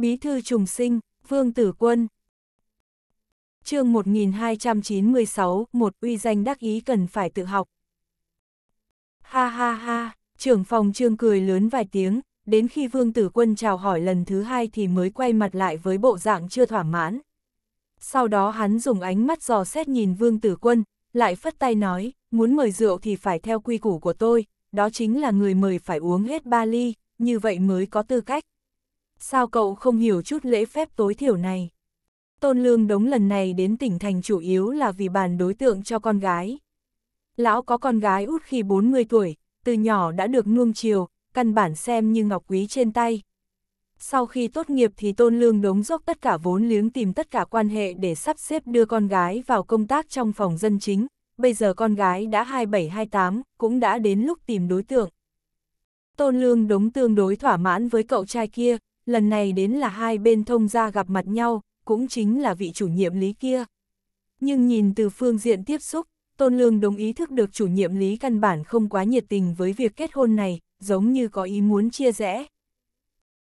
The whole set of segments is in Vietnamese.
Bí thư trùng sinh, Vương Tử Quân. chương 1296, một uy danh đắc ý cần phải tự học. Ha ha ha, trưởng phòng trương cười lớn vài tiếng, đến khi Vương Tử Quân chào hỏi lần thứ hai thì mới quay mặt lại với bộ dạng chưa thỏa mãn. Sau đó hắn dùng ánh mắt dò xét nhìn Vương Tử Quân, lại phất tay nói, muốn mời rượu thì phải theo quy củ của tôi, đó chính là người mời phải uống hết ba ly, như vậy mới có tư cách sao cậu không hiểu chút lễ phép tối thiểu này? Tôn Lương Đống lần này đến tỉnh thành chủ yếu là vì bàn đối tượng cho con gái. Lão có con gái út khi 40 tuổi, từ nhỏ đã được nuông chiều, căn bản xem như ngọc quý trên tay. Sau khi tốt nghiệp thì Tôn Lương Đống dốc tất cả vốn liếng tìm tất cả quan hệ để sắp xếp đưa con gái vào công tác trong phòng dân chính. Bây giờ con gái đã 27-28, cũng đã đến lúc tìm đối tượng. Tôn Lương Đống tương đối thỏa mãn với cậu trai kia, lần này đến là hai bên thông gia gặp mặt nhau, cũng chính là vị chủ nhiệm lý kia. Nhưng nhìn từ phương diện tiếp xúc, Tôn Lương đồng ý thức được chủ nhiệm lý căn bản không quá nhiệt tình với việc kết hôn này, giống như có ý muốn chia rẽ.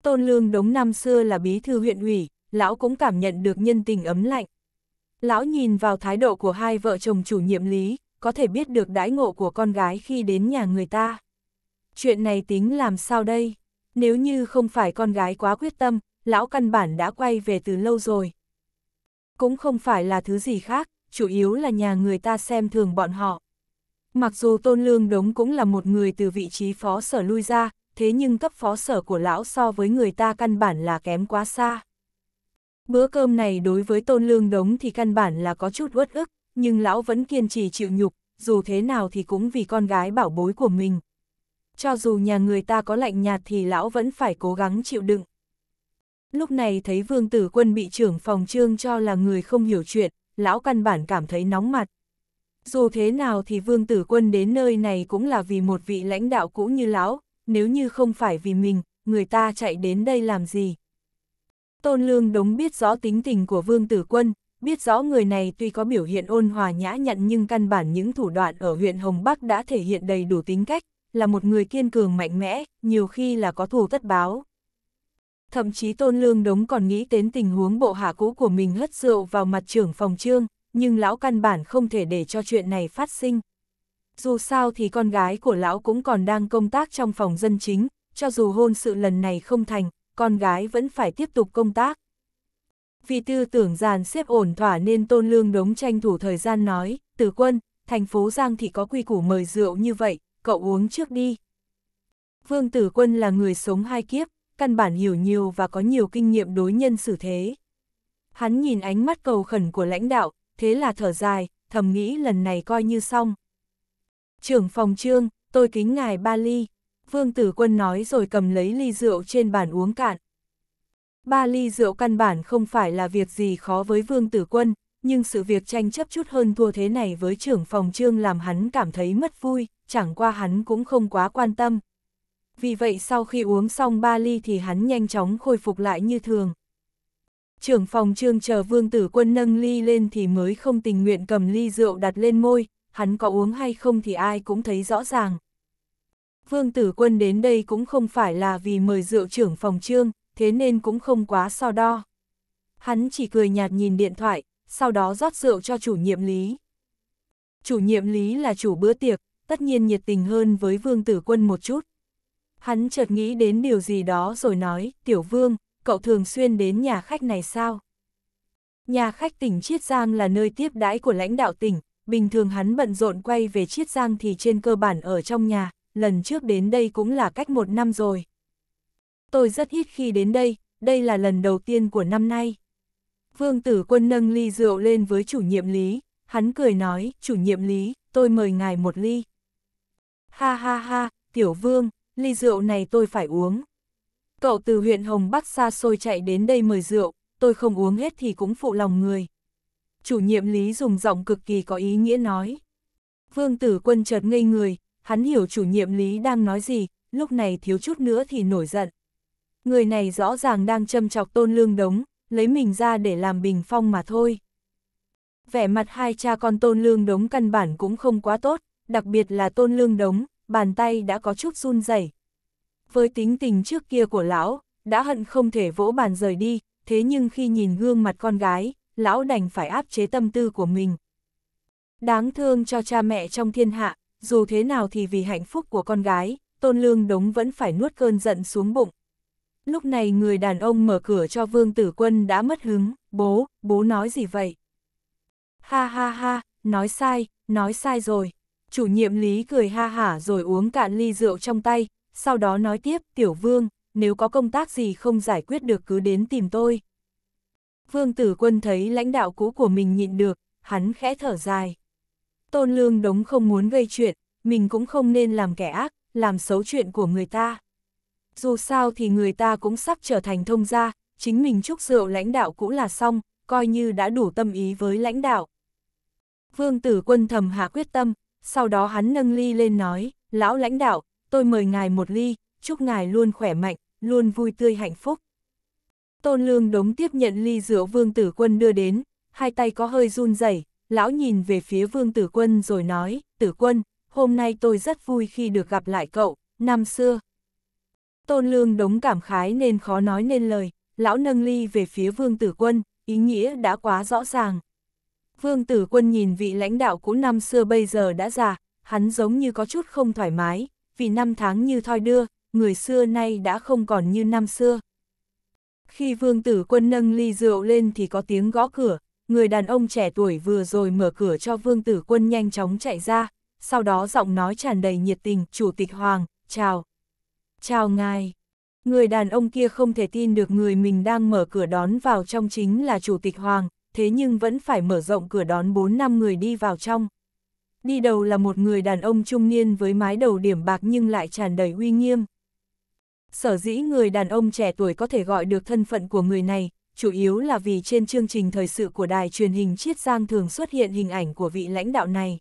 Tôn Lương đống năm xưa là bí thư huyện ủy, lão cũng cảm nhận được nhân tình ấm lạnh. Lão nhìn vào thái độ của hai vợ chồng chủ nhiệm lý, có thể biết được đãi ngộ của con gái khi đến nhà người ta. Chuyện này tính làm sao đây? nếu như không phải con gái quá quyết tâm, lão căn bản đã quay về từ lâu rồi. Cũng không phải là thứ gì khác, chủ yếu là nhà người ta xem thường bọn họ. Mặc dù Tôn Lương Đống cũng là một người từ vị trí phó sở lui ra, thế nhưng cấp phó sở của lão so với người ta căn bản là kém quá xa. Bữa cơm này đối với Tôn Lương Đống thì căn bản là có chút uất ức, nhưng lão vẫn kiên trì chịu nhục, dù thế nào thì cũng vì con gái bảo bối của mình cho dù nhà người ta có lạnh nhạt thì lão vẫn phải cố gắng chịu đựng. Lúc này thấy vương tử quân bị trưởng phòng trương cho là người không hiểu chuyện, lão căn bản cảm thấy nóng mặt. Dù thế nào thì vương tử quân đến nơi này cũng là vì một vị lãnh đạo cũ như lão, nếu như không phải vì mình, người ta chạy đến đây làm gì. Tôn Lương Đống biết rõ tính tình của vương tử quân, biết rõ người này tuy có biểu hiện ôn hòa nhã nhặn nhưng căn bản những thủ đoạn ở huyện Hồng Bắc đã thể hiện đầy đủ tính cách, là một người kiên cường mạnh mẽ, nhiều khi là có thù tất báo. Thậm chí Tôn Lương Đống còn nghĩ đến tình huống bộ hạ cũ của mình hất rượu vào mặt trưởng phòng trương, nhưng lão căn bản không thể để cho chuyện này phát sinh. Dù sao thì con gái của lão cũng còn đang công tác trong phòng dân chính, cho dù hôn sự lần này không thành, con gái vẫn phải tiếp tục công tác. Vì tư tưởng giàn xếp ổn thỏa nên Tôn Lương Đống tranh thủ thời gian nói, từ quân, thành phố Giang thì có quy củ mời rượu như vậy, cậu uống trước đi. Vương Tử Quân là người sống hai kiếp, căn bản hiểu nhiều và có nhiều kinh nghiệm đối nhân xử thế. Hắn nhìn ánh mắt cầu khẩn của lãnh đạo, thế là thở dài, thầm nghĩ lần này coi như xong. Trưởng phòng trương, tôi kính ngài ba ly. Vương Tử Quân nói rồi cầm lấy ly rượu trên bàn uống cạn. Ba ly rượu căn bản không phải là việc gì khó với Vương Tử Quân, nhưng sự việc tranh chấp chút hơn thua thế này với trưởng phòng trương làm hắn cảm thấy mất vui, chẳng qua hắn cũng không quá quan tâm. Vì vậy sau khi uống xong ba ly thì hắn nhanh chóng khôi phục lại như thường. Trưởng phòng trương chờ vương tử quân nâng ly lên thì mới không tình nguyện cầm ly rượu đặt lên môi, hắn có uống hay không thì ai cũng thấy rõ ràng. Vương tử quân đến đây cũng không phải là vì mời rượu trưởng phòng trương, thế nên cũng không quá so đo. Hắn chỉ cười nhạt nhìn điện thoại, sau đó rót rượu cho chủ nhiệm lý. Chủ nhiệm lý là chủ bữa tiệc, tất nhiên nhiệt tình hơn với vương tử quân một chút. Hắn chợt nghĩ đến điều gì đó rồi nói, tiểu vương, cậu thường xuyên đến nhà khách này sao? Nhà khách tỉnh Chiết Giang là nơi tiếp đãi của lãnh đạo tỉnh, bình thường hắn bận rộn quay về Chiết Giang thì trên cơ bản ở trong nhà, lần trước đến đây cũng là cách một năm rồi. Tôi rất ít khi đến đây, đây là lần đầu tiên của năm nay. Vương tử quân nâng ly rượu lên với chủ nhiệm lý, hắn cười nói, chủ nhiệm lý, tôi mời ngài một ly. Ha ha ha, tiểu vương, ly rượu này tôi phải uống. Cậu từ huyện Hồng Bắc xa xôi chạy đến đây mời rượu, tôi không uống hết thì cũng phụ lòng người. Chủ nhiệm lý dùng giọng cực kỳ có ý nghĩa nói. Vương tử quân chợt ngây người, hắn hiểu chủ nhiệm lý đang nói gì, lúc này thiếu chút nữa thì nổi giận. Người này rõ ràng đang châm chọc tôn lương đống, lấy mình ra để làm bình phong mà thôi. Vẻ mặt hai cha con tôn lương đống căn bản cũng không quá tốt, đặc biệt là tôn lương đống, bàn tay đã có chút run rẩy. Với tính tình trước kia của lão, đã hận không thể vỗ bàn rời đi, thế nhưng khi nhìn gương mặt con gái, lão đành phải áp chế tâm tư của mình. Đáng thương cho cha mẹ trong thiên hạ, dù thế nào thì vì hạnh phúc của con gái, tôn lương đống vẫn phải nuốt cơn giận xuống bụng. Lúc này người đàn ông mở cửa cho vương tử quân đã mất hứng, bố, bố nói gì vậy? Ha ha ha, nói sai, nói sai rồi. Chủ nhiệm Lý cười ha hả rồi uống cạn ly rượu trong tay, sau đó nói tiếp, tiểu vương, nếu có công tác gì không giải quyết được cứ đến tìm tôi. Vương tử quân thấy lãnh đạo cũ của mình nhịn được, hắn khẽ thở dài. Tôn Lương Đống không muốn gây chuyện, mình cũng không nên làm kẻ ác, làm xấu chuyện của người ta dù sao thì người ta cũng sắp trở thành thông gia, chính mình chúc rượu lãnh đạo cũ là xong, coi như đã đủ tâm ý với lãnh đạo. Vương tử quân thầm hạ quyết tâm, sau đó hắn nâng ly lên nói, lão lãnh đạo, tôi mời ngài một ly, chúc ngài luôn khỏe mạnh, luôn vui tươi hạnh phúc. Tôn Lương đống tiếp nhận ly rượu vương tử quân đưa đến, hai tay có hơi run rẩy, lão nhìn về phía vương tử quân rồi nói, tử quân, hôm nay tôi rất vui khi được gặp lại cậu, năm xưa, Tôn Lương đống cảm khái nên khó nói nên lời, lão nâng ly về phía Vương Tử Quân, ý nghĩa đã quá rõ ràng. Vương Tử Quân nhìn vị lãnh đạo cũ năm xưa bây giờ đã già, hắn giống như có chút không thoải mái, vì năm tháng như thoi đưa, người xưa nay đã không còn như năm xưa. Khi Vương Tử Quân nâng ly rượu lên thì có tiếng gõ cửa, người đàn ông trẻ tuổi vừa rồi mở cửa cho Vương Tử Quân nhanh chóng chạy ra, sau đó giọng nói tràn đầy nhiệt tình, Chủ tịch Hoàng, chào, Chào ngài. Người đàn ông kia không thể tin được người mình đang mở cửa đón vào trong chính là Chủ tịch Hoàng, thế nhưng vẫn phải mở rộng cửa đón 4 năm người đi vào trong. Đi đầu là một người đàn ông trung niên với mái đầu điểm bạc nhưng lại tràn đầy uy nghiêm. Sở dĩ người đàn ông trẻ tuổi có thể gọi được thân phận của người này, chủ yếu là vì trên chương trình thời sự của đài truyền hình Chiết Giang thường xuất hiện hình ảnh của vị lãnh đạo này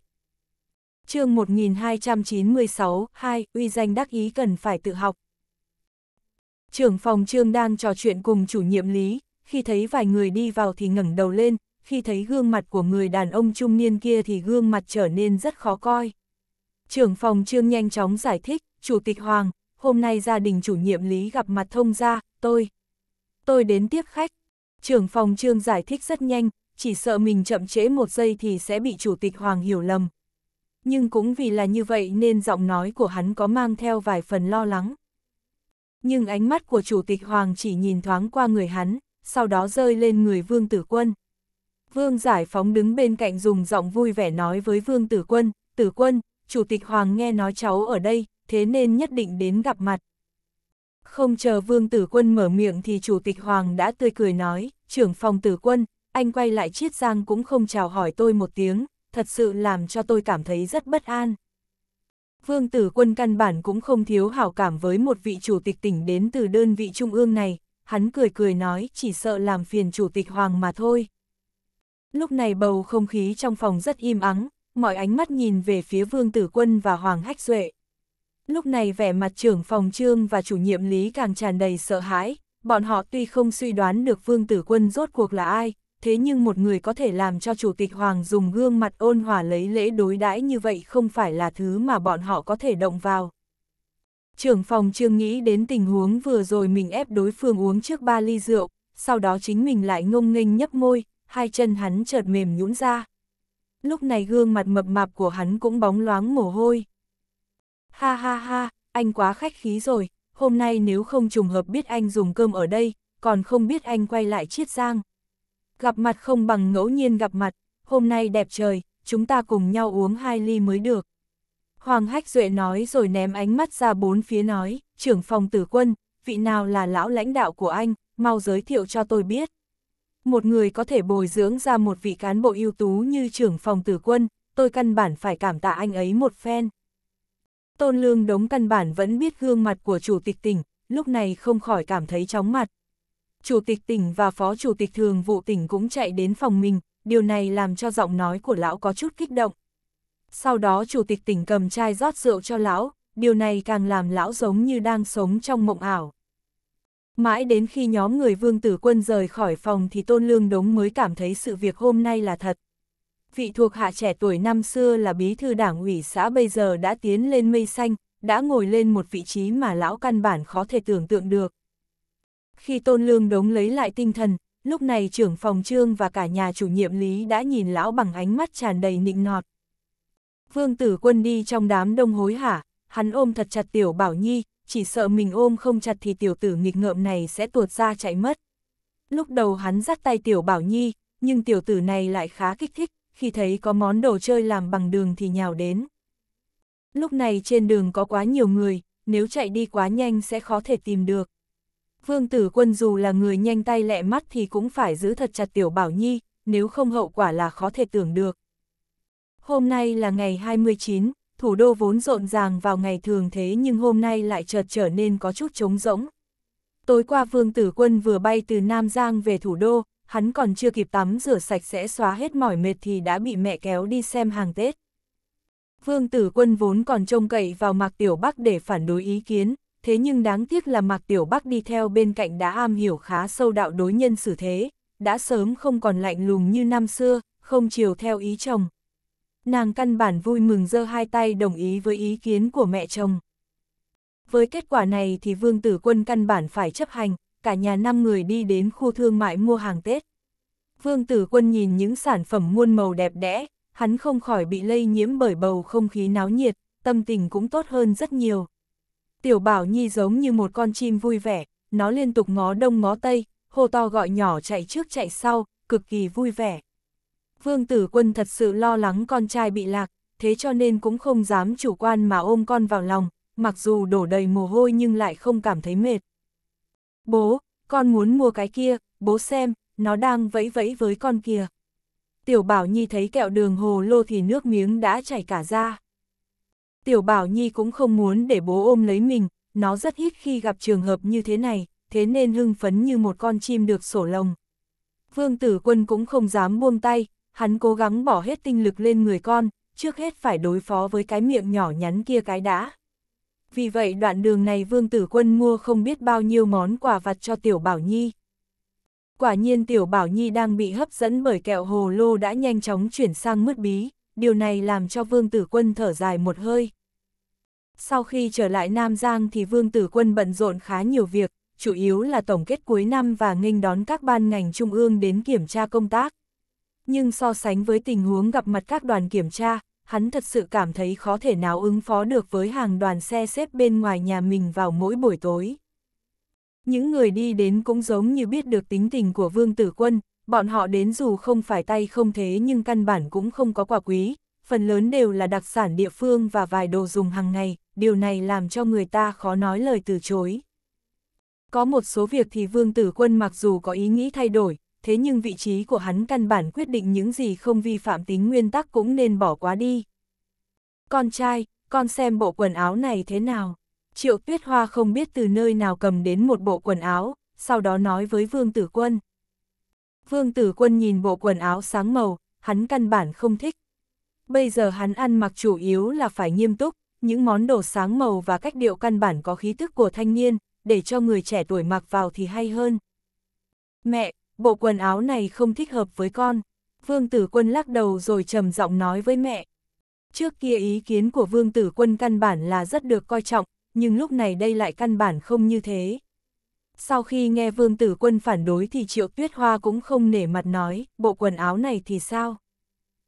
chương 1296, 2, uy danh đắc ý cần phải tự học. Trưởng phòng trương đang trò chuyện cùng chủ nhiệm lý, khi thấy vài người đi vào thì ngẩng đầu lên, khi thấy gương mặt của người đàn ông trung niên kia thì gương mặt trở nên rất khó coi. Trưởng phòng trương nhanh chóng giải thích, Chủ tịch Hoàng, hôm nay gia đình chủ nhiệm lý gặp mặt thông gia, tôi. Tôi đến tiếp khách. Trưởng phòng trương giải thích rất nhanh, chỉ sợ mình chậm trễ một giây thì sẽ bị Chủ tịch Hoàng hiểu lầm nhưng cũng vì là như vậy nên giọng nói của hắn có mang theo vài phần lo lắng. Nhưng ánh mắt của Chủ tịch Hoàng chỉ nhìn thoáng qua người hắn, sau đó rơi lên người Vương Tử Quân. Vương Giải Phóng đứng bên cạnh dùng giọng vui vẻ nói với Vương Tử Quân, Tử Quân, Chủ tịch Hoàng nghe nói cháu ở đây, thế nên nhất định đến gặp mặt. Không chờ Vương Tử Quân mở miệng thì Chủ tịch Hoàng đã tươi cười nói, trưởng phòng Tử Quân, anh quay lại chiết giang cũng không chào hỏi tôi một tiếng, thật sự làm cho tôi cảm thấy rất bất an. Vương tử quân căn bản cũng không thiếu hảo cảm với một vị chủ tịch tỉnh đến từ đơn vị trung ương này, hắn cười cười nói chỉ sợ làm phiền chủ tịch hoàng mà thôi. Lúc này bầu không khí trong phòng rất im ắng, mọi ánh mắt nhìn về phía vương tử quân và hoàng hách duệ. Lúc này vẻ mặt trưởng phòng trương và chủ nhiệm lý càng tràn đầy sợ hãi, bọn họ tuy không suy đoán được vương tử quân rốt cuộc là ai, thế nhưng một người có thể làm cho Chủ tịch Hoàng dùng gương mặt ôn hòa lấy lễ đối đãi như vậy không phải là thứ mà bọn họ có thể động vào. Trưởng phòng trương nghĩ đến tình huống vừa rồi mình ép đối phương uống trước ba ly rượu, sau đó chính mình lại ngông nghênh nhấp môi, hai chân hắn chợt mềm nhũn ra. Lúc này gương mặt mập mạp của hắn cũng bóng loáng mồ hôi. Ha ha ha, anh quá khách khí rồi, hôm nay nếu không trùng hợp biết anh dùng cơm ở đây, còn không biết anh quay lại chiết giang. Gặp mặt không bằng ngẫu nhiên gặp mặt, hôm nay đẹp trời, chúng ta cùng nhau uống hai ly mới được. Hoàng Hách Duệ nói rồi ném ánh mắt ra bốn phía nói, trưởng phòng tử quân, vị nào là lão lãnh đạo của anh, mau giới thiệu cho tôi biết. Một người có thể bồi dưỡng ra một vị cán bộ ưu tú như trưởng phòng tử quân, tôi căn bản phải cảm tạ anh ấy một phen. Tôn Lương đống căn bản vẫn biết gương mặt của chủ tịch tỉnh, lúc này không khỏi cảm thấy chóng mặt. Chủ tịch tỉnh và Phó Chủ tịch Thường vụ tỉnh cũng chạy đến phòng mình, điều này làm cho giọng nói của lão có chút kích động. Sau đó Chủ tịch tỉnh cầm chai rót rượu cho lão, điều này càng làm lão giống như đang sống trong mộng ảo. Mãi đến khi nhóm người vương tử quân rời khỏi phòng thì Tôn Lương Đống mới cảm thấy sự việc hôm nay là thật. Vị thuộc hạ trẻ tuổi năm xưa là bí thư đảng ủy xã bây giờ đã tiến lên mây xanh, đã ngồi lên một vị trí mà lão căn bản khó thể tưởng tượng được. Khi Tôn Lương đống lấy lại tinh thần, lúc này trưởng phòng trương và cả nhà chủ nhiệm Lý đã nhìn lão bằng ánh mắt tràn đầy nịnh nọt. Vương tử quân đi trong đám đông hối hả, hắn ôm thật chặt tiểu bảo nhi, chỉ sợ mình ôm không chặt thì tiểu tử nghịch ngợm này sẽ tuột ra chạy mất. Lúc đầu hắn dắt tay tiểu bảo nhi, nhưng tiểu tử này lại khá kích thích, khi thấy có món đồ chơi làm bằng đường thì nhào đến. Lúc này trên đường có quá nhiều người, nếu chạy đi quá nhanh sẽ khó thể tìm được. Vương tử quân dù là người nhanh tay lẹ mắt thì cũng phải giữ thật chặt tiểu bảo nhi, nếu không hậu quả là khó thể tưởng được. Hôm nay là ngày 29, thủ đô vốn rộn ràng vào ngày thường thế nhưng hôm nay lại chợt trở nên có chút trống rỗng. Tối qua Vương Tử Quân vừa bay từ Nam Giang về thủ đô, hắn còn chưa kịp tắm rửa sạch sẽ xóa hết mỏi mệt thì đã bị mẹ kéo đi xem hàng Tết. Vương Tử Quân vốn còn trông cậy vào Mạc Tiểu Bắc để phản đối ý kiến, thế nhưng đáng tiếc là Mạc Tiểu Bắc đi theo bên cạnh đã am hiểu khá sâu đạo đối nhân xử thế, đã sớm không còn lạnh lùng như năm xưa, không chiều theo ý chồng. Nàng căn bản vui mừng giơ hai tay đồng ý với ý kiến của mẹ chồng. Với kết quả này thì Vương Tử Quân căn bản phải chấp hành, cả nhà năm người đi đến khu thương mại mua hàng Tết. Vương Tử Quân nhìn những sản phẩm muôn màu đẹp đẽ, hắn không khỏi bị lây nhiễm bởi bầu không khí náo nhiệt, tâm tình cũng tốt hơn rất nhiều. Tiểu Bảo Nhi giống như một con chim vui vẻ, nó liên tục ngó đông ngó tây, hô to gọi nhỏ chạy trước chạy sau, cực kỳ vui vẻ. Vương Tử Quân thật sự lo lắng con trai bị lạc, thế cho nên cũng không dám chủ quan mà ôm con vào lòng, mặc dù đổ đầy mồ hôi nhưng lại không cảm thấy mệt. Bố, con muốn mua cái kia, bố xem, nó đang vẫy vẫy với con kia. Tiểu Bảo Nhi thấy kẹo đường hồ lô thì nước miếng đã chảy cả ra. Tiểu Bảo Nhi cũng không muốn để bố ôm lấy mình, nó rất ít khi gặp trường hợp như thế này, thế nên hưng phấn như một con chim được sổ lồng. Vương Tử Quân cũng không dám buông tay, hắn cố gắng bỏ hết tinh lực lên người con, trước hết phải đối phó với cái miệng nhỏ nhắn kia cái đã. Vì vậy đoạn đường này Vương Tử Quân mua không biết bao nhiêu món quà vặt cho Tiểu Bảo Nhi. Quả nhiên Tiểu Bảo Nhi đang bị hấp dẫn bởi kẹo hồ lô đã nhanh chóng chuyển sang mứt bí, điều này làm cho Vương Tử Quân thở dài một hơi. Sau khi trở lại Nam Giang thì Vương Tử Quân bận rộn khá nhiều việc, chủ yếu là tổng kết cuối năm và nghênh đón các ban ngành trung ương đến kiểm tra công tác. Nhưng so sánh với tình huống gặp mặt các đoàn kiểm tra, hắn thật sự cảm thấy khó thể nào ứng phó được với hàng đoàn xe xếp bên ngoài nhà mình vào mỗi buổi tối. Những người đi đến cũng giống như biết được tính tình của Vương Tử Quân, bọn họ đến dù không phải tay không thế nhưng căn bản cũng không có quả quý, phần lớn đều là đặc sản địa phương và vài đồ dùng hàng ngày, điều này làm cho người ta khó nói lời từ chối. Có một số việc thì Vương Tử Quân mặc dù có ý nghĩ thay đổi, thế nhưng vị trí của hắn căn bản quyết định những gì không vi phạm tính nguyên tắc cũng nên bỏ qua đi. Con trai, con xem bộ quần áo này thế nào? Triệu Tuyết Hoa không biết từ nơi nào cầm đến một bộ quần áo, sau đó nói với Vương Tử Quân. Vương Tử Quân nhìn bộ quần áo sáng màu, hắn căn bản không thích, bây giờ hắn ăn mặc chủ yếu là phải nghiêm túc, những món đồ sáng màu và cách điệu căn bản có khí thức của thanh niên, để cho người trẻ tuổi mặc vào thì hay hơn. Mẹ, bộ quần áo này không thích hợp với con. Vương Tử Quân lắc đầu rồi trầm giọng nói với mẹ. Trước kia ý kiến của Vương Tử Quân căn bản là rất được coi trọng, nhưng lúc này đây lại căn bản không như thế. Sau khi nghe Vương Tử Quân phản đối thì Triệu Tuyết Hoa cũng không nể mặt nói, bộ quần áo này thì sao?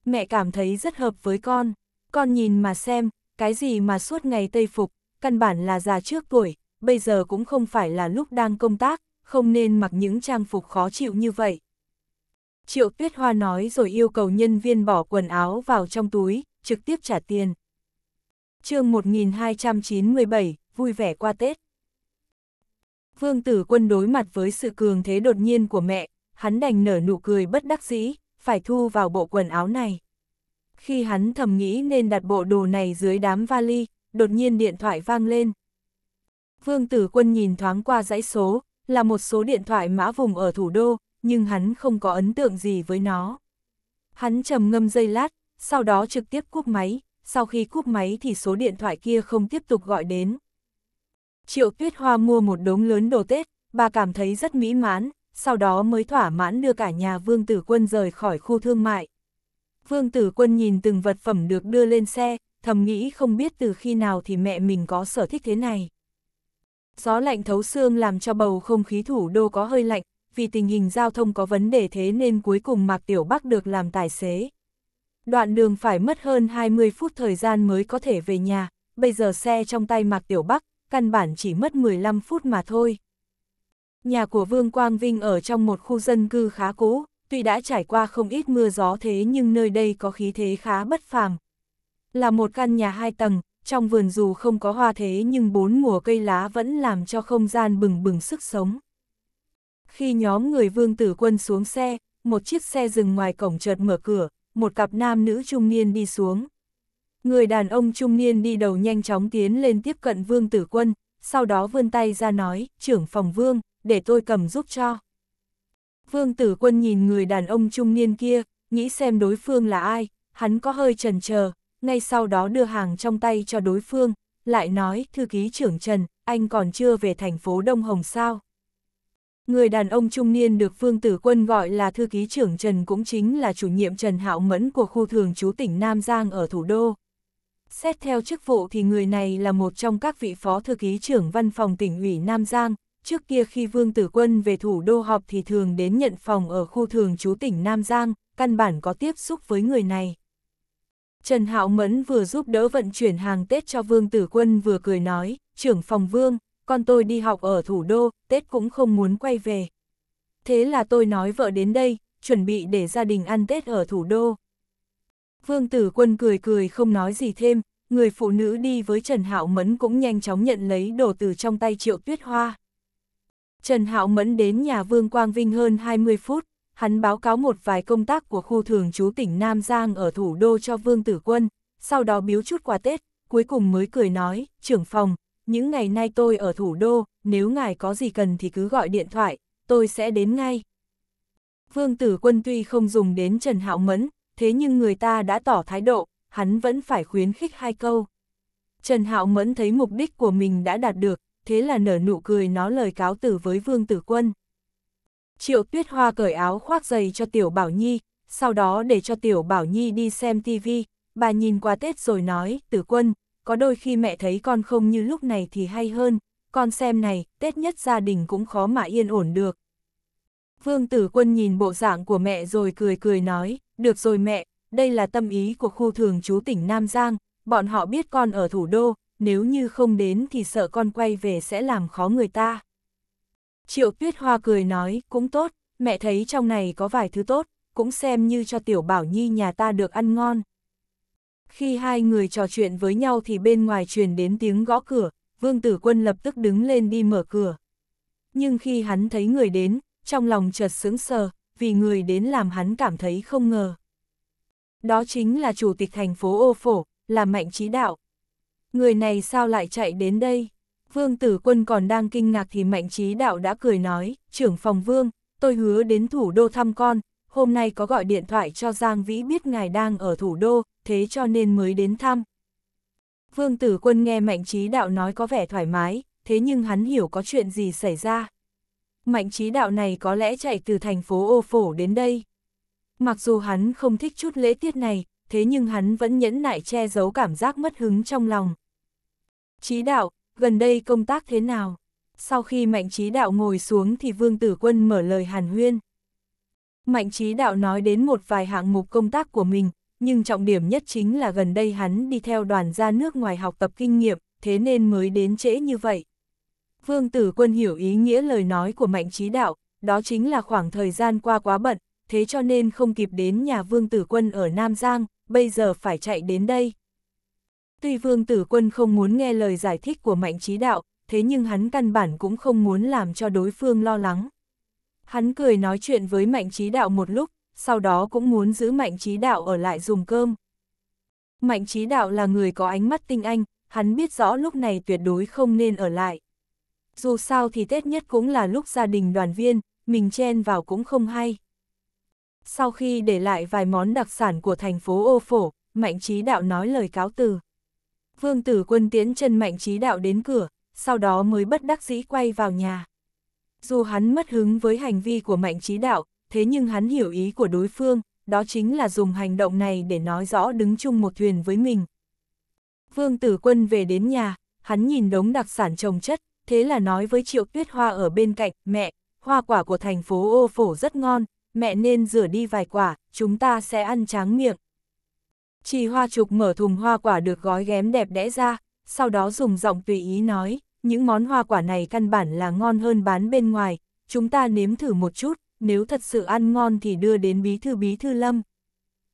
mẹ cảm thấy rất hợp với con, con nhìn mà xem, cái gì mà suốt ngày tây phục, căn bản là già trước tuổi, bây giờ cũng không phải là lúc đang công tác, không nên mặc những trang phục khó chịu như vậy. Triệu Tuyết Hoa nói rồi yêu cầu nhân viên bỏ quần áo vào trong túi, trực tiếp trả tiền. chương 1297, vui vẻ qua Tết. Vương Tử Quân đối mặt với sự cường thế đột nhiên của mẹ, hắn đành nở nụ cười bất đắc dĩ, phải thu vào bộ quần áo này. Khi hắn thầm nghĩ nên đặt bộ đồ này dưới đám vali, đột nhiên điện thoại vang lên. Vương Tử Quân nhìn thoáng qua dãy số, là một số điện thoại mã vùng ở thủ đô, nhưng hắn không có ấn tượng gì với nó. Hắn trầm ngâm giây lát, sau đó trực tiếp cúp máy, sau khi cúp máy thì số điện thoại kia không tiếp tục gọi đến. Triệu Tuyết Hoa mua một đống lớn đồ Tết, bà cảm thấy rất mỹ mãn, sau đó mới thỏa mãn đưa cả nhà Vương Tử Quân rời khỏi khu thương mại. Vương Tử Quân nhìn từng vật phẩm được đưa lên xe, thầm nghĩ không biết từ khi nào thì mẹ mình có sở thích thế này. Gió lạnh thấu xương làm cho bầu không khí thủ đô có hơi lạnh, vì tình hình giao thông có vấn đề thế nên cuối cùng Mạc Tiểu Bắc được làm tài xế. Đoạn đường phải mất hơn 20 phút thời gian mới có thể về nhà, bây giờ xe trong tay Mạc Tiểu Bắc, căn bản chỉ mất 15 phút mà thôi. Nhà của Vương Quang Vinh ở trong một khu dân cư khá cũ, tuy đã trải qua không ít mưa gió thế nhưng nơi đây có khí thế khá bất phàm. Là một căn nhà hai tầng, trong vườn dù không có hoa thế nhưng bốn mùa cây lá vẫn làm cho không gian bừng bừng sức sống. Khi nhóm người Vương Tử Quân xuống xe, một chiếc xe dừng ngoài cổng chợt mở cửa, một cặp nam nữ trung niên đi xuống. Người đàn ông trung niên đi đầu nhanh chóng tiến lên tiếp cận Vương Tử Quân, sau đó vươn tay ra nói, trưởng phòng Vương, để tôi cầm giúp cho. Vương tử quân nhìn người đàn ông trung niên kia, nghĩ xem đối phương là ai, hắn có hơi trần chờ ngay sau đó đưa hàng trong tay cho đối phương, lại nói, thư ký trưởng Trần, anh còn chưa về thành phố Đông Hồng sao? Người đàn ông trung niên được Vương Tử Quân gọi là thư ký trưởng Trần cũng chính là chủ nhiệm Trần Hạo Mẫn của khu thường trú tỉnh Nam Giang ở thủ đô. Xét theo chức vụ thì người này là một trong các vị phó thư ký trưởng văn phòng tỉnh ủy Nam Giang, trước kia khi Vương Tử Quân về thủ đô họp thì thường đến nhận phòng ở khu thường trú tỉnh Nam Giang, căn bản có tiếp xúc với người này. Trần Hạo Mẫn vừa giúp đỡ vận chuyển hàng Tết cho Vương Tử Quân vừa cười nói, trưởng phòng Vương, con tôi đi học ở thủ đô, Tết cũng không muốn quay về. Thế là tôi nói vợ đến đây, chuẩn bị để gia đình ăn Tết ở thủ đô. Vương Tử Quân cười cười không nói gì thêm, người phụ nữ đi với Trần Hạo Mẫn cũng nhanh chóng nhận lấy đồ từ trong tay Triệu Tuyết Hoa. Trần Hạo Mẫn đến nhà Vương Quang Vinh hơn 20 phút, hắn báo cáo một vài công tác của khu thường trú tỉnh Nam Giang ở thủ đô cho Vương Tử Quân, sau đó biếu chút quà Tết, cuối cùng mới cười nói, trưởng phòng, những ngày nay tôi ở thủ đô, nếu ngài có gì cần thì cứ gọi điện thoại, tôi sẽ đến ngay. Vương Tử Quân tuy không dùng đến Trần Hạo Mẫn, thế nhưng người ta đã tỏ thái độ, hắn vẫn phải khuyến khích hai câu. Trần Hạo Mẫn thấy mục đích của mình đã đạt được, thế là nở nụ cười nó lời cáo từ với Vương Tử Quân. Triệu Tuyết Hoa cởi áo khoác giày cho Tiểu Bảo Nhi, sau đó để cho Tiểu Bảo Nhi đi xem TV, bà nhìn qua Tết rồi nói, Tử Quân, có đôi khi mẹ thấy con không như lúc này thì hay hơn, con xem này, Tết nhất gia đình cũng khó mà yên ổn được. Vương Tử Quân nhìn bộ dạng của mẹ rồi cười cười nói, được rồi mẹ, đây là tâm ý của khu thường chú tỉnh Nam Giang, bọn họ biết con ở thủ đô, nếu như không đến thì sợ con quay về sẽ làm khó người ta. Triệu Tuyết Hoa cười nói, cũng tốt, mẹ thấy trong này có vài thứ tốt, cũng xem như cho Tiểu Bảo Nhi nhà ta được ăn ngon. Khi hai người trò chuyện với nhau thì bên ngoài truyền đến tiếng gõ cửa, Vương Tử Quân lập tức đứng lên đi mở cửa. Nhưng khi hắn thấy người đến, trong lòng chợt sững sờ, vì người đến làm hắn cảm thấy không ngờ. Đó chính là chủ tịch thành phố Ô Phổ, là Mạnh Trí Đạo, người này sao lại chạy đến đây? Vương tử quân còn đang kinh ngạc thì mạnh trí đạo đã cười nói, trưởng phòng vương, tôi hứa đến thủ đô thăm con, hôm nay có gọi điện thoại cho Giang Vĩ biết ngài đang ở thủ đô, thế cho nên mới đến thăm. Vương tử quân nghe mạnh trí đạo nói có vẻ thoải mái, thế nhưng hắn hiểu có chuyện gì xảy ra. Mạnh trí đạo này có lẽ chạy từ thành phố ô phổ đến đây. Mặc dù hắn không thích chút lễ tiết này, thế nhưng hắn vẫn nhẫn nại che giấu cảm giác mất hứng trong lòng. Chí đạo, gần đây công tác thế nào? Sau khi Mạnh Chí Đạo ngồi xuống thì Vương Tử Quân mở lời hàn huyên. Mạnh Chí Đạo nói đến một vài hạng mục công tác của mình, nhưng trọng điểm nhất chính là gần đây hắn đi theo đoàn ra nước ngoài học tập kinh nghiệm, thế nên mới đến trễ như vậy. Vương Tử Quân hiểu ý nghĩa lời nói của Mạnh Chí Đạo, đó chính là khoảng thời gian qua quá bận, thế cho nên không kịp đến nhà Vương Tử Quân ở Nam Giang, bây giờ phải chạy đến đây. Tuy Vương Tử Quân không muốn nghe lời giải thích của Mạnh Trí Đạo, thế nhưng hắn căn bản cũng không muốn làm cho đối phương lo lắng. Hắn cười nói chuyện với Mạnh Trí Đạo một lúc, sau đó cũng muốn giữ Mạnh Trí Đạo ở lại dùng cơm. Mạnh Trí Đạo là người có ánh mắt tinh anh, hắn biết rõ lúc này tuyệt đối không nên ở lại. Dù sao thì Tết nhất cũng là lúc gia đình đoàn viên, mình chen vào cũng không hay. Sau khi để lại vài món đặc sản của thành phố ô phổ, Mạnh Trí Đạo nói lời cáo từ. Vương tử quân tiến chân Mạnh Trí Đạo đến cửa, sau đó mới bất đắc dĩ quay vào nhà. Dù hắn mất hứng với hành vi của Mạnh Trí Đạo, thế nhưng hắn hiểu ý của đối phương, đó chính là dùng hành động này để nói rõ đứng chung một thuyền với mình. Vương tử quân về đến nhà, hắn nhìn đống đặc sản trồng chất, thế là nói với Triệu Tuyết Hoa ở bên cạnh, mẹ, hoa quả của thành phố ô phổ rất ngon, mẹ nên rửa đi vài quả, chúng ta sẽ ăn tráng miệng. Chị Hoa Trục mở thùng hoa quả được gói ghém đẹp đẽ ra, sau đó dùng giọng tùy ý nói, những món hoa quả này căn bản là ngon hơn bán bên ngoài, chúng ta nếm thử một chút, nếu thật sự ăn ngon thì đưa đến bí thư bí thư lâm.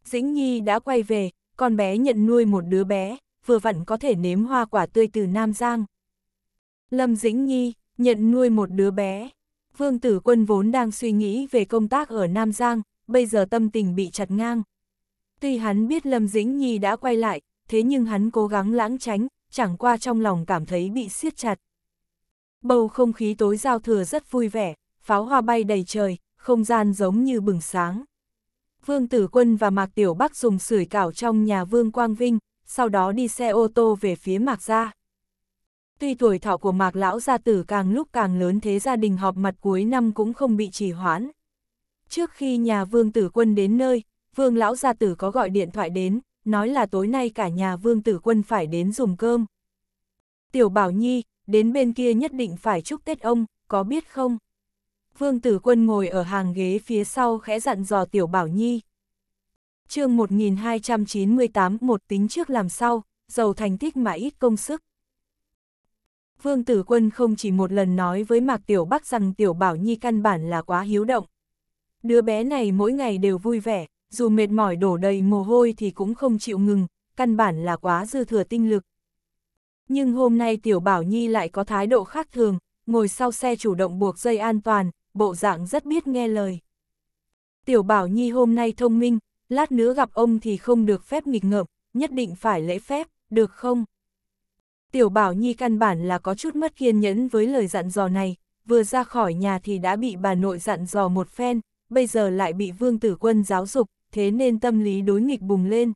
Dĩnh Nhi đã quay về, con bé nhận nuôi một đứa bé, vừa vặn có thể nếm hoa quả tươi từ Nam Giang. Lâm Dĩnh Nhi, nhận nuôi một đứa bé. Vương Tử Quân vốn đang suy nghĩ về công tác ở Nam Giang, bây giờ tâm tình bị chặt ngang. Tuy hắn biết Lâm Dĩnh Nhi đã quay lại, thế nhưng hắn cố gắng lãng tránh, chẳng qua trong lòng cảm thấy bị siết chặt. Bầu không khí tối giao thừa rất vui vẻ, pháo hoa bay đầy trời, không gian giống như bừng sáng. Vương Tử Quân và Mạc Tiểu Bắc dùng sưởi cảo trong nhà Vương Quang Vinh, sau đó đi xe ô tô về phía Mạc Gia. Tuy tuổi thọ của Mạc Lão Gia Tử càng lúc càng lớn thế gia đình họp mặt cuối năm cũng không bị trì hoãn. Trước khi nhà Vương Tử Quân đến nơi, Vương Lão Gia Tử có gọi điện thoại đến, nói là tối nay cả nhà Vương Tử Quân phải đến dùng cơm. Tiểu Bảo Nhi, đến bên kia nhất định phải chúc Tết ông, có biết không? Vương Tử Quân ngồi ở hàng ghế phía sau khẽ dặn dò Tiểu Bảo Nhi. chương 1298 một tính trước làm sau, giàu thành tích mà ít công sức. Vương Tử Quân không chỉ một lần nói với Mạc Tiểu Bắc rằng Tiểu Bảo Nhi căn bản là quá hiếu động. Đứa bé này mỗi ngày đều vui vẻ, dù mệt mỏi đổ đầy mồ hôi thì cũng không chịu ngừng, căn bản là quá dư thừa tinh lực. Nhưng hôm nay Tiểu Bảo Nhi lại có thái độ khác thường, ngồi sau xe chủ động buộc dây an toàn, bộ dạng rất biết nghe lời. Tiểu Bảo Nhi hôm nay thông minh, lát nữa gặp ông thì không được phép nghịch ngợm, nhất định phải lễ phép, được không? Tiểu Bảo Nhi căn bản là có chút mất kiên nhẫn với lời dặn dò này, vừa ra khỏi nhà thì đã bị bà nội dặn dò một phen, bây giờ lại bị Vương Tử Quân giáo dục, thế nên tâm lý đối nghịch bùng lên.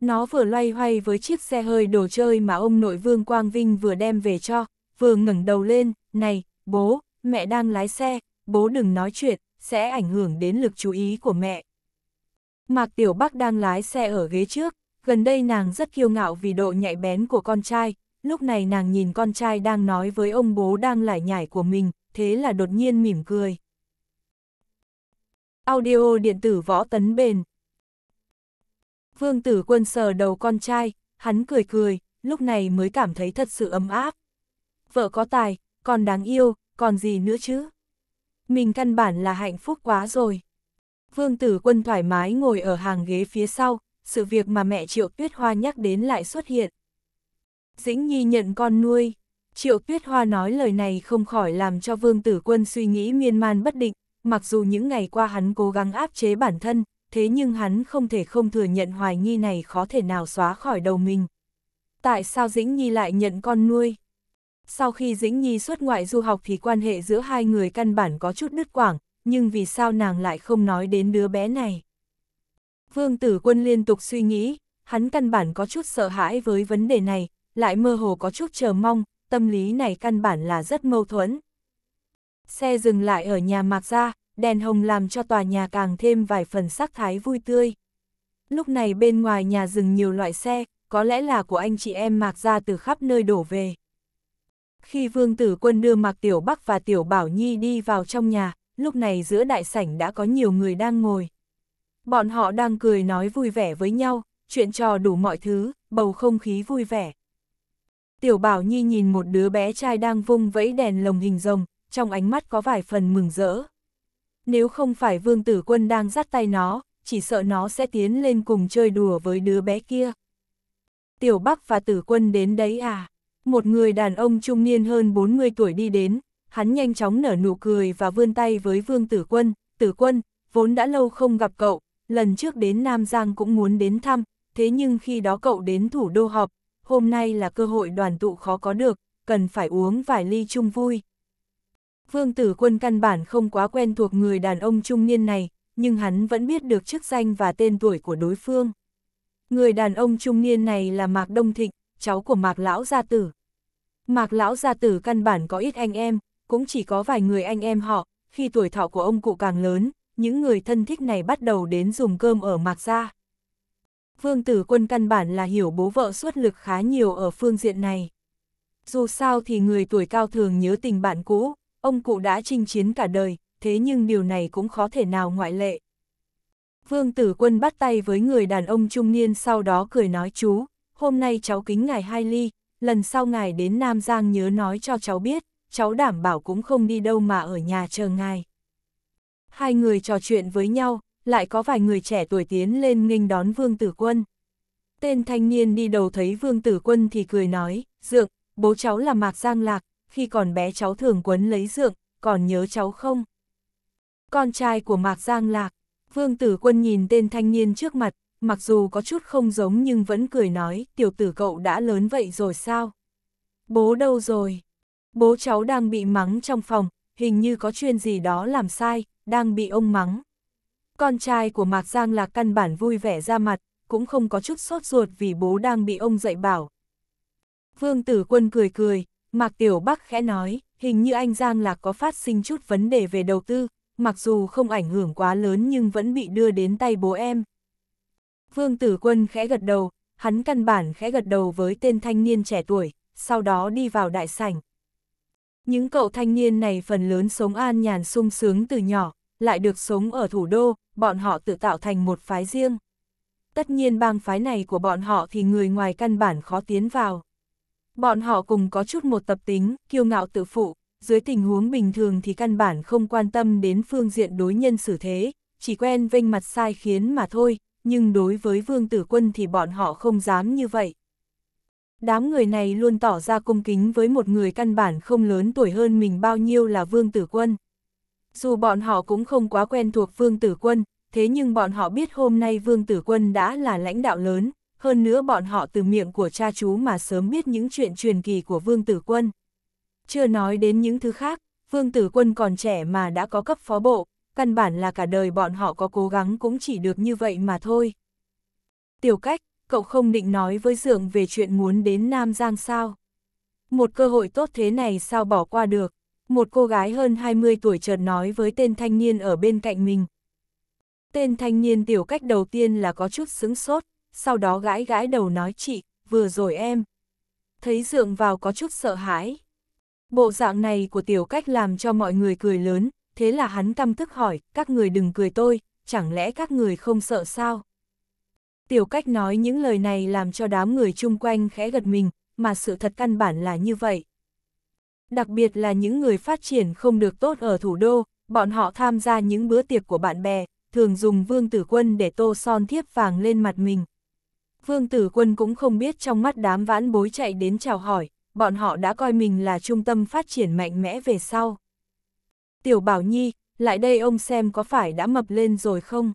Nó vừa loay hoay với chiếc xe hơi đồ chơi mà ông nội Vương Quang Vinh vừa đem về cho, vừa ngẩng đầu lên, này, bố, mẹ đang lái xe, bố đừng nói chuyện, sẽ ảnh hưởng đến lực chú ý của mẹ. Mạc Tiểu Bắc đang lái xe ở ghế trước, gần đây nàng rất kiêu ngạo vì độ nhạy bén của con trai, lúc này nàng nhìn con trai đang nói với ông bố đang lải nhải của mình, thế là đột nhiên mỉm cười. Audio điện tử võ tấn bền Vương tử quân sờ đầu con trai, hắn cười cười, lúc này mới cảm thấy thật sự ấm áp. Vợ có tài, còn đáng yêu, còn gì nữa chứ? Mình căn bản là hạnh phúc quá rồi. Vương tử quân thoải mái ngồi ở hàng ghế phía sau, sự việc mà mẹ Triệu Tuyết Hoa nhắc đến lại xuất hiện. Dĩnh Nhi nhận con nuôi. Triệu Tuyết Hoa nói lời này không khỏi làm cho Vương Tử Quân suy nghĩ miên man bất định, mặc dù những ngày qua hắn cố gắng áp chế bản thân, thế nhưng hắn không thể không thừa nhận hoài nghi này khó thể nào xóa khỏi đầu mình. Tại sao Dĩnh Nhi lại nhận con nuôi? Sau khi Dĩnh Nhi xuất ngoại du học thì quan hệ giữa hai người căn bản có chút đứt quảng, nhưng vì sao nàng lại không nói đến đứa bé này? Vương Tử Quân liên tục suy nghĩ, hắn căn bản có chút sợ hãi với vấn đề này, lại mơ hồ có chút chờ mong, tâm lý này căn bản là rất mâu thuẫn. Xe dừng lại ở nhà Mạc Gia, đèn hồng làm cho tòa nhà càng thêm vài phần sắc thái vui tươi. Lúc này bên ngoài nhà dừng nhiều loại xe, có lẽ là của anh chị em Mạc Gia từ khắp nơi đổ về. Khi Vương Tử Quân đưa Mạc Tiểu Bắc và Tiểu Bảo Nhi đi vào trong nhà, lúc này giữa đại sảnh đã có nhiều người đang ngồi. Bọn họ đang cười nói vui vẻ với nhau, chuyện trò đủ mọi thứ, bầu không khí vui vẻ. Tiểu Bảo Nhi nhìn một đứa bé trai đang vung vẫy đèn lồng hình rồng, trong ánh mắt có vài phần mừng rỡ. Nếu không phải Vương Tử Quân đang dắt tay nó, chỉ sợ nó sẽ tiến lên cùng chơi đùa với đứa bé kia. Tiểu Bắc và Tử Quân đến đấy à? Một người đàn ông trung niên hơn 40 tuổi đi đến, hắn nhanh chóng nở nụ cười và vươn tay với Vương Tử Quân. Tử Quân, vốn đã lâu không gặp cậu, lần trước đến Nam Giang cũng muốn đến thăm, thế nhưng khi đó cậu đến thủ đô họp, hôm nay là cơ hội đoàn tụ khó có được, cần phải uống vài ly chung vui. Vương tử quân căn bản không quá quen thuộc người đàn ông trung niên này, nhưng hắn vẫn biết được chức danh và tên tuổi của đối phương. Người đàn ông trung niên này là Mạc Đông Thịnh, cháu của Mạc Lão Gia Tử. Mạc Lão Gia Tử căn bản có ít anh em, cũng chỉ có vài người anh em họ, khi tuổi thọ của ông cụ càng lớn, những người thân thích này bắt đầu đến dùng cơm ở Mạc Gia. Vương Tử Quân căn bản là hiểu bố vợ suất lực khá nhiều ở phương diện này. Dù sao thì người tuổi cao thường nhớ tình bạn cũ, ông cụ đã chinh chiến cả đời, thế nhưng điều này cũng khó thể nào ngoại lệ. Vương Tử Quân bắt tay với người đàn ông trung niên sau đó cười nói chú, hôm nay cháu kính ngài hai ly, lần sau ngài đến Nam Giang nhớ nói cho cháu biết, cháu đảm bảo cũng không đi đâu mà ở nhà chờ ngài. Hai người trò chuyện với nhau, lại có vài người trẻ tuổi tiến lên nghênh đón Vương Tử Quân. Tên thanh niên đi đầu thấy Vương Tử Quân thì cười nói, Dượng, bố cháu là Mạc Giang Lạc, khi còn bé cháu thường quấn lấy Dượng, còn nhớ cháu không? Con trai của Mạc Giang Lạc, Vương Tử Quân nhìn tên thanh niên trước mặt, mặc dù có chút không giống nhưng vẫn cười nói, tiểu tử cậu đã lớn vậy rồi sao? Bố đâu rồi? Bố cháu đang bị mắng trong phòng, hình như có chuyện gì đó làm sai, đang bị ông mắng. Con trai của Mạc Giang là căn bản vui vẻ ra mặt, cũng không có chút sốt ruột vì bố đang bị ông dạy bảo. Vương Tử Quân cười cười, Mạc Tiểu Bắc khẽ nói, hình như anh Giang Lạc có phát sinh chút vấn đề về đầu tư, mặc dù không ảnh hưởng quá lớn nhưng vẫn bị đưa đến tay bố em. Vương Tử Quân khẽ gật đầu, hắn căn bản khẽ gật đầu với tên thanh niên trẻ tuổi, sau đó đi vào đại sảnh. Những cậu thanh niên này phần lớn sống an nhàn sung sướng từ nhỏ, lại được sống ở thủ đô, bọn họ tự tạo thành một phái riêng. Tất nhiên bang phái này của bọn họ thì người ngoài căn bản khó tiến vào. Bọn họ cùng có chút một tập tính, kiêu ngạo tự phụ, dưới tình huống bình thường thì căn bản không quan tâm đến phương diện đối nhân xử thế, chỉ quen vênh mặt sai khiến mà thôi, nhưng đối với vương tử quân thì bọn họ không dám như vậy. Đám người này luôn tỏ ra cung kính với một người căn bản không lớn tuổi hơn mình bao nhiêu là vương tử quân. Dù bọn họ cũng không quá quen thuộc Vương Tử Quân, thế nhưng bọn họ biết hôm nay Vương Tử Quân đã là lãnh đạo lớn, hơn nữa bọn họ từ miệng của cha chú mà sớm biết những chuyện truyền kỳ của Vương Tử Quân. Chưa nói đến những thứ khác, Vương Tử Quân còn trẻ mà đã có cấp phó bộ, căn bản là cả đời bọn họ có cố gắng cũng chỉ được như vậy mà thôi. Tiểu cách, cậu không định nói với Dượng về chuyện muốn đến Nam Giang sao? Một cơ hội tốt thế này sao bỏ qua được? một cô gái hơn 20 tuổi chợt nói với tên thanh niên ở bên cạnh mình. Tên thanh niên tiểu cách đầu tiên là có chút sững sốt, sau đó gãi gãi đầu nói chị, vừa rồi em. Thấy dượng vào có chút sợ hãi. Bộ dạng này của tiểu cách làm cho mọi người cười lớn, thế là hắn căm tức hỏi, các người đừng cười tôi, chẳng lẽ các người không sợ sao? Tiểu cách nói những lời này làm cho đám người chung quanh khẽ gật mình, mà sự thật căn bản là như vậy đặc biệt là những người phát triển không được tốt ở thủ đô, bọn họ tham gia những bữa tiệc của bạn bè, thường dùng Vương Tử Quân để tô son thiếp vàng lên mặt mình. Vương Tử Quân cũng không biết trong mắt đám vãn bối chạy đến chào hỏi, bọn họ đã coi mình là trung tâm phát triển mạnh mẽ về sau. Tiểu Bảo Nhi, lại đây ông xem có phải đã mập lên rồi không?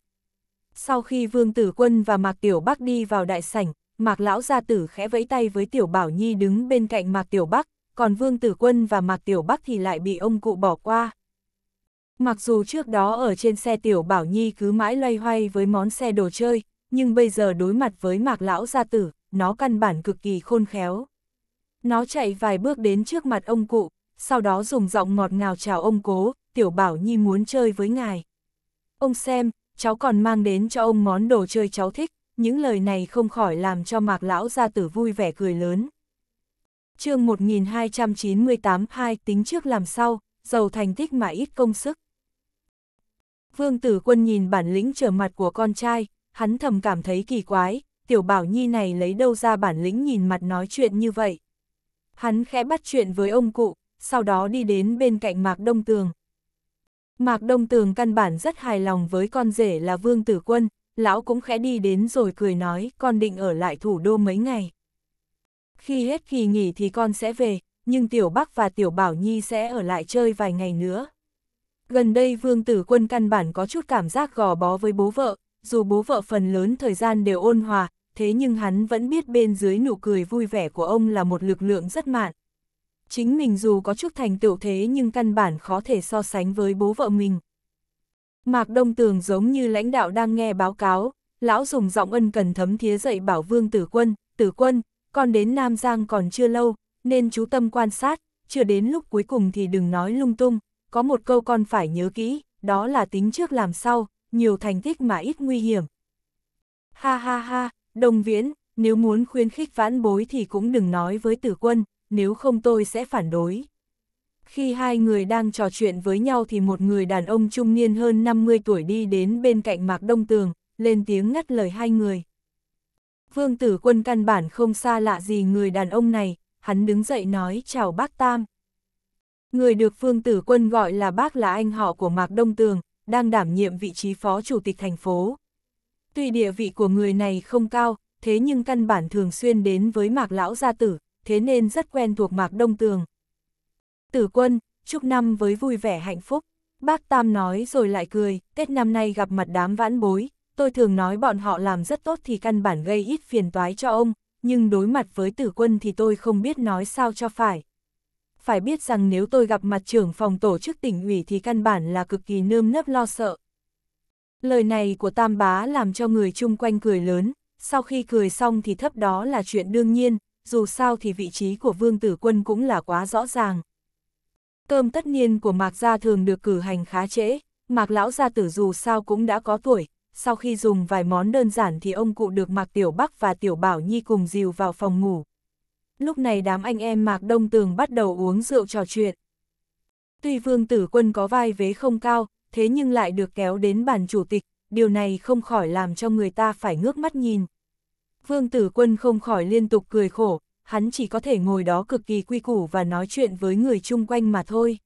Sau khi Vương Tử Quân và Mạc Tiểu Bắc đi vào đại sảnh, Mạc Lão Gia Tử khẽ vẫy tay với Tiểu Bảo Nhi đứng bên cạnh Mạc Tiểu Bắc, còn Vương Tử Quân và Mạc Tiểu Bắc thì lại bị ông cụ bỏ qua. Mặc dù trước đó ở trên xe Tiểu Bảo Nhi cứ mãi loay hoay với món xe đồ chơi, nhưng bây giờ đối mặt với Mạc Lão Gia Tử, nó căn bản cực kỳ khôn khéo. Nó chạy vài bước đến trước mặt ông cụ, sau đó dùng giọng ngọt ngào chào ông cố, Tiểu Bảo Nhi muốn chơi với ngài. Ông xem, cháu còn mang đến cho ông món đồ chơi cháu thích, những lời này không khỏi làm cho Mạc Lão Gia Tử vui vẻ cười lớn chương 1298 hai tính trước làm sau, giàu thành tích mà ít công sức. Vương tử quân nhìn bản lĩnh trở mặt của con trai, hắn thầm cảm thấy kỳ quái, tiểu bảo nhi này lấy đâu ra bản lĩnh nhìn mặt nói chuyện như vậy. Hắn khẽ bắt chuyện với ông cụ, sau đó đi đến bên cạnh Mạc Đông Tường. Mạc Đông Tường căn bản rất hài lòng với con rể là Vương Tử Quân, lão cũng khẽ đi đến rồi cười nói con định ở lại thủ đô mấy ngày khi hết kỳ nghỉ thì con sẽ về, nhưng Tiểu Bắc và Tiểu Bảo Nhi sẽ ở lại chơi vài ngày nữa. Gần đây Vương Tử Quân căn bản có chút cảm giác gò bó với bố vợ, dù bố vợ phần lớn thời gian đều ôn hòa, thế nhưng hắn vẫn biết bên dưới nụ cười vui vẻ của ông là một lực lượng rất mạn. Chính mình dù có chút thành tựu thế nhưng căn bản khó thể so sánh với bố vợ mình. Mạc Đông Tường giống như lãnh đạo đang nghe báo cáo, lão dùng giọng ân cần thấm thía dậy bảo Vương Tử Quân, Tử Quân, con đến Nam Giang còn chưa lâu, nên chú tâm quan sát, chưa đến lúc cuối cùng thì đừng nói lung tung, có một câu con phải nhớ kỹ, đó là tính trước làm sau, nhiều thành tích mà ít nguy hiểm. Ha ha ha, đồng viễn, nếu muốn khuyến khích vãn bối thì cũng đừng nói với tử quân, nếu không tôi sẽ phản đối. Khi hai người đang trò chuyện với nhau thì một người đàn ông trung niên hơn 50 tuổi đi đến bên cạnh Mạc Đông Tường, lên tiếng ngắt lời hai người. Vương tử quân căn bản không xa lạ gì người đàn ông này, hắn đứng dậy nói chào bác Tam. Người được vương tử quân gọi là bác là anh họ của Mạc Đông Tường, đang đảm nhiệm vị trí phó chủ tịch thành phố. Tuy địa vị của người này không cao, thế nhưng căn bản thường xuyên đến với Mạc Lão Gia Tử, thế nên rất quen thuộc Mạc Đông Tường. Tử quân, chúc năm với vui vẻ hạnh phúc. Bác Tam nói rồi lại cười, Tết năm nay gặp mặt đám vãn bối, tôi thường nói bọn họ làm rất tốt thì căn bản gây ít phiền toái cho ông, nhưng đối mặt với tử quân thì tôi không biết nói sao cho phải. Phải biết rằng nếu tôi gặp mặt trưởng phòng tổ chức tỉnh ủy thì căn bản là cực kỳ nơm nớp lo sợ. Lời này của Tam Bá làm cho người chung quanh cười lớn, sau khi cười xong thì thấp đó là chuyện đương nhiên, dù sao thì vị trí của Vương Tử Quân cũng là quá rõ ràng. Cơm tất niên của Mạc Gia thường được cử hành khá trễ, Mạc Lão Gia Tử dù sao cũng đã có tuổi, sau khi dùng vài món đơn giản thì ông cụ được Mạc Tiểu Bắc và Tiểu Bảo Nhi cùng dìu vào phòng ngủ. Lúc này đám anh em Mạc Đông Tường bắt đầu uống rượu trò chuyện. Tuy Vương Tử Quân có vai vế không cao, thế nhưng lại được kéo đến bàn chủ tịch, điều này không khỏi làm cho người ta phải ngước mắt nhìn. Vương Tử Quân không khỏi liên tục cười khổ, hắn chỉ có thể ngồi đó cực kỳ quy củ và nói chuyện với người chung quanh mà thôi.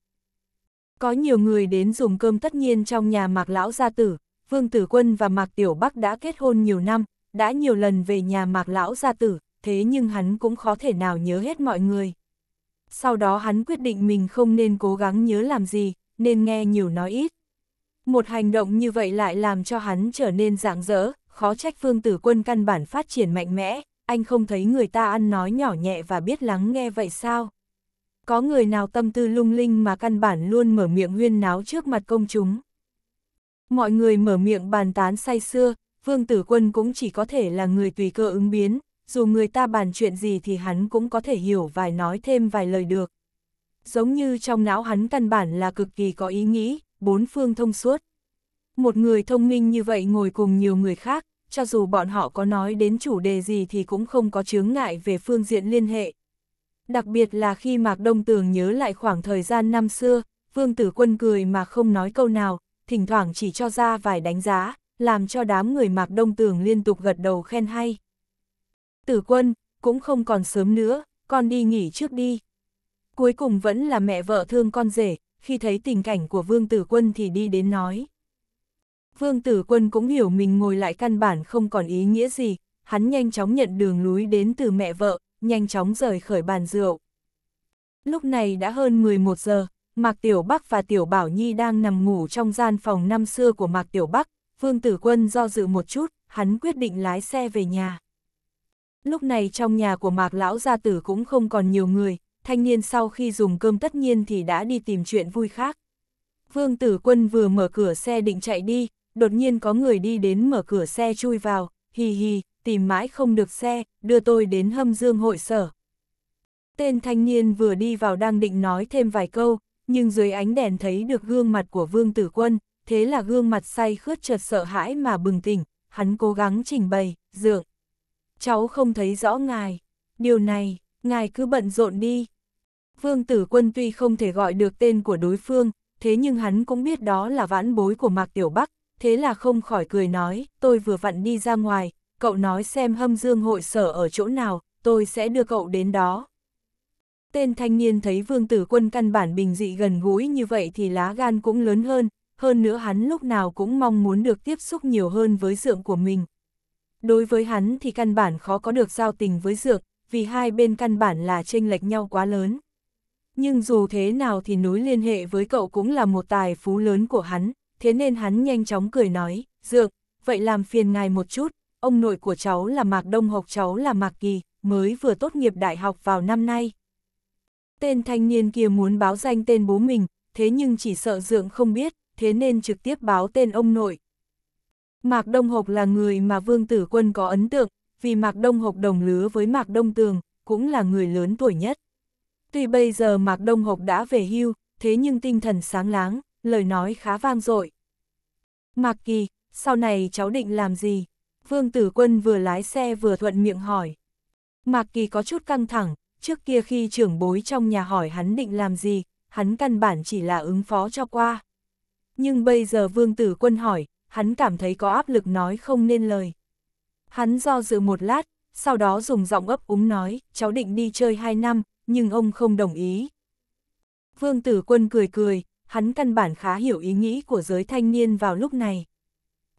Có nhiều người đến dùng cơm tất nhiên trong nhà Mạc Lão Gia Tử, Vương Tử Quân và Mạc Tiểu Bắc đã kết hôn nhiều năm, đã nhiều lần về nhà Mạc Lão gia tử, thế nhưng hắn cũng khó thể nào nhớ hết mọi người. Sau đó hắn quyết định mình không nên cố gắng nhớ làm gì, nên nghe nhiều nói ít. Một hành động như vậy lại làm cho hắn trở nên rạng rỡ, khó trách Vương Tử Quân căn bản phát triển mạnh mẽ, anh không thấy người ta ăn nói nhỏ nhẹ và biết lắng nghe vậy sao? Có người nào tâm tư lung linh mà căn bản luôn mở miệng huyên náo trước mặt công chúng? Mọi người mở miệng bàn tán say xưa, Vương Tử Quân cũng chỉ có thể là người tùy cơ ứng biến, dù người ta bàn chuyện gì thì hắn cũng có thể hiểu vài nói thêm vài lời được. Giống như trong não hắn căn bản là cực kỳ có ý nghĩ, bốn phương thông suốt. Một người thông minh như vậy ngồi cùng nhiều người khác, cho dù bọn họ có nói đến chủ đề gì thì cũng không có chướng ngại về phương diện liên hệ. Đặc biệt là khi Mạc Đông Tường nhớ lại khoảng thời gian năm xưa, Vương Tử Quân cười mà không nói câu nào, thỉnh thoảng chỉ cho ra vài đánh giá, làm cho đám người mạc đông tường liên tục gật đầu khen hay. Tử quân, cũng không còn sớm nữa, con đi nghỉ trước đi. Cuối cùng vẫn là mẹ vợ thương con rể, khi thấy tình cảnh của vương tử quân thì đi đến nói. Vương tử quân cũng hiểu mình ngồi lại căn bản không còn ý nghĩa gì, hắn nhanh chóng nhận đường núi đến từ mẹ vợ, nhanh chóng rời khỏi bàn rượu. Lúc này đã hơn 11 giờ, Mạc Tiểu Bắc và Tiểu Bảo Nhi đang nằm ngủ trong gian phòng năm xưa của Mạc Tiểu Bắc, Vương Tử Quân do dự một chút, hắn quyết định lái xe về nhà. Lúc này trong nhà của Mạc Lão Gia Tử cũng không còn nhiều người, thanh niên sau khi dùng cơm tất nhiên thì đã đi tìm chuyện vui khác. Vương Tử Quân vừa mở cửa xe định chạy đi, đột nhiên có người đi đến mở cửa xe chui vào, hì hì, tìm mãi không được xe, đưa tôi đến hâm dương hội sở. Tên thanh niên vừa đi vào đang định nói thêm vài câu, nhưng dưới ánh đèn thấy được gương mặt của Vương Tử Quân, thế là gương mặt say khướt chợt sợ hãi mà bừng tỉnh, hắn cố gắng trình bày, dượng. Cháu không thấy rõ ngài, điều này, ngài cứ bận rộn đi. Vương Tử Quân tuy không thể gọi được tên của đối phương, thế nhưng hắn cũng biết đó là vãn bối của Mạc Tiểu Bắc, thế là không khỏi cười nói, tôi vừa vặn đi ra ngoài, cậu nói xem hâm dương hội sở ở chỗ nào, tôi sẽ đưa cậu đến đó. Tên thanh niên thấy vương tử quân căn bản bình dị gần gũi như vậy thì lá gan cũng lớn hơn, hơn nữa hắn lúc nào cũng mong muốn được tiếp xúc nhiều hơn với dượng của mình. Đối với hắn thì căn bản khó có được giao tình với dược, vì hai bên căn bản là chênh lệch nhau quá lớn. Nhưng dù thế nào thì núi liên hệ với cậu cũng là một tài phú lớn của hắn, thế nên hắn nhanh chóng cười nói, dược, vậy làm phiền ngài một chút, ông nội của cháu là Mạc Đông Học cháu là Mạc Kỳ, mới vừa tốt nghiệp đại học vào năm nay. Tên thanh niên kia muốn báo danh tên bố mình, thế nhưng chỉ sợ dượng không biết, thế nên trực tiếp báo tên ông nội. Mạc Đông Hộc là người mà Vương Tử Quân có ấn tượng, vì Mạc Đông Hộc đồng lứa với Mạc Đông Tường, cũng là người lớn tuổi nhất. Tuy bây giờ Mạc Đông Hộc đã về hưu, thế nhưng tinh thần sáng láng, lời nói khá vang dội. Mạc Kỳ, sau này cháu định làm gì? Vương Tử Quân vừa lái xe vừa thuận miệng hỏi. Mạc Kỳ có chút căng thẳng, trước kia khi trưởng bối trong nhà hỏi hắn định làm gì, hắn căn bản chỉ là ứng phó cho qua. Nhưng bây giờ vương tử quân hỏi, hắn cảm thấy có áp lực nói không nên lời. Hắn do dự một lát, sau đó dùng giọng ấp úng nói, cháu định đi chơi hai năm, nhưng ông không đồng ý. Vương tử quân cười cười, hắn căn bản khá hiểu ý nghĩ của giới thanh niên vào lúc này.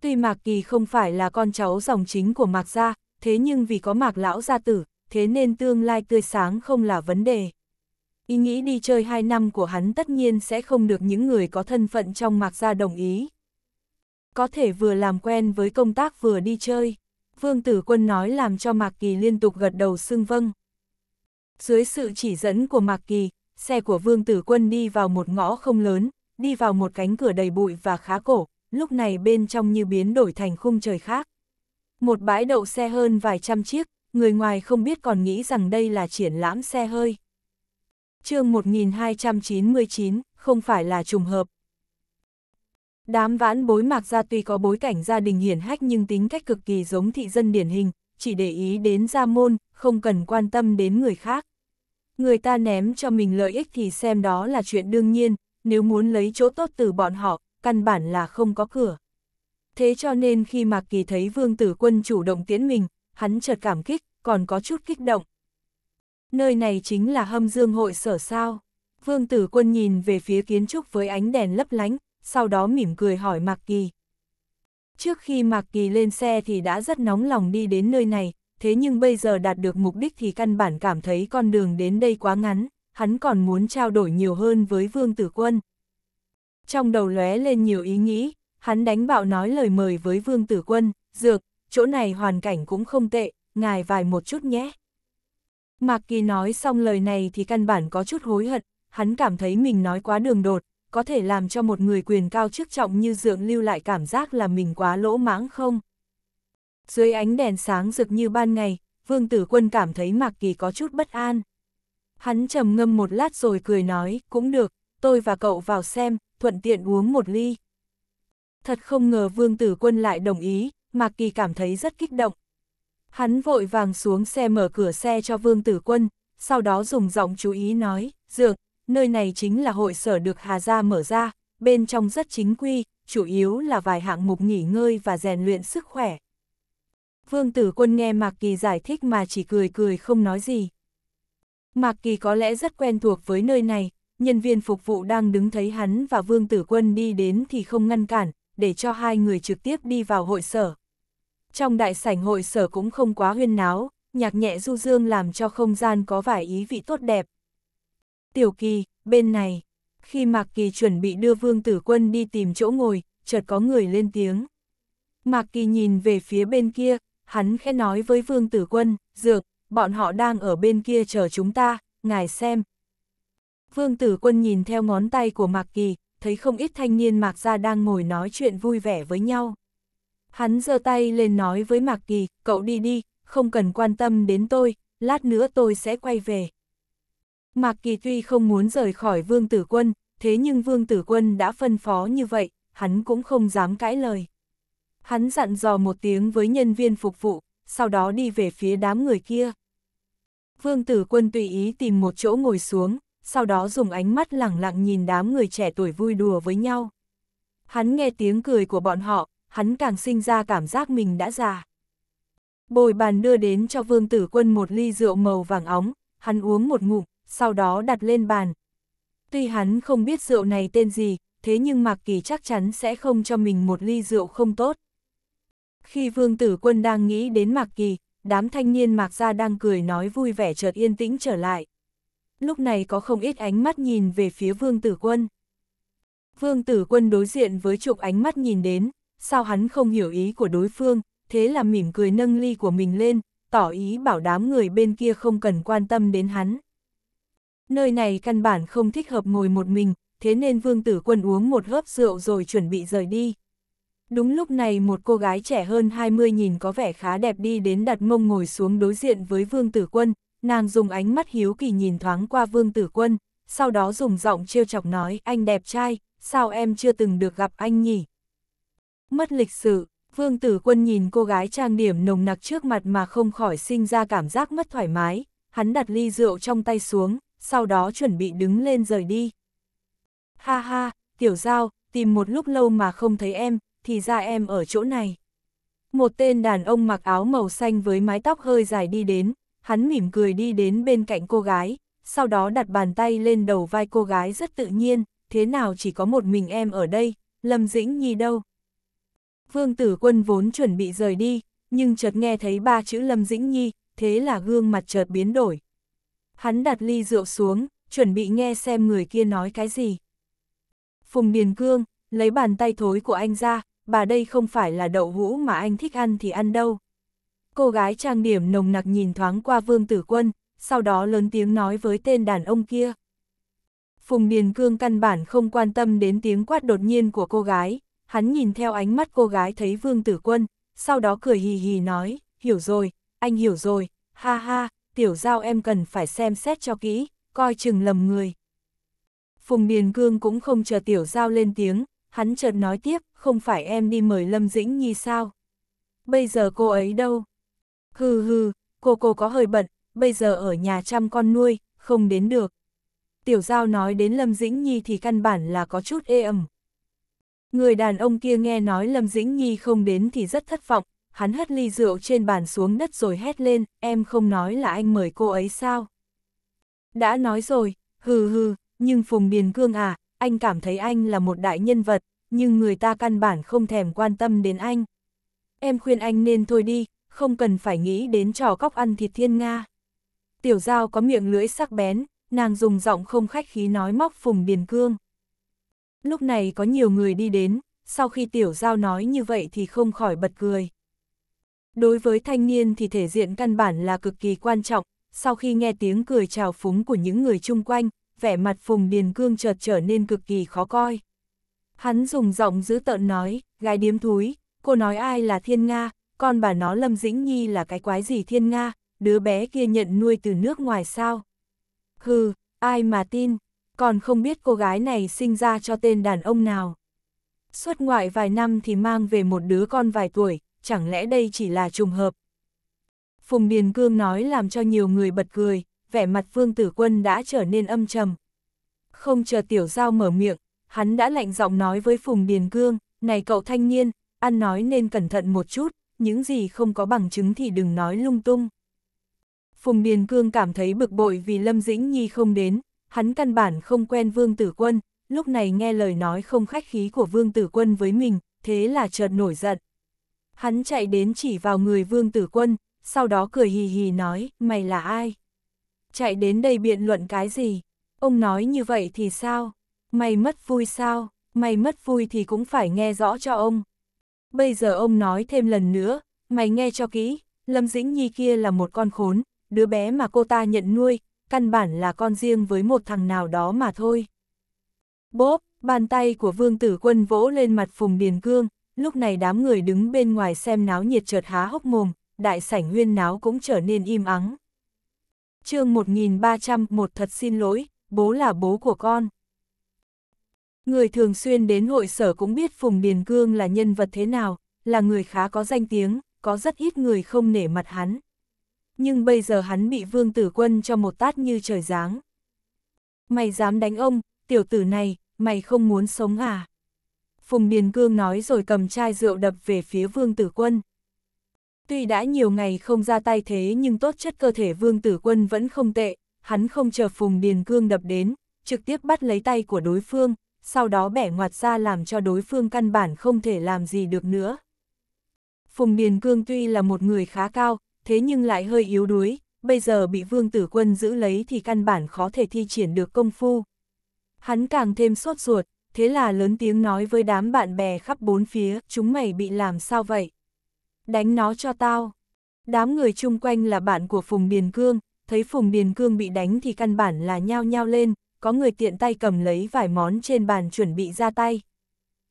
Tuy Mạc Kỳ không phải là con cháu dòng chính của Mạc Gia, thế nhưng vì có Mạc Lão Gia Tử, thế nên tương lai tươi sáng không là vấn đề. Ý nghĩ đi chơi 2 năm của hắn tất nhiên sẽ không được những người có thân phận trong mạc gia đồng ý. Có thể vừa làm quen với công tác vừa đi chơi, Vương Tử Quân nói làm cho Mạc Kỳ liên tục gật đầu xưng vâng. Dưới sự chỉ dẫn của Mạc Kỳ, xe của Vương Tử Quân đi vào một ngõ không lớn, đi vào một cánh cửa đầy bụi và khá cổ, lúc này bên trong như biến đổi thành khung trời khác. Một bãi đậu xe hơn vài trăm chiếc, người ngoài không biết còn nghĩ rằng đây là triển lãm xe hơi. chương 1299, không phải là trùng hợp. Đám vãn bối mạc gia tuy có bối cảnh gia đình hiển hách nhưng tính cách cực kỳ giống thị dân điển hình, chỉ để ý đến gia môn, không cần quan tâm đến người khác. Người ta ném cho mình lợi ích thì xem đó là chuyện đương nhiên, nếu muốn lấy chỗ tốt từ bọn họ, căn bản là không có cửa. Thế cho nên khi Mạc Kỳ thấy vương tử quân chủ động tiến mình, hắn chợt cảm kích, còn có chút kích động. Nơi này chính là hâm dương hội sở sao. Vương tử quân nhìn về phía kiến trúc với ánh đèn lấp lánh, sau đó mỉm cười hỏi Mạc Kỳ. Trước khi Mạc Kỳ lên xe thì đã rất nóng lòng đi đến nơi này, thế nhưng bây giờ đạt được mục đích thì căn bản cảm thấy con đường đến đây quá ngắn, hắn còn muốn trao đổi nhiều hơn với Vương Tử Quân. Trong đầu lóe lên nhiều ý nghĩ, hắn đánh bạo nói lời mời với Vương Tử Quân, dược, chỗ này hoàn cảnh cũng không tệ, ngài vài một chút nhé. Mạc Kỳ nói xong lời này thì căn bản có chút hối hận, hắn cảm thấy mình nói quá đường đột, có thể làm cho một người quyền cao chức trọng như dượng lưu lại cảm giác là mình quá lỗ mãng không. Dưới ánh đèn sáng rực như ban ngày, Vương Tử Quân cảm thấy Mạc Kỳ có chút bất an. Hắn trầm ngâm một lát rồi cười nói, cũng được, tôi và cậu vào xem, thuận tiện uống một ly. Thật không ngờ Vương Tử Quân lại đồng ý, Mạc Kỳ cảm thấy rất kích động, Hắn vội vàng xuống xe mở cửa xe cho Vương Tử Quân, sau đó dùng giọng chú ý nói, dược, nơi này chính là hội sở được Hà Gia mở ra, bên trong rất chính quy, chủ yếu là vài hạng mục nghỉ ngơi và rèn luyện sức khỏe. Vương Tử Quân nghe Mạc Kỳ giải thích mà chỉ cười cười không nói gì. Mạc Kỳ có lẽ rất quen thuộc với nơi này, nhân viên phục vụ đang đứng thấy hắn và Vương Tử Quân đi đến thì không ngăn cản, để cho hai người trực tiếp đi vào hội sở. Trong đại sảnh hội sở cũng không quá huyên náo, nhạc nhẹ du dương làm cho không gian có vài ý vị tốt đẹp. Tiểu kỳ, bên này, khi Mạc Kỳ chuẩn bị đưa Vương Tử Quân đi tìm chỗ ngồi, chợt có người lên tiếng. Mạc Kỳ nhìn về phía bên kia, hắn khẽ nói với Vương Tử Quân, dược, bọn họ đang ở bên kia chờ chúng ta, ngài xem. Vương Tử Quân nhìn theo ngón tay của Mạc Kỳ, thấy không ít thanh niên Mạc gia đang ngồi nói chuyện vui vẻ với nhau. Hắn giơ tay lên nói với Mạc Kỳ, cậu đi đi, không cần quan tâm đến tôi, lát nữa tôi sẽ quay về. Mạc Kỳ tuy không muốn rời khỏi Vương Tử Quân, thế nhưng Vương Tử Quân đã phân phó như vậy, hắn cũng không dám cãi lời. Hắn dặn dò một tiếng với nhân viên phục vụ, sau đó đi về phía đám người kia. Vương Tử Quân tùy ý tìm một chỗ ngồi xuống, sau đó dùng ánh mắt lẳng lặng nhìn đám người trẻ tuổi vui đùa với nhau. Hắn nghe tiếng cười của bọn họ, hắn càng sinh ra cảm giác mình đã già. Bồi bàn đưa đến cho vương tử quân một ly rượu màu vàng óng, hắn uống một ngụm, sau đó đặt lên bàn. Tuy hắn không biết rượu này tên gì, thế nhưng Mạc Kỳ chắc chắn sẽ không cho mình một ly rượu không tốt. Khi vương tử quân đang nghĩ đến Mạc Kỳ, đám thanh niên Mạc Gia đang cười nói vui vẻ chợt yên tĩnh trở lại. Lúc này có không ít ánh mắt nhìn về phía vương tử quân. Vương tử quân đối diện với chục ánh mắt nhìn đến, sao hắn không hiểu ý của đối phương, thế là mỉm cười nâng ly của mình lên, tỏ ý bảo đám người bên kia không cần quan tâm đến hắn. Nơi này căn bản không thích hợp ngồi một mình, thế nên vương tử quân uống một hớp rượu rồi chuẩn bị rời đi. Đúng lúc này một cô gái trẻ hơn 20 nhìn có vẻ khá đẹp đi đến đặt mông ngồi xuống đối diện với vương tử quân, nàng dùng ánh mắt hiếu kỳ nhìn thoáng qua vương tử quân, sau đó dùng giọng trêu chọc nói anh đẹp trai, sao em chưa từng được gặp anh nhỉ? Mất lịch sự, Vương Tử Quân nhìn cô gái trang điểm nồng nặc trước mặt mà không khỏi sinh ra cảm giác mất thoải mái, hắn đặt ly rượu trong tay xuống, sau đó chuẩn bị đứng lên rời đi. Ha ha, tiểu giao, tìm một lúc lâu mà không thấy em, thì ra em ở chỗ này. Một tên đàn ông mặc áo màu xanh với mái tóc hơi dài đi đến, hắn mỉm cười đi đến bên cạnh cô gái, sau đó đặt bàn tay lên đầu vai cô gái rất tự nhiên, thế nào chỉ có một mình em ở đây, Lâm Dĩnh Nhi đâu. Vương tử quân vốn chuẩn bị rời đi, nhưng chợt nghe thấy ba chữ Lâm Dĩnh Nhi, thế là gương mặt chợt biến đổi. Hắn đặt ly rượu xuống, chuẩn bị nghe xem người kia nói cái gì. Phùng Điền Cương, lấy bàn tay thối của anh ra, bà đây không phải là đậu hũ mà anh thích ăn thì ăn đâu. Cô gái trang điểm nồng nặc nhìn thoáng qua Vương Tử Quân, sau đó lớn tiếng nói với tên đàn ông kia. Phùng Điền Cương căn bản không quan tâm đến tiếng quát đột nhiên của cô gái, hắn nhìn theo ánh mắt cô gái thấy Vương Tử Quân, sau đó cười hì hì nói, hiểu rồi, anh hiểu rồi, ha ha, tiểu giao em cần phải xem xét cho kỹ, coi chừng lầm người. Phùng Điền Cương cũng không chờ tiểu giao lên tiếng, hắn chợt nói tiếp, không phải em đi mời Lâm Dĩnh Nhi sao? Bây giờ cô ấy đâu? Hừ hừ, cô cô có hơi bận, bây giờ ở nhà chăm con nuôi, không đến được. Tiểu giao nói đến Lâm Dĩnh Nhi thì căn bản là có chút ê ẩm, Người đàn ông kia nghe nói Lâm Dĩnh Nhi không đến thì rất thất vọng, hắn hất ly rượu trên bàn xuống đất rồi hét lên, em không nói là anh mời cô ấy sao? Đã nói rồi, hừ hừ, nhưng Phùng Điền Cương à, anh cảm thấy anh là một đại nhân vật, nhưng người ta căn bản không thèm quan tâm đến anh. Em khuyên anh nên thôi đi, không cần phải nghĩ đến trò cóc ăn thịt thiên Nga. Tiểu Giao có miệng lưỡi sắc bén, nàng dùng giọng không khách khí nói móc Phùng Điền Cương. Lúc này có nhiều người đi đến, sau khi tiểu giao nói như vậy thì không khỏi bật cười. Đối với thanh niên thì thể diện căn bản là cực kỳ quan trọng, sau khi nghe tiếng cười trào phúng của những người chung quanh, vẻ mặt Phùng Điền Cương chợt trở nên cực kỳ khó coi. Hắn dùng giọng dữ tợn nói, gái điếm thúi, cô nói ai là thiên Nga, con bà nó Lâm Dĩnh Nhi là cái quái gì thiên Nga, đứa bé kia nhận nuôi từ nước ngoài sao? Hừ, ai mà tin, còn không biết cô gái này sinh ra cho tên đàn ông nào. Xuất ngoại vài năm thì mang về một đứa con vài tuổi, chẳng lẽ đây chỉ là trùng hợp. Phùng Điền Cương nói làm cho nhiều người bật cười, vẻ mặt Phương Tử Quân đã trở nên âm trầm. Không chờ Tiểu Giao mở miệng, hắn đã lạnh giọng nói với Phùng Điền Cương, này cậu thanh niên, ăn nói nên cẩn thận một chút, những gì không có bằng chứng thì đừng nói lung tung. Phùng Điền Cương cảm thấy bực bội vì Lâm Dĩnh Nhi không đến, hắn căn bản không quen Vương Tử Quân, lúc này nghe lời nói không khách khí của Vương Tử Quân với mình, thế là chợt nổi giận. Hắn chạy đến chỉ vào người Vương Tử Quân, sau đó cười hì hì nói, mày là ai? Chạy đến đây biện luận cái gì? Ông nói như vậy thì sao? Mày mất vui sao? Mày mất vui thì cũng phải nghe rõ cho ông. Bây giờ ông nói thêm lần nữa, mày nghe cho kỹ, Lâm Dĩnh Nhi kia là một con khốn, đứa bé mà cô ta nhận nuôi, căn bản là con riêng với một thằng nào đó mà thôi. Bốp, bàn tay của vương tử quân vỗ lên mặt Phùng Điền Cương, lúc này đám người đứng bên ngoài xem náo nhiệt chợt há hốc mồm, đại sảnh huyên náo cũng trở nên im ắng. chương một thật xin lỗi, bố là bố của con. Người thường xuyên đến hội sở cũng biết Phùng Điền Cương là nhân vật thế nào, là người khá có danh tiếng, có rất ít người không nể mặt hắn nhưng bây giờ hắn bị vương tử quân cho một tát như trời giáng. Mày dám đánh ông, tiểu tử này, mày không muốn sống à? Phùng Điền Cương nói rồi cầm chai rượu đập về phía vương tử quân. Tuy đã nhiều ngày không ra tay thế nhưng tốt chất cơ thể vương tử quân vẫn không tệ, hắn không chờ Phùng Điền Cương đập đến, trực tiếp bắt lấy tay của đối phương, sau đó bẻ ngoặt ra làm cho đối phương căn bản không thể làm gì được nữa. Phùng Điền Cương tuy là một người khá cao, thế nhưng lại hơi yếu đuối, bây giờ bị vương tử quân giữ lấy thì căn bản khó thể thi triển được công phu. Hắn càng thêm sốt ruột, thế là lớn tiếng nói với đám bạn bè khắp bốn phía, chúng mày bị làm sao vậy? Đánh nó cho tao. Đám người chung quanh là bạn của Phùng Điền Cương, thấy Phùng Điền Cương bị đánh thì căn bản là nhao nhao lên, có người tiện tay cầm lấy vài món trên bàn chuẩn bị ra tay.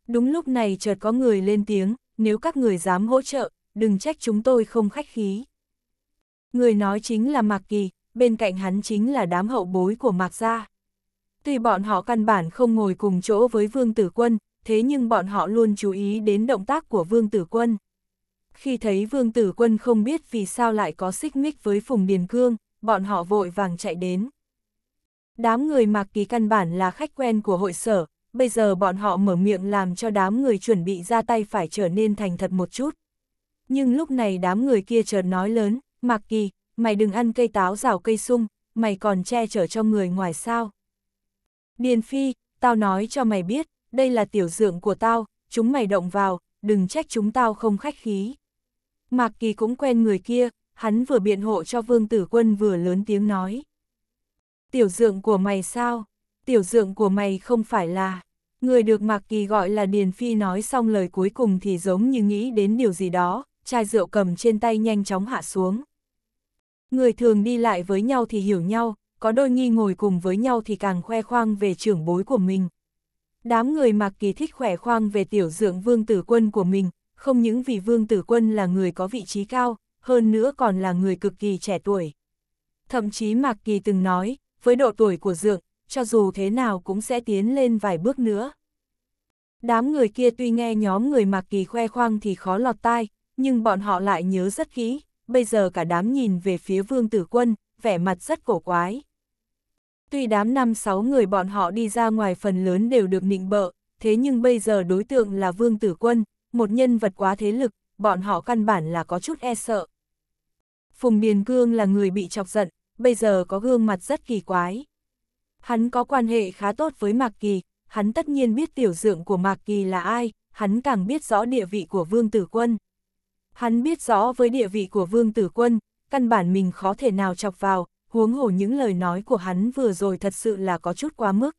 Đúng lúc này chợt có người lên tiếng, nếu các người dám hỗ trợ, đừng trách chúng tôi không khách khí. Người nói chính là Mạc Kỳ, bên cạnh hắn chính là đám hậu bối của Mạc Gia. Tuy bọn họ căn bản không ngồi cùng chỗ với Vương Tử Quân, thế nhưng bọn họ luôn chú ý đến động tác của Vương Tử Quân. Khi thấy Vương Tử Quân không biết vì sao lại có xích mích với Phùng Điền Cương, bọn họ vội vàng chạy đến. Đám người Mạc Kỳ căn bản là khách quen của hội sở, bây giờ bọn họ mở miệng làm cho đám người chuẩn bị ra tay phải trở nên thành thật một chút. Nhưng lúc này đám người kia chợt nói lớn, Mạc Kỳ, mày đừng ăn cây táo rào cây sung, mày còn che chở cho người ngoài sao. Điền Phi, tao nói cho mày biết, đây là tiểu dưỡng của tao, chúng mày động vào, đừng trách chúng tao không khách khí. Mạc Kỳ cũng quen người kia, hắn vừa biện hộ cho Vương Tử Quân vừa lớn tiếng nói. Tiểu dưỡng của mày sao? Tiểu dưỡng của mày không phải là... Người được Mạc Kỳ gọi là Điền Phi nói xong lời cuối cùng thì giống như nghĩ đến điều gì đó, chai rượu cầm trên tay nhanh chóng hạ xuống. Người thường đi lại với nhau thì hiểu nhau, có đôi nghi ngồi cùng với nhau thì càng khoe khoang về trưởng bối của mình. Đám người mặc kỳ thích khỏe khoang về tiểu dưỡng vương tử quân của mình, không những vì vương tử quân là người có vị trí cao, hơn nữa còn là người cực kỳ trẻ tuổi. Thậm chí Mạc Kỳ từng nói, với độ tuổi của Dượng, cho dù thế nào cũng sẽ tiến lên vài bước nữa. Đám người kia tuy nghe nhóm người Mạc Kỳ khoe khoang thì khó lọt tai, nhưng bọn họ lại nhớ rất kỹ, bây giờ cả đám nhìn về phía vương tử quân, vẻ mặt rất cổ quái. Tuy đám năm sáu người bọn họ đi ra ngoài phần lớn đều được nịnh bợ, thế nhưng bây giờ đối tượng là vương tử quân, một nhân vật quá thế lực, bọn họ căn bản là có chút e sợ. Phùng Điền Cương là người bị chọc giận, bây giờ có gương mặt rất kỳ quái. Hắn có quan hệ khá tốt với Mạc Kỳ, hắn tất nhiên biết tiểu dưỡng của Mạc Kỳ là ai, hắn càng biết rõ địa vị của Vương Tử Quân. Hắn biết rõ với địa vị của vương tử quân, căn bản mình khó thể nào chọc vào, huống hồ những lời nói của hắn vừa rồi thật sự là có chút quá mức.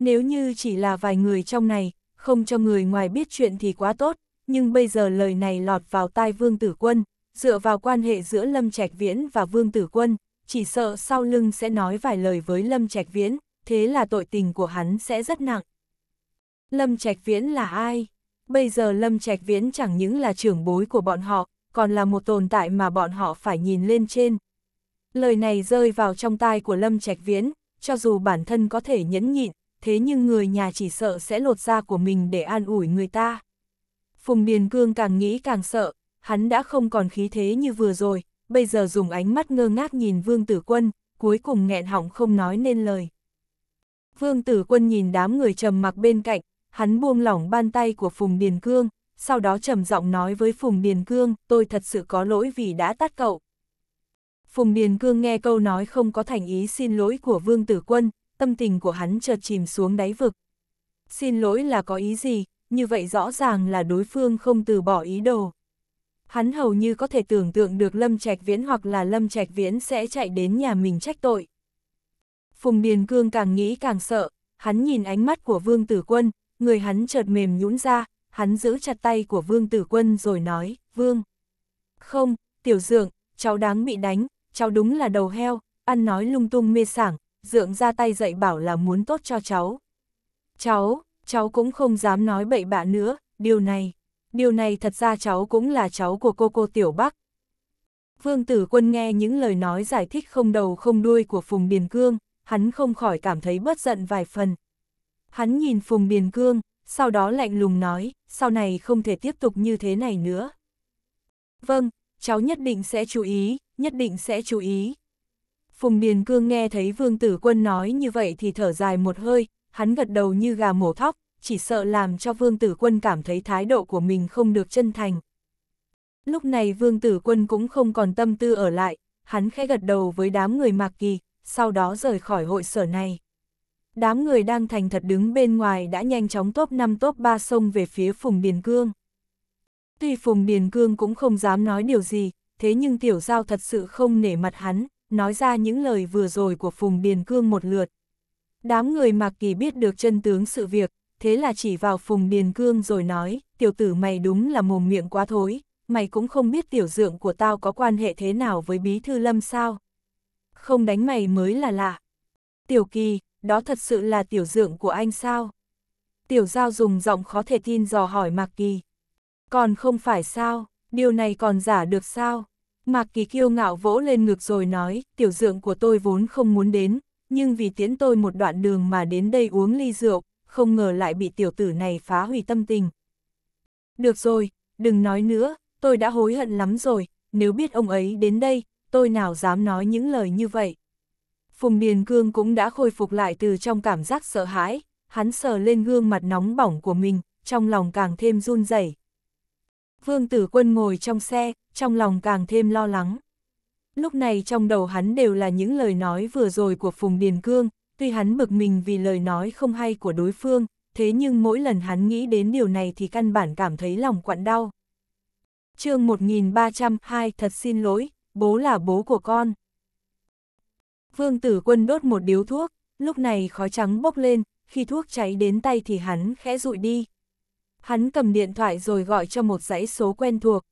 Nếu như chỉ là vài người trong này, không cho người ngoài biết chuyện thì quá tốt, nhưng bây giờ lời này lọt vào tai vương tử quân, dựa vào quan hệ giữa Lâm Trạch Viễn và vương tử quân, chỉ sợ sau lưng sẽ nói vài lời với Lâm Trạch Viễn, thế là tội tình của hắn sẽ rất nặng. Lâm Trạch Viễn là ai? bây giờ Lâm Trạch Viễn chẳng những là trưởng bối của bọn họ, còn là một tồn tại mà bọn họ phải nhìn lên trên. Lời này rơi vào trong tai của Lâm Trạch Viễn, cho dù bản thân có thể nhẫn nhịn, thế nhưng người nhà chỉ sợ sẽ lột da của mình để an ủi người ta. Phùng Điền Cương càng nghĩ càng sợ, hắn đã không còn khí thế như vừa rồi, bây giờ dùng ánh mắt ngơ ngác nhìn Vương Tử Quân, cuối cùng nghẹn họng không nói nên lời. Vương Tử Quân nhìn đám người trầm mặc bên cạnh, hắn buông lỏng bàn tay của Phùng Điền Cương, sau đó trầm giọng nói với Phùng Điền Cương, tôi thật sự có lỗi vì đã tát cậu. Phùng Điền Cương nghe câu nói không có thành ý xin lỗi của Vương Tử Quân, tâm tình của hắn chợt chìm xuống đáy vực. Xin lỗi là có ý gì, như vậy rõ ràng là đối phương không từ bỏ ý đồ. Hắn hầu như có thể tưởng tượng được Lâm Trạch Viễn hoặc là Lâm Trạch Viễn sẽ chạy đến nhà mình trách tội. Phùng Điền Cương càng nghĩ càng sợ, hắn nhìn ánh mắt của Vương Tử Quân, người hắn chợt mềm nhũn ra, hắn giữ chặt tay của Vương Tử Quân rồi nói, Vương. Không, tiểu dượng, cháu đáng bị đánh, cháu đúng là đầu heo, ăn nói lung tung mê sảng, dượng ra tay dạy bảo là muốn tốt cho cháu. Cháu, cháu cũng không dám nói bậy bạ nữa, điều này, điều này thật ra cháu cũng là cháu của cô cô Tiểu Bắc. Vương Tử Quân nghe những lời nói giải thích không đầu không đuôi của Phùng Điền Cương, hắn không khỏi cảm thấy bất giận vài phần, Hắn nhìn Phùng Biền Cương, sau đó lạnh lùng nói, sau này không thể tiếp tục như thế này nữa. Vâng, cháu nhất định sẽ chú ý, nhất định sẽ chú ý. Phùng Biền Cương nghe thấy Vương Tử Quân nói như vậy thì thở dài một hơi, hắn gật đầu như gà mổ thóc, chỉ sợ làm cho Vương Tử Quân cảm thấy thái độ của mình không được chân thành. Lúc này Vương Tử Quân cũng không còn tâm tư ở lại, hắn khẽ gật đầu với đám người Mạc Kỳ, sau đó rời khỏi hội sở này đám người đang thành thật đứng bên ngoài đã nhanh chóng top 5 top 3 xông về phía Phùng Điền Cương. Tuy Phùng Điền Cương cũng không dám nói điều gì, thế nhưng Tiểu Giao thật sự không nể mặt hắn, nói ra những lời vừa rồi của Phùng Điền Cương một lượt. Đám người Mạc Kỳ biết được chân tướng sự việc, thế là chỉ vào Phùng Điền Cương rồi nói, tiểu tử mày đúng là mồm miệng quá thối, mày cũng không biết tiểu dượng của tao có quan hệ thế nào với Bí Thư Lâm sao. Không đánh mày mới là lạ. Tiểu Kỳ, đó thật sự là tiểu dượng của anh sao? Tiểu giao dùng giọng khó thể tin dò hỏi Mạc Kỳ. Còn không phải sao, điều này còn giả được sao? Mạc Kỳ kiêu ngạo vỗ lên ngực rồi nói, tiểu dượng của tôi vốn không muốn đến, nhưng vì tiễn tôi một đoạn đường mà đến đây uống ly rượu, không ngờ lại bị tiểu tử này phá hủy tâm tình. Được rồi, đừng nói nữa, tôi đã hối hận lắm rồi, nếu biết ông ấy đến đây, tôi nào dám nói những lời như vậy. Phùng Điền Cương cũng đã khôi phục lại từ trong cảm giác sợ hãi, hắn sờ lên gương mặt nóng bỏng của mình, trong lòng càng thêm run rẩy. Vương Tử Quân ngồi trong xe, trong lòng càng thêm lo lắng. Lúc này trong đầu hắn đều là những lời nói vừa rồi của Phùng Điền Cương, tuy hắn bực mình vì lời nói không hay của đối phương, thế nhưng mỗi lần hắn nghĩ đến điều này thì căn bản cảm thấy lòng quặn đau. chương 1302 thật xin lỗi, bố là bố của con. Vương tử quân đốt một điếu thuốc, lúc này khói trắng bốc lên, khi thuốc cháy đến tay thì hắn khẽ rụi đi. Hắn cầm điện thoại rồi gọi cho một dãy số quen thuộc.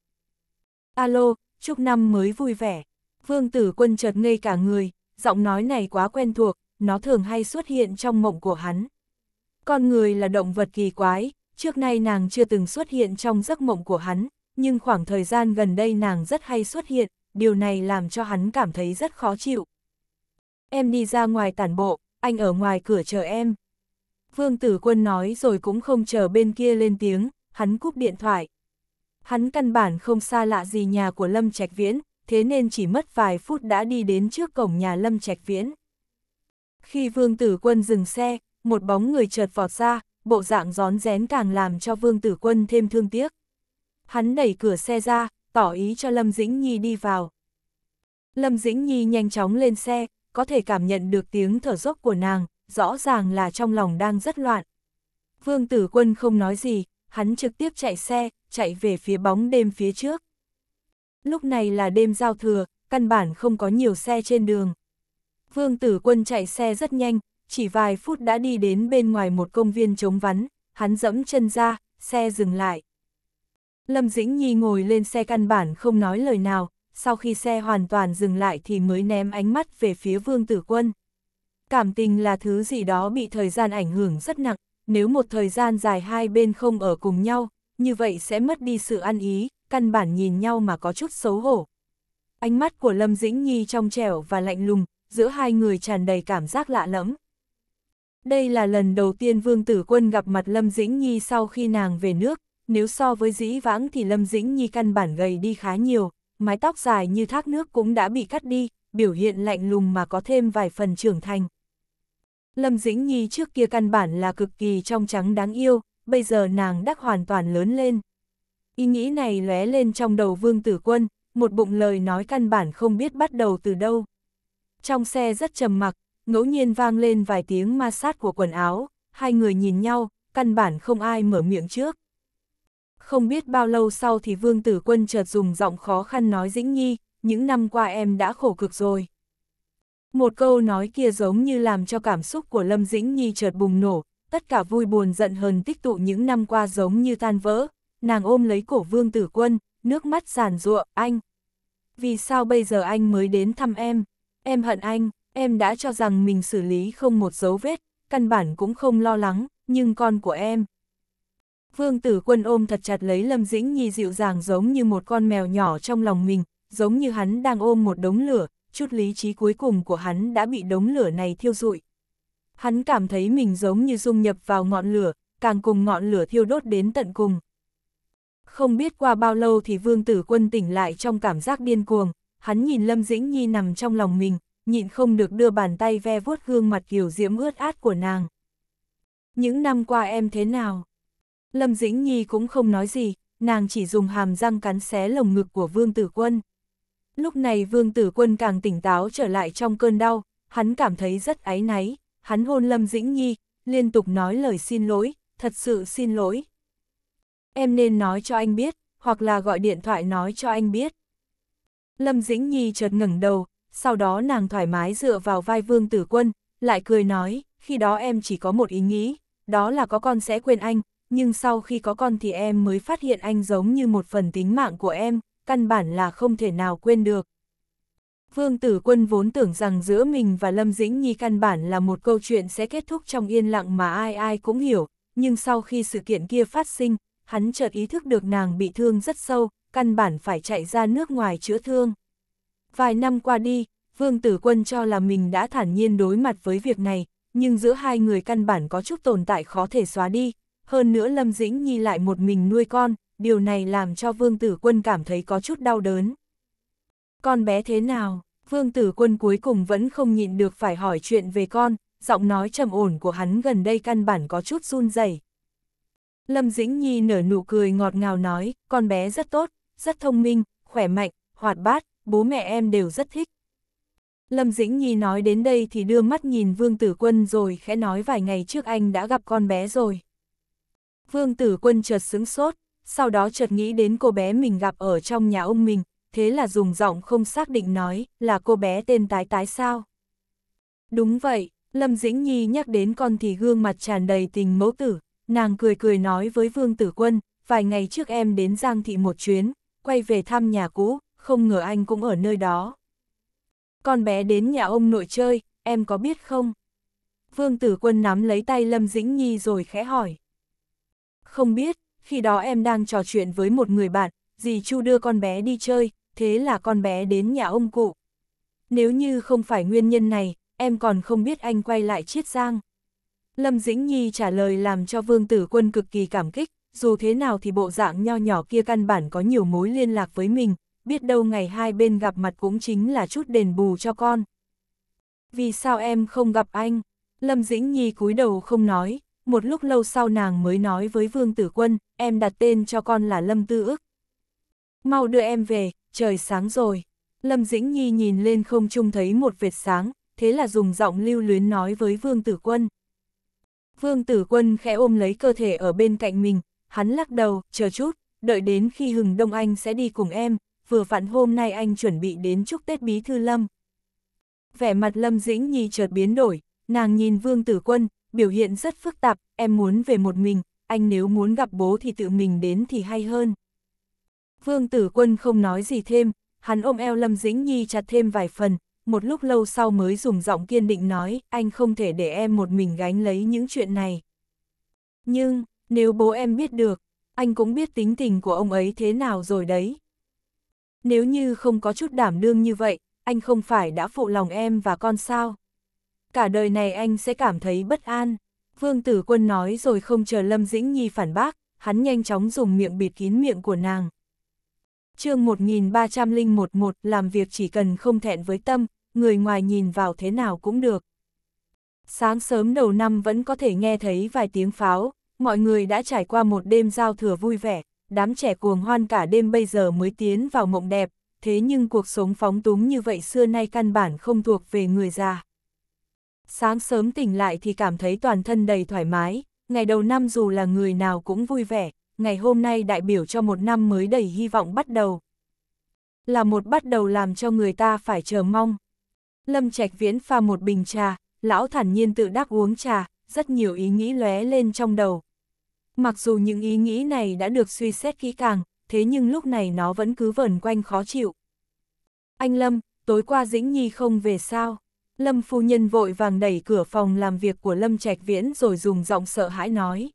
Alo, chúc năm mới vui vẻ. Vương tử quân chợt ngây cả người, giọng nói này quá quen thuộc, nó thường hay xuất hiện trong mộng của hắn. Con người là động vật kỳ quái, trước nay nàng chưa từng xuất hiện trong giấc mộng của hắn, nhưng khoảng thời gian gần đây nàng rất hay xuất hiện, điều này làm cho hắn cảm thấy rất khó chịu. Em đi ra ngoài tản bộ, anh ở ngoài cửa chờ em. Vương Tử Quân nói rồi cũng không chờ bên kia lên tiếng, hắn cúp điện thoại. Hắn căn bản không xa lạ gì nhà của Lâm Trạch Viễn, thế nên chỉ mất vài phút đã đi đến trước cổng nhà Lâm Trạch Viễn. Khi Vương Tử Quân dừng xe, một bóng người chợt vọt ra, bộ dạng gión rén càng làm cho Vương Tử Quân thêm thương tiếc. Hắn đẩy cửa xe ra, tỏ ý cho Lâm Dĩnh Nhi đi vào. Lâm Dĩnh Nhi nhanh chóng lên xe, có thể cảm nhận được tiếng thở dốc của nàng, rõ ràng là trong lòng đang rất loạn. Vương tử quân không nói gì, hắn trực tiếp chạy xe, chạy về phía bóng đêm phía trước. Lúc này là đêm giao thừa, căn bản không có nhiều xe trên đường. Vương tử quân chạy xe rất nhanh, chỉ vài phút đã đi đến bên ngoài một công viên trống vắn, hắn dẫm chân ra, xe dừng lại. Lâm Dĩnh Nhi ngồi lên xe căn bản không nói lời nào, sau khi xe hoàn toàn dừng lại thì mới ném ánh mắt về phía Vương Tử Quân. Cảm tình là thứ gì đó bị thời gian ảnh hưởng rất nặng, nếu một thời gian dài hai bên không ở cùng nhau, như vậy sẽ mất đi sự ăn ý, căn bản nhìn nhau mà có chút xấu hổ. Ánh mắt của Lâm Dĩnh Nhi trong trẻo và lạnh lùng, giữa hai người tràn đầy cảm giác lạ lẫm. Đây là lần đầu tiên Vương Tử Quân gặp mặt Lâm Dĩnh Nhi sau khi nàng về nước, nếu so với dĩ vãng thì Lâm Dĩnh Nhi căn bản gầy đi khá nhiều, mái tóc dài như thác nước cũng đã bị cắt đi, biểu hiện lạnh lùng mà có thêm vài phần trưởng thành. Lâm Dĩnh Nhi trước kia căn bản là cực kỳ trong trắng đáng yêu, bây giờ nàng đắc hoàn toàn lớn lên. Ý nghĩ này lóe lên trong đầu Vương Tử Quân, một bụng lời nói căn bản không biết bắt đầu từ đâu. Trong xe rất trầm mặc, ngẫu nhiên vang lên vài tiếng ma sát của quần áo, hai người nhìn nhau, căn bản không ai mở miệng trước không biết bao lâu sau thì Vương Tử Quân chợt dùng giọng khó khăn nói Dĩnh Nhi, những năm qua em đã khổ cực rồi. Một câu nói kia giống như làm cho cảm xúc của Lâm Dĩnh Nhi chợt bùng nổ, tất cả vui buồn giận hờn tích tụ những năm qua giống như tan vỡ, nàng ôm lấy cổ Vương Tử Quân, nước mắt giàn ruộng, anh. Vì sao bây giờ anh mới đến thăm em? Em hận anh, em đã cho rằng mình xử lý không một dấu vết, căn bản cũng không lo lắng, nhưng con của em, Vương Tử Quân ôm thật chặt lấy Lâm Dĩnh Nhi dịu dàng giống như một con mèo nhỏ trong lòng mình, giống như hắn đang ôm một đống lửa, chút lý trí cuối cùng của hắn đã bị đống lửa này thiêu rụi. Hắn cảm thấy mình giống như dung nhập vào ngọn lửa, càng cùng ngọn lửa thiêu đốt đến tận cùng. Không biết qua bao lâu thì Vương Tử Quân tỉnh lại trong cảm giác điên cuồng, hắn nhìn Lâm Dĩnh Nhi nằm trong lòng mình, nhịn không được đưa bàn tay ve vuốt gương mặt kiều diễm ướt át của nàng. Những năm qua em thế nào? Lâm Dĩnh Nhi cũng không nói gì, nàng chỉ dùng hàm răng cắn xé lồng ngực của Vương Tử Quân. Lúc này Vương Tử Quân càng tỉnh táo trở lại trong cơn đau, hắn cảm thấy rất áy náy, hắn hôn Lâm Dĩnh Nhi, liên tục nói lời xin lỗi, thật sự xin lỗi. Em nên nói cho anh biết, hoặc là gọi điện thoại nói cho anh biết. Lâm Dĩnh Nhi chợt ngẩng đầu, sau đó nàng thoải mái dựa vào vai Vương Tử Quân, lại cười nói, khi đó em chỉ có một ý nghĩ, đó là có con sẽ quên anh, nhưng sau khi có con thì em mới phát hiện anh giống như một phần tính mạng của em, căn bản là không thể nào quên được. Vương Tử Quân vốn tưởng rằng giữa mình và Lâm Dĩnh Nhi căn bản là một câu chuyện sẽ kết thúc trong yên lặng mà ai ai cũng hiểu, nhưng sau khi sự kiện kia phát sinh, hắn chợt ý thức được nàng bị thương rất sâu, căn bản phải chạy ra nước ngoài chữa thương. Vài năm qua đi, Vương Tử Quân cho là mình đã thản nhiên đối mặt với việc này, nhưng giữa hai người căn bản có chút tồn tại khó thể xóa đi, hơn nữa Lâm Dĩnh Nhi lại một mình nuôi con, điều này làm cho Vương Tử Quân cảm thấy có chút đau đớn. Con bé thế nào? Vương Tử Quân cuối cùng vẫn không nhịn được phải hỏi chuyện về con, giọng nói trầm ổn của hắn gần đây căn bản có chút run rẩy. Lâm Dĩnh Nhi nở nụ cười ngọt ngào nói, con bé rất tốt, rất thông minh, khỏe mạnh, hoạt bát, bố mẹ em đều rất thích. Lâm Dĩnh Nhi nói đến đây thì đưa mắt nhìn Vương Tử Quân rồi khẽ nói vài ngày trước anh đã gặp con bé rồi. Vương tử quân chợt sững sốt, sau đó chợt nghĩ đến cô bé mình gặp ở trong nhà ông mình, thế là dùng giọng không xác định nói, là cô bé tên tái tái sao. Đúng vậy, Lâm Dĩnh Nhi nhắc đến con thì gương mặt tràn đầy tình mẫu tử, nàng cười cười nói với Vương Tử Quân, vài ngày trước em đến Giang Thị một chuyến, quay về thăm nhà cũ, không ngờ anh cũng ở nơi đó. Con bé đến nhà ông nội chơi, em có biết không? Vương Tử Quân nắm lấy tay Lâm Dĩnh Nhi rồi khẽ hỏi. Không biết, khi đó em đang trò chuyện với một người bạn, dì Chu đưa con bé đi chơi, thế là con bé đến nhà ông cụ. Nếu như không phải nguyên nhân này, em còn không biết anh quay lại chiết giang. Lâm Dĩnh Nhi trả lời làm cho Vương Tử Quân cực kỳ cảm kích, dù thế nào thì bộ dạng nho nhỏ kia căn bản có nhiều mối liên lạc với mình, biết đâu ngày hai bên gặp mặt cũng chính là chút đền bù cho con. Vì sao em không gặp anh? Lâm Dĩnh Nhi cúi đầu không nói, một lúc lâu sau nàng mới nói với Vương Tử Quân, em đặt tên cho con là Lâm Tư ức. Mau đưa em về, trời sáng rồi. Lâm Dĩnh Nhi nhìn lên không trung thấy một vệt sáng, thế là dùng giọng lưu luyến nói với Vương Tử Quân. Vương Tử Quân khẽ ôm lấy cơ thể ở bên cạnh mình, hắn lắc đầu, chờ chút, đợi đến khi hừng đông anh sẽ đi cùng em, vừa vặn hôm nay anh chuẩn bị đến chúc Tết Bí Thư Lâm. Vẻ mặt Lâm Dĩnh Nhi chợt biến đổi, nàng nhìn Vương Tử Quân, biểu hiện rất phức tạp, em muốn về một mình, anh nếu muốn gặp bố thì tự mình đến thì hay hơn. Vương Tử Quân không nói gì thêm, hắn ôm eo Lâm Dĩnh Nhi chặt thêm vài phần, một lúc lâu sau mới dùng giọng kiên định nói, anh không thể để em một mình gánh lấy những chuyện này. Nhưng, nếu bố em biết được, anh cũng biết tính tình của ông ấy thế nào rồi đấy. Nếu như không có chút đảm đương như vậy, anh không phải đã phụ lòng em và con sao? cả đời này anh sẽ cảm thấy bất an. Vương Tử Quân nói rồi không chờ Lâm Dĩnh Nhi phản bác, hắn nhanh chóng dùng miệng bịt kín miệng của nàng. chương 13011 làm việc chỉ cần không thẹn với tâm, người ngoài nhìn vào thế nào cũng được. Sáng sớm đầu năm vẫn có thể nghe thấy vài tiếng pháo, mọi người đã trải qua một đêm giao thừa vui vẻ, đám trẻ cuồng hoan cả đêm bây giờ mới tiến vào mộng đẹp, thế nhưng cuộc sống phóng túng như vậy xưa nay căn bản không thuộc về người già. Sáng sớm tỉnh lại thì cảm thấy toàn thân đầy thoải mái, ngày đầu năm dù là người nào cũng vui vẻ, ngày hôm nay đại biểu cho một năm mới đầy hy vọng bắt đầu. Là một bắt đầu làm cho người ta phải chờ mong. Lâm Trạch Viễn pha một bình trà, lão thản nhiên tự đắc uống trà, rất nhiều ý nghĩ lóe lên trong đầu. Mặc dù những ý nghĩ này đã được suy xét kỹ càng, thế nhưng lúc này nó vẫn cứ vẩn quanh khó chịu. Anh Lâm, tối qua Dĩnh Nhi không về sao? Lâm phu nhân vội vàng đẩy cửa phòng làm việc của Lâm Trạch Viễn rồi dùng giọng sợ hãi nói.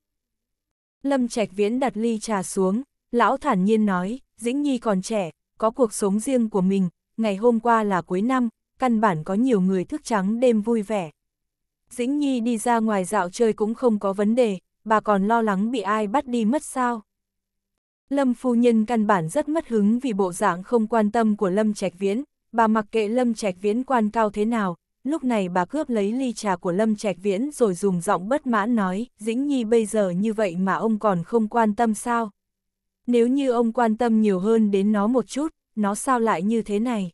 Lâm Trạch Viễn đặt ly trà xuống, lão thản nhiên nói, Dĩnh Nhi còn trẻ, có cuộc sống riêng của mình, ngày hôm qua là cuối năm, căn bản có nhiều người thức trắng đêm vui vẻ. Dĩnh Nhi đi ra ngoài dạo chơi cũng không có vấn đề, bà còn lo lắng bị ai bắt đi mất sao. Lâm phu nhân căn bản rất mất hứng vì bộ dạng không quan tâm của Lâm Trạch Viễn, bà mặc kệ Lâm Trạch Viễn quan cao thế nào, lúc này bà cướp lấy ly trà của Lâm Trạch Viễn rồi dùng giọng bất mãn nói, Dĩnh Nhi bây giờ như vậy mà ông còn không quan tâm sao? Nếu như ông quan tâm nhiều hơn đến nó một chút, nó sao lại như thế này?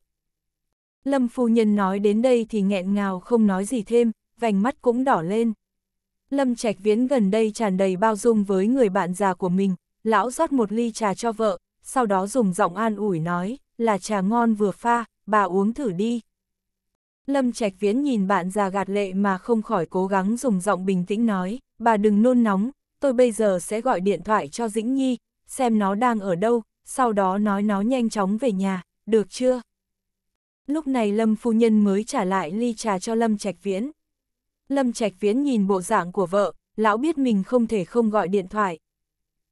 Lâm phu nhân nói đến đây thì nghẹn ngào không nói gì thêm, vành mắt cũng đỏ lên. Lâm Trạch Viễn gần đây tràn đầy bao dung với người bạn già của mình, lão rót một ly trà cho vợ, sau đó dùng giọng an ủi nói, là trà ngon vừa pha, bà uống thử đi. Lâm Trạch Viễn nhìn bạn già gạt lệ mà không khỏi cố gắng dùng giọng bình tĩnh nói, bà đừng nôn nóng, tôi bây giờ sẽ gọi điện thoại cho Dĩnh Nhi, xem nó đang ở đâu, sau đó nói nó nhanh chóng về nhà, được chưa? Lúc này Lâm phu nhân mới trả lại ly trà cho Lâm Trạch Viễn. Lâm Trạch Viễn nhìn bộ dạng của vợ, lão biết mình không thể không gọi điện thoại.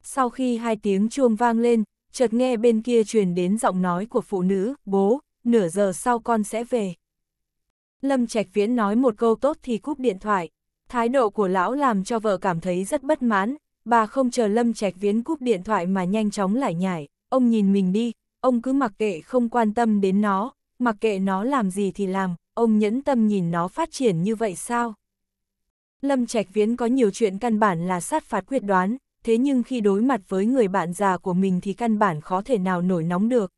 Sau khi hai tiếng chuông vang lên, chợt nghe bên kia truyền đến giọng nói của phụ nữ, bố, nửa giờ sau con sẽ về. Lâm Trạch Viễn nói một câu tốt thì cúp điện thoại. Thái độ của lão làm cho vợ cảm thấy rất bất mãn, bà không chờ Lâm Trạch Viễn cúp điện thoại mà nhanh chóng lại nhảy. ông nhìn mình đi, ông cứ mặc kệ không quan tâm đến nó, mặc kệ nó làm gì thì làm, ông nhẫn tâm nhìn nó phát triển như vậy sao? Lâm Trạch Viễn có nhiều chuyện căn bản là sát phạt quyết đoán, thế nhưng khi đối mặt với người bạn già của mình thì căn bản khó thể nào nổi nóng được.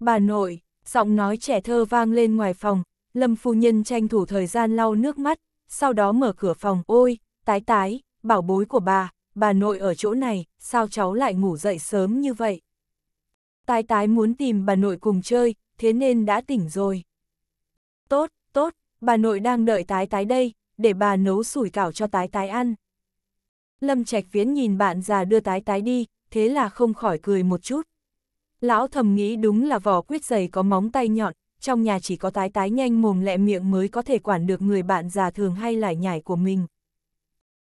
Bà nội, giọng nói trẻ thơ vang lên ngoài phòng, Lâm phu nhân tranh thủ thời gian lau nước mắt, sau đó mở cửa phòng, ôi, tái tái, bảo bối của bà, bà nội ở chỗ này, sao cháu lại ngủ dậy sớm như vậy? Tái tái muốn tìm bà nội cùng chơi, thế nên đã tỉnh rồi. Tốt, tốt, bà nội đang đợi tái tái đây, để bà nấu sủi cảo cho tái tái ăn. Lâm Trạch Viễn nhìn bạn già đưa tái tái đi, thế là không khỏi cười một chút. Lão thầm nghĩ đúng là vỏ quyết giày có móng tay nhọn, trong nhà chỉ có tái tái nhanh mồm lẹ miệng mới có thể quản được người bạn già thường hay lải nhải của mình.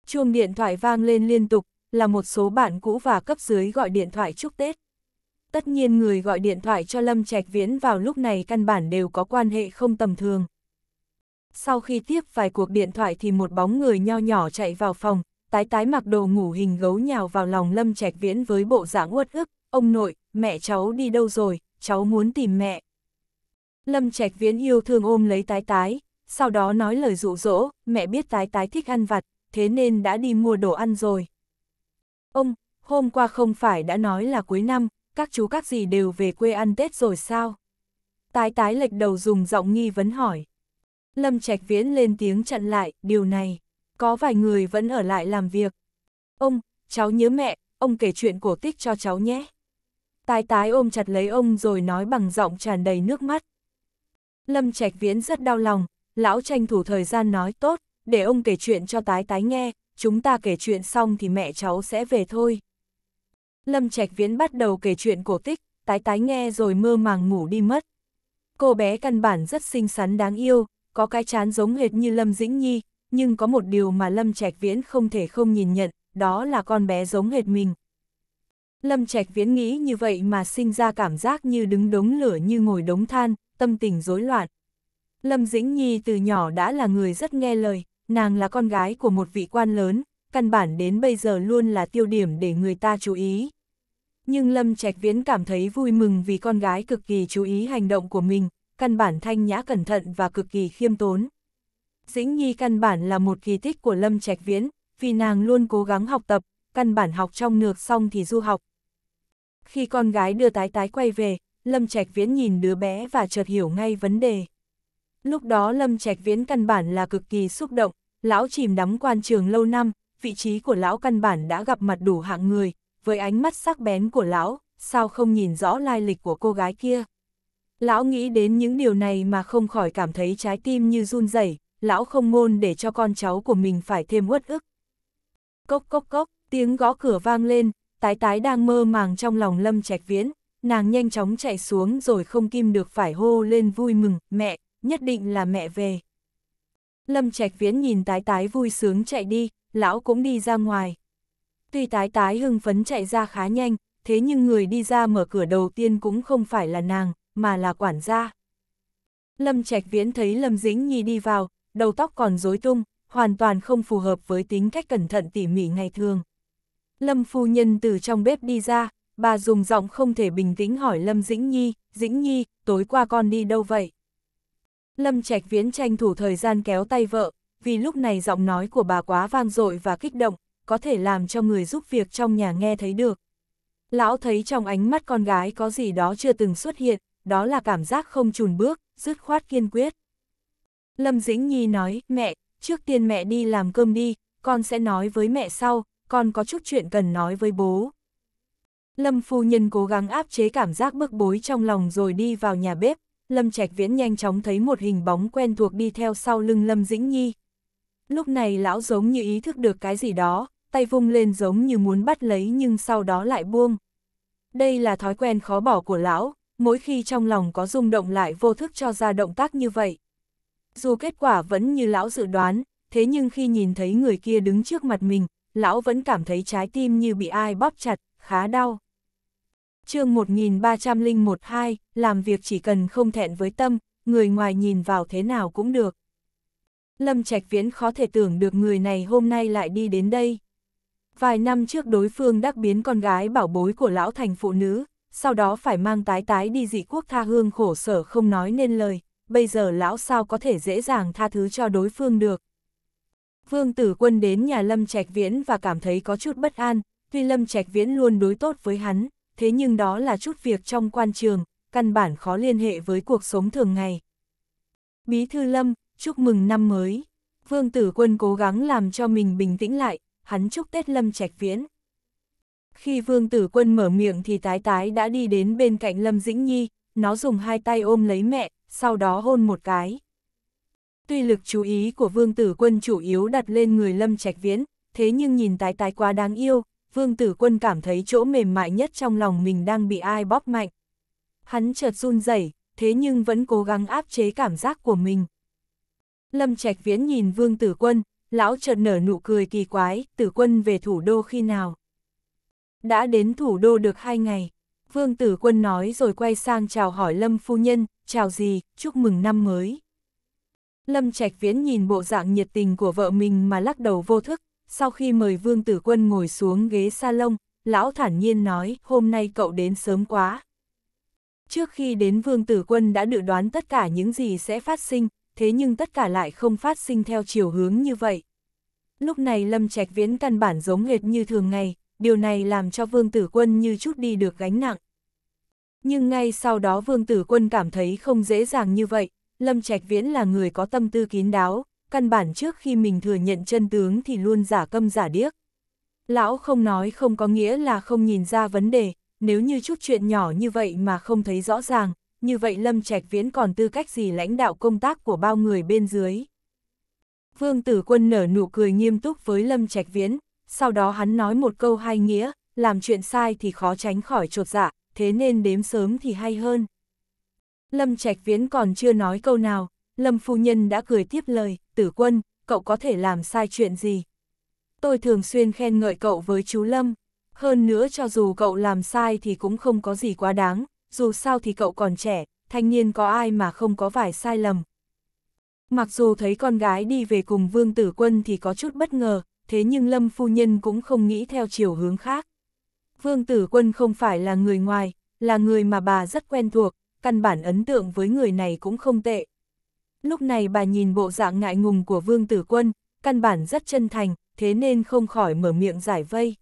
Chuông điện thoại vang lên liên tục, là một số bạn cũ và cấp dưới gọi điện thoại chúc Tết. Tất nhiên người gọi điện thoại cho Lâm Trạch Viễn vào lúc này căn bản đều có quan hệ không tầm thường. Sau khi tiếp vài cuộc điện thoại thì một bóng người nho nhỏ chạy vào phòng, tái tái mặc đồ ngủ hình gấu nhào vào lòng Lâm Trạch Viễn với bộ dạng uất ức, ông nội, mẹ cháu đi đâu rồi, cháu muốn tìm mẹ. Lâm Trạch Viễn yêu thương ôm lấy tái tái, sau đó nói lời dụ dỗ, mẹ biết tái tái thích ăn vặt, thế nên đã đi mua đồ ăn rồi. Ông, hôm qua không phải đã nói là cuối năm, các chú các gì đều về quê ăn Tết rồi sao? Tái tái lệch đầu dùng giọng nghi vấn hỏi. Lâm Trạch Viễn lên tiếng chặn lại, điều này, có vài người vẫn ở lại làm việc. Ông, cháu nhớ mẹ, ông kể chuyện cổ tích cho cháu nhé. Tái tái ôm chặt lấy ông rồi nói bằng giọng tràn đầy nước mắt. Lâm Trạch Viễn rất đau lòng, lão tranh thủ thời gian nói tốt, để ông kể chuyện cho tái tái nghe, chúng ta kể chuyện xong thì mẹ cháu sẽ về thôi. Lâm Trạch Viễn bắt đầu kể chuyện cổ tích, tái tái nghe rồi mơ màng ngủ đi mất. Cô bé căn bản rất xinh xắn đáng yêu, có cái chán giống hệt như Lâm Dĩnh Nhi, nhưng có một điều mà Lâm Trạch Viễn không thể không nhìn nhận, đó là con bé giống hệt mình. Lâm Trạch Viễn nghĩ như vậy mà sinh ra cảm giác như đứng đống lửa như ngồi đống than, tâm tình rối loạn. Lâm Dĩnh Nhi từ nhỏ đã là người rất nghe lời, nàng là con gái của một vị quan lớn, căn bản đến bây giờ luôn là tiêu điểm để người ta chú ý. Nhưng Lâm Trạch Viễn cảm thấy vui mừng vì con gái cực kỳ chú ý hành động của mình, căn bản thanh nhã cẩn thận và cực kỳ khiêm tốn. Dĩnh Nhi căn bản là một kỳ tích của Lâm Trạch Viễn, vì nàng luôn cố gắng học tập, căn bản học trong nược xong thì du học. Khi con gái đưa tái tái quay về, Lâm Trạch Viễn nhìn đứa bé và chợt hiểu ngay vấn đề. Lúc đó Lâm Trạch Viễn căn bản là cực kỳ xúc động, lão chìm đắm quan trường lâu năm, vị trí của lão căn bản đã gặp mặt đủ hạng người, với ánh mắt sắc bén của lão, sao không nhìn rõ lai lịch của cô gái kia. Lão nghĩ đến những điều này mà không khỏi cảm thấy trái tim như run rẩy, lão không ngôn để cho con cháu của mình phải thêm uất ức. Cốc cốc cốc, tiếng gõ cửa vang lên, tái tái đang mơ màng trong lòng Lâm Trạch Viễn, nàng nhanh chóng chạy xuống rồi không kim được phải hô lên vui mừng, mẹ, nhất định là mẹ về. Lâm Trạch Viễn nhìn tái tái vui sướng chạy đi, lão cũng đi ra ngoài. Tuy tái tái hưng phấn chạy ra khá nhanh, thế nhưng người đi ra mở cửa đầu tiên cũng không phải là nàng, mà là quản gia. Lâm Trạch Viễn thấy Lâm Dĩnh Nhi đi vào, đầu tóc còn rối tung, hoàn toàn không phù hợp với tính cách cẩn thận tỉ mỉ ngày thường. Lâm phu nhân từ trong bếp đi ra, bà dùng giọng không thể bình tĩnh hỏi Lâm Dĩnh Nhi, Dĩnh Nhi, tối qua con đi đâu vậy? Lâm Trạch Viễn tranh thủ thời gian kéo tay vợ, vì lúc này giọng nói của bà quá vang dội và kích động, có thể làm cho người giúp việc trong nhà nghe thấy được. Lão thấy trong ánh mắt con gái có gì đó chưa từng xuất hiện, đó là cảm giác không chùn bước, dứt khoát kiên quyết. Lâm Dĩnh Nhi nói, mẹ, trước tiên mẹ đi làm cơm đi, con sẽ nói với mẹ sau, con có chút chuyện cần nói với bố. Lâm phu nhân cố gắng áp chế cảm giác bức bối trong lòng rồi đi vào nhà bếp, Lâm Trạch Viễn nhanh chóng thấy một hình bóng quen thuộc đi theo sau lưng Lâm Dĩnh Nhi. Lúc này lão giống như ý thức được cái gì đó, tay vung lên giống như muốn bắt lấy nhưng sau đó lại buông. Đây là thói quen khó bỏ của lão, mỗi khi trong lòng có rung động lại vô thức cho ra động tác như vậy. Dù kết quả vẫn như lão dự đoán, thế nhưng khi nhìn thấy người kia đứng trước mặt mình, lão vẫn cảm thấy trái tim như bị ai bóp chặt, khá đau chương 13012, làm việc chỉ cần không thẹn với tâm, người ngoài nhìn vào thế nào cũng được. Lâm Trạch Viễn khó thể tưởng được người này hôm nay lại đi đến đây. Vài năm trước đối phương đắc biến con gái bảo bối của lão thành phụ nữ, sau đó phải mang tái tái đi dị quốc tha hương khổ sở không nói nên lời, bây giờ lão sao có thể dễ dàng tha thứ cho đối phương được. Vương Tử Quân đến nhà Lâm Trạch Viễn và cảm thấy có chút bất an, tuy Lâm Trạch Viễn luôn đối tốt với hắn, thế nhưng đó là chút việc trong quan trường, căn bản khó liên hệ với cuộc sống thường ngày. Bí Thư Lâm, chúc mừng năm mới. Vương Tử Quân cố gắng làm cho mình bình tĩnh lại, hắn chúc Tết Lâm Trạch Viễn. Khi Vương Tử Quân mở miệng thì tái tái đã đi đến bên cạnh Lâm Dĩnh Nhi, nó dùng hai tay ôm lấy mẹ, sau đó hôn một cái. Tuy lực chú ý của Vương Tử Quân chủ yếu đặt lên người Lâm Trạch Viễn, thế nhưng nhìn tái tái quá đáng yêu, Vương Tử Quân cảm thấy chỗ mềm mại nhất trong lòng mình đang bị ai bóp mạnh. Hắn chợt run rẩy, thế nhưng vẫn cố gắng áp chế cảm giác của mình. Lâm Trạch Viễn nhìn Vương Tử Quân, lão chợt nở nụ cười kỳ quái, Tử Quân về thủ đô khi nào? Đã đến thủ đô được hai ngày, Vương Tử Quân nói rồi quay sang chào hỏi Lâm Phu Nhân, chào gì, chúc mừng năm mới. Lâm Trạch Viễn nhìn bộ dạng nhiệt tình của vợ mình mà lắc đầu vô thức, sau khi mời Vương Tử Quân ngồi xuống ghế salon, lão thản nhiên nói, hôm nay cậu đến sớm quá. Trước khi đến Vương Tử Quân đã dự đoán tất cả những gì sẽ phát sinh, thế nhưng tất cả lại không phát sinh theo chiều hướng như vậy. Lúc này Lâm Trạch Viễn căn bản giống hệt như thường ngày, điều này làm cho Vương Tử Quân như chút đi được gánh nặng. Nhưng ngay sau đó Vương Tử Quân cảm thấy không dễ dàng như vậy, Lâm Trạch Viễn là người có tâm tư kín đáo, căn bản trước khi mình thừa nhận chân tướng thì luôn giả câm giả điếc. Lão không nói không có nghĩa là không nhìn ra vấn đề, nếu như chút chuyện nhỏ như vậy mà không thấy rõ ràng, như vậy Lâm Trạch Viễn còn tư cách gì lãnh đạo công tác của bao người bên dưới. Vương Tử Quân nở nụ cười nghiêm túc với Lâm Trạch Viễn, sau đó hắn nói một câu hai nghĩa, làm chuyện sai thì khó tránh khỏi trột dạ, thế nên đếm sớm thì hay hơn. Lâm Trạch Viễn còn chưa nói câu nào, Lâm Phu Nhân đã cười tiếp lời tử quân, cậu có thể làm sai chuyện gì? Tôi thường xuyên khen ngợi cậu với chú Lâm, hơn nữa cho dù cậu làm sai thì cũng không có gì quá đáng, dù sao thì cậu còn trẻ, thanh niên có ai mà không có vài sai lầm. Mặc dù thấy con gái đi về cùng Vương Tử Quân thì có chút bất ngờ, thế nhưng Lâm Phu Nhân cũng không nghĩ theo chiều hướng khác. Vương Tử Quân không phải là người ngoài, là người mà bà rất quen thuộc, căn bản ấn tượng với người này cũng không tệ. Lúc này bà nhìn bộ dạng ngại ngùng của Vương Tử Quân, căn bản rất chân thành, thế nên không khỏi mở miệng giải vây.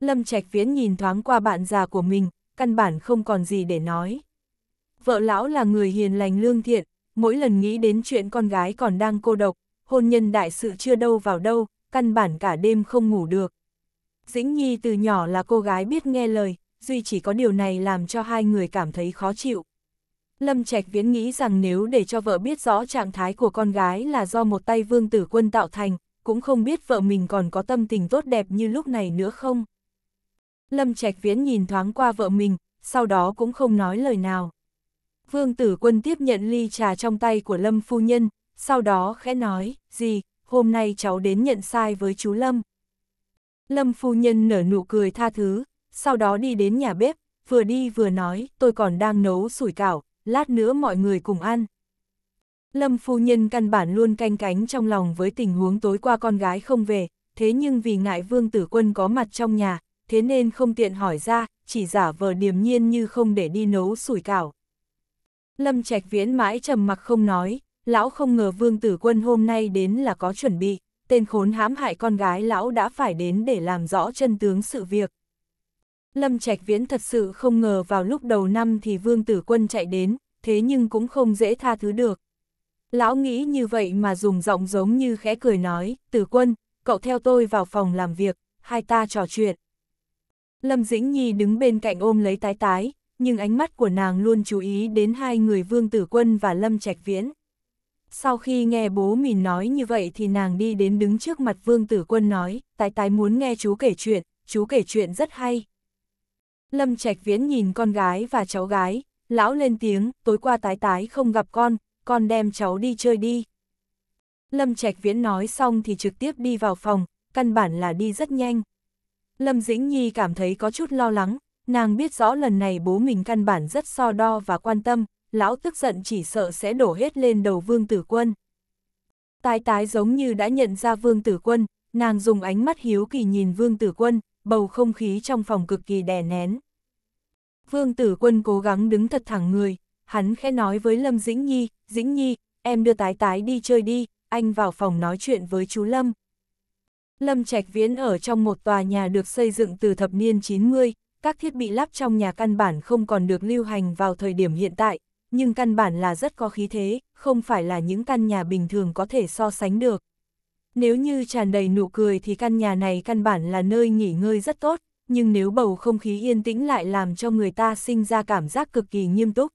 Lâm Trạch Viễn nhìn thoáng qua bạn già của mình, căn bản không còn gì để nói. Vợ lão là người hiền lành lương thiện, mỗi lần nghĩ đến chuyện con gái còn đang cô độc, hôn nhân đại sự chưa đâu vào đâu, căn bản cả đêm không ngủ được. Dĩnh Nhi từ nhỏ là cô gái biết nghe lời, duy chỉ có điều này làm cho hai người cảm thấy khó chịu. Lâm Trạch Viễn nghĩ rằng nếu để cho vợ biết rõ trạng thái của con gái là do một tay vương tử quân tạo thành, cũng không biết vợ mình còn có tâm tình tốt đẹp như lúc này nữa không. Lâm Trạch Viễn nhìn thoáng qua vợ mình, sau đó cũng không nói lời nào. Vương tử quân tiếp nhận ly trà trong tay của Lâm phu nhân, sau đó khẽ nói, gì, hôm nay cháu đến nhận sai với chú Lâm. Lâm phu nhân nở nụ cười tha thứ, sau đó đi đến nhà bếp, vừa đi vừa nói, tôi còn đang nấu sủi cảo, lát nữa mọi người cùng ăn. Lâm phu nhân căn bản luôn canh cánh trong lòng với tình huống tối qua con gái không về, thế nhưng vì ngại vương tử quân có mặt trong nhà, thế nên không tiện hỏi ra, chỉ giả vờ điềm nhiên như không để đi nấu sủi cảo. Lâm Trạch Viễn mãi trầm mặc không nói, lão không ngờ Vương Tử Quân hôm nay đến là có chuẩn bị, tên khốn hãm hại con gái lão đã phải đến để làm rõ chân tướng sự việc. Lâm Trạch Viễn thật sự không ngờ vào lúc đầu năm thì Vương Tử Quân chạy đến, thế nhưng cũng không dễ tha thứ được. Lão nghĩ như vậy mà dùng giọng giống như khẽ cười nói, Tử Quân, cậu theo tôi vào phòng làm việc, hai ta trò chuyện. Lâm Dĩnh Nhi đứng bên cạnh ôm lấy tái tái, nhưng ánh mắt của nàng luôn chú ý đến hai người Vương Tử Quân và Lâm Trạch Viễn. Sau khi nghe bố mình nói như vậy thì nàng đi đến đứng trước mặt Vương Tử Quân nói, tái tái muốn nghe chú kể chuyện, chú kể chuyện rất hay. Lâm Trạch Viễn nhìn con gái và cháu gái, lão lên tiếng, tối qua tái tái không gặp con, con đem cháu đi chơi đi. Lâm Trạch Viễn nói xong thì trực tiếp đi vào phòng, căn bản là đi rất nhanh. Lâm Dĩnh Nhi cảm thấy có chút lo lắng, nàng biết rõ lần này bố mình căn bản rất so đo và quan tâm, lão tức giận chỉ sợ sẽ đổ hết lên đầu Vương Tử Quân. Tái tái giống như đã nhận ra Vương Tử Quân, nàng dùng ánh mắt hiếu kỳ nhìn Vương Tử Quân, bầu không khí trong phòng cực kỳ đè nén. Vương tử quân cố gắng đứng thật thẳng người, hắn khẽ nói với Lâm Dĩnh Nhi, Dĩnh Nhi, em đưa tái tái đi chơi đi, anh vào phòng nói chuyện với chú Lâm. Lâm Trạch Viễn ở trong một tòa nhà được xây dựng từ thập niên 90, các thiết bị lắp trong nhà căn bản không còn được lưu hành vào thời điểm hiện tại, nhưng căn bản là rất có khí thế, không phải là những căn nhà bình thường có thể so sánh được. Nếu như tràn đầy nụ cười thì căn nhà này căn bản là nơi nghỉ ngơi rất tốt, nhưng nếu bầu không khí yên tĩnh lại làm cho người ta sinh ra cảm giác cực kỳ nghiêm túc.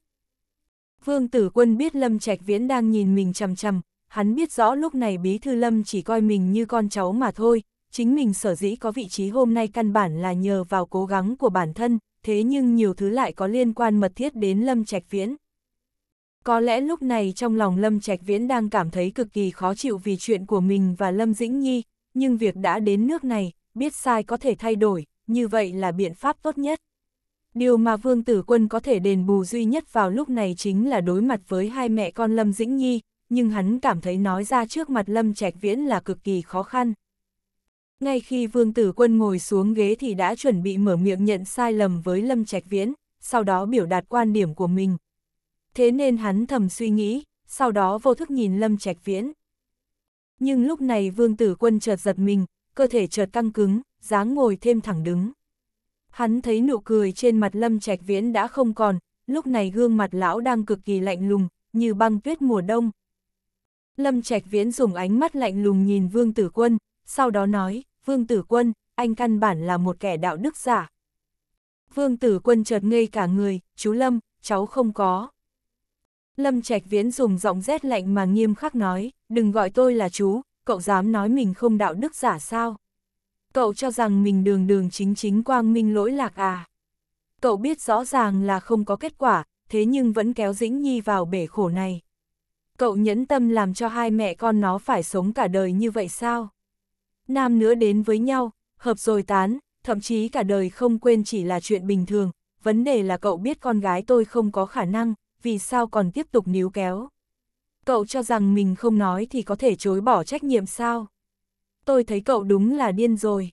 Vương Tử Quân biết Lâm Trạch Viễn đang nhìn mình chằm chằm, hắn biết rõ lúc này Bí Thư Lâm chỉ coi mình như con cháu mà thôi, chính mình sở dĩ có vị trí hôm nay căn bản là nhờ vào cố gắng của bản thân, thế nhưng nhiều thứ lại có liên quan mật thiết đến Lâm Trạch Viễn. Có lẽ lúc này trong lòng Lâm Trạch Viễn đang cảm thấy cực kỳ khó chịu vì chuyện của mình và Lâm Dĩnh Nhi, nhưng việc đã đến nước này, biết sai có thể thay đổi, như vậy là biện pháp tốt nhất. Điều mà Vương Tử Quân có thể đền bù duy nhất vào lúc này chính là đối mặt với hai mẹ con Lâm Dĩnh Nhi, nhưng hắn cảm thấy nói ra trước mặt Lâm Trạch Viễn là cực kỳ khó khăn. Ngay khi Vương Tử Quân ngồi xuống ghế thì đã chuẩn bị mở miệng nhận sai lầm với Lâm Trạch Viễn, sau đó biểu đạt quan điểm của mình, thế nên hắn thầm suy nghĩ, sau đó vô thức nhìn Lâm Trạch Viễn. Nhưng lúc này Vương Tử Quân chợt giật mình, cơ thể chợt căng cứng, dáng ngồi thêm thẳng đứng. Hắn thấy nụ cười trên mặt Lâm Trạch Viễn đã không còn, lúc này gương mặt lão đang cực kỳ lạnh lùng, như băng tuyết mùa đông. Lâm Trạch Viễn dùng ánh mắt lạnh lùng nhìn Vương Tử Quân, sau đó nói, Vương Tử Quân, anh căn bản là một kẻ đạo đức giả. Vương Tử Quân chợt ngây cả người, chú Lâm, cháu không có. Lâm Trạch Viễn dùng giọng rét lạnh mà nghiêm khắc nói, đừng gọi tôi là chú, cậu dám nói mình không đạo đức giả sao? Cậu cho rằng mình đường đường chính chính quang minh lỗi lạc à? Cậu biết rõ ràng là không có kết quả, thế nhưng vẫn kéo Dĩnh Nhi vào bể khổ này. Cậu nhẫn tâm làm cho hai mẹ con nó phải sống cả đời như vậy sao? Nam nữa đến với nhau, hợp rồi tán, thậm chí cả đời không quên chỉ là chuyện bình thường, vấn đề là cậu biết con gái tôi không có khả năng, vì sao còn tiếp tục níu kéo. Cậu cho rằng mình không nói thì có thể chối bỏ trách nhiệm sao? Tôi thấy cậu đúng là điên rồi.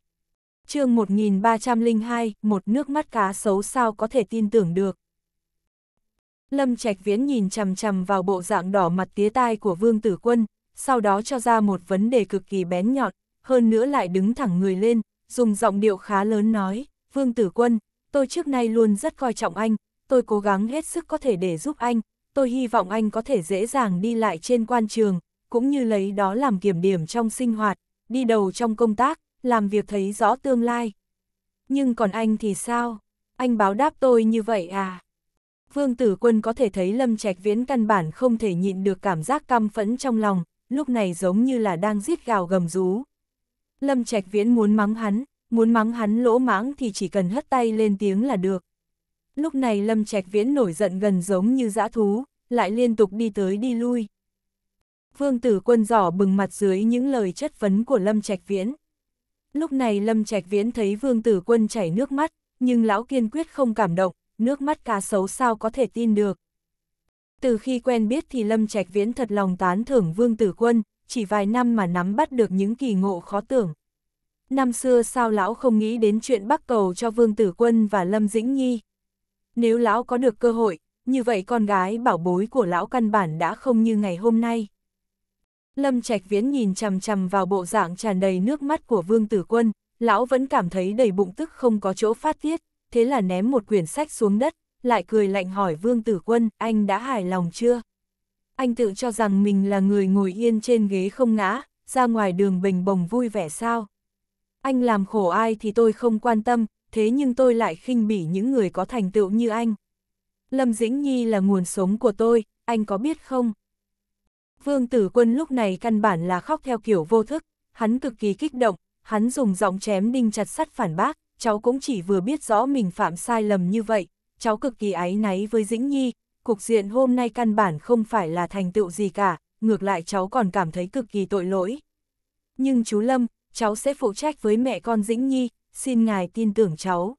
chương 1302, một nước mắt cá xấu sao có thể tin tưởng được. Lâm Trạch Viễn nhìn chằm chằm vào bộ dạng đỏ mặt tía tai của Vương Tử Quân, sau đó cho ra một vấn đề cực kỳ bén nhọn, hơn nữa lại đứng thẳng người lên, dùng giọng điệu khá lớn nói, Vương Tử Quân, tôi trước nay luôn rất coi trọng anh, tôi cố gắng hết sức có thể để giúp anh, tôi hy vọng anh có thể dễ dàng đi lại trên quan trường, cũng như lấy đó làm kiểm điểm trong sinh hoạt, đi đầu trong công tác, làm việc thấy rõ tương lai. Nhưng còn anh thì sao? Anh báo đáp tôi như vậy à? Vương Tử Quân có thể thấy Lâm Trạch Viễn căn bản không thể nhịn được cảm giác căm phẫn trong lòng, lúc này giống như là đang giết gào gầm rú. Lâm Trạch Viễn muốn mắng hắn, muốn mắng hắn lỗ mãng thì chỉ cần hất tay lên tiếng là được, lúc này Lâm Trạch Viễn nổi giận gần giống như dã thú, lại liên tục đi tới đi lui. Vương Tử Quân giỏ bừng mặt dưới những lời chất vấn của Lâm Trạch Viễn. Lúc này Lâm Trạch Viễn thấy Vương Tử Quân chảy nước mắt, nhưng lão kiên quyết không cảm động, nước mắt cá sấu sao có thể tin được. Từ khi quen biết thì Lâm Trạch Viễn thật lòng tán thưởng Vương Tử Quân, chỉ vài năm mà nắm bắt được những kỳ ngộ khó tưởng. Năm xưa sao lão không nghĩ đến chuyện bắc cầu cho Vương Tử Quân và Lâm Dĩnh Nhi. Nếu lão có được cơ hội, như vậy con gái bảo bối của lão căn bản đã không như ngày hôm nay. Lâm Trạch Viễn nhìn chằm chằm vào bộ dạng tràn đầy nước mắt của Vương Tử Quân, lão vẫn cảm thấy đầy bụng tức không có chỗ phát tiết, thế là ném một quyển sách xuống đất, lại cười lạnh hỏi Vương Tử Quân, anh đã hài lòng chưa? Anh tự cho rằng mình là người ngồi yên trên ghế không ngã, ra ngoài đường bình bồng vui vẻ sao? Anh làm khổ ai thì tôi không quan tâm, thế nhưng tôi lại khinh bỉ những người có thành tựu như anh. Lâm Dĩnh Nhi là nguồn sống của tôi, anh có biết không? Vương Tử Quân lúc này căn bản là khóc theo kiểu vô thức, hắn cực kỳ kích động, hắn dùng giọng chém đinh chặt sắt phản bác, cháu cũng chỉ vừa biết rõ mình phạm sai lầm như vậy, cháu cực kỳ áy náy với Dĩnh Nhi, cục diện hôm nay căn bản không phải là thành tựu gì cả, ngược lại cháu còn cảm thấy cực kỳ tội lỗi. Nhưng chú Lâm, cháu sẽ phụ trách với mẹ con Dĩnh Nhi, xin ngài tin tưởng cháu.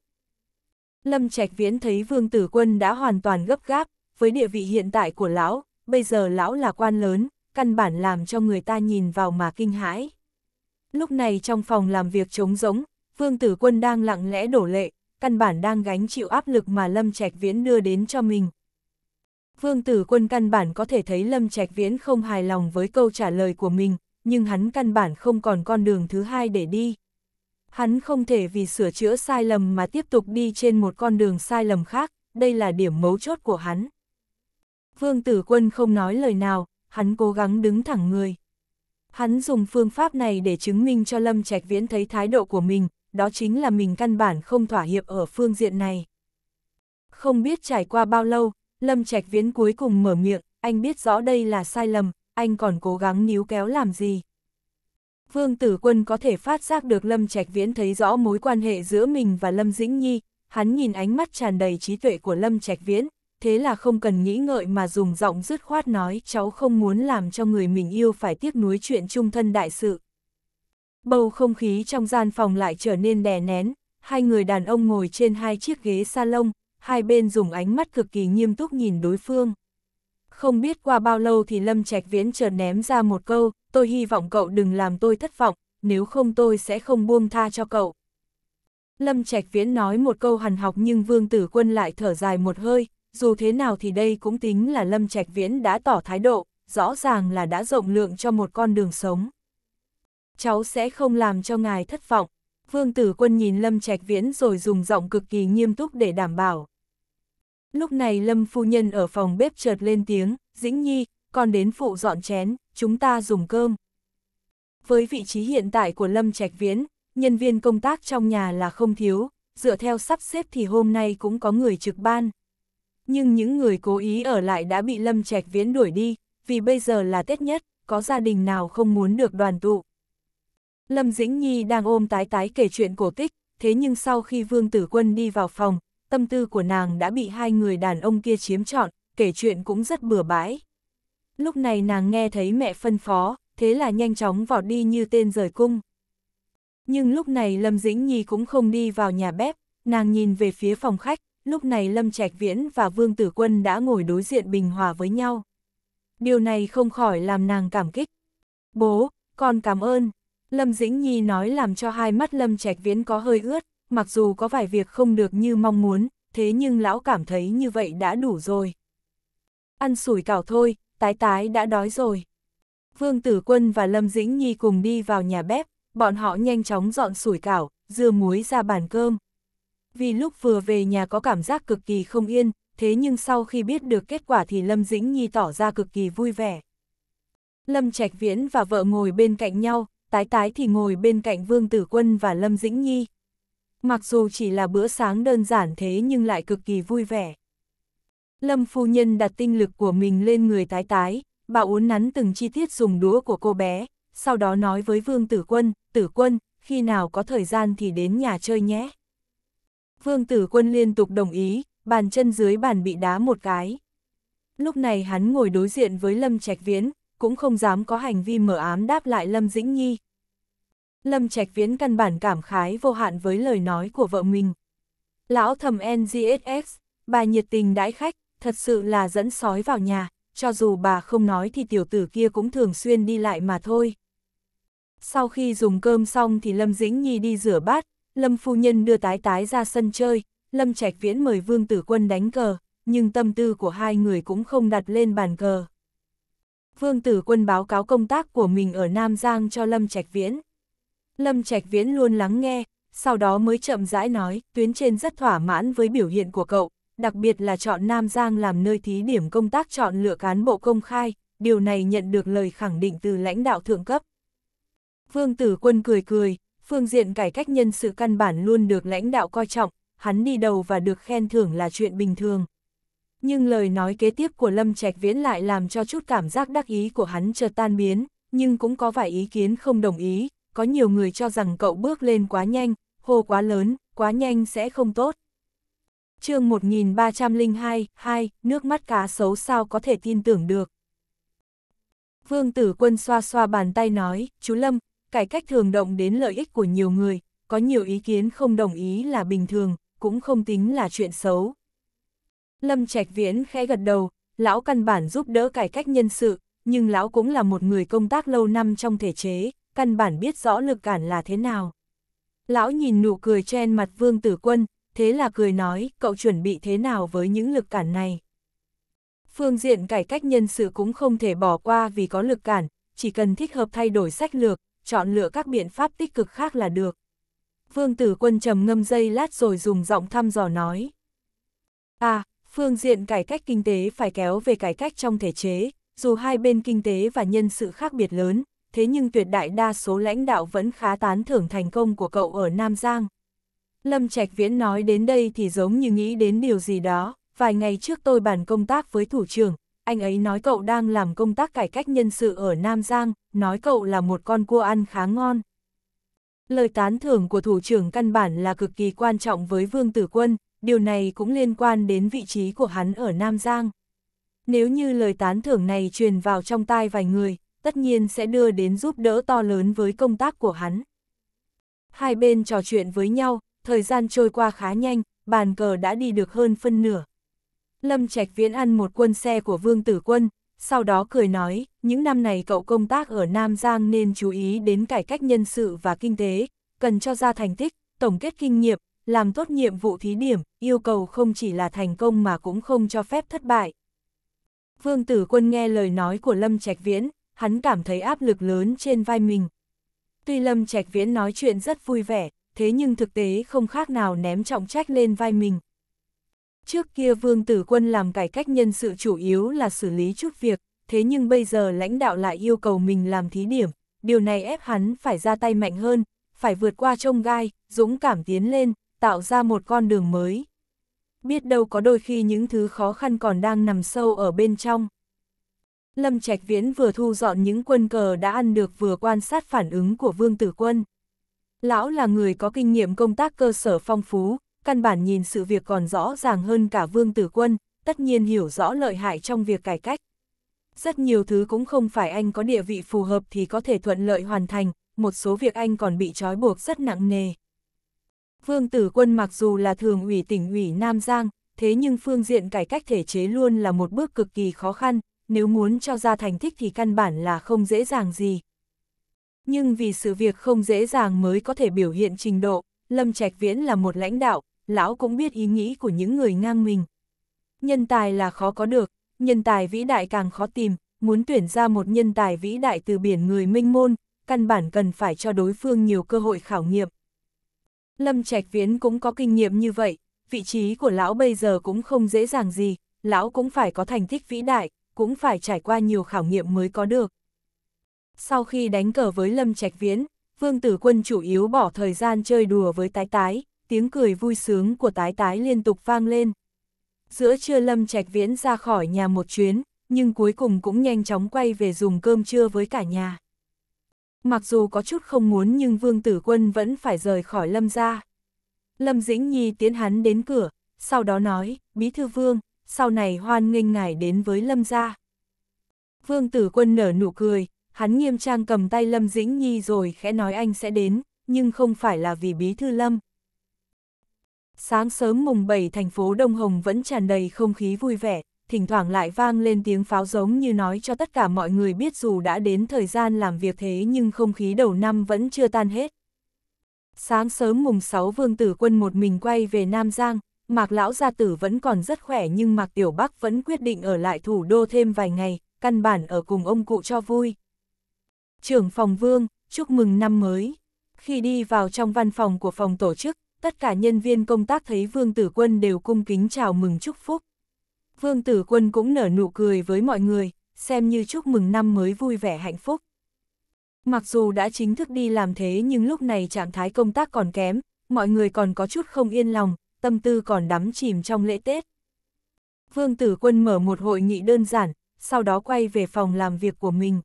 Lâm Trạch Viễn thấy Vương Tử Quân đã hoàn toàn gấp gáp, với địa vị hiện tại của lão, bây giờ lão là quan lớn, căn bản làm cho người ta nhìn vào mà kinh hãi. Lúc này trong phòng làm việc trống rỗng, Vương Tử Quân đang lặng lẽ đổ lệ, căn bản đang gánh chịu áp lực mà Lâm Trạch Viễn đưa đến cho mình. Vương Tử Quân căn bản có thể thấy Lâm Trạch Viễn không hài lòng với câu trả lời của mình, nhưng hắn căn bản không còn con đường thứ hai để đi. Hắn không thể vì sửa chữa sai lầm mà tiếp tục đi trên một con đường sai lầm khác, đây là điểm mấu chốt của hắn. Vương Tử Quân không nói lời nào, hắn cố gắng đứng thẳng người. Hắn dùng phương pháp này để chứng minh cho Lâm Trạch Viễn thấy thái độ của mình, đó chính là mình căn bản không thỏa hiệp ở phương diện này. Không biết trải qua bao lâu, Lâm Trạch Viễn cuối cùng mở miệng, anh biết rõ đây là sai lầm, anh còn cố gắng níu kéo làm gì. Vương Tử Quân có thể phát giác được Lâm Trạch Viễn thấy rõ mối quan hệ giữa mình và Lâm Dĩnh Nhi, hắn nhìn ánh mắt tràn đầy trí tuệ của Lâm Trạch Viễn, thế là không cần nghĩ ngợi mà dùng giọng dứt khoát nói cháu không muốn làm cho người mình yêu phải tiếc nuối chuyện chung thân đại sự. Bầu không khí trong gian phòng lại trở nên đè nén, hai người đàn ông ngồi trên hai chiếc ghế salon, hai bên dùng ánh mắt cực kỳ nghiêm túc nhìn đối phương. Không biết qua bao lâu thì Lâm Trạch Viễn chợt ném ra một câu, tôi hy vọng cậu đừng làm tôi thất vọng, nếu không tôi sẽ không buông tha cho cậu. Lâm Trạch Viễn nói một câu hằn học nhưng Vương Tử Quân lại thở dài một hơi, dù thế nào thì đây cũng tính là Lâm Trạch Viễn đã tỏ thái độ, rõ ràng là đã rộng lượng cho một con đường sống. Cháu sẽ không làm cho ngài thất vọng. Vương Tử Quân nhìn Lâm Trạch Viễn rồi dùng giọng cực kỳ nghiêm túc để đảm bảo. Lúc này Lâm Phu Nhân ở phòng bếp chợt lên tiếng, Dĩnh Nhi, con đến phụ dọn chén, chúng ta dùng cơm. Với vị trí hiện tại của Lâm Trạch Viễn, nhân viên công tác trong nhà là không thiếu, dựa theo sắp xếp thì hôm nay cũng có người trực ban. Nhưng những người cố ý ở lại đã bị Lâm Trạch Viễn đuổi đi, vì bây giờ là Tết nhất, có gia đình nào không muốn được đoàn tụ. Lâm Dĩnh Nhi đang ôm tái tái kể chuyện cổ tích, thế nhưng sau khi Vương Tử Quân đi vào phòng, tâm tư của nàng đã bị hai người đàn ông kia chiếm trọn, kể chuyện cũng rất bừa bãi lúc này nàng nghe thấy mẹ phân phó, thế là nhanh chóng vọt đi như tên rời cung. Nhưng lúc này Lâm Dĩnh Nhi cũng không đi vào nhà bếp, nàng nhìn về phía phòng khách, lúc này Lâm Trạch Viễn và Vương Tử Quân đã ngồi đối diện bình hòa với nhau. Điều này không khỏi làm nàng cảm kích. Bố, con cảm ơn. Lâm Dĩnh Nhi nói làm cho hai mắt Lâm Trạch Viễn có hơi ướt, mặc dù có vài việc không được như mong muốn, thế nhưng lão cảm thấy như vậy đã đủ rồi. Ăn sủi cảo thôi, tái tái đã đói rồi. Vương Tử Quân và Lâm Dĩnh Nhi cùng đi vào nhà bếp, bọn họ nhanh chóng dọn sủi cảo, dưa muối ra bàn cơm. Vì lúc vừa về nhà có cảm giác cực kỳ không yên, thế nhưng sau khi biết được kết quả thì Lâm Dĩnh Nhi tỏ ra cực kỳ vui vẻ. Lâm Trạch Viễn và vợ ngồi bên cạnh nhau, tái tái thì ngồi bên cạnh Vương Tử Quân và Lâm Dĩnh Nhi. Mặc dù chỉ là bữa sáng đơn giản thế nhưng lại cực kỳ vui vẻ. Lâm phu nhân đặt tinh lực của mình lên người tái tái, bà uốn nắn từng chi tiết dùng đũa của cô bé, sau đó nói với Vương Tử Quân, Tử Quân, khi nào có thời gian thì đến nhà chơi nhé. Vương Tử Quân liên tục đồng ý, bàn chân dưới bàn bị đá một cái. Lúc này hắn ngồi đối diện với Lâm Trạch Viễn, cũng không dám có hành vi mở ám đáp lại Lâm Dĩnh Nhi. Lâm Trạch Viễn căn bản cảm khái vô hạn với lời nói của vợ mình. Lão thầm NGSX, bà nhiệt tình đãi khách, thật sự là dẫn sói vào nhà, cho dù bà không nói thì tiểu tử kia cũng thường xuyên đi lại mà thôi. Sau khi dùng cơm xong thì Lâm Dĩnh Nhi đi rửa bát, Lâm Phu Nhân đưa tái tái ra sân chơi, Lâm Trạch Viễn mời Vương Tử Quân đánh cờ, nhưng tâm tư của hai người cũng không đặt lên bàn cờ. Vương Tử Quân báo cáo công tác của mình ở Nam Giang cho Lâm Trạch Viễn. Lâm Trạch Viễn luôn lắng nghe, sau đó mới chậm rãi nói, tuyến trên rất thỏa mãn với biểu hiện của cậu, đặc biệt là chọn Nam Giang làm nơi thí điểm công tác chọn lựa cán bộ công khai, điều này nhận được lời khẳng định từ lãnh đạo thượng cấp. Vương Tử Quân cười cười, phương diện cải cách nhân sự căn bản luôn được lãnh đạo coi trọng, hắn đi đầu và được khen thưởng là chuyện bình thường. Nhưng lời nói kế tiếp của Lâm Trạch Viễn lại làm cho chút cảm giác đắc ý của hắn chợt tan biến, nhưng cũng có vài ý kiến không đồng ý, có nhiều người cho rằng cậu bước lên quá nhanh, hồ quá lớn, quá nhanh sẽ không tốt chương 1302, 2, nước mắt cá xấu sao có thể tin tưởng được. Vương tử quân xoa xoa bàn tay nói, chú Lâm, cải cách thường động đến lợi ích của nhiều người, có nhiều ý kiến không đồng ý là bình thường, cũng không tính là chuyện xấu. Lâm Trạch Viễn khẽ gật đầu, lão căn bản giúp đỡ cải cách nhân sự, nhưng lão cũng là một người công tác lâu năm trong thể chế, căn bản biết rõ lực cản là thế nào. Lão nhìn nụ cười trên mặt vương tử quân, thế là cười nói, cậu chuẩn bị thế nào với những lực cản này? Phương diện cải cách nhân sự cũng không thể bỏ qua vì có lực cản, chỉ cần thích hợp thay đổi sách lược, chọn lựa các biện pháp tích cực khác là được. Vương tử quân trầm ngâm dây lát rồi dùng giọng thăm dò nói. À, phương diện cải cách kinh tế phải kéo về cải cách trong thể chế, dù hai bên kinh tế và nhân sự khác biệt lớn, thế nhưng tuyệt đại đa số lãnh đạo vẫn khá tán thưởng thành công của cậu ở Nam Giang. Lâm Trạch Viễn nói đến đây thì giống như nghĩ đến điều gì đó, vài ngày trước tôi bàn công tác với thủ trưởng, anh ấy nói cậu đang làm công tác cải cách nhân sự ở Nam Giang, nói cậu là một con cua ăn khá ngon. Lời tán thưởng của thủ trưởng căn bản là cực kỳ quan trọng với Vương Tử Quân, điều này cũng liên quan đến vị trí của hắn ở Nam Giang. Nếu như lời tán thưởng này truyền vào trong tai vài người, tất nhiên sẽ đưa đến giúp đỡ to lớn với công tác của hắn. Hai bên trò chuyện với nhau, thời gian trôi qua khá nhanh, bàn cờ đã đi được hơn phân nửa. Lâm Trạch Viễn ăn một quân xe của Vương Tử Quân, sau đó cười nói, những năm này cậu công tác ở Nam Giang nên chú ý đến cải cách nhân sự và kinh tế, cần cho ra thành tích, tổng kết kinh nghiệm, làm tốt nhiệm vụ thí điểm, yêu cầu không chỉ là thành công mà cũng không cho phép thất bại. Vương Tử Quân nghe lời nói của Lâm Trạch Viễn, hắn cảm thấy áp lực lớn trên vai mình. Tuy Lâm Trạch Viễn nói chuyện rất vui vẻ, thế nhưng thực tế không khác nào ném trọng trách lên vai mình. Trước kia Vương Tử Quân làm cải cách nhân sự chủ yếu là xử lý chút việc, thế nhưng bây giờ lãnh đạo lại yêu cầu mình làm thí điểm, điều này ép hắn phải ra tay mạnh hơn, phải vượt qua trông gai, dũng cảm tiến lên, tạo ra một con đường mới. Biết đâu có đôi khi những thứ khó khăn còn đang nằm sâu ở bên trong. Lâm Trạch Viễn vừa thu dọn những quân cờ đã ăn được vừa quan sát phản ứng của Vương Tử Quân. Lão là người có kinh nghiệm công tác cơ sở phong phú, căn bản nhìn sự việc còn rõ ràng hơn cả Vương Tử Quân, tất nhiên hiểu rõ lợi hại trong việc cải cách. Rất nhiều thứ cũng không phải anh có địa vị phù hợp thì có thể thuận lợi hoàn thành, một số việc anh còn bị trói buộc rất nặng nề. Vương Tử Quân mặc dù là thường ủy tỉnh ủy Nam Giang, thế nhưng phương diện cải cách thể chế luôn là một bước cực kỳ khó khăn, nếu muốn cho ra thành tích thì căn bản là không dễ dàng gì nhưng vì sự việc không dễ dàng mới có thể biểu hiện trình độ, Lâm Trạch Viễn là một lãnh đạo, lão cũng biết ý nghĩ của những người ngang mình. Nhân tài là khó có được, nhân tài vĩ đại càng khó tìm, muốn tuyển ra một nhân tài vĩ đại từ biển người minh môn, căn bản cần phải cho đối phương nhiều cơ hội khảo nghiệm. Lâm Trạch Viễn cũng có kinh nghiệm như vậy, vị trí của lão bây giờ cũng không dễ dàng gì, lão cũng phải có thành tích vĩ đại, cũng phải trải qua nhiều khảo nghiệm mới có được sau khi đánh cờ với Lâm Trạch Viễn, Vương Tử Quân chủ yếu bỏ thời gian chơi đùa với tái tái, tiếng cười vui sướng của tái tái liên tục vang lên. Giữa trưa Lâm Trạch Viễn ra khỏi nhà một chuyến, nhưng cuối cùng cũng nhanh chóng quay về dùng cơm trưa với cả nhà. Mặc dù có chút không muốn nhưng Vương Tử Quân vẫn phải rời khỏi Lâm ra. Lâm Dĩnh Nhi tiến hắn đến cửa, sau đó nói, Bí Thư Vương, sau này hoan nghênh ngài đến với Lâm ra. Vương Tử Quân nở nụ cười, hắn nghiêm trang cầm tay Lâm Dĩnh Nhi rồi khẽ nói anh sẽ đến, nhưng không phải là vì bí thư Lâm. Sáng sớm mùng 7 thành phố Đông Hồng vẫn tràn đầy không khí vui vẻ, thỉnh thoảng lại vang lên tiếng pháo giống như nói cho tất cả mọi người biết dù đã đến thời gian làm việc thế nhưng không khí đầu năm vẫn chưa tan hết. Sáng sớm mùng 6 Vương Tử Quân một mình quay về Nam Giang, Mạc Lão Gia Tử vẫn còn rất khỏe nhưng Mạc Tiểu Bắc vẫn quyết định ở lại thủ đô thêm vài ngày, căn bản ở cùng ông cụ cho vui. Trưởng phòng Vương, chúc mừng năm mới. Khi đi vào trong văn phòng của phòng tổ chức, tất cả nhân viên công tác thấy Vương Tử Quân đều cung kính chào mừng chúc phúc. Vương Tử Quân cũng nở nụ cười với mọi người, xem như chúc mừng năm mới vui vẻ hạnh phúc. Mặc dù đã chính thức đi làm thế nhưng lúc này trạng thái công tác còn kém, mọi người còn có chút không yên lòng, tâm tư còn đắm chìm trong lễ Tết. Vương Tử Quân mở một hội nghị đơn giản, sau đó quay về phòng làm việc của mình.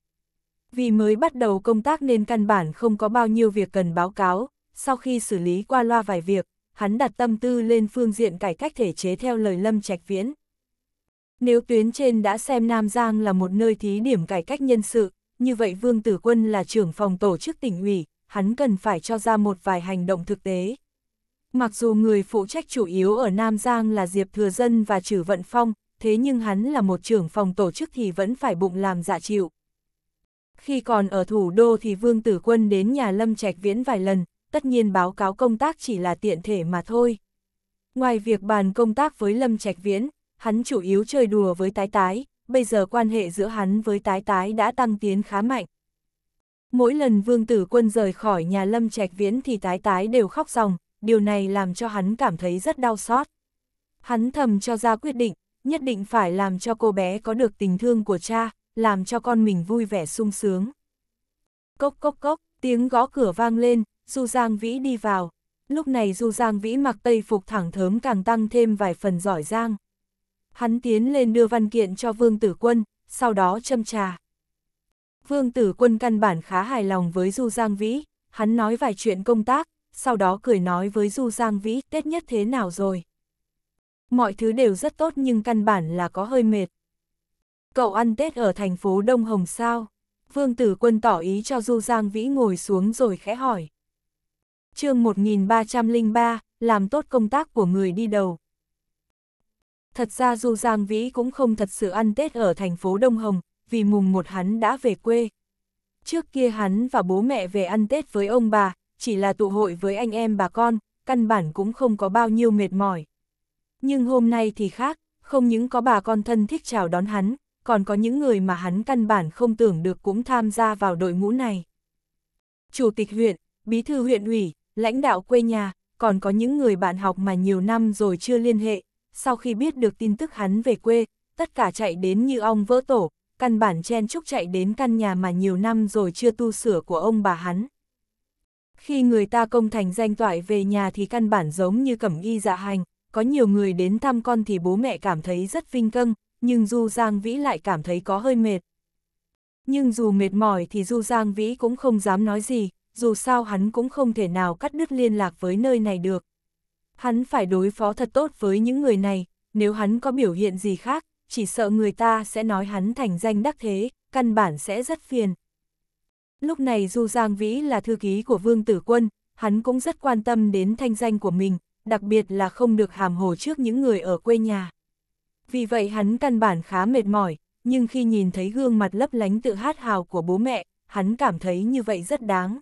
Vì mới bắt đầu công tác nên căn bản không có bao nhiêu việc cần báo cáo, sau khi xử lý qua loa vài việc, hắn đặt tâm tư lên phương diện cải cách thể chế theo lời Lâm Trạch Viễn. Nếu tuyến trên đã xem Nam Giang là một nơi thí điểm cải cách nhân sự, như vậy Vương Tử Quân là trưởng phòng tổ chức tỉnh ủy, hắn cần phải cho ra một vài hành động thực tế. Mặc dù người phụ trách chủ yếu ở Nam Giang là Diệp Thừa Dân và Trử Vận Phong, thế nhưng hắn là một trưởng phòng tổ chức thì vẫn phải bụng làm dạ chịu. Khi còn ở thủ đô thì Vương Tử Quân đến nhà Lâm Trạch Viễn vài lần, tất nhiên báo cáo công tác chỉ là tiện thể mà thôi. Ngoài việc bàn công tác với Lâm Trạch Viễn, hắn chủ yếu chơi đùa với tái tái, bây giờ quan hệ giữa hắn với tái tái đã tăng tiến khá mạnh. Mỗi lần Vương Tử Quân rời khỏi nhà Lâm Trạch Viễn thì tái tái đều khóc ròng, điều này làm cho hắn cảm thấy rất đau xót. Hắn thầm cho ra quyết định, nhất định phải làm cho cô bé có được tình thương của cha, làm cho con mình vui vẻ sung sướng. Cốc cốc cốc, tiếng gõ cửa vang lên, Du Giang Vĩ đi vào. Lúc này Du Giang Vĩ mặc tây phục thẳng thớm càng tăng thêm vài phần giỏi giang. Hắn tiến lên đưa văn kiện cho Vương Tử Quân, sau đó châm trà. Vương Tử Quân căn bản khá hài lòng với Du Giang Vĩ, hắn nói vài chuyện công tác, sau đó cười nói với Du Giang Vĩ Tết nhất thế nào rồi. Mọi thứ đều rất tốt nhưng căn bản là có hơi mệt cậu ăn Tết ở thành phố Đông Hồng sao? Vương Tử Quân tỏ ý cho Du Giang Vĩ ngồi xuống rồi khẽ hỏi. chương 1303, làm tốt công tác của người đi đầu. Thật ra Du Giang Vĩ cũng không thật sự ăn Tết ở thành phố Đông Hồng, vì mùng một hắn đã về quê. Trước kia hắn và bố mẹ về ăn Tết với ông bà, chỉ là tụ hội với anh em bà con, căn bản cũng không có bao nhiêu mệt mỏi. Nhưng hôm nay thì khác, không những có bà con thân thích chào đón hắn, còn có những người mà hắn căn bản không tưởng được cũng tham gia vào đội ngũ này. Chủ tịch huyện, bí thư huyện ủy, lãnh đạo quê nhà, còn có những người bạn học mà nhiều năm rồi chưa liên hệ, sau khi biết được tin tức hắn về quê, tất cả chạy đến như ong vỡ tổ, căn bản chen chúc chạy đến căn nhà mà nhiều năm rồi chưa tu sửa của ông bà hắn. Khi người ta công thành danh toại về nhà thì căn bản giống như cẩm y dạ hành, có nhiều người đến thăm con thì bố mẹ cảm thấy rất vinh câng, nhưng Du Giang Vĩ lại cảm thấy có hơi mệt. Nhưng dù mệt mỏi thì Du Giang Vĩ cũng không dám nói gì, dù sao hắn cũng không thể nào cắt đứt liên lạc với nơi này được. Hắn phải đối phó thật tốt với những người này, nếu hắn có biểu hiện gì khác, chỉ sợ người ta sẽ nói hắn thành danh đắc thế, căn bản sẽ rất phiền. Lúc này Du Giang Vĩ là thư ký của Vương Tử Quân, hắn cũng rất quan tâm đến thanh danh của mình, đặc biệt là không được hàm hồ trước những người ở quê nhà. Vì vậy hắn căn bản khá mệt mỏi, nhưng khi nhìn thấy gương mặt lấp lánh tự hát hào của bố mẹ, hắn cảm thấy như vậy rất đáng.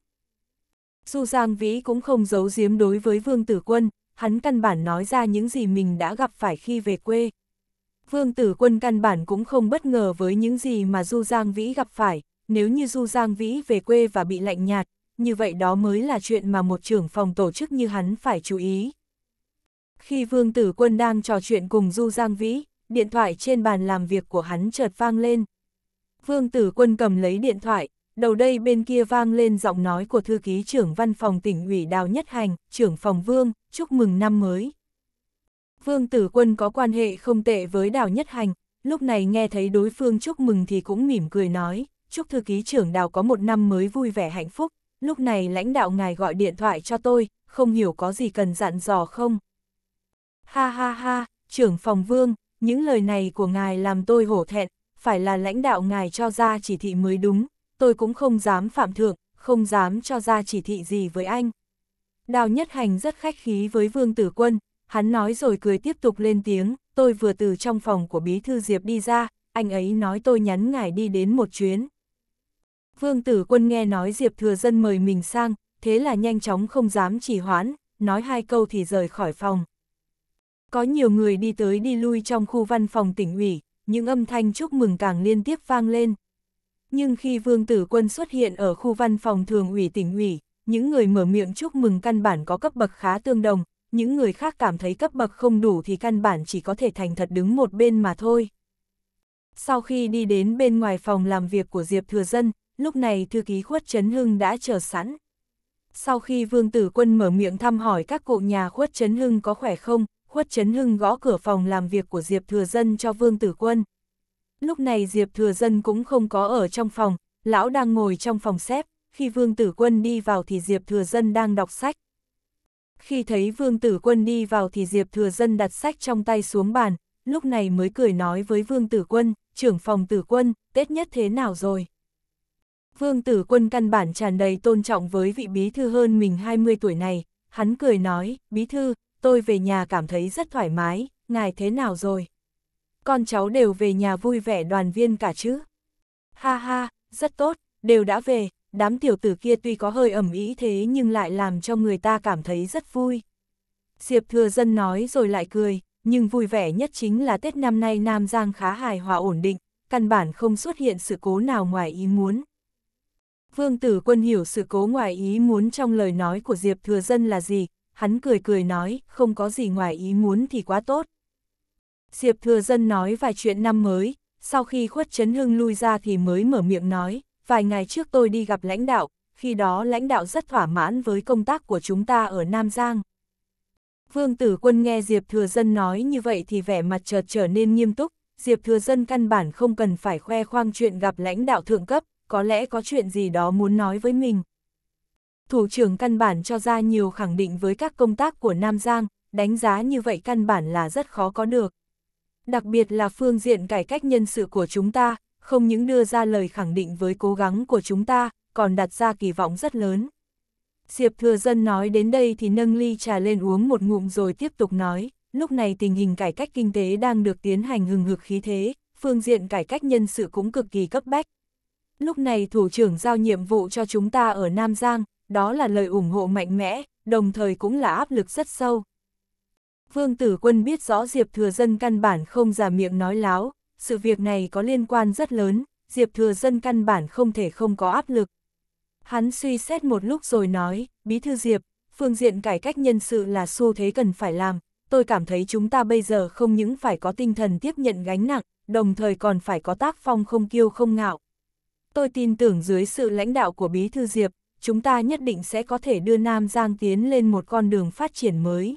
du Giang Vĩ cũng không giấu giếm đối với Vương Tử Quân, hắn căn bản nói ra những gì mình đã gặp phải khi về quê. Vương Tử Quân căn bản cũng không bất ngờ với những gì mà Du Giang Vĩ gặp phải, nếu như Du Giang Vĩ về quê và bị lạnh nhạt, như vậy đó mới là chuyện mà một trưởng phòng tổ chức như hắn phải chú ý. Khi Vương Tử Quân đang trò chuyện cùng Du Giang Vĩ, điện thoại trên bàn làm việc của hắn chợt vang lên. Vương Tử Quân cầm lấy điện thoại, đầu đây bên kia vang lên giọng nói của thư ký trưởng văn phòng tỉnh ủy Đào Nhất Hành, trưởng phòng Vương, chúc mừng năm mới. Vương Tử Quân có quan hệ không tệ với Đào Nhất Hành, lúc này nghe thấy đối phương chúc mừng thì cũng mỉm cười nói, chúc thư ký trưởng Đào có một năm mới vui vẻ hạnh phúc, lúc này lãnh đạo ngài gọi điện thoại cho tôi, không hiểu có gì cần dặn dò không. Ha ha ha, trưởng phòng Vương, những lời này của ngài làm tôi hổ thẹn, phải là lãnh đạo ngài cho ra chỉ thị mới đúng, tôi cũng không dám phạm thượng, không dám cho ra chỉ thị gì với anh. Đào Nhất Hành rất khách khí với Vương Tử Quân, hắn nói rồi cười tiếp tục lên tiếng, tôi vừa từ trong phòng của Bí Thư Diệp đi ra, anh ấy nói tôi nhắn ngài đi đến một chuyến. Vương Tử Quân nghe nói Diệp Thừa Dân mời mình sang, thế là nhanh chóng không dám trì hoãn, nói hai câu thì rời khỏi phòng. Có nhiều người đi tới đi lui trong khu văn phòng tỉnh ủy, những âm thanh chúc mừng càng liên tiếp vang lên. Nhưng khi Vương Tử Quân xuất hiện ở khu văn phòng thường ủy tỉnh ủy, những người mở miệng chúc mừng căn bản có cấp bậc khá tương đồng, những người khác cảm thấy cấp bậc không đủ thì căn bản chỉ có thể thành thật đứng một bên mà thôi. Sau khi đi đến bên ngoài phòng làm việc của Diệp Thừa Dân, lúc này thư ký Khuất Trấn Hưng đã chờ sẵn. Sau khi Vương Tử Quân mở miệng thăm hỏi các cụ nhà Khuất Trấn Hưng có khỏe không, Khuất Trấn Hưng gõ cửa phòng làm việc của Diệp Thừa Dân cho Vương Tử Quân. Lúc này Diệp Thừa Dân cũng không có ở trong phòng, lão đang ngồi trong phòng xếp, khi Vương Tử Quân đi vào thì Diệp Thừa Dân đang đọc sách. Khi thấy Vương Tử Quân đi vào thì Diệp Thừa Dân đặt sách trong tay xuống bàn, lúc này mới cười nói với Vương Tử Quân, trưởng phòng Tử Quân, Tết nhất thế nào rồi? Vương Tử Quân căn bản tràn đầy tôn trọng với vị bí thư hơn mình 20 tuổi này, hắn cười nói, bí thư, tôi về nhà cảm thấy rất thoải mái, ngài thế nào rồi? Con cháu đều về nhà vui vẻ đoàn viên cả chứ? Ha ha, rất tốt, đều đã về, đám tiểu tử kia tuy có hơi ẩm ý thế nhưng lại làm cho người ta cảm thấy rất vui. Diệp thừa dân nói rồi lại cười, nhưng vui vẻ nhất chính là Tết năm nay Nam Giang khá hài hòa ổn định, căn bản không xuất hiện sự cố nào ngoài ý muốn. Vương tử quân hiểu sự cố ngoài ý muốn trong lời nói của Diệp thừa dân là gì, hắn cười cười nói, không có gì ngoài ý muốn thì quá tốt. Diệp Thừa Dân nói vài chuyện năm mới, sau khi Khuất chấn Hưng lui ra thì mới mở miệng nói, vài ngày trước tôi đi gặp lãnh đạo, khi đó lãnh đạo rất thỏa mãn với công tác của chúng ta ở Nam Giang. Vương Tử Quân nghe Diệp Thừa Dân nói như vậy thì vẻ mặt chợt trở nên nghiêm túc, Diệp Thừa Dân căn bản không cần phải khoe khoang chuyện gặp lãnh đạo thượng cấp, có lẽ có chuyện gì đó muốn nói với mình thủ trưởng căn bản cho ra nhiều khẳng định với các công tác của Nam Giang, đánh giá như vậy căn bản là rất khó có được. Đặc biệt là phương diện cải cách nhân sự của chúng ta, không những đưa ra lời khẳng định với cố gắng của chúng ta, còn đặt ra kỳ vọng rất lớn. Diệp Thừa Dân nói đến đây thì nâng ly trà lên uống một ngụm rồi tiếp tục nói, lúc này tình hình cải cách kinh tế đang được tiến hành hừng hực khí thế, phương diện cải cách nhân sự cũng cực kỳ cấp bách. Lúc này thủ trưởng giao nhiệm vụ cho chúng ta ở Nam Giang, đó là lời ủng hộ mạnh mẽ, đồng thời cũng là áp lực rất sâu. Vương Tử Quân biết rõ Diệp Thừa Dân căn bản không giả miệng nói láo, sự việc này có liên quan rất lớn, Diệp Thừa Dân căn bản không thể không có áp lực. Hắn suy xét một lúc rồi nói, Bí Thư Diệp, phương diện cải cách nhân sự là xu thế cần phải làm, tôi cảm thấy chúng ta bây giờ không những phải có tinh thần tiếp nhận gánh nặng, đồng thời còn phải có tác phong không kiêu không ngạo. Tôi tin tưởng dưới sự lãnh đạo của Bí Thư Diệp, chúng ta nhất định sẽ có thể đưa Nam Giang tiến lên một con đường phát triển mới.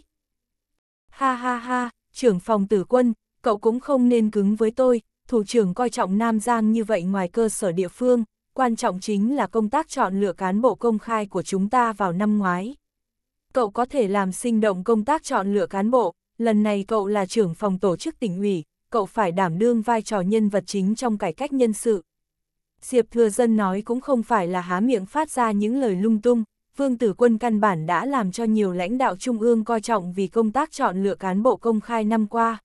Ha ha ha, trưởng phòng tử quân, cậu cũng không nên cứng với tôi, thủ trưởng coi trọng Nam Giang như vậy ngoài cơ sở địa phương, quan trọng chính là công tác chọn lựa cán bộ công khai của chúng ta vào năm ngoái. Cậu có thể làm sinh động công tác chọn lựa cán bộ, lần này cậu là trưởng phòng tổ chức tỉnh ủy, cậu phải đảm đương vai trò nhân vật chính trong cải cách nhân sự, Diệp Thừa Dân nói cũng không phải là há miệng phát ra những lời lung tung, Vương Tử Quân căn bản đã làm cho nhiều lãnh đạo trung ương coi trọng vì công tác chọn lựa cán bộ công khai năm qua.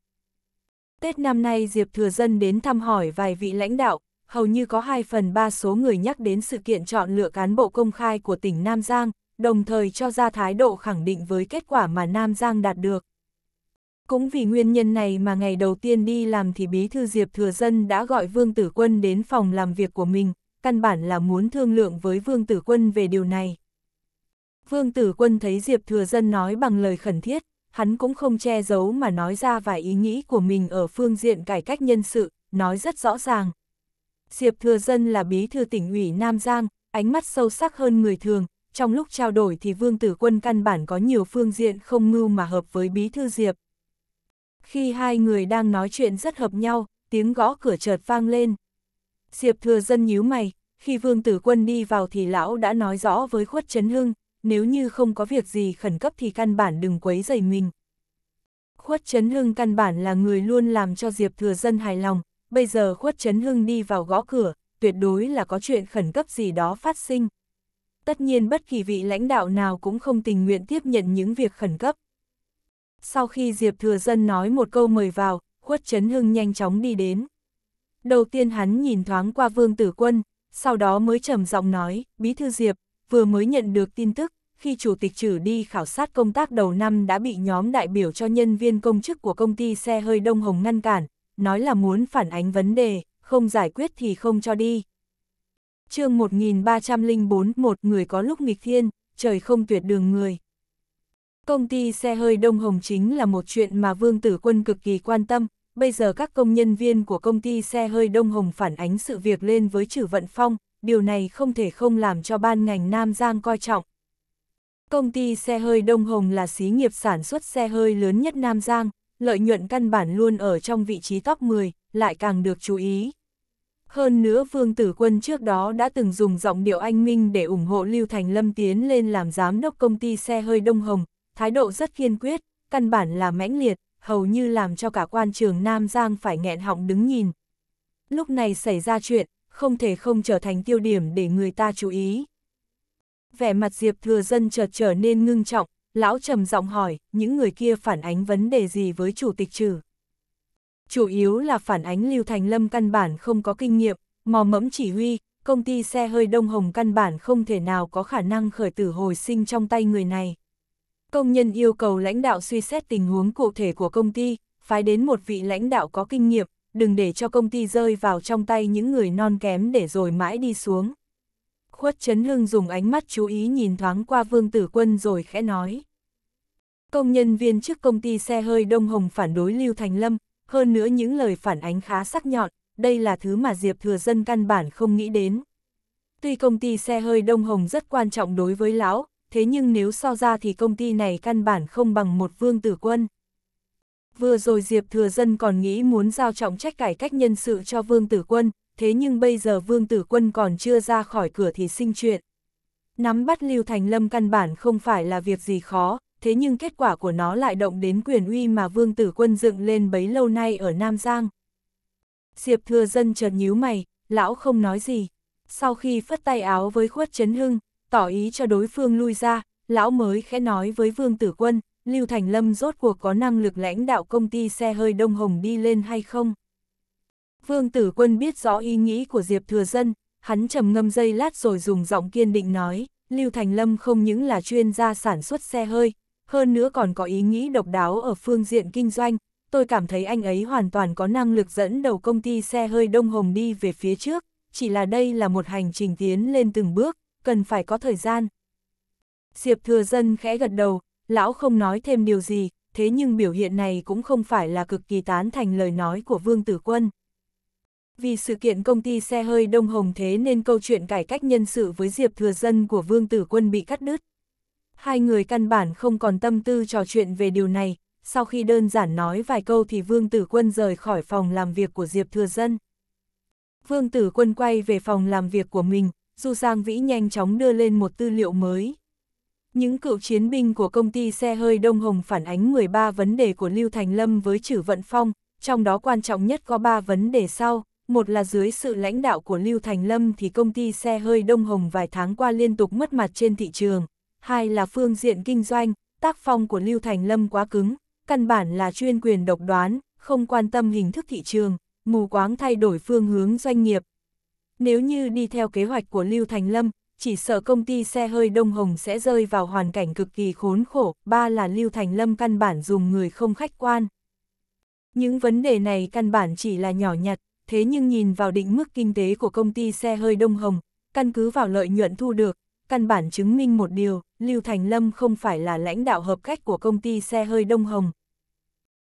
Tết năm nay Diệp Thừa Dân đến thăm hỏi vài vị lãnh đạo, hầu như có 2 phần 3 số người nhắc đến sự kiện chọn lựa cán bộ công khai của tỉnh Nam Giang, đồng thời cho ra thái độ khẳng định với kết quả mà Nam Giang đạt được. Cũng vì nguyên nhân này mà ngày đầu tiên đi làm thì bí thư Diệp Thừa Dân đã gọi Vương Tử Quân đến phòng làm việc của mình, căn bản là muốn thương lượng với Vương Tử Quân về điều này. Vương Tử Quân thấy Diệp Thừa Dân nói bằng lời khẩn thiết, hắn cũng không che giấu mà nói ra vài ý nghĩ của mình ở phương diện cải cách nhân sự, nói rất rõ ràng. Diệp Thừa Dân là bí thư tỉnh ủy Nam Giang, ánh mắt sâu sắc hơn người thường, trong lúc trao đổi thì Vương Tử Quân căn bản có nhiều phương diện không ngưu mà hợp với bí thư Diệp. Khi hai người đang nói chuyện rất hợp nhau, tiếng gõ cửa chợt vang lên. Diệp thừa dân nhíu mày, khi vương tử quân đi vào thì lão đã nói rõ với khuất chấn hưng, nếu như không có việc gì khẩn cấp thì căn bản đừng quấy dày mình. Khuất Trấn Hưng căn bản là người luôn làm cho Diệp Thừa Dân hài lòng, bây giờ Khuất Trấn Hưng đi vào gõ cửa, tuyệt đối là có chuyện khẩn cấp gì đó phát sinh. Tất nhiên bất kỳ vị lãnh đạo nào cũng không tình nguyện tiếp nhận những việc khẩn cấp. Sau khi Diệp Thừa Dân nói một câu mời vào, Khuất Trấn Hưng nhanh chóng đi đến. Đầu tiên hắn nhìn thoáng qua Vương Tử Quân, sau đó mới trầm giọng nói, Bí Thư Diệp, vừa mới nhận được tin tức, khi Chủ tịch trừ đi khảo sát công tác đầu năm đã bị nhóm đại biểu cho nhân viên công chức của công ty xe hơi Đông Hồng ngăn cản, nói là muốn phản ánh vấn đề, không giải quyết thì không cho đi. chương 1304 một người có lúc nghịch thiên, trời không tuyệt đường người. Công ty xe hơi Đông Hồng chính là một chuyện mà Vương Tử Quân cực kỳ quan tâm, bây giờ các công nhân viên của công ty xe hơi Đông Hồng phản ánh sự việc lên với Trử Vận Phong, điều này không thể không làm cho ban ngành Nam Giang coi trọng. Công ty xe hơi Đông Hồng là xí nghiệp sản xuất xe hơi lớn nhất Nam Giang, lợi nhuận căn bản luôn ở trong vị trí top 10, lại càng được chú ý. Hơn nữa Vương Tử Quân trước đó đã từng dùng giọng điệu anh minh để ủng hộ Lưu Thành Lâm tiến lên làm giám đốc công ty xe hơi Đông Hồng, thái độ rất kiên quyết, căn bản là mãnh liệt, hầu như làm cho cả quan trường Nam Giang phải nghẹn họng đứng nhìn. Lúc này xảy ra chuyện, không thể không trở thành tiêu điểm để người ta chú ý. Vẻ mặt Diệp Thừa Dân chợt trở nên ngưng trọng, lão trầm giọng hỏi, những người kia phản ánh vấn đề gì với chủ tịch trừ? Chủ yếu là phản ánh Lưu Thành Lâm căn bản không có kinh nghiệm, mò mẫm chỉ huy, công ty xe hơi Đông Hồng căn bản không thể nào có khả năng khởi tử hồi sinh trong tay người này. Công nhân yêu cầu lãnh đạo suy xét tình huống cụ thể của công ty, phái đến một vị lãnh đạo có kinh nghiệm, đừng để cho công ty rơi vào trong tay những người non kém để rồi mãi đi xuống. Khuất Trấn Hưng dùng ánh mắt chú ý nhìn thoáng qua Vương Tử Quân rồi khẽ nói. Công nhân viên trước công ty xe hơi Đông Hồng phản đối Lưu Thành Lâm, hơn nữa những lời phản ánh khá sắc nhọn, đây là thứ mà Diệp Thừa Dân căn bản không nghĩ đến. Tuy công ty xe hơi Đông Hồng rất quan trọng đối với lão, thế nhưng nếu so ra thì công ty này căn bản không bằng một vương tử quân. Vừa rồi Diệp Thừa Dân còn nghĩ muốn giao trọng trách cải cách nhân sự cho vương tử quân, thế nhưng bây giờ vương tử quân còn chưa ra khỏi cửa thì sinh chuyện. Nắm bắt Lưu Thành Lâm căn bản không phải là việc gì khó, thế nhưng kết quả của nó lại động đến quyền uy mà vương tử quân dựng lên bấy lâu nay ở Nam Giang. Diệp Thừa Dân chợt nhíu mày, lão không nói gì. Sau khi phất tay áo với khuất chấn hưng, tỏ ý cho đối phương lui ra, lão mới khẽ nói với Vương Tử Quân, Lưu Thành Lâm rốt cuộc có năng lực lãnh đạo công ty xe hơi Đông Hồng đi lên hay không? Vương Tử Quân biết rõ ý nghĩ của Diệp Thừa Dân, hắn trầm ngâm dây lát rồi dùng giọng kiên định nói, Lưu Thành Lâm không những là chuyên gia sản xuất xe hơi, hơn nữa còn có ý nghĩ độc đáo ở phương diện kinh doanh, tôi cảm thấy anh ấy hoàn toàn có năng lực dẫn đầu công ty xe hơi Đông Hồng đi về phía trước, chỉ là đây là một hành trình tiến lên từng bước, cần phải có thời gian. Diệp thừa dân khẽ gật đầu, lão không nói thêm điều gì, thế nhưng biểu hiện này cũng không phải là cực kỳ tán thành lời nói của Vương Tử Quân. Vì sự kiện công ty xe hơi Đông Hồng thế nên câu chuyện cải cách nhân sự với Diệp Thừa Dân của Vương Tử Quân bị cắt đứt. Hai người căn bản không còn tâm tư trò chuyện về điều này, sau khi đơn giản nói vài câu thì Vương Tử Quân rời khỏi phòng làm việc của Diệp Thừa Dân. Vương Tử Quân quay về phòng làm việc của mình, Du Giang Vĩ nhanh chóng đưa lên một tư liệu mới. Những cựu chiến binh của công ty xe hơi Đông Hồng phản ánh 13 vấn đề của Lưu Thành Lâm với Chử Vận Phong, trong đó quan trọng nhất có 3 vấn đề sau. Một là dưới sự lãnh đạo của Lưu Thành Lâm thì công ty xe hơi Đông Hồng vài tháng qua liên tục mất mặt trên thị trường. Hai là phương diện kinh doanh, tác phong của Lưu Thành Lâm quá cứng, căn bản là chuyên quyền độc đoán, không quan tâm hình thức thị trường, mù quáng thay đổi phương hướng doanh nghiệp, nếu như đi theo kế hoạch của Lưu Thành Lâm, chỉ sợ công ty xe hơi Đông Hồng sẽ rơi vào hoàn cảnh cực kỳ khốn khổ, ba là Lưu Thành Lâm căn bản dùng người không khách quan. Những vấn đề này căn bản chỉ là nhỏ nhặt, thế nhưng nhìn vào định mức kinh tế của công ty xe hơi Đông Hồng, căn cứ vào lợi nhuận thu được, căn bản chứng minh một điều, Lưu Thành Lâm không phải là lãnh đạo hợp cách của công ty xe hơi Đông Hồng.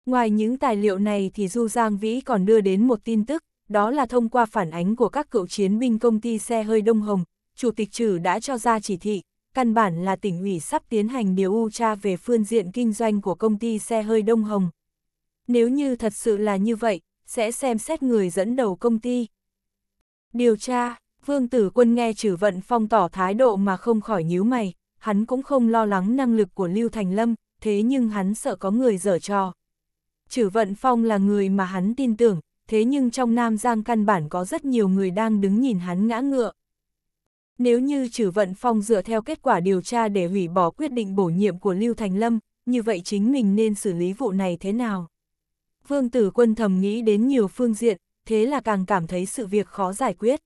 Ngoài những tài liệu này thì Du Giang Vĩ còn đưa đến một tin tức, đó là thông qua phản ánh của các cựu chiến binh công ty xe hơi Đông Hồng, Chủ tịch Trừ đã cho ra chỉ thị, căn bản là tỉnh ủy sắp tiến hành điều u tra về phương diện kinh doanh của công ty xe hơi Đông Hồng. Nếu như thật sự là như vậy, sẽ xem xét người dẫn đầu công ty. Điều tra, Vương Tử Quân nghe Trử Vận Phong tỏ thái độ mà không khỏi nhíu mày, hắn cũng không lo lắng năng lực của Lưu Thành Lâm, thế nhưng hắn sợ có người dở trò. Trử Vận Phong là người mà hắn tin tưởng, thế nhưng trong Nam Giang căn bản có rất nhiều người đang đứng nhìn hắn ngã ngựa. Nếu như trừ vận phong dựa theo kết quả điều tra để hủy bỏ quyết định bổ nhiệm của Lưu Thành Lâm, như vậy chính mình nên xử lý vụ này thế nào? Vương tử quân thầm nghĩ đến nhiều phương diện, thế là càng cảm thấy sự việc khó giải quyết.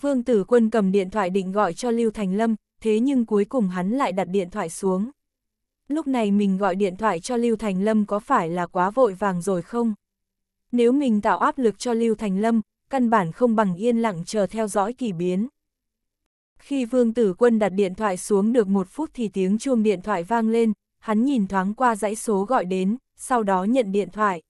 Vương tử quân cầm điện thoại định gọi cho Lưu Thành Lâm, thế nhưng cuối cùng hắn lại đặt điện thoại xuống. Lúc này mình gọi điện thoại cho Lưu Thành Lâm có phải là quá vội vàng rồi không? nếu mình tạo áp lực cho Lưu Thành Lâm, căn bản không bằng yên lặng chờ theo dõi kỳ biến. Khi Vương Tử Quân đặt điện thoại xuống được một phút thì tiếng chuông điện thoại vang lên, hắn nhìn thoáng qua dãy số gọi đến, sau đó nhận điện thoại.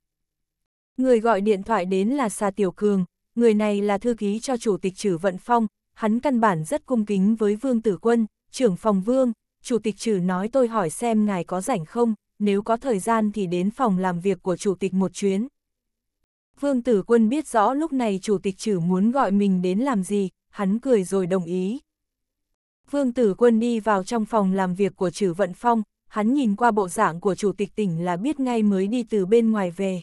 Người gọi điện thoại đến là Sa Tiểu Cường, người này là thư ký cho Chủ tịch Trử Vận Phong, hắn căn bản rất cung kính với Vương Tử Quân, trưởng phòng Vương, Chủ tịch Trử nói tôi hỏi xem ngài có rảnh không, nếu có thời gian thì đến phòng làm việc của Chủ tịch một chuyến, Vương Tử Quân biết rõ lúc này chủ tịch trừ muốn gọi mình đến làm gì, hắn cười rồi đồng ý. Vương Tử Quân đi vào trong phòng làm việc của trừ Vận Phong, hắn nhìn qua bộ dạng của chủ tịch tỉnh là biết ngay mới đi từ bên ngoài về.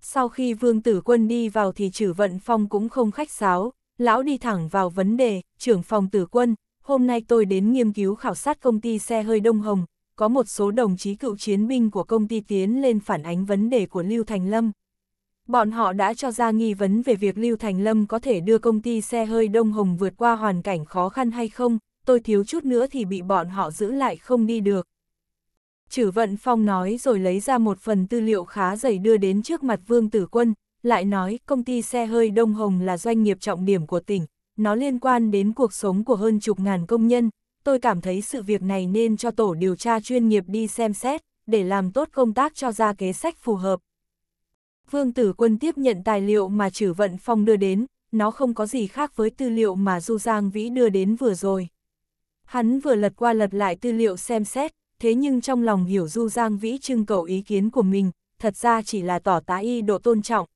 Sau khi Vương Tử Quân đi vào thì trừ Vận Phong cũng không khách sáo, lão đi thẳng vào vấn đề, trưởng phòng Tử Quân, hôm nay tôi đến nghiên cứu khảo sát công ty xe hơi Đông Hồng, có một số đồng chí cựu chiến binh của công ty tiến lên phản ánh vấn đề của Lưu Thành Lâm bọn họ đã cho ra nghi vấn về việc Lưu Thành Lâm có thể đưa công ty xe hơi Đông Hồng vượt qua hoàn cảnh khó khăn hay không, tôi thiếu chút nữa thì bị bọn họ giữ lại không đi được. Chử Vận Phong nói rồi lấy ra một phần tư liệu khá dày đưa đến trước mặt Vương Tử Quân, lại nói công ty xe hơi Đông Hồng là doanh nghiệp trọng điểm của tỉnh, nó liên quan đến cuộc sống của hơn chục ngàn công nhân, tôi cảm thấy sự việc này nên cho tổ điều tra chuyên nghiệp đi xem xét, để làm tốt công tác cho ra kế sách phù hợp. Vương Tử Quân tiếp nhận tài liệu mà Trử Vận Phong đưa đến, nó không có gì khác với tư liệu mà Du Giang Vĩ đưa đến vừa rồi. Hắn vừa lật qua lật lại tư liệu xem xét, thế nhưng trong lòng hiểu Du Giang Vĩ trưng cầu ý kiến của mình, thật ra chỉ là tỏ tá y độ tôn trọng.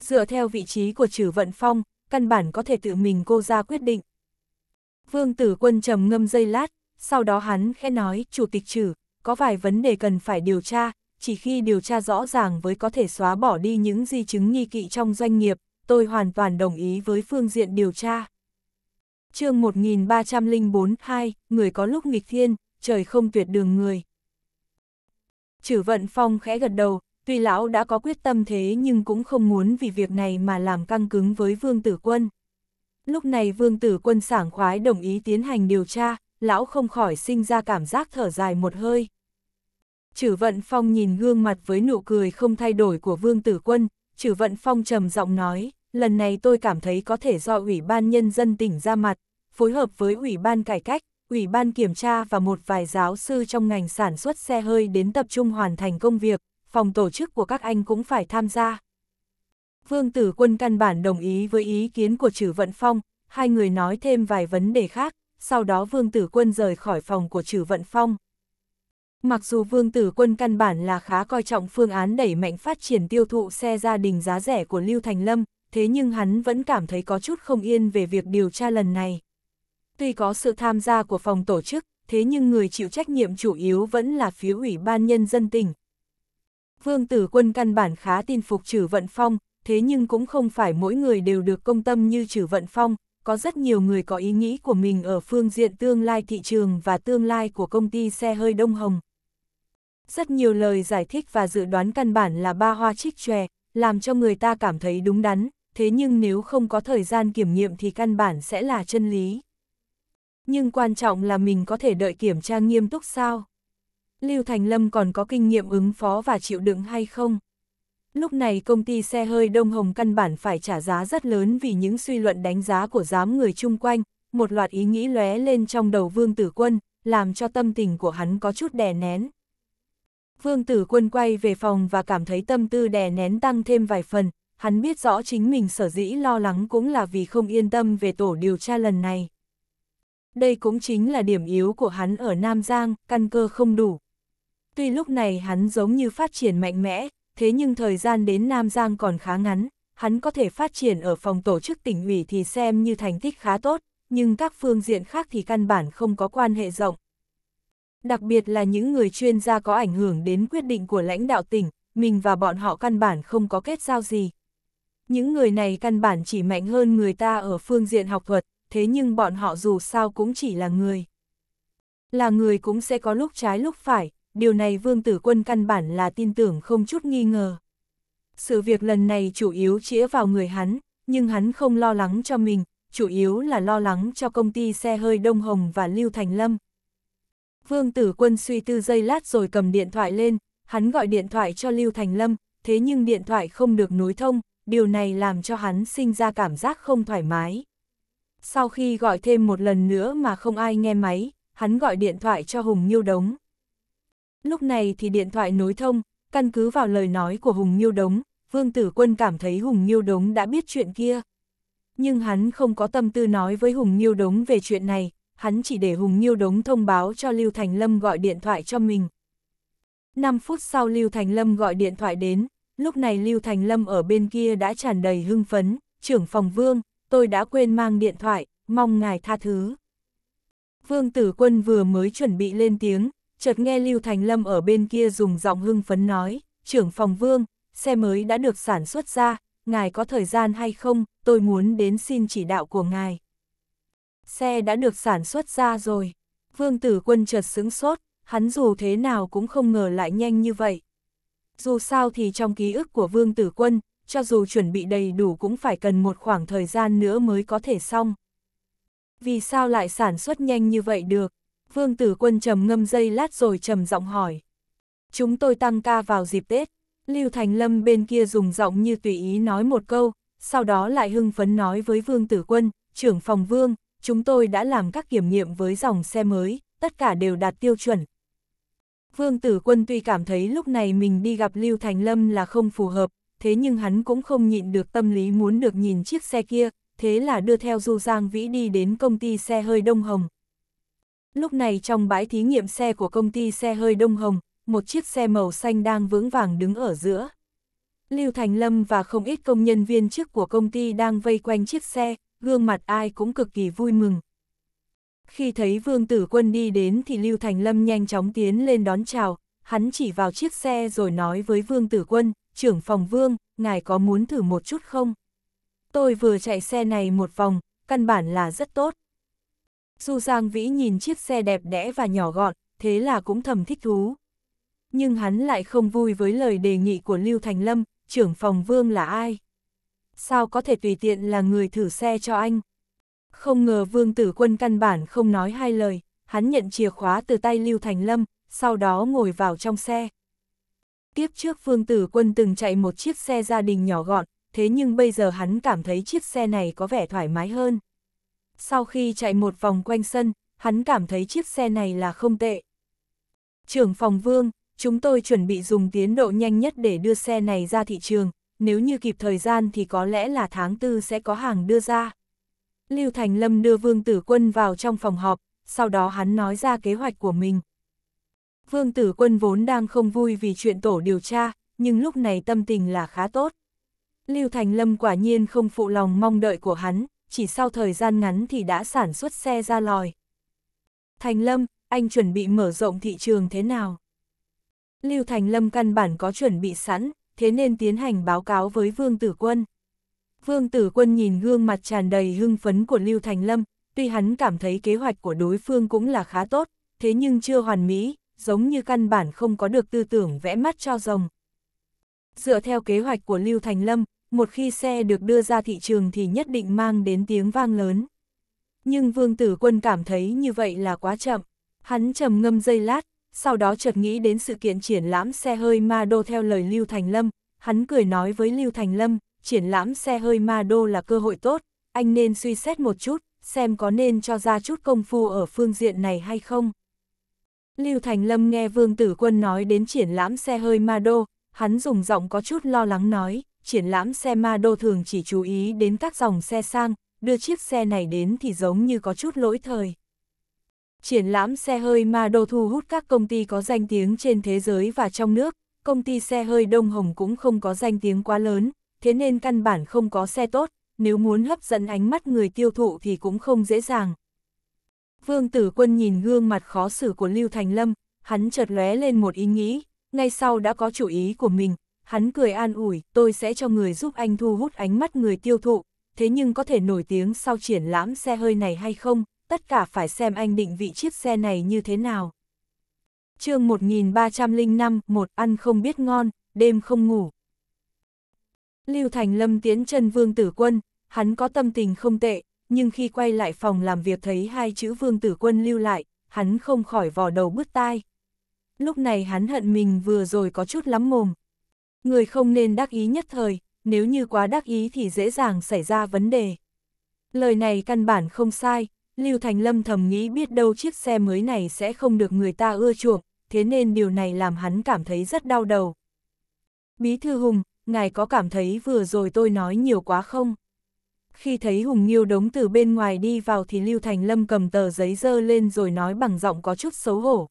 Dựa theo vị trí của Trử Vận Phong, căn bản có thể tự mình cô ra quyết định. Vương Tử Quân trầm ngâm dây lát, sau đó hắn khẽ nói, Chủ tịch Trử, có vài vấn đề cần phải điều tra, chỉ khi điều tra rõ ràng với có thể xóa bỏ đi những di chứng nghi kỵ trong doanh nghiệp, tôi hoàn toàn đồng ý với phương diện điều tra. chương 1304-2, người có lúc nghịch thiên, trời không tuyệt đường người. Chử vận phong khẽ gật đầu, tuy lão đã có quyết tâm thế nhưng cũng không muốn vì việc này mà làm căng cứng với vương tử quân. Lúc này vương tử quân sảng khoái đồng ý tiến hành điều tra, lão không khỏi sinh ra cảm giác thở dài một hơi. Chử Vận Phong nhìn gương mặt với nụ cười không thay đổi của Vương Tử Quân, Chử Vận Phong trầm giọng nói, lần này tôi cảm thấy có thể do Ủy ban Nhân dân tỉnh ra mặt, phối hợp với Ủy ban Cải cách, Ủy ban Kiểm tra và một vài giáo sư trong ngành sản xuất xe hơi đến tập trung hoàn thành công việc, phòng tổ chức của các anh cũng phải tham gia. Vương Tử Quân căn bản đồng ý với ý kiến của Chử Vận Phong, hai người nói thêm vài vấn đề khác, sau đó Vương Tử Quân rời khỏi phòng của Chử Vận Phong. Mặc dù Vương Tử Quân căn bản là khá coi trọng phương án đẩy mạnh phát triển tiêu thụ xe gia đình giá rẻ của Lưu Thành Lâm, thế nhưng hắn vẫn cảm thấy có chút không yên về việc điều tra lần này. Tuy có sự tham gia của phòng tổ chức, thế nhưng người chịu trách nhiệm chủ yếu vẫn là phía ủy ban nhân dân tỉnh. Vương Tử Quân căn bản khá tin phục Trử Vận Phong, thế nhưng cũng không phải mỗi người đều được công tâm như Trử Vận Phong, có rất nhiều người có ý nghĩ của mình ở phương diện tương lai thị trường và tương lai của công ty xe hơi Đông Hồng. Rất nhiều lời giải thích và dự đoán căn bản là ba hoa trích chòe, làm cho người ta cảm thấy đúng đắn, thế nhưng nếu không có thời gian kiểm nghiệm thì căn bản sẽ là chân lý. Nhưng quan trọng là mình có thể đợi kiểm tra nghiêm túc sao? Lưu Thành Lâm còn có kinh nghiệm ứng phó và chịu đựng hay không? Lúc này công ty xe hơi Đông Hồng căn bản phải trả giá rất lớn vì những suy luận đánh giá của giám người chung quanh, một loạt ý nghĩ lóe lên trong đầu Vương Tử Quân, làm cho tâm tình của hắn có chút đè nén. Vương Tử Quân quay về phòng và cảm thấy tâm tư đè nén tăng thêm vài phần, hắn biết rõ chính mình sở dĩ lo lắng cũng là vì không yên tâm về tổ điều tra lần này. Đây cũng chính là điểm yếu của hắn ở Nam Giang, căn cơ không đủ. Tuy lúc này hắn giống như phát triển mạnh mẽ, thế nhưng thời gian đến Nam Giang còn khá ngắn, hắn có thể phát triển ở phòng tổ chức tỉnh ủy thì xem như thành tích khá tốt, nhưng các phương diện khác thì căn bản không có quan hệ rộng. Đặc biệt là những người chuyên gia có ảnh hưởng đến quyết định của lãnh đạo tỉnh, mình và bọn họ căn bản không có kết giao gì. Những người này căn bản chỉ mạnh hơn người ta ở phương diện học thuật, thế nhưng bọn họ dù sao cũng chỉ là người. Là người cũng sẽ có lúc trái lúc phải, điều này Vương Tử Quân căn bản là tin tưởng không chút nghi ngờ. Sự việc lần này chủ yếu chĩa vào người hắn, nhưng hắn không lo lắng cho mình, chủ yếu là lo lắng cho công ty xe hơi Đông Hồng và Lưu Thành Lâm. Vương Tử Quân suy tư giây lát rồi cầm điện thoại lên, hắn gọi điện thoại cho Lưu Thành Lâm, thế nhưng điện thoại không được nối thông, điều này làm cho hắn sinh ra cảm giác không thoải mái. Sau khi gọi thêm một lần nữa mà không ai nghe máy, hắn gọi điện thoại cho Hùng Nhiêu Đống. Lúc này thì điện thoại nối thông, căn cứ vào lời nói của Hùng Nhiêu Đống, Vương Tử Quân cảm thấy Hùng Nhiêu Đống đã biết chuyện kia. Nhưng hắn không có tâm tư nói với Hùng Nhiêu Đống về chuyện này, hắn chỉ để Hùng Nhiêu Đống thông báo cho Lưu Thành Lâm gọi điện thoại cho mình. 5 phút sau Lưu Thành Lâm gọi điện thoại đến, lúc này Lưu Thành Lâm ở bên kia đã tràn đầy hưng phấn, trưởng phòng Vương, tôi đã quên mang điện thoại, mong ngài tha thứ. Vương Tử Quân vừa mới chuẩn bị lên tiếng, chợt nghe Lưu Thành Lâm ở bên kia dùng giọng hưng phấn nói, trưởng phòng vương, xe mới đã được sản xuất ra, ngài có thời gian hay không, tôi muốn đến xin chỉ đạo của ngài. Xe đã được sản xuất ra rồi, vương tử quân chợt sững sốt, hắn dù thế nào cũng không ngờ lại nhanh như vậy. Dù sao thì trong ký ức của vương tử quân, cho dù chuẩn bị đầy đủ cũng phải cần một khoảng thời gian nữa mới có thể xong. Vì sao lại sản xuất nhanh như vậy được? Vương Tử Quân trầm ngâm dây lát rồi trầm giọng hỏi. Chúng tôi tăng ca vào dịp Tết. Lưu Thành Lâm bên kia dùng giọng như tùy ý nói một câu, sau đó lại hưng phấn nói với Vương Tử Quân, trưởng phòng Vương, chúng tôi đã làm các kiểm nghiệm với dòng xe mới, tất cả đều đạt tiêu chuẩn. Vương Tử Quân tuy cảm thấy lúc này mình đi gặp Lưu Thành Lâm là không phù hợp, thế nhưng hắn cũng không nhịn được tâm lý muốn được nhìn chiếc xe kia, thế là đưa theo Du Giang Vĩ đi đến công ty xe hơi Đông Hồng. Lúc này trong bãi thí nghiệm xe của công ty xe hơi Đông Hồng, một chiếc xe màu xanh đang vững vàng đứng ở giữa. Lưu Thành Lâm và không ít công nhân viên chức của công ty đang vây quanh chiếc xe, gương mặt ai cũng cực kỳ vui mừng. Khi thấy Vương Tử Quân đi đến thì Lưu Thành Lâm nhanh chóng tiến lên đón chào, hắn chỉ vào chiếc xe rồi nói với Vương Tử Quân, trưởng phòng Vương, ngài có muốn thử một chút không? Tôi vừa chạy xe này một vòng, căn bản là rất tốt. Du Giang Vĩ nhìn chiếc xe đẹp đẽ và nhỏ gọn, thế là cũng thầm thích thú. Nhưng hắn lại không vui với lời đề nghị của Lưu Thành Lâm, trưởng phòng vương là ai? Sao có thể tùy tiện là người thử xe cho anh? Không ngờ vương tử quân căn bản không nói hai lời, hắn nhận chìa khóa từ tay Lưu Thành Lâm, sau đó ngồi vào trong xe. Tiếp trước vương tử quân từng chạy một chiếc xe gia đình nhỏ gọn, thế nhưng bây giờ hắn cảm thấy chiếc xe này có vẻ thoải mái hơn sau khi chạy một vòng quanh sân, hắn cảm thấy chiếc xe này là không tệ. Trưởng phòng vương, chúng tôi chuẩn bị dùng tiến độ nhanh nhất để đưa xe này ra thị trường, nếu như kịp thời gian thì có lẽ là tháng tư sẽ có hàng đưa ra. Lưu Thành Lâm đưa Vương Tử Quân vào trong phòng họp, sau đó hắn nói ra kế hoạch của mình. Vương Tử Quân vốn đang không vui vì chuyện tổ điều tra, nhưng lúc này tâm tình là khá tốt. Lưu Thành Lâm quả nhiên không phụ lòng mong đợi của hắn, chỉ sau thời gian ngắn thì đã sản xuất xe ra lòi. Thành Lâm, anh chuẩn bị mở rộng thị trường thế nào? Lưu Thành Lâm căn bản có chuẩn bị sẵn, thế nên tiến hành báo cáo với Vương Tử Quân. Vương Tử Quân nhìn gương mặt tràn đầy hưng phấn của Lưu Thành Lâm, tuy hắn cảm thấy kế hoạch của đối phương cũng là khá tốt, thế nhưng chưa hoàn mỹ, giống như căn bản không có được tư tưởng vẽ mắt cho rồng. Dựa theo kế hoạch của Lưu Thành Lâm, một khi xe được đưa ra thị trường thì nhất định mang đến tiếng vang lớn. Nhưng Vương Tử Quân cảm thấy như vậy là quá chậm. Hắn trầm ngâm giây lát, sau đó chợt nghĩ đến sự kiện triển lãm xe hơi ma đô theo lời Lưu Thành Lâm. Hắn cười nói với Lưu Thành Lâm, triển lãm xe hơi ma đô là cơ hội tốt, anh nên suy xét một chút, xem có nên cho ra chút công phu ở phương diện này hay không. Lưu Thành Lâm nghe Vương Tử Quân nói đến triển lãm xe hơi ma đô, hắn dùng giọng có chút lo lắng nói, triển lãm xe ma đô thường chỉ chú ý đến các dòng xe sang, đưa chiếc xe này đến thì giống như có chút lỗi thời. Triển lãm xe hơi ma đô thu hút các công ty có danh tiếng trên thế giới và trong nước, công ty xe hơi Đông Hồng cũng không có danh tiếng quá lớn, thế nên căn bản không có xe tốt, nếu muốn hấp dẫn ánh mắt người tiêu thụ thì cũng không dễ dàng. Vương Tử Quân nhìn gương mặt khó xử của Lưu Thành Lâm, hắn chợt lóe lên một ý nghĩ, ngay sau đã có chủ ý của mình, hắn cười an ủi, tôi sẽ cho người giúp anh thu hút ánh mắt người tiêu thụ, thế nhưng có thể nổi tiếng sau triển lãm xe hơi này hay không, tất cả phải xem anh định vị chiếc xe này như thế nào. chương 1305, một ăn không biết ngon, đêm không ngủ. Lưu Thành Lâm tiến chân Vương Tử Quân, hắn có tâm tình không tệ, nhưng khi quay lại phòng làm việc thấy hai chữ Vương Tử Quân lưu lại, hắn không khỏi vò đầu bứt tai. Lúc này hắn hận mình vừa rồi có chút lắm mồm, Người không nên đắc ý nhất thời, nếu như quá đắc ý thì dễ dàng xảy ra vấn đề. Lời này căn bản không sai, Lưu Thành Lâm thầm nghĩ biết đâu chiếc xe mới này sẽ không được người ta ưa chuộng, thế nên điều này làm hắn cảm thấy rất đau đầu. Bí thư Hùng, ngài có cảm thấy vừa rồi tôi nói nhiều quá không? Khi thấy Hùng Nghiêu đống từ bên ngoài đi vào thì Lưu Thành Lâm cầm tờ giấy dơ lên rồi nói bằng giọng có chút xấu hổ.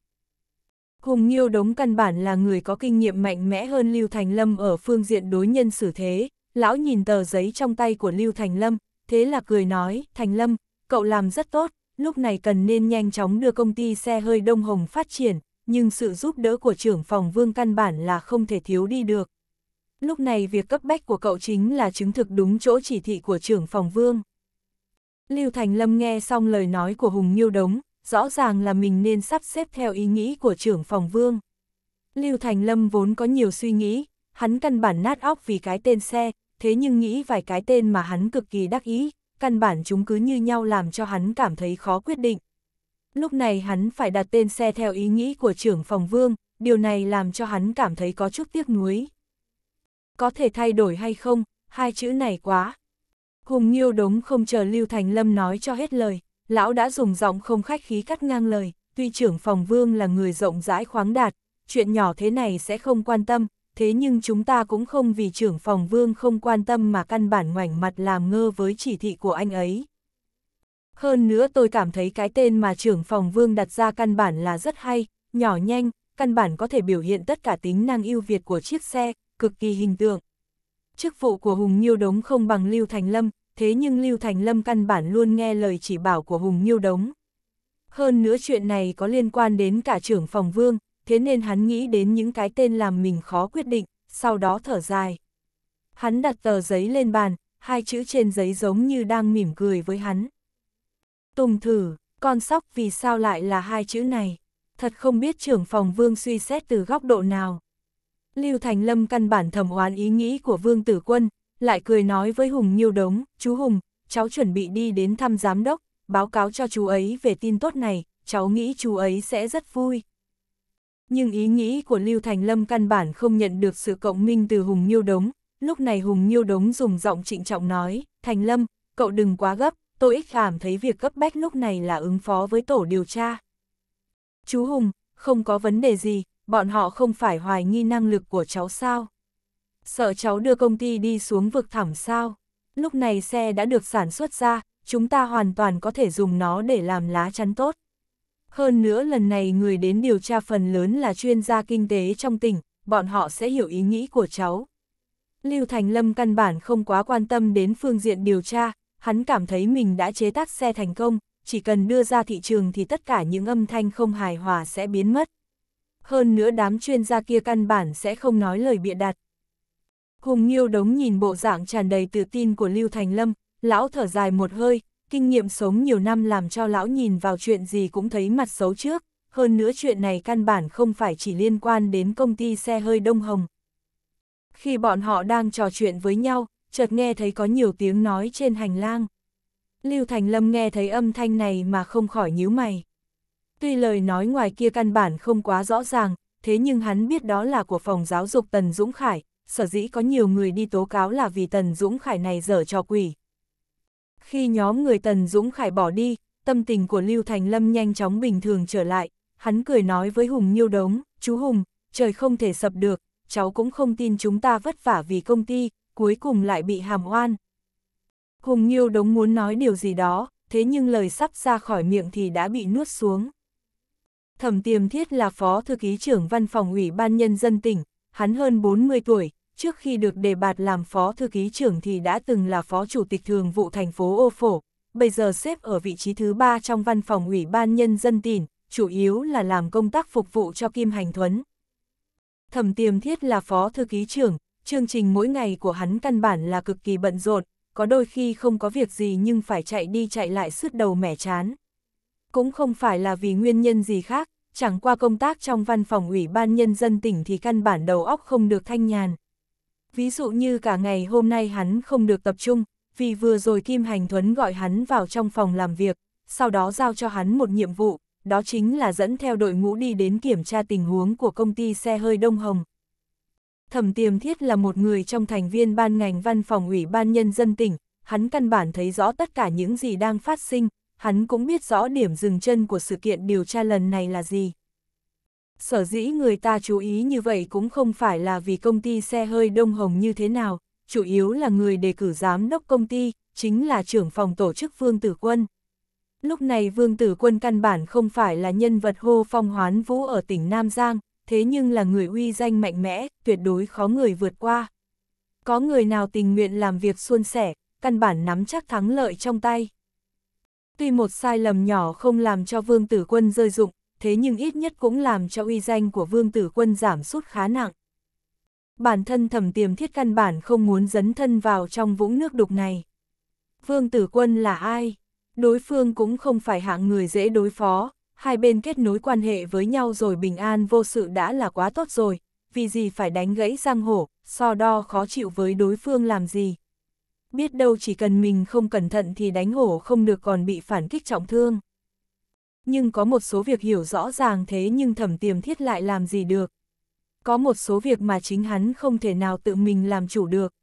Hùng Nghiêu Đống căn bản là người có kinh nghiệm mạnh mẽ hơn Lưu Thành Lâm ở phương diện đối nhân xử thế, lão nhìn tờ giấy trong tay của Lưu Thành Lâm, thế là cười nói, Thành Lâm, cậu làm rất tốt, lúc này cần nên nhanh chóng đưa công ty xe hơi Đông Hồng phát triển, nhưng sự giúp đỡ của trưởng phòng vương căn bản là không thể thiếu đi được. Lúc này việc cấp bách của cậu chính là chứng thực đúng chỗ chỉ thị của trưởng phòng vương. Lưu Thành Lâm nghe xong lời nói của Hùng Nghiêu Đống, rõ ràng là mình nên sắp xếp theo ý nghĩ của trưởng phòng vương. Lưu Thành Lâm vốn có nhiều suy nghĩ, hắn căn bản nát óc vì cái tên xe, thế nhưng nghĩ vài cái tên mà hắn cực kỳ đắc ý, căn bản chúng cứ như nhau làm cho hắn cảm thấy khó quyết định. Lúc này hắn phải đặt tên xe theo ý nghĩ của trưởng phòng vương, điều này làm cho hắn cảm thấy có chút tiếc nuối. Có thể thay đổi hay không, hai chữ này quá. Hùng Nhiêu đống không chờ Lưu Thành Lâm nói cho hết lời, lão đã dùng giọng không khách khí cắt ngang lời, tuy trưởng phòng vương là người rộng rãi khoáng đạt, chuyện nhỏ thế này sẽ không quan tâm, thế nhưng chúng ta cũng không vì trưởng phòng vương không quan tâm mà căn bản ngoảnh mặt làm ngơ với chỉ thị của anh ấy. Hơn nữa tôi cảm thấy cái tên mà trưởng phòng vương đặt ra căn bản là rất hay, nhỏ nhanh, căn bản có thể biểu hiện tất cả tính năng ưu việt của chiếc xe, cực kỳ hình tượng. Chức vụ của Hùng Nhiêu Đống không bằng Lưu Thành Lâm, thế nhưng Lưu Thành Lâm căn bản luôn nghe lời chỉ bảo của Hùng Nhiêu Đống. Hơn nữa chuyện này có liên quan đến cả trưởng phòng vương, thế nên hắn nghĩ đến những cái tên làm mình khó quyết định, sau đó thở dài. Hắn đặt tờ giấy lên bàn, hai chữ trên giấy giống như đang mỉm cười với hắn. Tùng thử, con sóc vì sao lại là hai chữ này? Thật không biết trưởng phòng vương suy xét từ góc độ nào. Lưu Thành Lâm căn bản thẩm oán ý nghĩ của Vương Tử Quân, lại cười nói với Hùng Nhiêu Đống, chú Hùng, cháu chuẩn bị đi đến thăm giám đốc, báo cáo cho chú ấy về tin tốt này, cháu nghĩ chú ấy sẽ rất vui. Nhưng ý nghĩ của Lưu Thành Lâm căn bản không nhận được sự cộng minh từ Hùng Nhiêu Đống, lúc này Hùng Nhiêu Đống dùng giọng trịnh trọng nói, Thành Lâm, cậu đừng quá gấp, tôi ít cảm thấy việc cấp bách lúc này là ứng phó với tổ điều tra. Chú Hùng, không có vấn đề gì, bọn họ không phải hoài nghi năng lực của cháu sao sợ cháu đưa công ty đi xuống vực thẳm sao. Lúc này xe đã được sản xuất ra, chúng ta hoàn toàn có thể dùng nó để làm lá chắn tốt. Hơn nữa lần này người đến điều tra phần lớn là chuyên gia kinh tế trong tỉnh, bọn họ sẽ hiểu ý nghĩ của cháu. Lưu Thành Lâm căn bản không quá quan tâm đến phương diện điều tra, hắn cảm thấy mình đã chế tác xe thành công, chỉ cần đưa ra thị trường thì tất cả những âm thanh không hài hòa sẽ biến mất. Hơn nữa đám chuyên gia kia căn bản sẽ không nói lời bịa đặt. Hùng Nghiêu Đống nhìn bộ dạng tràn đầy tự tin của Lưu Thành Lâm, lão thở dài một hơi, kinh nghiệm sống nhiều năm làm cho lão nhìn vào chuyện gì cũng thấy mặt xấu trước, hơn nữa chuyện này căn bản không phải chỉ liên quan đến công ty xe hơi Đông Hồng. Khi bọn họ đang trò chuyện với nhau, chợt nghe thấy có nhiều tiếng nói trên hành lang. Lưu Thành Lâm nghe thấy âm thanh này mà không khỏi nhíu mày. Tuy lời nói ngoài kia căn bản không quá rõ ràng, thế nhưng hắn biết đó là của phòng giáo dục Tần Dũng Khải, sở dĩ có nhiều người đi tố cáo là vì Tần Dũng Khải này dở trò quỷ. Khi nhóm người Tần Dũng Khải bỏ đi, tâm tình của Lưu Thành Lâm nhanh chóng bình thường trở lại, hắn cười nói với Hùng Nhiêu Đống, chú Hùng, trời không thể sập được, cháu cũng không tin chúng ta vất vả vì công ty, cuối cùng lại bị hàm oan. Hùng Nhiêu Đống muốn nói điều gì đó, thế nhưng lời sắp ra khỏi miệng thì đã bị nuốt xuống. Thẩm Tiềm Thiết là phó thư ký trưởng văn phòng ủy ban nhân dân tỉnh, hắn hơn 40 tuổi, trước khi được đề bạt làm phó thư ký trưởng thì đã từng là phó chủ tịch thường vụ thành phố Ô Phổ, bây giờ xếp ở vị trí thứ ba trong văn phòng ủy ban nhân dân tỉnh, chủ yếu là làm công tác phục vụ cho Kim Hành Thuấn. Thẩm tiềm thiết là phó thư ký trưởng, chương trình mỗi ngày của hắn căn bản là cực kỳ bận rộn, có đôi khi không có việc gì nhưng phải chạy đi chạy lại suốt đầu mẻ chán. Cũng không phải là vì nguyên nhân gì khác, chẳng qua công tác trong văn phòng ủy ban nhân dân tỉnh thì căn bản đầu óc không được thanh nhàn. Ví dụ như cả ngày hôm nay hắn không được tập trung, vì vừa rồi Kim Hành Thuấn gọi hắn vào trong phòng làm việc, sau đó giao cho hắn một nhiệm vụ, đó chính là dẫn theo đội ngũ đi đến kiểm tra tình huống của công ty xe hơi Đông Hồng. Thẩm Tiềm Thiết là một người trong thành viên ban ngành văn phòng ủy ban nhân dân tỉnh, hắn căn bản thấy rõ tất cả những gì đang phát sinh, hắn cũng biết rõ điểm dừng chân của sự kiện điều tra lần này là gì. Sở dĩ người ta chú ý như vậy cũng không phải là vì công ty xe hơi Đông Hồng như thế nào, chủ yếu là người đề cử giám đốc công ty, chính là trưởng phòng tổ chức Vương Tử Quân. Lúc này Vương Tử Quân căn bản không phải là nhân vật hô phong hoán vũ ở tỉnh Nam Giang, thế nhưng là người uy danh mạnh mẽ, tuyệt đối khó người vượt qua. Có người nào tình nguyện làm việc suôn sẻ, căn bản nắm chắc thắng lợi trong tay. Tuy một sai lầm nhỏ không làm cho vương tử quân rơi dụng, thế nhưng ít nhất cũng làm cho uy danh của vương tử quân giảm sút khá nặng. Bản thân thẩm tiềm thiết căn bản không muốn dấn thân vào trong vũng nước đục này. Vương tử quân là ai? Đối phương cũng không phải hạng người dễ đối phó, hai bên kết nối quan hệ với nhau rồi bình an vô sự đã là quá tốt rồi, vì gì phải đánh gãy giang hổ, so đo khó chịu với đối phương làm gì biết đâu chỉ cần mình không cẩn thận thì đánh hổ không được còn bị phản kích trọng thương. Nhưng có một số việc hiểu rõ ràng thế nhưng thẩm tiềm thiết lại làm gì được. Có một số việc mà chính hắn không thể nào tự mình làm chủ được.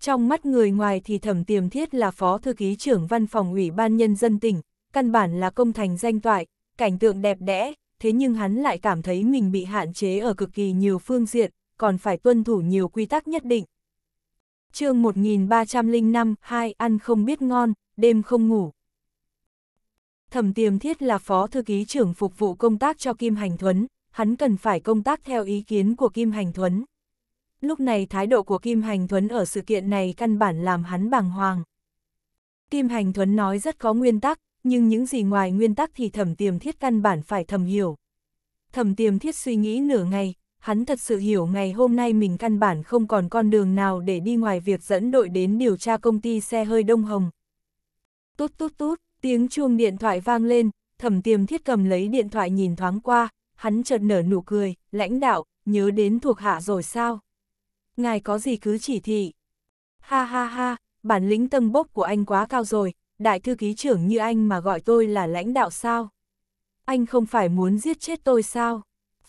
Trong mắt người ngoài thì thẩm tiềm thiết là phó thư ký trưởng văn phòng ủy ban nhân dân tỉnh, căn bản là công thành danh toại, cảnh tượng đẹp đẽ, thế nhưng hắn lại cảm thấy mình bị hạn chế ở cực kỳ nhiều phương diện, còn phải tuân thủ nhiều quy tắc nhất định chương 1305, hai ăn không biết ngon, đêm không ngủ. Thẩm tiềm thiết là phó thư ký trưởng phục vụ công tác cho Kim Hành Thuấn, hắn cần phải công tác theo ý kiến của Kim Hành Thuấn. Lúc này thái độ của Kim Hành Thuấn ở sự kiện này căn bản làm hắn bàng hoàng. Kim Hành Thuấn nói rất có nguyên tắc, nhưng những gì ngoài nguyên tắc thì thẩm tiềm thiết căn bản phải thầm hiểu. Thẩm tiềm thiết suy nghĩ nửa ngày, hắn thật sự hiểu ngày hôm nay mình căn bản không còn con đường nào để đi ngoài việc dẫn đội đến điều tra công ty xe hơi Đông Hồng. Tút tút tút, tiếng chuông điện thoại vang lên, thẩm tiềm thiết cầm lấy điện thoại nhìn thoáng qua, hắn chợt nở nụ cười, lãnh đạo, nhớ đến thuộc hạ rồi sao? Ngài có gì cứ chỉ thị. Ha ha ha, bản lĩnh tâm bốc của anh quá cao rồi, đại thư ký trưởng như anh mà gọi tôi là lãnh đạo sao? Anh không phải muốn giết chết tôi sao?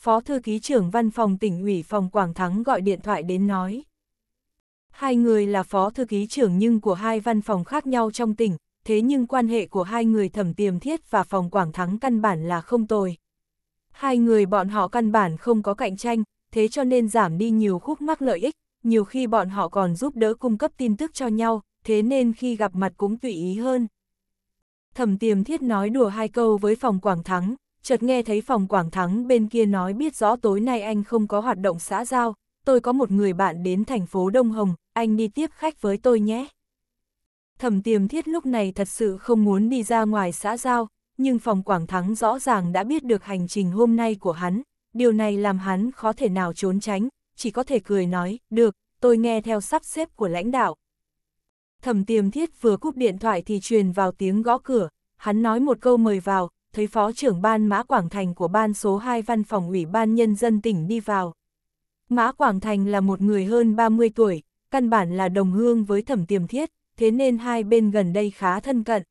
Phó Thư Ký trưởng Văn phòng tỉnh ủy phòng Quảng Thắng gọi điện thoại đến nói. Hai người là Phó Thư Ký trưởng nhưng của hai văn phòng khác nhau trong tỉnh, thế nhưng quan hệ của hai người thẩm tiềm thiết và phòng Quảng Thắng căn bản là không tồi. Hai người bọn họ căn bản không có cạnh tranh, thế cho nên giảm đi nhiều khúc mắc lợi ích, nhiều khi bọn họ còn giúp đỡ cung cấp tin tức cho nhau, thế nên khi gặp mặt cũng tùy ý hơn. Thẩm tiềm thiết nói đùa hai câu với phòng Quảng Thắng, chợt nghe thấy phòng Quảng Thắng bên kia nói biết rõ tối nay anh không có hoạt động xã giao, tôi có một người bạn đến thành phố Đông Hồng, anh đi tiếp khách với tôi nhé. Thẩm tiềm thiết lúc này thật sự không muốn đi ra ngoài xã giao, nhưng phòng Quảng Thắng rõ ràng đã biết được hành trình hôm nay của hắn, điều này làm hắn khó thể nào trốn tránh, chỉ có thể cười nói, được, tôi nghe theo sắp xếp của lãnh đạo. Thẩm tiềm thiết vừa cúp điện thoại thì truyền vào tiếng gõ cửa, hắn nói một câu mời vào, thấy phó trưởng ban Mã Quảng Thành của ban số 2 văn phòng ủy ban nhân dân tỉnh đi vào. Mã Quảng Thành là một người hơn 30 tuổi, căn bản là đồng hương với thẩm tiềm thiết, thế nên hai bên gần đây khá thân cận.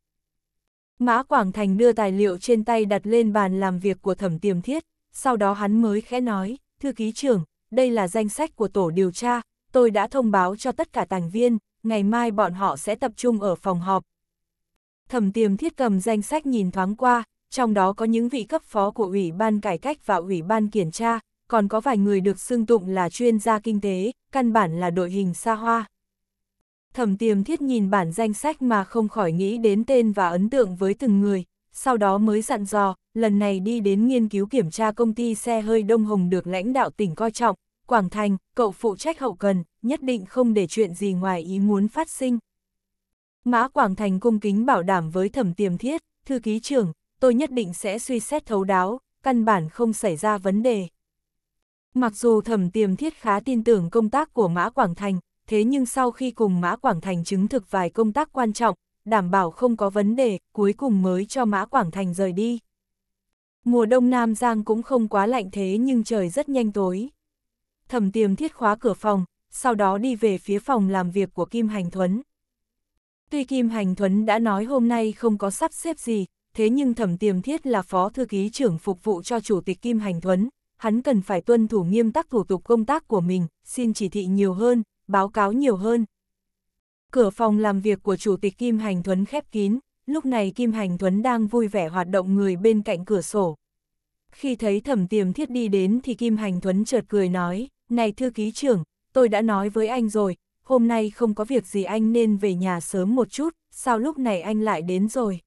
Mã Quảng Thành đưa tài liệu trên tay đặt lên bàn làm việc của thẩm tiềm thiết, sau đó hắn mới khẽ nói, thư ký trưởng, đây là danh sách của tổ điều tra, tôi đã thông báo cho tất cả thành viên, ngày mai bọn họ sẽ tập trung ở phòng họp. Thẩm tiềm thiết cầm danh sách nhìn thoáng qua, trong đó có những vị cấp phó của Ủy ban Cải cách và Ủy ban Kiểm tra, còn có vài người được xưng tụng là chuyên gia kinh tế, căn bản là đội hình xa hoa. Thẩm tiềm thiết nhìn bản danh sách mà không khỏi nghĩ đến tên và ấn tượng với từng người, sau đó mới dặn dò, lần này đi đến nghiên cứu kiểm tra công ty xe hơi Đông Hồng được lãnh đạo tỉnh coi trọng, Quảng Thành, cậu phụ trách hậu cần, nhất định không để chuyện gì ngoài ý muốn phát sinh. Mã Quảng Thành cung kính bảo đảm với thẩm tiềm thiết, thư ký trưởng, tôi nhất định sẽ suy xét thấu đáo, căn bản không xảy ra vấn đề. Mặc dù thẩm tiềm thiết khá tin tưởng công tác của Mã Quảng Thành, thế nhưng sau khi cùng Mã Quảng Thành chứng thực vài công tác quan trọng, đảm bảo không có vấn đề, cuối cùng mới cho Mã Quảng Thành rời đi. Mùa đông Nam Giang cũng không quá lạnh thế nhưng trời rất nhanh tối. Thẩm tiềm thiết khóa cửa phòng, sau đó đi về phía phòng làm việc của Kim Hành Thuấn. Tuy Kim Hành Thuấn đã nói hôm nay không có sắp xếp gì, thế nhưng thẩm tiềm thiết là phó thư ký trưởng phục vụ cho chủ tịch Kim Hành Thuấn, hắn cần phải tuân thủ nghiêm tắc thủ tục công tác của mình, xin chỉ thị nhiều hơn, báo cáo nhiều hơn. Cửa phòng làm việc của chủ tịch Kim Hành Thuấn khép kín, lúc này Kim Hành Thuấn đang vui vẻ hoạt động người bên cạnh cửa sổ. Khi thấy thẩm tiềm thiết đi đến thì Kim Hành Thuấn chợt cười nói, này thư ký trưởng, tôi đã nói với anh rồi, hôm nay không có việc gì anh nên về nhà sớm một chút, sao lúc này anh lại đến rồi.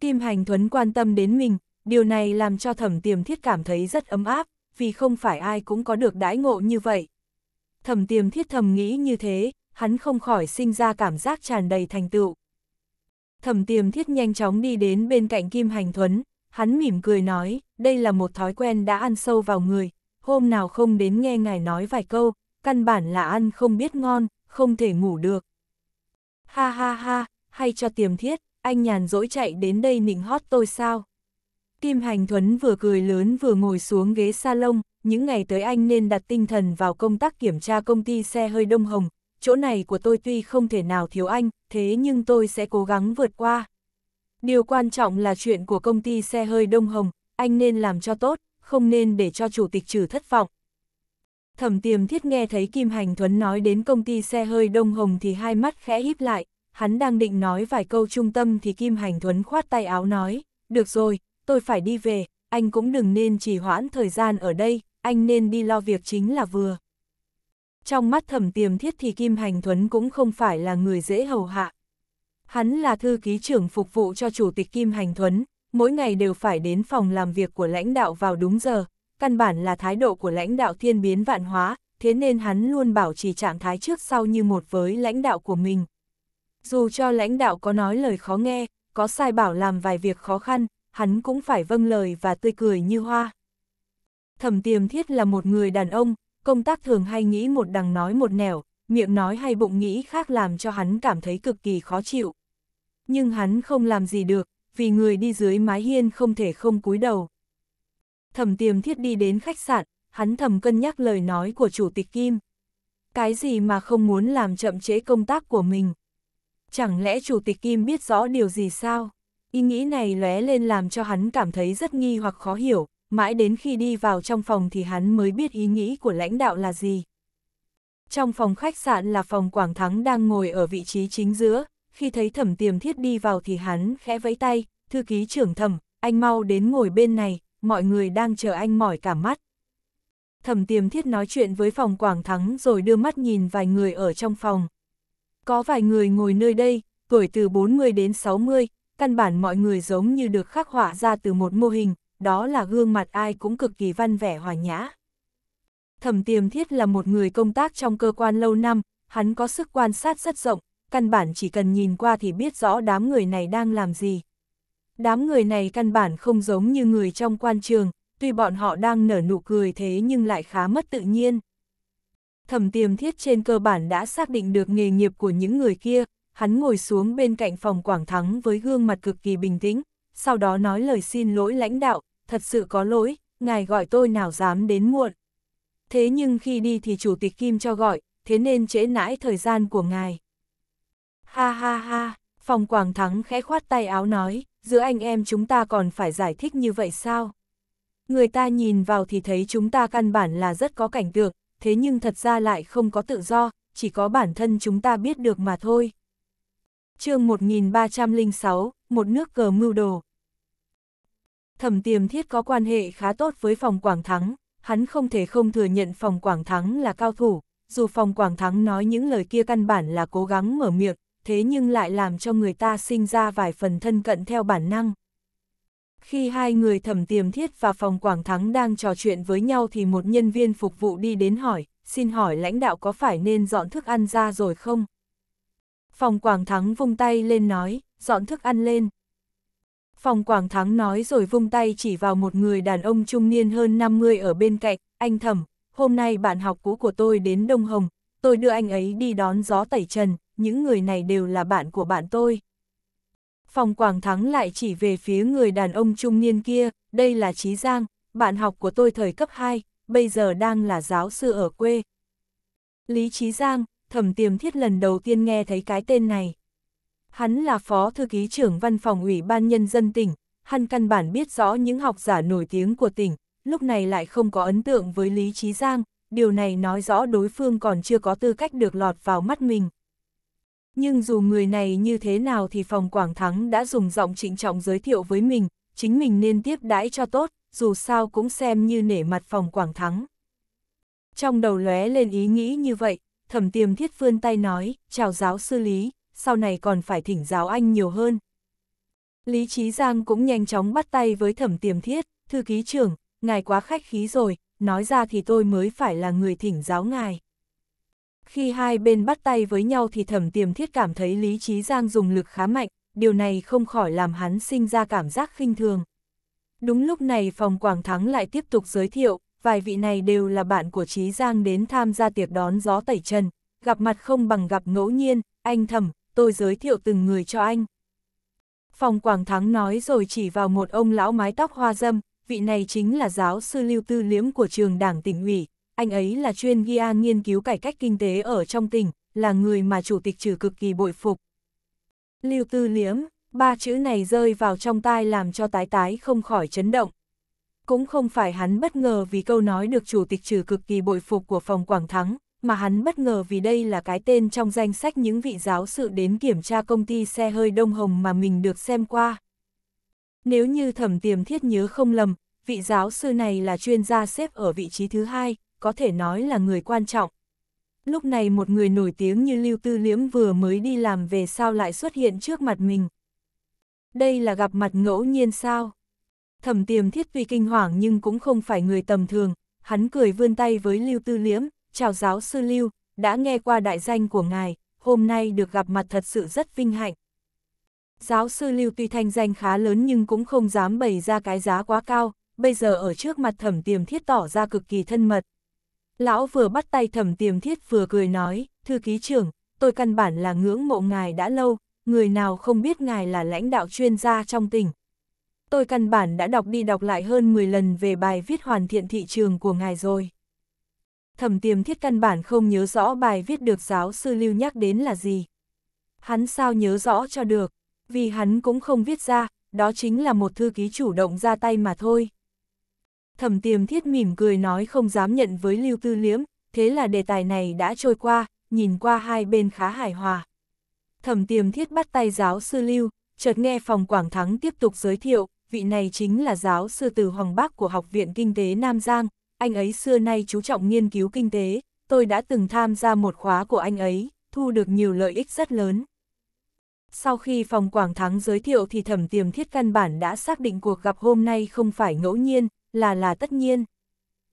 Kim Hành Thuấn quan tâm đến mình, điều này làm cho thẩm tiềm thiết cảm thấy rất ấm áp, vì không phải ai cũng có được đãi ngộ như vậy. Thẩm tiềm thiết thầm nghĩ như thế, hắn không khỏi sinh ra cảm giác tràn đầy thành tựu. Thẩm tiềm thiết nhanh chóng đi đến bên cạnh Kim Hành Thuấn, hắn mỉm cười nói, đây là một thói quen đã ăn sâu vào người, hôm nào không đến nghe ngài nói vài câu, căn bản là ăn không biết ngon, không thể ngủ được. Ha ha ha, hay cho tiềm thiết, anh nhàn dỗi chạy đến đây nịnh hót tôi sao? Kim Hành Thuấn vừa cười lớn vừa ngồi xuống ghế salon, những ngày tới anh nên đặt tinh thần vào công tác kiểm tra công ty xe hơi Đông Hồng, chỗ này của tôi tuy không thể nào thiếu anh, thế nhưng tôi sẽ cố gắng vượt qua. Điều quan trọng là chuyện của công ty xe hơi Đông Hồng, anh nên làm cho tốt, không nên để cho chủ tịch trừ thất vọng. Thẩm tiềm thiết nghe thấy Kim Hành Thuấn nói đến công ty xe hơi Đông Hồng thì hai mắt khẽ híp lại, hắn đang định nói vài câu trung tâm thì Kim Hành Thuấn khoát tay áo nói, được rồi, tôi phải đi về, anh cũng đừng nên trì hoãn thời gian ở đây, anh nên đi lo việc chính là vừa. Trong mắt thẩm tiềm thiết thì Kim Hành Thuấn cũng không phải là người dễ hầu hạ. Hắn là thư ký trưởng phục vụ cho Chủ tịch Kim Hành Thuấn, mỗi ngày đều phải đến phòng làm việc của lãnh đạo vào đúng giờ, căn bản là thái độ của lãnh đạo thiên biến vạn hóa, thế nên hắn luôn bảo trì trạng thái trước sau như một với lãnh đạo của mình. Dù cho lãnh đạo có nói lời khó nghe, có sai bảo làm vài việc khó khăn, hắn cũng phải vâng lời và tươi cười như hoa. Thẩm tiềm thiết là một người đàn ông, công tác thường hay nghĩ một đằng nói một nẻo, miệng nói hay bụng nghĩ khác làm cho hắn cảm thấy cực kỳ khó chịu. Nhưng hắn không làm gì được, vì người đi dưới mái hiên không thể không cúi đầu. Thẩm tiềm thiết đi đến khách sạn, hắn thầm cân nhắc lời nói của chủ tịch Kim. Cái gì mà không muốn làm chậm trễ công tác của mình? Chẳng lẽ Chủ tịch Kim biết rõ điều gì sao? Ý nghĩ này lóe lên làm cho hắn cảm thấy rất nghi hoặc khó hiểu, mãi đến khi đi vào trong phòng thì hắn mới biết ý nghĩ của lãnh đạo là gì. Trong phòng khách sạn là phòng Quảng Thắng đang ngồi ở vị trí chính giữa, khi thấy thẩm tiềm thiết đi vào thì hắn khẽ vẫy tay, thư ký trưởng thẩm, anh mau đến ngồi bên này, mọi người đang chờ anh mỏi cả mắt. Thẩm tiềm thiết nói chuyện với phòng Quảng Thắng rồi đưa mắt nhìn vài người ở trong phòng, có vài người ngồi nơi đây, tuổi từ 40 đến 60, căn bản mọi người giống như được khắc họa ra từ một mô hình, đó là gương mặt ai cũng cực kỳ văn vẻ hòa nhã. Thẩm tiềm thiết là một người công tác trong cơ quan lâu năm, hắn có sức quan sát rất rộng, căn bản chỉ cần nhìn qua thì biết rõ đám người này đang làm gì. Đám người này căn bản không giống như người trong quan trường, tuy bọn họ đang nở nụ cười thế nhưng lại khá mất tự nhiên thẩm tiềm thiết trên cơ bản đã xác định được nghề nghiệp của những người kia, hắn ngồi xuống bên cạnh phòng Quảng Thắng với gương mặt cực kỳ bình tĩnh, sau đó nói lời xin lỗi lãnh đạo, thật sự có lỗi, ngài gọi tôi nào dám đến muộn. Thế nhưng khi đi thì Chủ tịch Kim cho gọi, thế nên trễ nãi thời gian của ngài. Ha ha ha, phòng Quảng Thắng khẽ khoát tay áo nói, giữa anh em chúng ta còn phải giải thích như vậy sao? Người ta nhìn vào thì thấy chúng ta căn bản là rất có cảnh tượng, thế nhưng thật ra lại không có tự do, chỉ có bản thân chúng ta biết được mà thôi. chương 1306, một nước cờ mưu đồ. Thẩm tiềm thiết có quan hệ khá tốt với phòng Quảng Thắng, hắn không thể không thừa nhận phòng Quảng Thắng là cao thủ, dù phòng Quảng Thắng nói những lời kia căn bản là cố gắng mở miệng, thế nhưng lại làm cho người ta sinh ra vài phần thân cận theo bản năng. Khi hai người thẩm tiềm thiết và phòng quảng thắng đang trò chuyện với nhau thì một nhân viên phục vụ đi đến hỏi, xin hỏi lãnh đạo có phải nên dọn thức ăn ra rồi không? Phòng quảng thắng vung tay lên nói, dọn thức ăn lên. Phòng quảng thắng nói rồi vung tay chỉ vào một người đàn ông trung niên hơn 50 ở bên cạnh, anh thẩm, hôm nay bạn học cũ của tôi đến Đông Hồng, tôi đưa anh ấy đi đón gió tẩy trần, những người này đều là bạn của bạn tôi. Phòng Quảng Thắng lại chỉ về phía người đàn ông trung niên kia, đây là Trí Giang, bạn học của tôi thời cấp 2, bây giờ đang là giáo sư ở quê. Lý Trí Giang, thẩm tiềm thiết lần đầu tiên nghe thấy cái tên này. Hắn là phó thư ký trưởng văn phòng ủy ban nhân dân tỉnh, hắn căn bản biết rõ những học giả nổi tiếng của tỉnh, lúc này lại không có ấn tượng với Lý Trí Giang, điều này nói rõ đối phương còn chưa có tư cách được lọt vào mắt mình nhưng dù người này như thế nào thì phòng Quảng Thắng đã dùng giọng trịnh trọng giới thiệu với mình, chính mình nên tiếp đãi cho tốt, dù sao cũng xem như nể mặt phòng Quảng Thắng. Trong đầu lóe lên ý nghĩ như vậy, thẩm tiềm thiết vươn tay nói, chào giáo sư Lý, sau này còn phải thỉnh giáo anh nhiều hơn. Lý Trí Giang cũng nhanh chóng bắt tay với thẩm tiềm thiết, thư ký trưởng, ngài quá khách khí rồi, nói ra thì tôi mới phải là người thỉnh giáo ngài. Khi hai bên bắt tay với nhau thì thẩm tiềm thiết cảm thấy Lý Trí Giang dùng lực khá mạnh, điều này không khỏi làm hắn sinh ra cảm giác khinh thường. Đúng lúc này phòng Quảng Thắng lại tiếp tục giới thiệu, vài vị này đều là bạn của Trí Giang đến tham gia tiệc đón gió tẩy trần, gặp mặt không bằng gặp ngẫu nhiên, anh thẩm, tôi giới thiệu từng người cho anh. Phòng Quảng Thắng nói rồi chỉ vào một ông lão mái tóc hoa dâm, vị này chính là giáo sư lưu tư liễm của trường đảng tỉnh ủy, anh ấy là chuyên gia nghiên cứu cải cách kinh tế ở trong tỉnh, là người mà chủ tịch trừ cực kỳ bội phục. Lưu Tư Liễm, ba chữ này rơi vào trong tai làm cho tái tái không khỏi chấn động. Cũng không phải hắn bất ngờ vì câu nói được chủ tịch trừ cực kỳ bội phục của phòng Quảng Thắng, mà hắn bất ngờ vì đây là cái tên trong danh sách những vị giáo sự đến kiểm tra công ty xe hơi Đông Hồng mà mình được xem qua. Nếu như thẩm tiềm thiết nhớ không lầm, vị giáo sư này là chuyên gia xếp ở vị trí thứ hai, có thể nói là người quan trọng. Lúc này một người nổi tiếng như Lưu Tư Liếm vừa mới đi làm về sao lại xuất hiện trước mặt mình. Đây là gặp mặt ngẫu nhiên sao? Thẩm tiềm thiết tuy kinh hoàng nhưng cũng không phải người tầm thường, hắn cười vươn tay với Lưu Tư Liếm, chào giáo sư Lưu, đã nghe qua đại danh của ngài, hôm nay được gặp mặt thật sự rất vinh hạnh. Giáo sư Lưu tuy thanh danh khá lớn nhưng cũng không dám bày ra cái giá quá cao, bây giờ ở trước mặt thẩm tiềm thiết tỏ ra cực kỳ thân mật, Lão vừa bắt tay thẩm tiềm thiết vừa cười nói, thư ký trưởng, tôi căn bản là ngưỡng mộ ngài đã lâu, người nào không biết ngài là lãnh đạo chuyên gia trong tỉnh. Tôi căn bản đã đọc đi đọc lại hơn 10 lần về bài viết hoàn thiện thị trường của ngài rồi. Thẩm tiềm thiết căn bản không nhớ rõ bài viết được giáo sư lưu nhắc đến là gì. Hắn sao nhớ rõ cho được, vì hắn cũng không viết ra, đó chính là một thư ký chủ động ra tay mà thôi thẩm tiềm thiết mỉm cười nói không dám nhận với lưu tư liễm, thế là đề tài này đã trôi qua, nhìn qua hai bên khá hài hòa. Thẩm tiềm thiết bắt tay giáo sư lưu, chợt nghe phòng Quảng Thắng tiếp tục giới thiệu, vị này chính là giáo sư từ Hoàng Bắc của Học viện Kinh tế Nam Giang, anh ấy xưa nay chú trọng nghiên cứu kinh tế, tôi đã từng tham gia một khóa của anh ấy, thu được nhiều lợi ích rất lớn. Sau khi phòng Quảng Thắng giới thiệu thì thẩm tiềm thiết căn bản đã xác định cuộc gặp hôm nay không phải ngẫu nhiên, là là tất nhiên.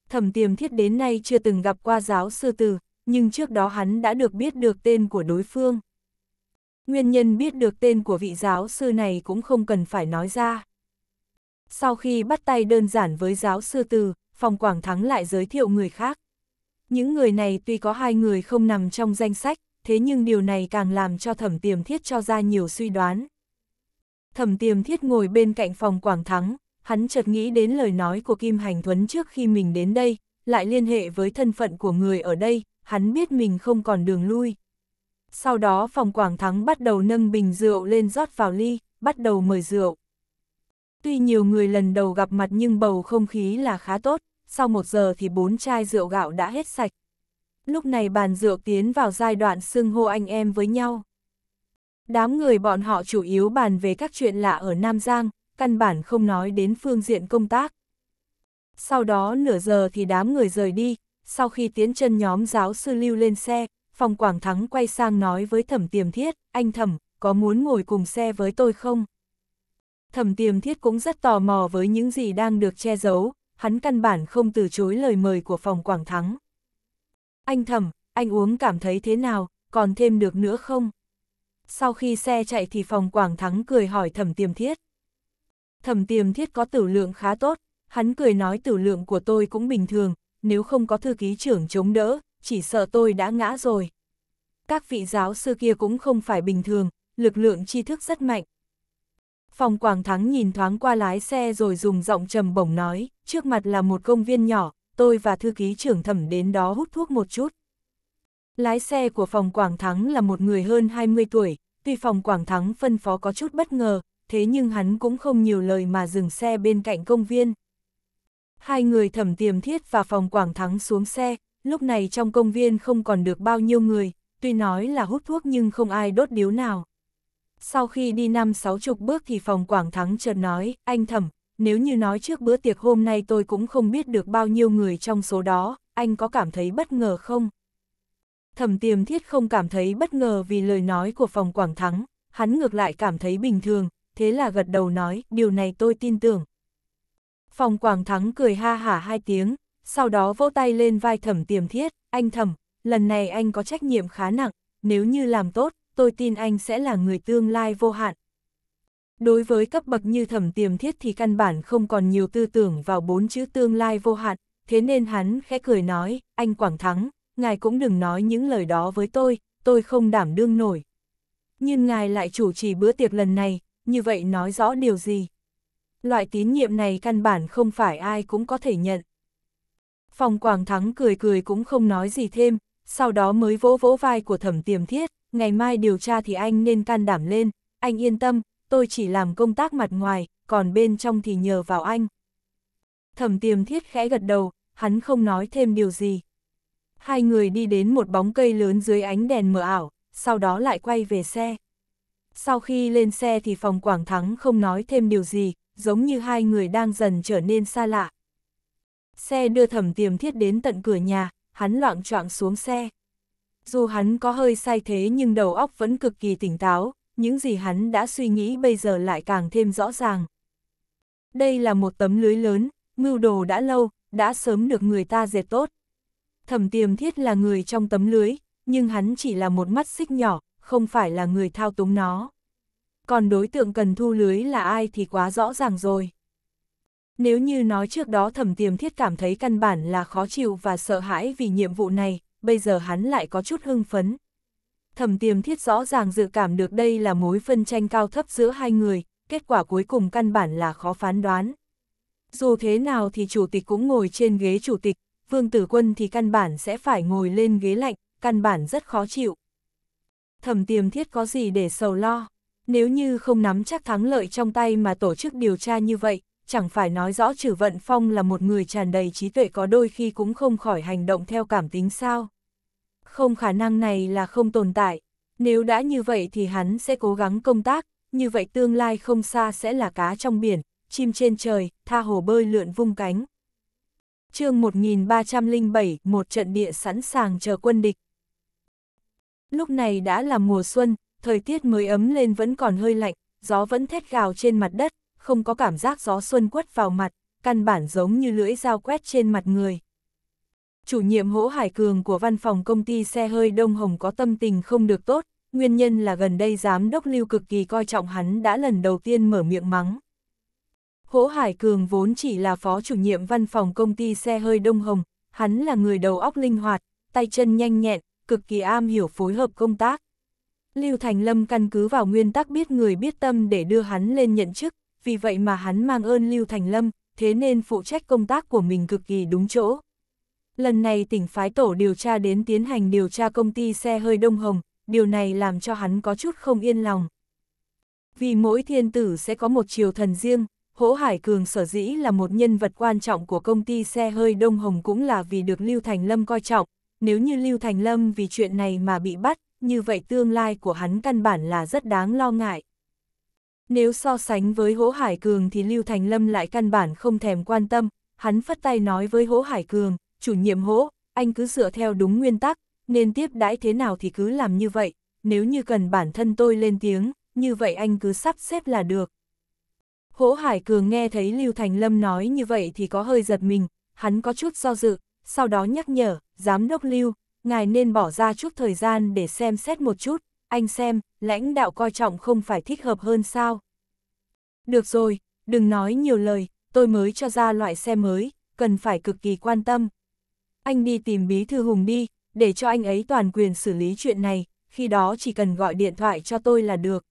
Thẩm tiềm thiết đến nay chưa từng gặp qua giáo sư Từ, nhưng trước đó hắn đã được biết được tên của đối phương. Nguyên nhân biết được tên của vị giáo sư này cũng không cần phải nói ra. Sau khi bắt tay đơn giản với giáo sư từ, phòng Quảng Thắng lại giới thiệu người khác. Những người này tuy có hai người không nằm trong danh sách, thế nhưng điều này càng làm cho thẩm tiềm thiết cho ra nhiều suy đoán. Thẩm tiềm thiết ngồi bên cạnh phòng Quảng Thắng, hắn chợt nghĩ đến lời nói của Kim Hành Thuấn trước khi mình đến đây, lại liên hệ với thân phận của người ở đây, hắn biết mình không còn đường lui. Sau đó phòng Quảng Thắng bắt đầu nâng bình rượu lên rót vào ly, bắt đầu mời rượu. Tuy nhiều người lần đầu gặp mặt nhưng bầu không khí là khá tốt, sau một giờ thì bốn chai rượu gạo đã hết sạch. Lúc này bàn rượu tiến vào giai đoạn xưng hô anh em với nhau. Đám người bọn họ chủ yếu bàn về các chuyện lạ ở Nam Giang, căn bản không nói đến phương diện công tác. Sau đó nửa giờ thì đám người rời đi, sau khi tiến chân nhóm giáo sư lưu lên xe, phòng quảng thắng quay sang nói với thẩm tiềm thiết, anh thẩm, có muốn ngồi cùng xe với tôi không? Thẩm tiềm thiết cũng rất tò mò với những gì đang được che giấu, hắn căn bản không từ chối lời mời của phòng quảng thắng. Anh thẩm, anh uống cảm thấy thế nào, còn thêm được nữa không? Sau khi xe chạy thì phòng quảng thắng cười hỏi thẩm tiềm thiết. Thẩm tiềm thiết có tử lượng khá tốt, hắn cười nói tử lượng của tôi cũng bình thường, nếu không có thư ký trưởng chống đỡ, chỉ sợ tôi đã ngã rồi. Các vị giáo sư kia cũng không phải bình thường, lực lượng tri thức rất mạnh. Phòng Quảng Thắng nhìn thoáng qua lái xe rồi dùng giọng trầm bổng nói, trước mặt là một công viên nhỏ, tôi và thư ký trưởng thẩm đến đó hút thuốc một chút. Lái xe của phòng Quảng Thắng là một người hơn 20 tuổi, tuy phòng Quảng Thắng phân phó có chút bất ngờ, thế nhưng hắn cũng không nhiều lời mà dừng xe bên cạnh công viên. Hai người thẩm tiềm thiết và phòng quảng thắng xuống xe, lúc này trong công viên không còn được bao nhiêu người, tuy nói là hút thuốc nhưng không ai đốt điếu nào. Sau khi đi năm sáu chục bước thì phòng quảng thắng chợt nói, anh thẩm, nếu như nói trước bữa tiệc hôm nay tôi cũng không biết được bao nhiêu người trong số đó, anh có cảm thấy bất ngờ không? Thẩm tiềm thiết không cảm thấy bất ngờ vì lời nói của phòng quảng thắng, hắn ngược lại cảm thấy bình thường, thế là gật đầu nói, điều này tôi tin tưởng. Phòng Quảng Thắng cười ha hả hai tiếng, sau đó vỗ tay lên vai thẩm tiềm thiết, anh thẩm, lần này anh có trách nhiệm khá nặng, nếu như làm tốt, tôi tin anh sẽ là người tương lai vô hạn. Đối với cấp bậc như thẩm tiềm thiết thì căn bản không còn nhiều tư tưởng vào bốn chữ tương lai vô hạn, thế nên hắn khẽ cười nói, anh Quảng Thắng, ngài cũng đừng nói những lời đó với tôi, tôi không đảm đương nổi. Nhưng ngài lại chủ trì bữa tiệc lần này, như vậy nói rõ điều gì? Loại tín nhiệm này căn bản không phải ai cũng có thể nhận. Phòng Quảng Thắng cười cười cũng không nói gì thêm, sau đó mới vỗ vỗ vai của thẩm tiềm thiết, ngày mai điều tra thì anh nên can đảm lên, anh yên tâm, tôi chỉ làm công tác mặt ngoài, còn bên trong thì nhờ vào anh. Thẩm tiềm thiết khẽ gật đầu, hắn không nói thêm điều gì. Hai người đi đến một bóng cây lớn dưới ánh đèn mờ ảo, sau đó lại quay về xe sau khi lên xe thì phòng Quảng Thắng không nói thêm điều gì, giống như hai người đang dần trở nên xa lạ. Xe đưa thẩm tiềm thiết đến tận cửa nhà, hắn loạn choạng xuống xe. Dù hắn có hơi sai thế nhưng đầu óc vẫn cực kỳ tỉnh táo, những gì hắn đã suy nghĩ bây giờ lại càng thêm rõ ràng. Đây là một tấm lưới lớn, mưu đồ đã lâu, đã sớm được người ta dệt tốt. Thẩm tiềm thiết là người trong tấm lưới, nhưng hắn chỉ là một mắt xích nhỏ, không phải là người thao túng nó. Còn đối tượng cần thu lưới là ai thì quá rõ ràng rồi. Nếu như nói trước đó thẩm tiềm thiết cảm thấy căn bản là khó chịu và sợ hãi vì nhiệm vụ này, bây giờ hắn lại có chút hưng phấn. Thẩm tiềm thiết rõ ràng dự cảm được đây là mối phân tranh cao thấp giữa hai người, kết quả cuối cùng căn bản là khó phán đoán. Dù thế nào thì chủ tịch cũng ngồi trên ghế chủ tịch, vương tử quân thì căn bản sẽ phải ngồi lên ghế lạnh, căn bản rất khó chịu thẩm tiềm thiết có gì để sầu lo. Nếu như không nắm chắc thắng lợi trong tay mà tổ chức điều tra như vậy, chẳng phải nói rõ trừ vận phong là một người tràn đầy trí tuệ có đôi khi cũng không khỏi hành động theo cảm tính sao. Không khả năng này là không tồn tại, nếu đã như vậy thì hắn sẽ cố gắng công tác, như vậy tương lai không xa sẽ là cá trong biển, chim trên trời, tha hồ bơi lượn vung cánh. chương 1307, một trận địa sẵn sàng chờ quân địch. Lúc này đã là mùa xuân, thời tiết mới ấm lên vẫn còn hơi lạnh, gió vẫn thét gào trên mặt đất, không có cảm giác gió xuân quất vào mặt, căn bản giống như lưỡi dao quét trên mặt người. Chủ nhiệm Hỗ Hải Cường của văn phòng công ty xe hơi Đông Hồng có tâm tình không được tốt, nguyên nhân là gần đây giám đốc lưu cực kỳ coi trọng hắn đã lần đầu tiên mở miệng mắng. Hỗ Hải Cường vốn chỉ là phó chủ nhiệm văn phòng công ty xe hơi Đông Hồng, hắn là người đầu óc linh hoạt, tay chân nhanh nhẹn, cực kỳ am hiểu phối hợp công tác. Lưu Thành Lâm căn cứ vào nguyên tắc biết người biết tâm để đưa hắn lên nhận chức, vì vậy mà hắn mang ơn Lưu Thành Lâm, thế nên phụ trách công tác của mình cực kỳ đúng chỗ. Lần này tỉnh phái tổ điều tra đến tiến hành điều tra công ty xe hơi Đông Hồng, điều này làm cho hắn có chút không yên lòng. Vì mỗi thiên tử sẽ có một triều thần riêng, Hỗ Hải Cường sở dĩ là một nhân vật quan trọng của công ty xe hơi Đông Hồng cũng là vì được Lưu Thành Lâm coi trọng, nếu như Lưu Thành Lâm vì chuyện này mà bị bắt, như vậy tương lai của hắn căn bản là rất đáng lo ngại. Nếu so sánh với Hỗ Hải Cường thì Lưu Thành Lâm lại căn bản không thèm quan tâm, hắn phất tay nói với Hỗ Hải Cường, chủ nhiệm Hỗ, anh cứ dựa theo đúng nguyên tắc, nên tiếp đãi thế nào thì cứ làm như vậy, nếu như cần bản thân tôi lên tiếng, như vậy anh cứ sắp xếp là được. Hỗ Hải Cường nghe thấy Lưu Thành Lâm nói như vậy thì có hơi giật mình, hắn có chút do dự, sau đó nhắc nhở, giám đốc lưu, ngài nên bỏ ra chút thời gian để xem xét một chút, anh xem, lãnh đạo coi trọng không phải thích hợp hơn sao. Được rồi, đừng nói nhiều lời, tôi mới cho ra loại xe mới, cần phải cực kỳ quan tâm. Anh đi tìm bí thư Hùng đi, để cho anh ấy toàn quyền xử lý chuyện này, khi đó chỉ cần gọi điện thoại cho tôi là được.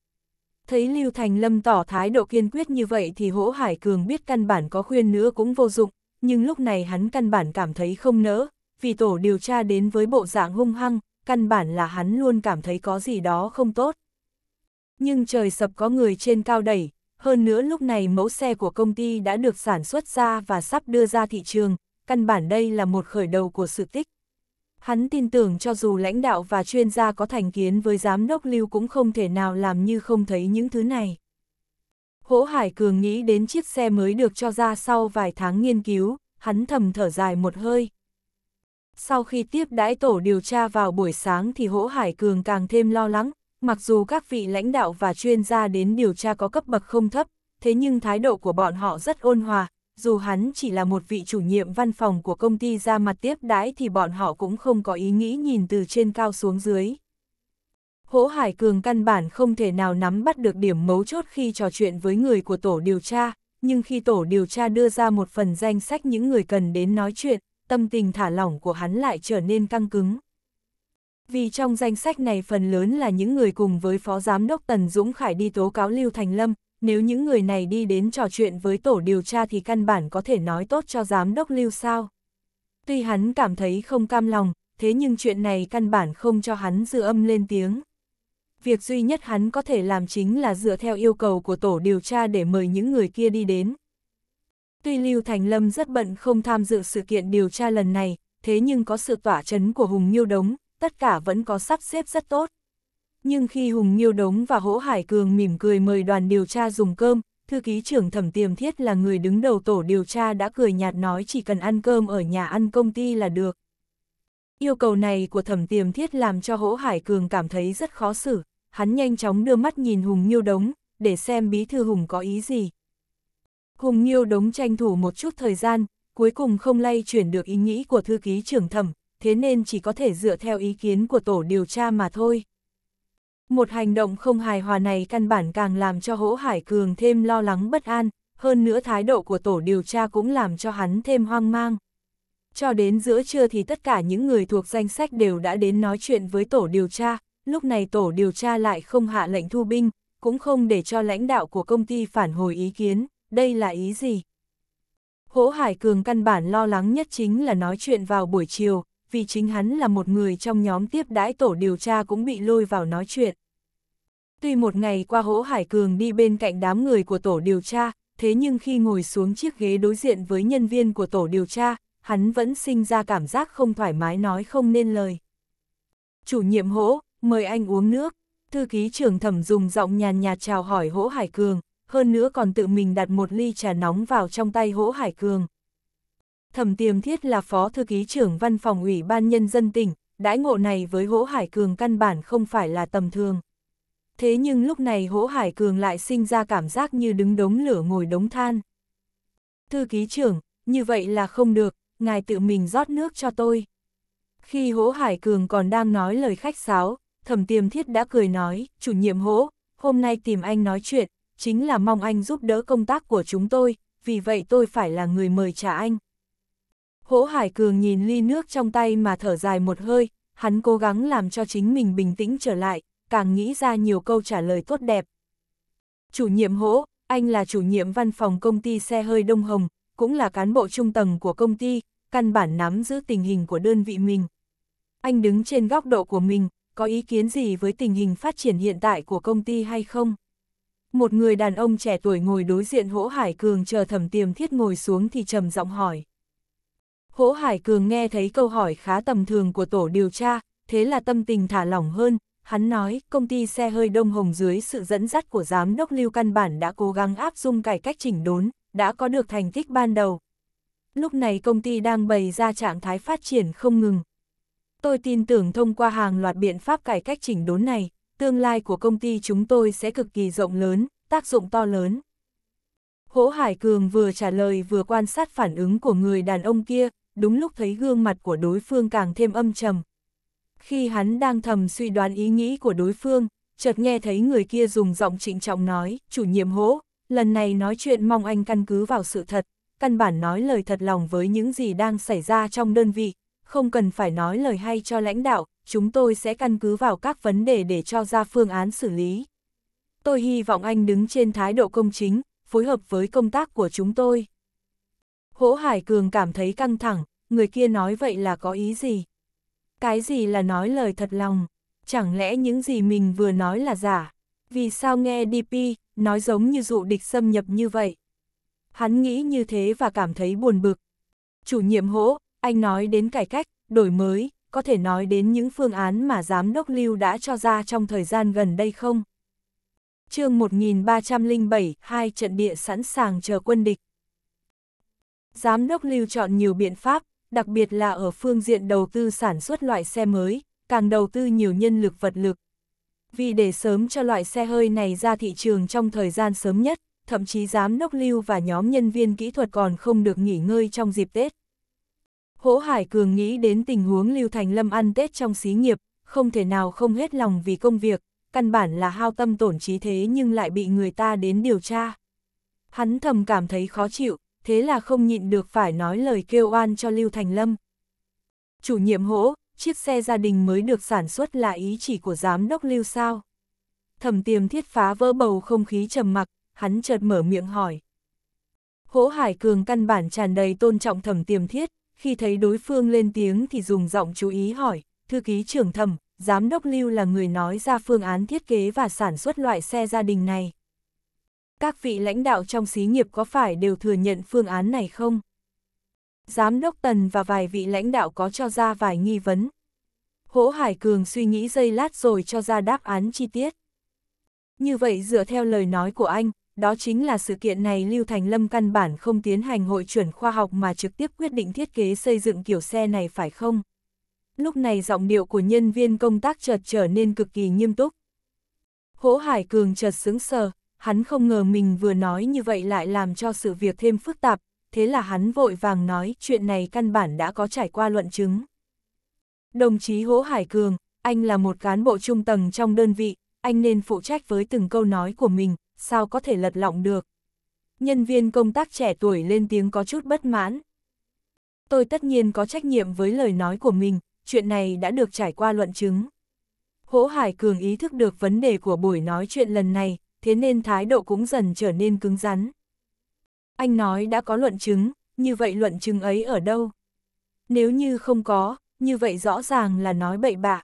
Thấy Lưu Thành Lâm tỏ thái độ kiên quyết như vậy thì Hỗ Hải Cường biết căn bản có khuyên nữa cũng vô dụng, nhưng lúc này hắn căn bản cảm thấy không nỡ, vì tổ điều tra đến với bộ dạng hung hăng, căn bản là hắn luôn cảm thấy có gì đó không tốt. Nhưng trời sập có người trên cao đẩy, hơn nữa lúc này mẫu xe của công ty đã được sản xuất ra và sắp đưa ra thị trường, căn bản đây là một khởi đầu của sự tích. Hắn tin tưởng cho dù lãnh đạo và chuyên gia có thành kiến với giám đốc lưu cũng không thể nào làm như không thấy những thứ này. Hỗ Hải Cường nghĩ đến chiếc xe mới được cho ra sau vài tháng nghiên cứu, hắn thầm thở dài một hơi. Sau khi tiếp đãi tổ điều tra vào buổi sáng thì Hỗ Hải Cường càng thêm lo lắng, mặc dù các vị lãnh đạo và chuyên gia đến điều tra có cấp bậc không thấp, thế nhưng thái độ của bọn họ rất ôn hòa, dù hắn chỉ là một vị chủ nhiệm văn phòng của công ty ra mặt tiếp đãi thì bọn họ cũng không có ý nghĩ nhìn từ trên cao xuống dưới. Hỗ Hải Cường căn bản không thể nào nắm bắt được điểm mấu chốt khi trò chuyện với người của tổ điều tra, nhưng khi tổ điều tra đưa ra một phần danh sách những người cần đến nói chuyện, tâm tình thả lỏng của hắn lại trở nên căng cứng. Vì trong danh sách này phần lớn là những người cùng với Phó Giám đốc Tần Dũng Khải đi tố cáo Lưu Thành Lâm, nếu những người này đi đến trò chuyện với tổ điều tra thì căn bản có thể nói tốt cho Giám đốc Lưu sao. Tuy hắn cảm thấy không cam lòng, thế nhưng chuyện này căn bản không cho hắn dư âm lên tiếng việc duy nhất hắn có thể làm chính là dựa theo yêu cầu của tổ điều tra để mời những người kia đi đến. Tuy Lưu Thành Lâm rất bận không tham dự sự kiện điều tra lần này, thế nhưng có sự tỏa chấn của Hùng Nhiêu Đống, tất cả vẫn có sắp xếp rất tốt. Nhưng khi Hùng Nhiêu Đống và Hỗ Hải Cường mỉm cười mời đoàn điều tra dùng cơm, thư ký trưởng thẩm tiềm thiết là người đứng đầu tổ điều tra đã cười nhạt nói chỉ cần ăn cơm ở nhà ăn công ty là được. Yêu cầu này của thẩm tiềm thiết làm cho hỗ hải cường cảm thấy rất khó xử, hắn nhanh chóng đưa mắt nhìn Hùng Nhiêu Đống, để xem bí thư Hùng có ý gì. Hùng Nhiêu Đống tranh thủ một chút thời gian, cuối cùng không lay chuyển được ý nghĩ của thư ký trưởng thẩm, thế nên chỉ có thể dựa theo ý kiến của tổ điều tra mà thôi. Một hành động không hài hòa này căn bản càng làm cho hỗ hải cường thêm lo lắng bất an, hơn nữa thái độ của tổ điều tra cũng làm cho hắn thêm hoang mang. Cho đến giữa trưa thì tất cả những người thuộc danh sách đều đã đến nói chuyện với tổ điều tra, lúc này tổ điều tra lại không hạ lệnh thu binh, cũng không để cho lãnh đạo của công ty phản hồi ý kiến, đây là ý gì? Hỗ Hải Cường căn bản lo lắng nhất chính là nói chuyện vào buổi chiều, vì chính hắn là một người trong nhóm tiếp đãi tổ điều tra cũng bị lôi vào nói chuyện. Tuy một ngày qua Hỗ Hải Cường đi bên cạnh đám người của tổ điều tra, thế nhưng khi ngồi xuống chiếc ghế đối diện với nhân viên của tổ điều tra, hắn vẫn sinh ra cảm giác không thoải mái nói không nên lời. Chủ nhiệm hỗ, mời anh uống nước. Thư ký trưởng thẩm dùng giọng nhàn nhạt chào hỏi hỗ Hải Cường, hơn nữa còn tự mình đặt một ly trà nóng vào trong tay hỗ Hải Cường. Thẩm tiềm thiết là phó thư ký trưởng văn phòng ủy ban nhân dân tỉnh, đãi ngộ này với hỗ Hải Cường căn bản không phải là tầm thường. Thế nhưng lúc này hỗ Hải Cường lại sinh ra cảm giác như đứng đống lửa ngồi đống than. Thư ký trưởng, như vậy là không được, ngài tự mình rót nước cho tôi. Khi Hỗ Hải Cường còn đang nói lời khách sáo, Thẩm Tiềm Thiết đã cười nói, chủ nhiệm Hỗ, hôm nay tìm anh nói chuyện, chính là mong anh giúp đỡ công tác của chúng tôi, vì vậy tôi phải là người mời trả anh. Hỗ Hải Cường nhìn ly nước trong tay mà thở dài một hơi, hắn cố gắng làm cho chính mình bình tĩnh trở lại, càng nghĩ ra nhiều câu trả lời tốt đẹp. Chủ nhiệm Hỗ, anh là chủ nhiệm văn phòng công ty xe hơi Đông Hồng, cũng là cán bộ trung tầng của công ty, căn bản nắm giữ tình hình của đơn vị mình. Anh đứng trên góc độ của mình, có ý kiến gì với tình hình phát triển hiện tại của công ty hay không? Một người đàn ông trẻ tuổi ngồi đối diện Hỗ Hải Cường chờ thẩm tiềm thiết ngồi xuống thì trầm giọng hỏi. Hỗ Hải Cường nghe thấy câu hỏi khá tầm thường của tổ điều tra, thế là tâm tình thả lỏng hơn, hắn nói công ty xe hơi Đông Hồng dưới sự dẫn dắt của giám đốc Lưu Căn Bản đã cố gắng áp dụng cải cách chỉnh đốn, đã có được thành tích ban đầu. Lúc này công ty đang bày ra trạng thái phát triển không ngừng. Tôi tin tưởng thông qua hàng loạt biện pháp cải cách chỉnh đốn này, tương lai của công ty chúng tôi sẽ cực kỳ rộng lớn, tác dụng to lớn. Hỗ Hải Cường vừa trả lời vừa quan sát phản ứng của người đàn ông kia, đúng lúc thấy gương mặt của đối phương càng thêm âm trầm. Khi hắn đang thầm suy đoán ý nghĩ của đối phương, chợt nghe thấy người kia dùng giọng trịnh trọng nói, chủ nhiệm hỗ, lần này nói chuyện mong anh căn cứ vào sự thật, căn bản nói lời thật lòng với những gì đang xảy ra trong đơn vị, không cần phải nói lời hay cho lãnh đạo, chúng tôi sẽ căn cứ vào các vấn đề để cho ra phương án xử lý. Tôi hy vọng anh đứng trên thái độ công chính, phối hợp với công tác của chúng tôi. Hỗ Hải Cường cảm thấy căng thẳng, người kia nói vậy là có ý gì? Cái gì là nói lời thật lòng? Chẳng lẽ những gì mình vừa nói là giả? Vì sao nghe DP, nói giống như dụ địch xâm nhập như vậy. Hắn nghĩ như thế và cảm thấy buồn bực. Chủ nhiệm hỗ, anh nói đến cải cách, đổi mới, có thể nói đến những phương án mà Giám đốc Lưu đã cho ra trong thời gian gần đây không? chương 1307, hai trận địa sẵn sàng chờ quân địch. Giám đốc Lưu chọn nhiều biện pháp, đặc biệt là ở phương diện đầu tư sản xuất loại xe mới, càng đầu tư nhiều nhân lực vật lực, vì để sớm cho loại xe hơi này ra thị trường trong thời gian sớm nhất, thậm chí giám đốc lưu và nhóm nhân viên kỹ thuật còn không được nghỉ ngơi trong dịp Tết. Hỗ Hải Cường nghĩ đến tình huống Lưu Thành Lâm ăn Tết trong xí nghiệp, không thể nào không hết lòng vì công việc, căn bản là hao tâm tổn trí thế nhưng lại bị người ta đến điều tra. Hắn thầm cảm thấy khó chịu, thế là không nhịn được phải nói lời kêu oan cho Lưu Thành Lâm. Chủ nhiệm hỗ, chiếc xe gia đình mới được sản xuất là ý chỉ của giám đốc lưu sao. Thẩm tiềm thiết phá vỡ bầu không khí trầm mặc, hắn chợt mở miệng hỏi. Hỗ Hải Cường căn bản tràn đầy tôn trọng thẩm tiềm thiết, khi thấy đối phương lên tiếng thì dùng giọng chú ý hỏi, thư ký trưởng thẩm, giám đốc lưu là người nói ra phương án thiết kế và sản xuất loại xe gia đình này. Các vị lãnh đạo trong xí nghiệp có phải đều thừa nhận phương án này không? Giám đốc Tần và vài vị lãnh đạo có cho ra vài nghi vấn. Hỗ Hải Cường suy nghĩ giây lát rồi cho ra đáp án chi tiết. Như vậy dựa theo lời nói của anh, đó chính là sự kiện này Lưu Thành Lâm căn bản không tiến hành hội chuẩn khoa học mà trực tiếp quyết định thiết kế xây dựng kiểu xe này phải không? Lúc này giọng điệu của nhân viên công tác chợt trở nên cực kỳ nghiêm túc. Hỗ Hải Cường chợt sững sờ, hắn không ngờ mình vừa nói như vậy lại làm cho sự việc thêm phức tạp, thế là hắn vội vàng nói chuyện này căn bản đã có trải qua luận chứng. Đồng chí Hỗ Hải Cường, anh là một cán bộ trung tầng trong đơn vị, anh nên phụ trách với từng câu nói của mình, sao có thể lật lọng được. Nhân viên công tác trẻ tuổi lên tiếng có chút bất mãn. Tôi tất nhiên có trách nhiệm với lời nói của mình, chuyện này đã được trải qua luận chứng. Hỗ Hải Cường ý thức được vấn đề của buổi nói chuyện lần này, thế nên thái độ cũng dần trở nên cứng rắn. Anh nói đã có luận chứng, như vậy luận chứng ấy ở đâu? Nếu như không có, như vậy rõ ràng là nói bậy bạ.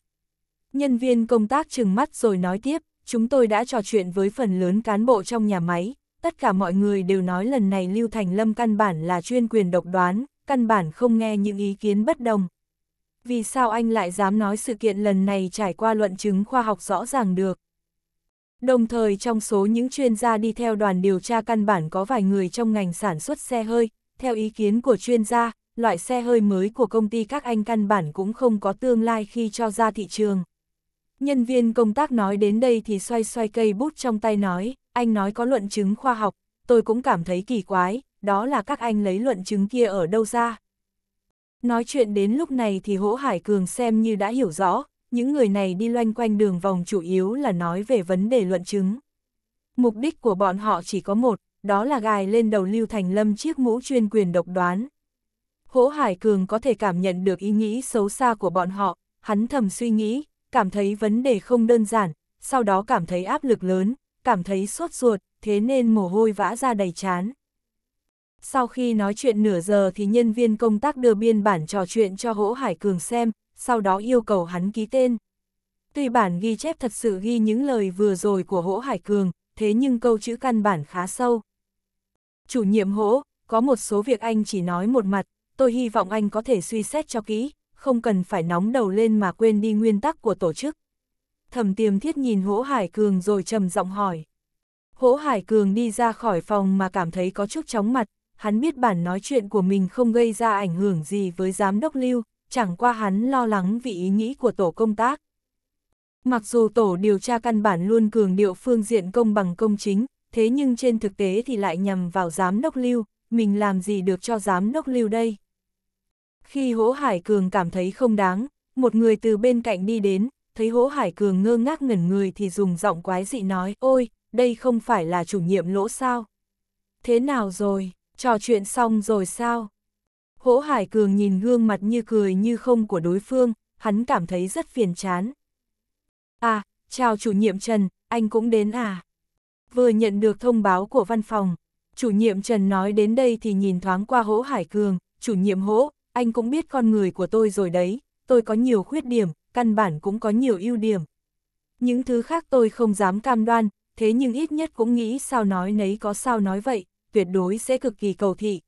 Nhân viên công tác trừng mắt rồi nói tiếp, chúng tôi đã trò chuyện với phần lớn cán bộ trong nhà máy, tất cả mọi người đều nói lần này Lưu Thành Lâm căn bản là chuyên quyền độc đoán, căn bản không nghe những ý kiến bất đồng. Vì sao anh lại dám nói sự kiện lần này trải qua luận chứng khoa học rõ ràng được? Đồng thời trong số những chuyên gia đi theo đoàn điều tra căn bản có vài người trong ngành sản xuất xe hơi, theo ý kiến của chuyên gia, loại xe hơi mới của công ty các anh căn bản cũng không có tương lai khi cho ra thị trường. Nhân viên công tác nói đến đây thì xoay xoay cây bút trong tay nói, anh nói có luận chứng khoa học, tôi cũng cảm thấy kỳ quái, đó là các anh lấy luận chứng kia ở đâu ra. Nói chuyện đến lúc này thì Hỗ Hải Cường xem như đã hiểu rõ, những người này đi loanh quanh đường vòng chủ yếu là nói về vấn đề luận chứng. Mục đích của bọn họ chỉ có một, đó là gài lên đầu Lưu Thành Lâm chiếc mũ chuyên quyền độc đoán. Hỗ Hải Cường có thể cảm nhận được ý nghĩ xấu xa của bọn họ, hắn thầm suy nghĩ, cảm thấy vấn đề không đơn giản, sau đó cảm thấy áp lực lớn, cảm thấy sốt ruột, thế nên mồ hôi vã ra đầy chán. Sau khi nói chuyện nửa giờ thì nhân viên công tác đưa biên bản trò chuyện cho Hỗ Hải Cường xem, sau đó yêu cầu hắn ký tên. Tuy bản ghi chép thật sự ghi những lời vừa rồi của Hỗ Hải Cường, thế nhưng câu chữ căn bản khá sâu. Chủ nhiệm Hỗ, có một số việc anh chỉ nói một mặt, tôi hy vọng anh có thể suy xét cho kỹ, không cần phải nóng đầu lên mà quên đi nguyên tắc của tổ chức. Thẩm tiềm thiết nhìn Hỗ Hải Cường rồi trầm giọng hỏi. Hỗ Hải Cường đi ra khỏi phòng mà cảm thấy có chút chóng mặt, hắn biết bản nói chuyện của mình không gây ra ảnh hưởng gì với giám đốc lưu, chẳng qua hắn lo lắng vì ý nghĩ của tổ công tác. Mặc dù tổ điều tra căn bản luôn cường điệu phương diện công bằng công chính, thế nhưng trên thực tế thì lại nhằm vào giám đốc lưu, mình làm gì được cho giám đốc lưu đây? Khi hỗ hải cường cảm thấy không đáng, một người từ bên cạnh đi đến, thấy hỗ hải cường ngơ ngác ngẩn người thì dùng giọng quái dị nói, ôi, đây không phải là chủ nhiệm lỗ sao? Thế nào rồi, trò chuyện xong rồi sao? Hỗ Hải Cường nhìn gương mặt như cười như không của đối phương, hắn cảm thấy rất phiền chán. À, chào chủ nhiệm Trần, anh cũng đến à? Vừa nhận được thông báo của văn phòng, chủ nhiệm Trần nói đến đây thì nhìn thoáng qua Hỗ Hải Cường, chủ nhiệm Hỗ, anh cũng biết con người của tôi rồi đấy, tôi có nhiều khuyết điểm, căn bản cũng có nhiều ưu điểm. Những thứ khác tôi không dám cam đoan, thế nhưng ít nhất cũng nghĩ sao nói nấy có sao nói vậy, tuyệt đối sẽ cực kỳ cầu thị,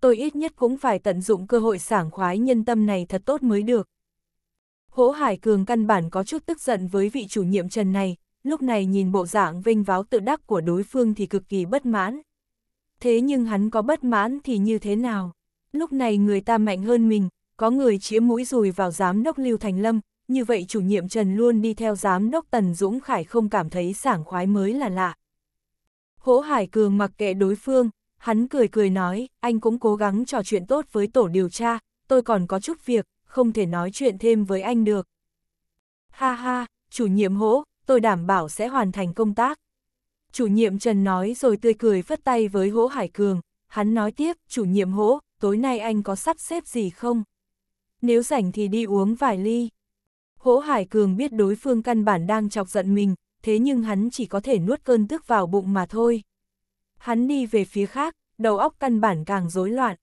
tôi ít nhất cũng phải tận dụng cơ hội sảng khoái nhân tâm này thật tốt mới được. Hỗ Hải Cường căn bản có chút tức giận với vị chủ nhiệm Trần này, lúc này nhìn bộ dạng vinh váo tự đắc của đối phương thì cực kỳ bất mãn. Thế nhưng hắn có bất mãn thì như thế nào? Lúc này người ta mạnh hơn mình, có người chĩa mũi rùi vào giám đốc Lưu Thành Lâm, như vậy chủ nhiệm Trần luôn đi theo giám đốc Tần Dũng Khải không cảm thấy sảng khoái mới là lạ. Hỗ Hải Cường mặc kệ đối phương, Hắn cười cười nói, anh cũng cố gắng trò chuyện tốt với tổ điều tra, tôi còn có chút việc, không thể nói chuyện thêm với anh được. Ha ha, chủ nhiệm hỗ, tôi đảm bảo sẽ hoàn thành công tác. Chủ nhiệm Trần nói rồi tươi cười phất tay với hỗ Hải Cường, hắn nói tiếp, chủ nhiệm hỗ, tối nay anh có sắp xếp gì không? Nếu rảnh thì đi uống vài ly. Hỗ Hải Cường biết đối phương căn bản đang chọc giận mình, thế nhưng hắn chỉ có thể nuốt cơn tức vào bụng mà thôi. Hắn đi về phía khác, đầu óc căn bản càng rối loạn.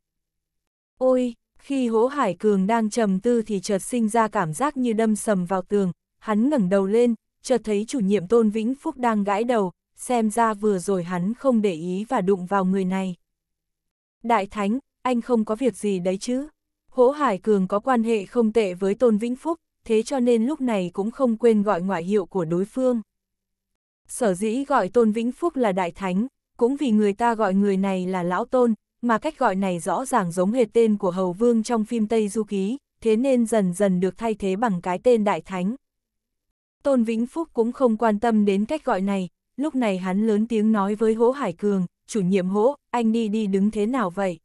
Ôi, khi hỗ hải cường đang trầm tư thì chợt sinh ra cảm giác như đâm sầm vào tường, hắn ngẩng đầu lên, chợt thấy chủ nhiệm Tôn Vĩnh Phúc đang gãi đầu, xem ra vừa rồi hắn không để ý và đụng vào người này. Đại Thánh, anh không có việc gì đấy chứ? Hỗ Hải Cường có quan hệ không tệ với Tôn Vĩnh Phúc, thế cho nên lúc này cũng không quên gọi ngoại hiệu của đối phương. Sở dĩ gọi Tôn Vĩnh Phúc là Đại Thánh, cũng vì người ta gọi người này là Lão Tôn, mà cách gọi này rõ ràng giống hệt tên của Hầu Vương trong phim Tây Du Ký, thế nên dần dần được thay thế bằng cái tên Đại Thánh. Tôn Vĩnh Phúc cũng không quan tâm đến cách gọi này, lúc này hắn lớn tiếng nói với Hỗ Hải Cường, chủ nhiệm Hỗ, anh đi đi đứng thế nào vậy?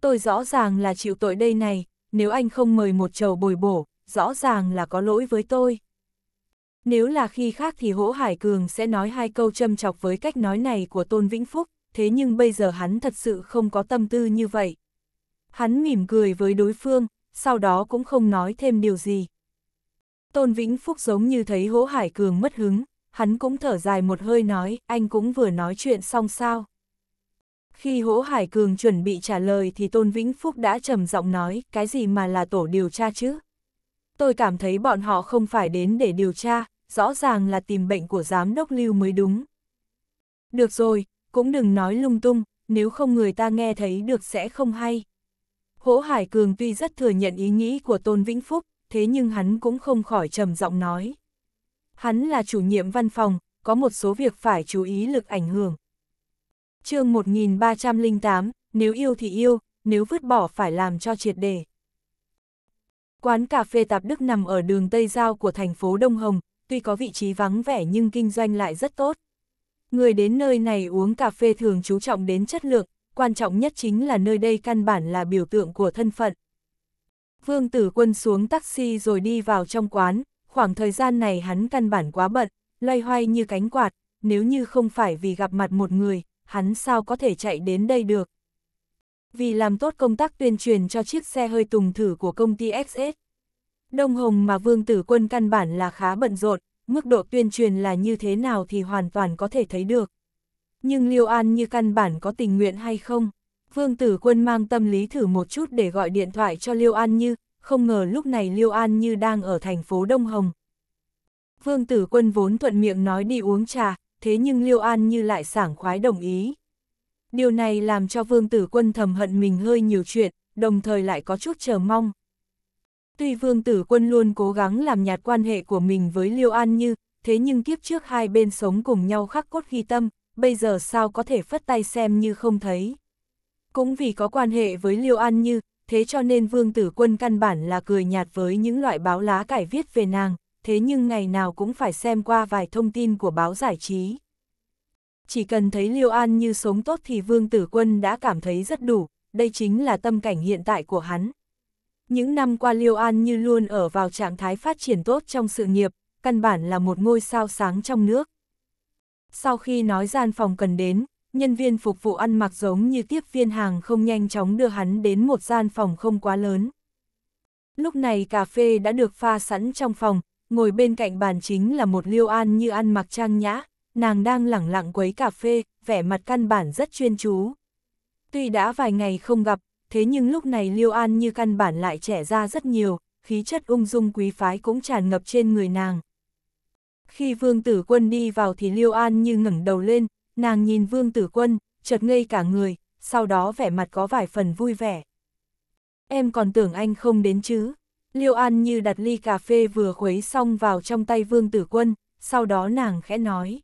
Tôi rõ ràng là chịu tội đây này, nếu anh không mời một chầu bồi bổ, rõ ràng là có lỗi với tôi. Nếu là khi khác thì Hỗ Hải Cường sẽ nói hai câu châm chọc với cách nói này của Tôn Vĩnh Phúc, thế nhưng bây giờ hắn thật sự không có tâm tư như vậy. Hắn mỉm cười với đối phương, sau đó cũng không nói thêm điều gì. Tôn Vĩnh Phúc giống như thấy Hỗ Hải Cường mất hứng, hắn cũng thở dài một hơi nói, anh cũng vừa nói chuyện xong sao. Khi Hỗ Hải Cường chuẩn bị trả lời thì Tôn Vĩnh Phúc đã trầm giọng nói, cái gì mà là tổ điều tra chứ? Tôi cảm thấy bọn họ không phải đến để điều tra, rõ ràng là tìm bệnh của giám đốc lưu mới đúng. Được rồi, cũng đừng nói lung tung, nếu không người ta nghe thấy được sẽ không hay. Hỗ Hải Cường tuy rất thừa nhận ý nghĩ của Tôn Vĩnh Phúc, thế nhưng hắn cũng không khỏi trầm giọng nói. Hắn là chủ nhiệm văn phòng, có một số việc phải chú ý lực ảnh hưởng. chương 1308, nếu yêu thì yêu, nếu vứt bỏ phải làm cho triệt đề. Quán cà phê tạp Đức nằm ở đường Tây Giao của thành phố Đông Hồng, tuy có vị trí vắng vẻ nhưng kinh doanh lại rất tốt. Người đến nơi này uống cà phê thường chú trọng đến chất lượng, quan trọng nhất chính là nơi đây căn bản là biểu tượng của thân phận. Vương Tử Quân xuống taxi rồi đi vào trong quán, khoảng thời gian này hắn căn bản quá bận, loay hoay như cánh quạt, nếu như không phải vì gặp mặt một người, hắn sao có thể chạy đến đây được. Vì làm tốt công tác tuyên truyền cho chiếc xe hơi tùng thử của công ty XS, Đông Hồng mà Vương Tử Quân căn bản là khá bận rộn, mức độ tuyên truyền là như thế nào thì hoàn toàn có thể thấy được. Nhưng Liêu An như căn bản có tình nguyện hay không? Vương Tử Quân mang tâm lý thử một chút để gọi điện thoại cho Liêu An Như, không ngờ lúc này Liêu An Như đang ở thành phố Đông Hồng. Vương Tử Quân vốn thuận miệng nói đi uống trà, thế nhưng Liêu An Như lại sảng khoái đồng ý. Điều này làm cho Vương Tử Quân thầm hận mình hơi nhiều chuyện, đồng thời lại có chút chờ mong, Tuy Vương Tử Quân luôn cố gắng làm nhạt quan hệ của mình với Liêu An Như, thế nhưng kiếp trước hai bên sống cùng nhau khắc cốt ghi tâm, bây giờ sao có thể phất tay xem như không thấy. Cũng vì có quan hệ với Liêu An Như, thế cho nên Vương Tử Quân căn bản là cười nhạt với những loại báo lá cải viết về nàng, thế nhưng ngày nào cũng phải xem qua vài thông tin của báo giải trí. Chỉ cần thấy Liêu An Như sống tốt thì Vương Tử Quân đã cảm thấy rất đủ, đây chính là tâm cảnh hiện tại của hắn. Những năm qua Liêu An như luôn ở vào trạng thái phát triển tốt trong sự nghiệp, căn bản là một ngôi sao sáng trong nước. Sau khi nói gian phòng cần đến, nhân viên phục vụ ăn mặc giống như tiếp viên hàng không nhanh chóng đưa hắn đến một gian phòng không quá lớn. Lúc này cà phê đã được pha sẵn trong phòng, ngồi bên cạnh bàn chính là một Liêu An như ăn mặc trang nhã, nàng đang lẳng lặng quấy cà phê, vẻ mặt căn bản rất chuyên chú. Tuy đã vài ngày không gặp, thế nhưng lúc này Liêu An như căn bản lại trẻ ra rất nhiều, khí chất ung dung quý phái cũng tràn ngập trên người nàng. Khi Vương Tử Quân đi vào thì Liêu An như ngẩng đầu lên, nàng nhìn Vương Tử Quân, chợt ngây cả người, sau đó vẻ mặt có vài phần vui vẻ. Em còn tưởng anh không đến chứ. Liêu An như đặt ly cà phê vừa khuấy xong vào trong tay Vương Tử Quân, sau đó nàng khẽ nói.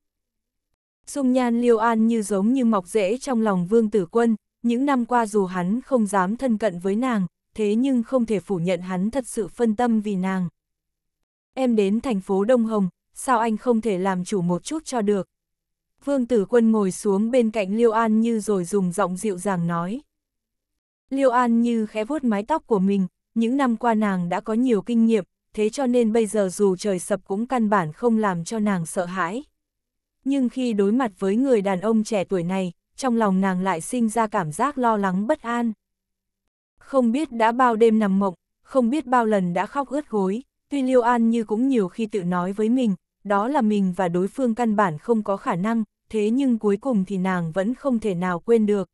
Dung nhan Liêu An như giống như mọc rễ trong lòng Vương Tử Quân, những năm qua dù hắn không dám thân cận với nàng, thế nhưng không thể phủ nhận hắn thật sự phân tâm vì nàng. Em đến thành phố Đông Hồng, sao anh không thể làm chủ một chút cho được? Vương Tử Quân ngồi xuống bên cạnh Liêu An Như rồi dùng giọng dịu dàng nói. Liêu An Như khẽ vuốt mái tóc của mình, những năm qua nàng đã có nhiều kinh nghiệm, thế cho nên bây giờ dù trời sập cũng căn bản không làm cho nàng sợ hãi. Nhưng khi đối mặt với người đàn ông trẻ tuổi này, trong lòng nàng lại sinh ra cảm giác lo lắng bất an. Không biết đã bao đêm nằm mộng, không biết bao lần đã khóc ướt gối, tuy Liêu An như cũng nhiều khi tự nói với mình, đó là mình và đối phương căn bản không có khả năng, thế nhưng cuối cùng thì nàng vẫn không thể nào quên được.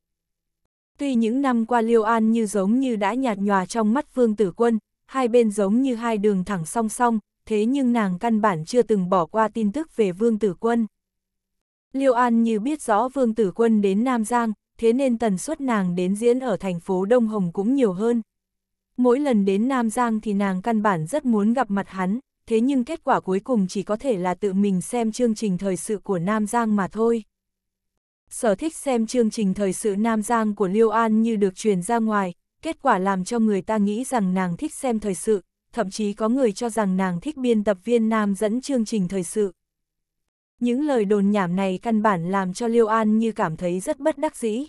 Tuy những năm qua Liêu An như giống như đã nhạt nhòa trong mắt Vương Tử Quân, hai bên giống như hai đường thẳng song song, thế nhưng nàng căn bản chưa từng bỏ qua tin tức về Vương Tử Quân. Liêu An như biết rõ Vương Tử Quân đến Nam Giang, thế nên tần suất nàng đến diễn ở thành phố Đông Hồng cũng nhiều hơn. Mỗi lần đến Nam Giang thì nàng căn bản rất muốn gặp mặt hắn, thế nhưng kết quả cuối cùng chỉ có thể là tự mình xem chương trình thời sự của Nam Giang mà thôi. Sở thích xem chương trình thời sự Nam Giang của Liêu An như được truyền ra ngoài, kết quả làm cho người ta nghĩ rằng nàng thích xem thời sự, thậm chí có người cho rằng nàng thích biên tập viên nam dẫn chương trình thời sự. Những lời đồn nhảm này căn bản làm cho Liêu An như cảm thấy rất bất đắc dĩ.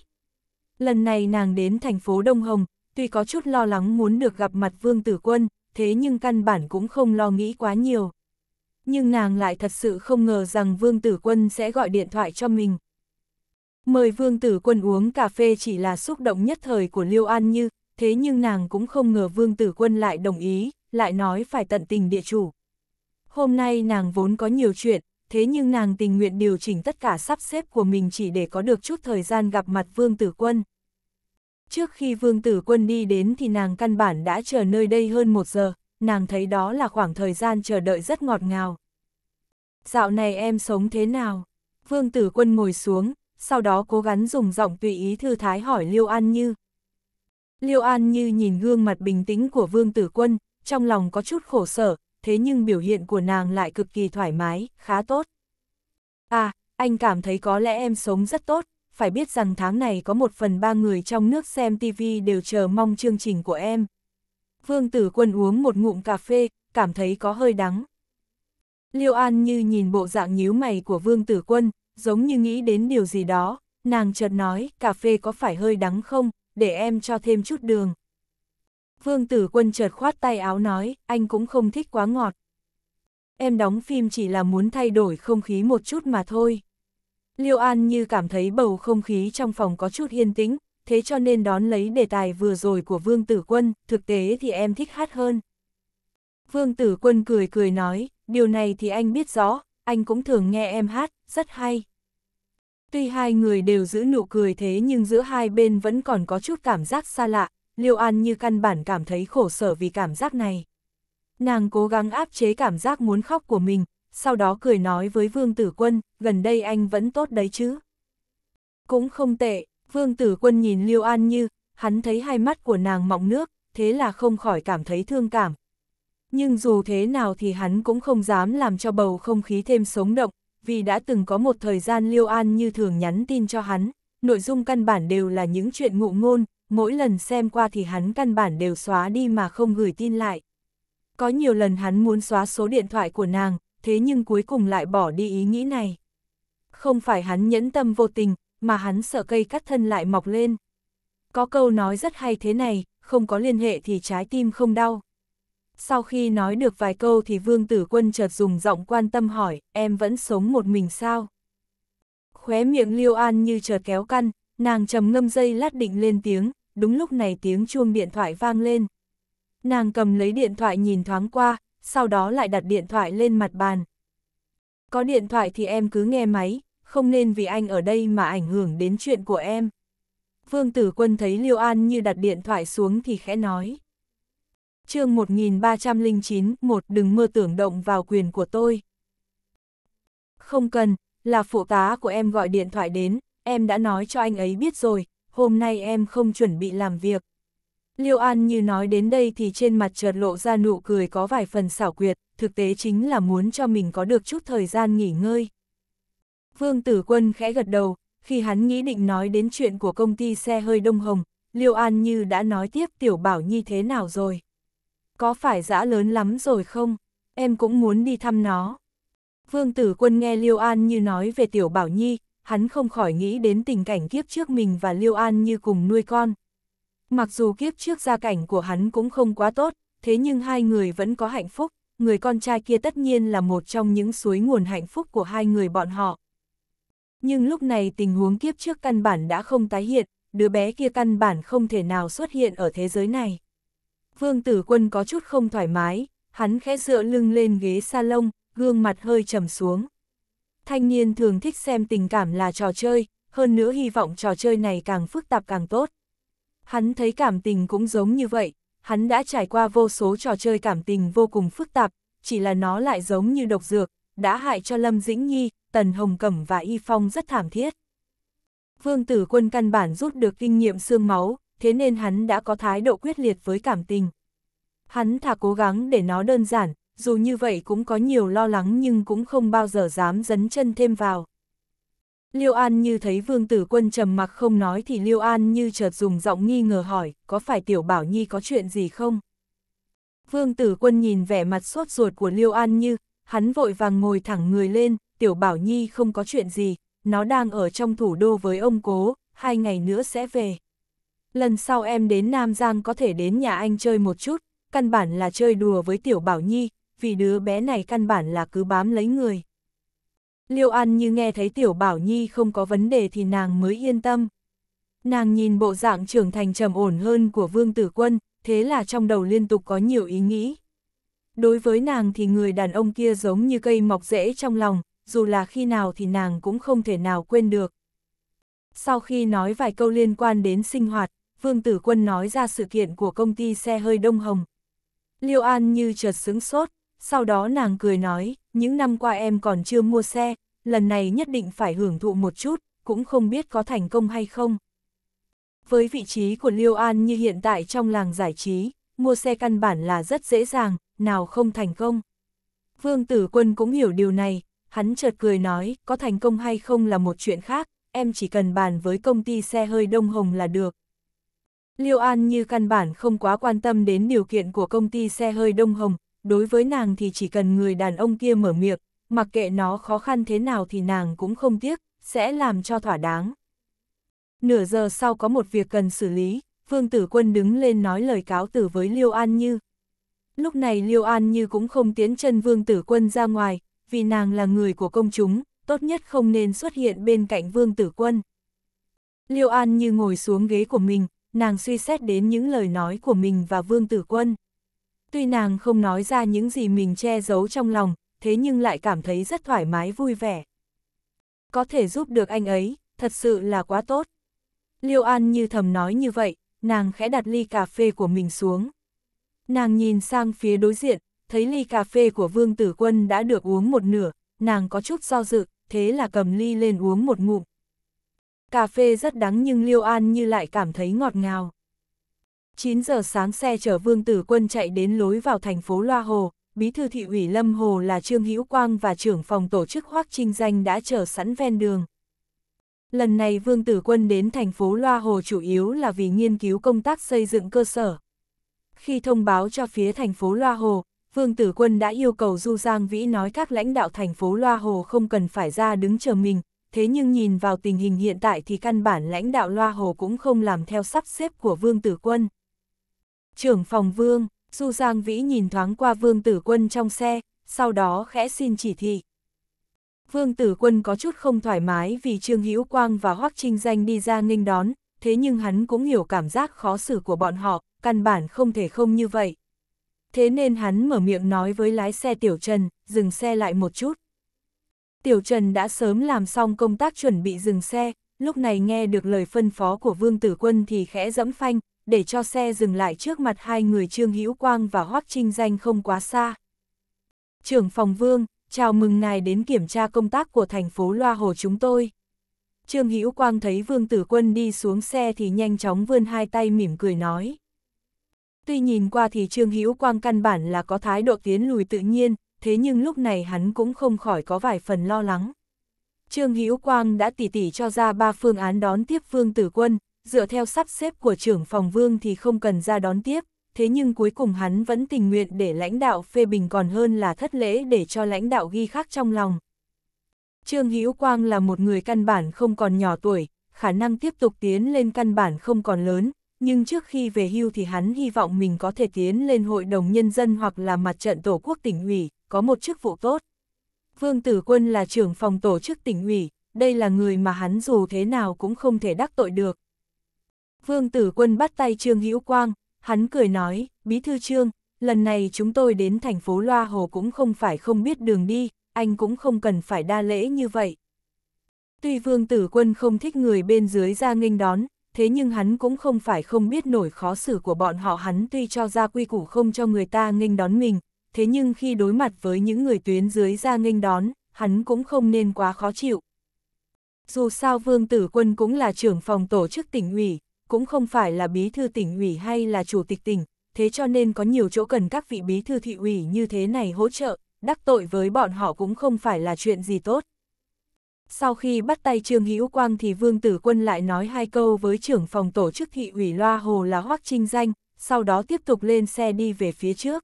Lần này nàng đến thành phố Đông Hồng, tuy có chút lo lắng muốn được gặp mặt Vương Tử Quân, thế nhưng căn bản cũng không lo nghĩ quá nhiều. Nhưng nàng lại thật sự không ngờ rằng Vương Tử Quân sẽ gọi điện thoại cho mình. Mời Vương Tử Quân uống cà phê chỉ là xúc động nhất thời của Liêu An Như, thế nhưng nàng cũng không ngờ Vương Tử Quân lại đồng ý, lại nói phải tận tình địa chủ. Hôm nay nàng vốn có nhiều chuyện, thế nhưng nàng tình nguyện điều chỉnh tất cả sắp xếp của mình chỉ để có được chút thời gian gặp mặt Vương Tử Quân. Trước khi Vương Tử Quân đi đến thì nàng căn bản đã chờ nơi đây hơn một giờ, nàng thấy đó là khoảng thời gian chờ đợi rất ngọt ngào. Dạo này em sống thế nào? Vương Tử Quân ngồi xuống, sau đó cố gắng dùng giọng tùy ý thư thái hỏi Liêu An Như. Liêu An Như nhìn gương mặt bình tĩnh của Vương Tử Quân, trong lòng có chút khổ sở, thế nhưng biểu hiện của nàng lại cực kỳ thoải mái, khá tốt. À, anh cảm thấy có lẽ em sống rất tốt, phải biết rằng tháng này có một phần ba người trong nước xem TV đều chờ mong chương trình của em. Vương Tử Quân uống một ngụm cà phê, cảm thấy có hơi đắng. Liêu An như nhìn bộ dạng nhíu mày của Vương Tử Quân, giống như nghĩ đến điều gì đó, nàng chợt nói, cà phê có phải hơi đắng không, để em cho thêm chút đường. Vương tử quân chợt khoát tay áo nói, anh cũng không thích quá ngọt. Em đóng phim chỉ là muốn thay đổi không khí một chút mà thôi. Liêu An như cảm thấy bầu không khí trong phòng có chút yên tĩnh, thế cho nên đón lấy đề tài vừa rồi của Vương Tử Quân, thực tế thì em thích hát hơn. Vương Tử Quân cười cười nói, điều này thì anh biết rõ, anh cũng thường nghe em hát, rất hay. Tuy hai người đều giữ nụ cười thế nhưng giữa hai bên vẫn còn có chút cảm giác xa lạ, Liêu An như căn bản cảm thấy khổ sở vì cảm giác này. Nàng cố gắng áp chế cảm giác muốn khóc của mình, sau đó cười nói với Vương Tử Quân, gần đây anh vẫn tốt đấy chứ. Cũng không tệ, Vương Tử Quân nhìn Liêu An như, hắn thấy hai mắt của nàng mọng nước, thế là không khỏi cảm thấy thương cảm. Nhưng dù thế nào thì hắn cũng không dám làm cho bầu không khí thêm sống động, vì đã từng có một thời gian Liêu An như thường nhắn tin cho hắn, nội dung căn bản đều là những chuyện ngụ ngôn, mỗi lần xem qua thì hắn căn bản đều xóa đi mà không gửi tin lại. Có nhiều lần hắn muốn xóa số điện thoại của nàng, thế nhưng cuối cùng lại bỏ đi ý nghĩ này. Không phải hắn nhẫn tâm vô tình, mà hắn sợ cây cắt thân lại mọc lên. Có câu nói rất hay thế này, không có liên hệ thì trái tim không đau. Sau khi nói được vài câu thì Vương Tử Quân chợt dùng giọng quan tâm hỏi, em vẫn sống một mình sao? Khóe miệng Liêu An như chợt kéo căn, nàng trầm ngâm dây lát định lên tiếng, đúng lúc này tiếng chuông điện thoại vang lên. Nàng cầm lấy điện thoại nhìn thoáng qua, sau đó lại đặt điện thoại lên mặt bàn. Có điện thoại thì em cứ nghe máy, không nên vì anh ở đây mà ảnh hưởng đến chuyện của em. Vương Tử Quân thấy Liêu An như đặt điện thoại xuống thì khẽ nói. chương 1309, một đừng mơ tưởng động vào quyền của tôi. Không cần, là phụ tá của em gọi điện thoại đến, em đã nói cho anh ấy biết rồi, hôm nay em không chuẩn bị làm việc. Liêu An như nói đến đây thì trên mặt chợt lộ ra nụ cười có vài phần xảo quyệt, thực tế chính là muốn cho mình có được chút thời gian nghỉ ngơi. Vương Tử Quân khẽ gật đầu, khi hắn nghĩ định nói đến chuyện của công ty xe hơi Đông Hồng, Liêu An như đã nói tiếp Tiểu Bảo Nhi thế nào rồi. Có phải dã lớn lắm rồi không? Em cũng muốn đi thăm nó. Vương Tử Quân nghe Liêu An như nói về Tiểu Bảo Nhi, hắn không khỏi nghĩ đến tình cảnh kiếp trước mình và Liêu An như cùng nuôi con. Mặc dù kiếp trước gia cảnh của hắn cũng không quá tốt, thế nhưng hai người vẫn có hạnh phúc, người con trai kia tất nhiên là một trong những suối nguồn hạnh phúc của hai người bọn họ. Nhưng lúc này tình huống kiếp trước căn bản đã không tái hiện, đứa bé kia căn bản không thể nào xuất hiện ở thế giới này. Vương Tử Quân có chút không thoải mái, hắn khẽ dựa lưng lên ghế salon, gương mặt hơi trầm xuống. Thanh niên thường thích xem tình cảm là trò chơi, hơn nữa hy vọng trò chơi này càng phức tạp càng tốt. Hắn thấy cảm tình cũng giống như vậy, hắn đã trải qua vô số trò chơi cảm tình vô cùng phức tạp, chỉ là nó lại giống như độc dược, đã hại cho Lâm Dĩnh Nhi, Tần Hồng Cẩm và Y Phong rất thảm thiết. Vương Tử Quân căn bản rút được kinh nghiệm xương máu, thế nên hắn đã có thái độ quyết liệt với cảm tình. Hắn thà cố gắng để nó đơn giản, dù như vậy cũng có nhiều lo lắng nhưng cũng không bao giờ dám dấn chân thêm vào. Liêu An như thấy vương tử quân trầm mặc không nói thì Liêu An như chợt dùng giọng nghi ngờ hỏi, có phải tiểu bảo nhi có chuyện gì không? Vương tử quân nhìn vẻ mặt sốt ruột của Liêu An như, hắn vội vàng ngồi thẳng người lên, tiểu bảo nhi không có chuyện gì, nó đang ở trong thủ đô với ông cố, hai ngày nữa sẽ về. Lần sau em đến Nam Giang có thể đến nhà anh chơi một chút, căn bản là chơi đùa với tiểu bảo nhi, vì đứa bé này căn bản là cứ bám lấy người. Liêu An như nghe thấy Tiểu Bảo Nhi không có vấn đề thì nàng mới yên tâm. Nàng nhìn bộ dạng trưởng thành trầm ổn hơn của Vương Tử Quân, thế là trong đầu liên tục có nhiều ý nghĩ. Đối với nàng thì người đàn ông kia giống như cây mọc rễ trong lòng, dù là khi nào thì nàng cũng không thể nào quên được. Sau khi nói vài câu liên quan đến sinh hoạt, Vương Tử Quân nói ra sự kiện của công ty xe hơi Đông Hồng. Liêu An như chợt sướng sốt, sau đó nàng cười nói, những năm qua em còn chưa mua xe, lần này nhất định phải hưởng thụ một chút, cũng không biết có thành công hay không. Với vị trí của Liêu An như hiện tại trong làng giải trí, mua xe căn bản là rất dễ dàng, nào không thành công. Vương Tử Quân cũng hiểu điều này, hắn chợt cười nói, có thành công hay không là một chuyện khác, em chỉ cần bàn với công ty xe hơi Đông Hồng là được. Liêu An như căn bản không quá quan tâm đến điều kiện của công ty xe hơi Đông Hồng, đối với nàng thì chỉ cần người đàn ông kia mở miệng, mặc kệ nó khó khăn thế nào thì nàng cũng không tiếc, sẽ làm cho thỏa đáng. Nửa giờ sau có một việc cần xử lý, Vương Tử Quân đứng lên nói lời cáo từ với Liêu An Như. Lúc này Liêu An Như cũng không tiến chân Vương Tử Quân ra ngoài, vì nàng là người của công chúng, tốt nhất không nên xuất hiện bên cạnh Vương Tử Quân. Liêu An Như ngồi xuống ghế của mình, nàng suy xét đến những lời nói của mình và Vương Tử Quân. Tuy nàng không nói ra những gì mình che giấu trong lòng, thế nhưng lại cảm thấy rất thoải mái vui vẻ. Có thể giúp được anh ấy, thật sự là quá tốt. Liêu An như thầm nói như vậy, nàng khẽ đặt ly cà phê của mình xuống. Nàng nhìn sang phía đối diện, thấy ly cà phê của Vương Tử Quân đã được uống một nửa, nàng có chút do dự, thế là cầm ly lên uống một ngụm. Cà phê rất đắng nhưng Liêu An như lại cảm thấy ngọt ngào. 9 giờ sáng xe chở Vương Tử Quân chạy đến lối vào thành phố Loa Hồ, bí thư thị ủy Lâm Hồ là Trương Hữu Quang và trưởng phòng tổ chức Hoắc Trinh Danh đã chờ sẵn ven đường. Lần này Vương Tử Quân đến thành phố Loa Hồ chủ yếu là vì nghiên cứu công tác xây dựng cơ sở. Khi thông báo cho phía thành phố Loa Hồ, Vương Tử Quân đã yêu cầu Du Giang Vĩ nói các lãnh đạo thành phố Loa Hồ không cần phải ra đứng chờ mình, thế nhưng nhìn vào tình hình hiện tại thì căn bản lãnh đạo Loa Hồ cũng không làm theo sắp xếp của Vương Tử Quân. Trưởng phòng vương, Du Giang Vĩ nhìn thoáng qua vương tử quân trong xe, sau đó khẽ xin chỉ thị. Vương tử quân có chút không thoải mái vì Trương Hữu Quang và Hoắc Trinh Danh đi ra nghênh đón, thế nhưng hắn cũng hiểu cảm giác khó xử của bọn họ, căn bản không thể không như vậy. Thế nên hắn mở miệng nói với lái xe Tiểu Trần, dừng xe lại một chút. Tiểu Trần đã sớm làm xong công tác chuẩn bị dừng xe, lúc này nghe được lời phân phó của Vương Tử Quân thì khẽ dẫm phanh, để cho xe dừng lại trước mặt hai người Trương Hữu Quang và Hoắc Trinh Danh không quá xa. Trưởng phòng Vương, chào mừng ngài đến kiểm tra công tác của thành phố Loa Hồ chúng tôi. Trương Hữu Quang thấy Vương Tử Quân đi xuống xe thì nhanh chóng vươn hai tay mỉm cười nói. Tuy nhìn qua thì Trương Hữu Quang căn bản là có thái độ tiến lùi tự nhiên, thế nhưng lúc này hắn cũng không khỏi có vài phần lo lắng. Trương Hữu Quang đã tỉ tỉ cho ra ba phương án đón tiếp Vương Tử Quân, dựa theo sắp xếp của trưởng phòng vương thì không cần ra đón tiếp, thế nhưng cuối cùng hắn vẫn tình nguyện để lãnh đạo phê bình còn hơn là thất lễ để cho lãnh đạo ghi khắc trong lòng. Trương Hữu Quang là một người căn bản không còn nhỏ tuổi, khả năng tiếp tục tiến lên căn bản không còn lớn, nhưng trước khi về hưu thì hắn hy vọng mình có thể tiến lên hội đồng nhân dân hoặc là mặt trận tổ quốc tỉnh ủy, có một chức vụ tốt. Vương Tử Quân là trưởng phòng tổ chức tỉnh ủy, đây là người mà hắn dù thế nào cũng không thể đắc tội được. Vương Tử Quân bắt tay Trương Hữu Quang, hắn cười nói, Bí Thư Trương, lần này chúng tôi đến thành phố Loa Hồ cũng không phải không biết đường đi, anh cũng không cần phải đa lễ như vậy. Tuy Vương Tử Quân không thích người bên dưới ra nghênh đón, thế nhưng hắn cũng không phải không biết nổi khó xử của bọn họ hắn tuy cho ra quy củ không cho người ta nghênh đón mình, thế nhưng khi đối mặt với những người tuyến dưới ra nghênh đón, hắn cũng không nên quá khó chịu. Dù sao Vương Tử Quân cũng là trưởng phòng tổ chức tỉnh ủy, cũng không phải là bí thư tỉnh ủy hay là chủ tịch tỉnh, thế cho nên có nhiều chỗ cần các vị bí thư thị ủy như thế này hỗ trợ, đắc tội với bọn họ cũng không phải là chuyện gì tốt. Sau khi bắt tay Trương Hữu Quang thì Vương Tử Quân lại nói hai câu với trưởng phòng tổ chức thị ủy Loa Hồ là Hoắc Trinh Danh, sau đó tiếp tục lên xe đi về phía trước.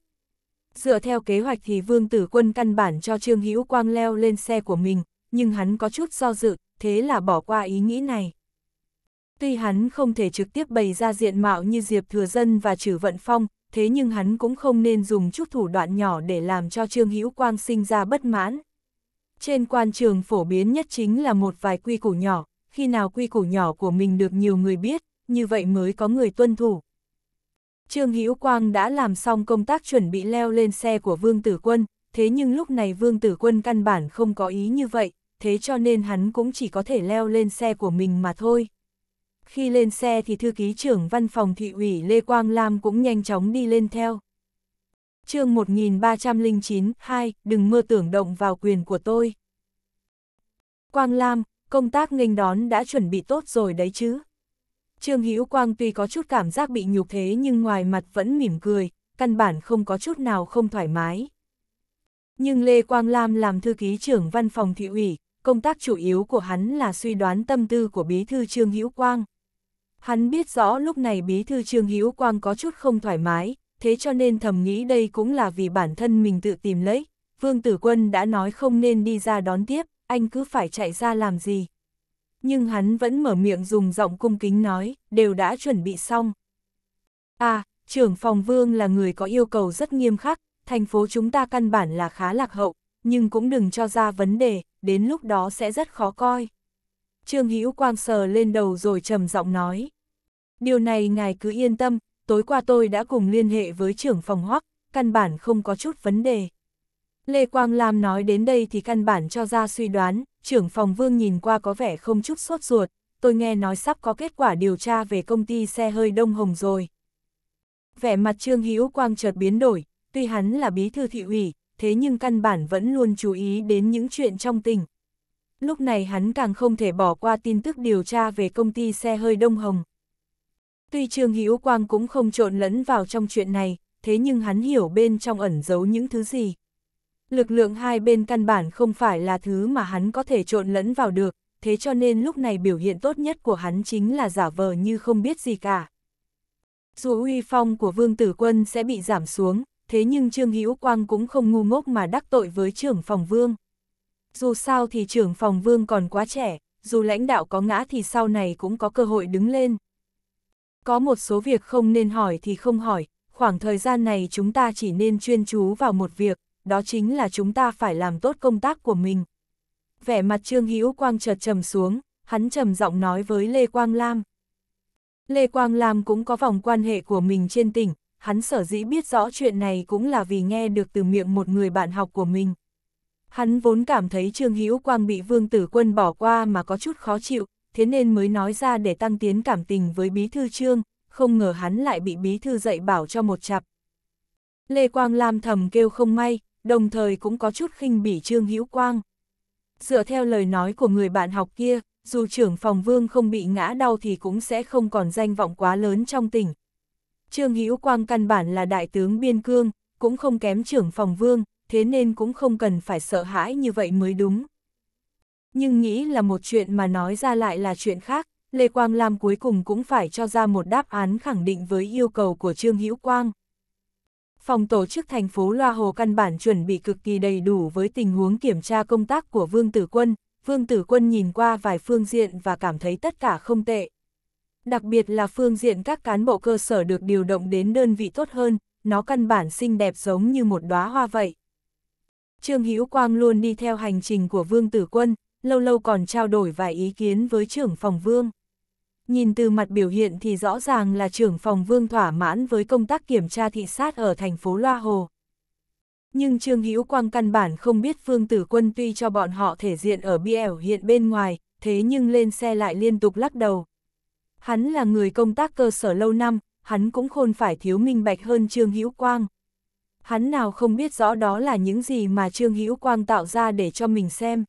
Dựa theo kế hoạch thì Vương Tử Quân căn bản cho Trương Hữu Quang leo lên xe của mình, nhưng hắn có chút do dự, thế là bỏ qua ý nghĩ này. Tuy hắn không thể trực tiếp bày ra diện mạo như Diệp Thừa Dân và Trử Vận Phong, thế nhưng hắn cũng không nên dùng chút thủ đoạn nhỏ để làm cho Trương Hữu Quang sinh ra bất mãn. Trên quan trường phổ biến nhất chính là một vài quy củ nhỏ, khi nào quy củ nhỏ của mình được nhiều người biết, như vậy mới có người tuân thủ. Trương Hữu Quang đã làm xong công tác chuẩn bị leo lên xe của Vương Tử Quân, thế nhưng lúc này Vương Tử Quân căn bản không có ý như vậy, thế cho nên hắn cũng chỉ có thể leo lên xe của mình mà thôi. Khi lên xe thì thư ký trưởng văn phòng thị ủy Lê Quang Lam cũng nhanh chóng đi lên theo. chương 1309, 2, đừng mơ tưởng động vào quyền của tôi. Quang Lam, công tác nghênh đón đã chuẩn bị tốt rồi đấy chứ. Trương Hữu Quang tuy có chút cảm giác bị nhục thế nhưng ngoài mặt vẫn mỉm cười, căn bản không có chút nào không thoải mái. Nhưng Lê Quang Lam làm thư ký trưởng văn phòng thị ủy, công tác chủ yếu của hắn là suy đoán tâm tư của bí thư Trương Hữu Quang. Hắn biết rõ lúc này bí thư Trương Hữu Quang có chút không thoải mái, thế cho nên thầm nghĩ đây cũng là vì bản thân mình tự tìm lấy. Vương Tử Quân đã nói không nên đi ra đón tiếp, anh cứ phải chạy ra làm gì. Nhưng hắn vẫn mở miệng dùng giọng cung kính nói, đều đã chuẩn bị xong. À, trưởng phòng Vương là người có yêu cầu rất nghiêm khắc, thành phố chúng ta căn bản là khá lạc hậu, nhưng cũng đừng cho ra vấn đề, đến lúc đó sẽ rất khó coi. Trương Hữu Quang sờ lên đầu rồi trầm giọng nói. Điều này ngài cứ yên tâm, tối qua tôi đã cùng liên hệ với trưởng phòng hoắc, căn bản không có chút vấn đề. Lê Quang Lam nói đến đây thì căn bản cho ra suy đoán, trưởng phòng vương nhìn qua có vẻ không chút sốt ruột, tôi nghe nói sắp có kết quả điều tra về công ty xe hơi Đông Hồng rồi. Vẻ mặt Trương Hữu Quang chợt biến đổi, tuy hắn là bí thư thị ủy, thế nhưng căn bản vẫn luôn chú ý đến những chuyện trong tỉnh, lúc này hắn càng không thể bỏ qua tin tức điều tra về công ty xe hơi Đông Hồng. Tuy Trương Hữu Quang cũng không trộn lẫn vào trong chuyện này, thế nhưng hắn hiểu bên trong ẩn giấu những thứ gì. Lực lượng hai bên căn bản không phải là thứ mà hắn có thể trộn lẫn vào được, thế cho nên lúc này biểu hiện tốt nhất của hắn chính là giả vờ như không biết gì cả. Dù uy phong của Vương Tử Quân sẽ bị giảm xuống, thế nhưng Trương Hữu Quang cũng không ngu ngốc mà đắc tội với trưởng phòng Vương dù sao thì trưởng phòng vương còn quá trẻ, dù lãnh đạo có ngã thì sau này cũng có cơ hội đứng lên. Có một số việc không nên hỏi thì không hỏi, khoảng thời gian này chúng ta chỉ nên chuyên chú vào một việc, đó chính là chúng ta phải làm tốt công tác của mình. Vẻ mặt Trương Hữu Quang chợt trầm xuống, hắn trầm giọng nói với Lê Quang Lam. Lê Quang Lam cũng có vòng quan hệ của mình trên tỉnh, hắn sở dĩ biết rõ chuyện này cũng là vì nghe được từ miệng một người bạn học của mình. Hắn vốn cảm thấy Trương Hữu Quang bị Vương Tử Quân bỏ qua mà có chút khó chịu, thế nên mới nói ra để tăng tiến cảm tình với Bí Thư Trương, không ngờ hắn lại bị Bí Thư dạy bảo cho một chặp. Lê Quang Lam thầm kêu không may, đồng thời cũng có chút khinh bỉ Trương Hữu Quang. Dựa theo lời nói của người bạn học kia, dù trưởng phòng vương không bị ngã đau thì cũng sẽ không còn danh vọng quá lớn trong tỉnh. Trương Hữu Quang căn bản là đại tướng biên cương, cũng không kém trưởng phòng vương, thế nên cũng không cần phải sợ hãi như vậy mới đúng. Nhưng nghĩ là một chuyện mà nói ra lại là chuyện khác, Lê Quang Lam cuối cùng cũng phải cho ra một đáp án khẳng định với yêu cầu của Trương Hữu Quang. Phòng tổ chức thành phố Loa Hồ căn bản chuẩn bị cực kỳ đầy đủ với tình huống kiểm tra công tác của Vương Tử Quân, Vương Tử Quân nhìn qua vài phương diện và cảm thấy tất cả không tệ. Đặc biệt là phương diện các cán bộ cơ sở được điều động đến đơn vị tốt hơn, nó căn bản xinh đẹp giống như một đóa hoa vậy. Trương Hữu Quang luôn đi theo hành trình của Vương Tử Quân, lâu lâu còn trao đổi vài ý kiến với trưởng phòng Vương. Nhìn từ mặt biểu hiện thì rõ ràng là trưởng phòng Vương thỏa mãn với công tác kiểm tra thị sát ở thành phố Loa Hồ. Nhưng Trương Hữu Quang căn bản không biết Vương Tử Quân tuy cho bọn họ thể diện ở Biểu hiện bên ngoài, thế nhưng lên xe lại liên tục lắc đầu. Hắn là người công tác cơ sở lâu năm, hắn cũng khôn phải thiếu minh bạch hơn Trương Hữu Quang hắn nào không biết rõ đó là những gì mà Trương Hữu Quang tạo ra để cho mình xem.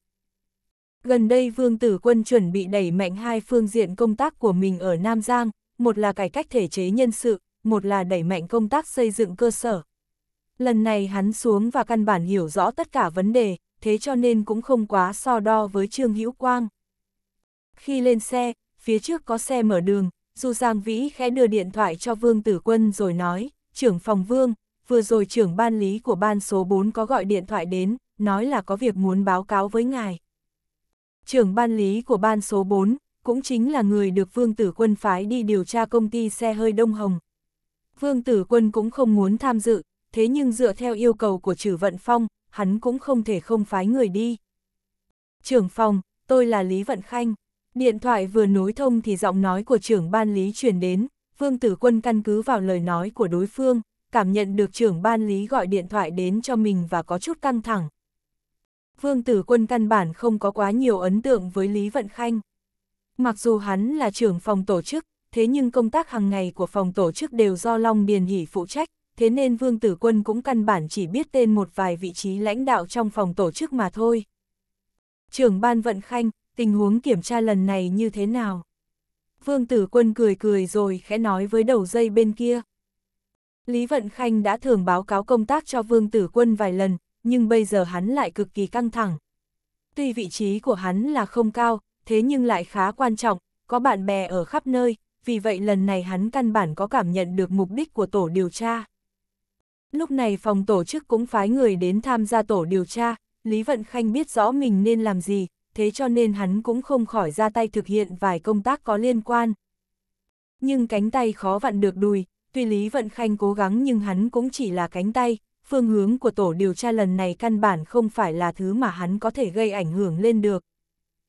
Gần đây Vương Tử Quân chuẩn bị đẩy mạnh hai phương diện công tác của mình ở Nam Giang, một là cải cách thể chế nhân sự, một là đẩy mạnh công tác xây dựng cơ sở. Lần này hắn xuống và căn bản hiểu rõ tất cả vấn đề, thế cho nên cũng không quá so đo với Trương Hữu Quang. Khi lên xe, phía trước có xe mở đường, Du Giang Vĩ khẽ đưa điện thoại cho Vương Tử Quân rồi nói, trưởng phòng Vương, vừa rồi trưởng ban lý của ban số 4 có gọi điện thoại đến, nói là có việc muốn báo cáo với ngài. Trưởng ban lý của ban số 4, cũng chính là người được Vương Tử Quân phái đi điều tra công ty xe hơi Đông Hồng. Vương Tử Quân cũng không muốn tham dự, thế nhưng dựa theo yêu cầu của Trử Vận Phong, hắn cũng không thể không phái người đi. Trưởng phòng, tôi là Lý Vận Khanh. Điện thoại vừa nối thông thì giọng nói của trưởng ban lý truyền đến, Vương Tử Quân căn cứ vào lời nói của đối phương, cảm nhận được trưởng ban lý gọi điện thoại đến cho mình và có chút căng thẳng. Vương Tử Quân căn bản không có quá nhiều ấn tượng với Lý Vận Khanh. Mặc dù hắn là trưởng phòng tổ chức, thế nhưng công tác hàng ngày của phòng tổ chức đều do Long Điền Hỷ phụ trách, thế nên Vương Tử Quân cũng căn bản chỉ biết tên một vài vị trí lãnh đạo trong phòng tổ chức mà thôi. Trưởng ban Vận Khanh, tình huống kiểm tra lần này như thế nào? Vương Tử Quân cười cười rồi khẽ nói với đầu dây bên kia. Lý Vận Khanh đã thường báo cáo công tác cho Vương Tử Quân vài lần, nhưng bây giờ hắn lại cực kỳ căng thẳng. Tuy vị trí của hắn là không cao, thế nhưng lại khá quan trọng, có bạn bè ở khắp nơi, vì vậy lần này hắn căn bản có cảm nhận được mục đích của tổ điều tra. Lúc này phòng tổ chức cũng phái người đến tham gia tổ điều tra, Lý Vận Khanh biết rõ mình nên làm gì, thế cho nên hắn cũng không khỏi ra tay thực hiện vài công tác có liên quan. Nhưng cánh tay khó vặn được đùi, Tuy Lý Vận Khanh cố gắng nhưng hắn cũng chỉ là cánh tay, phương hướng của tổ điều tra lần này căn bản không phải là thứ mà hắn có thể gây ảnh hưởng lên được.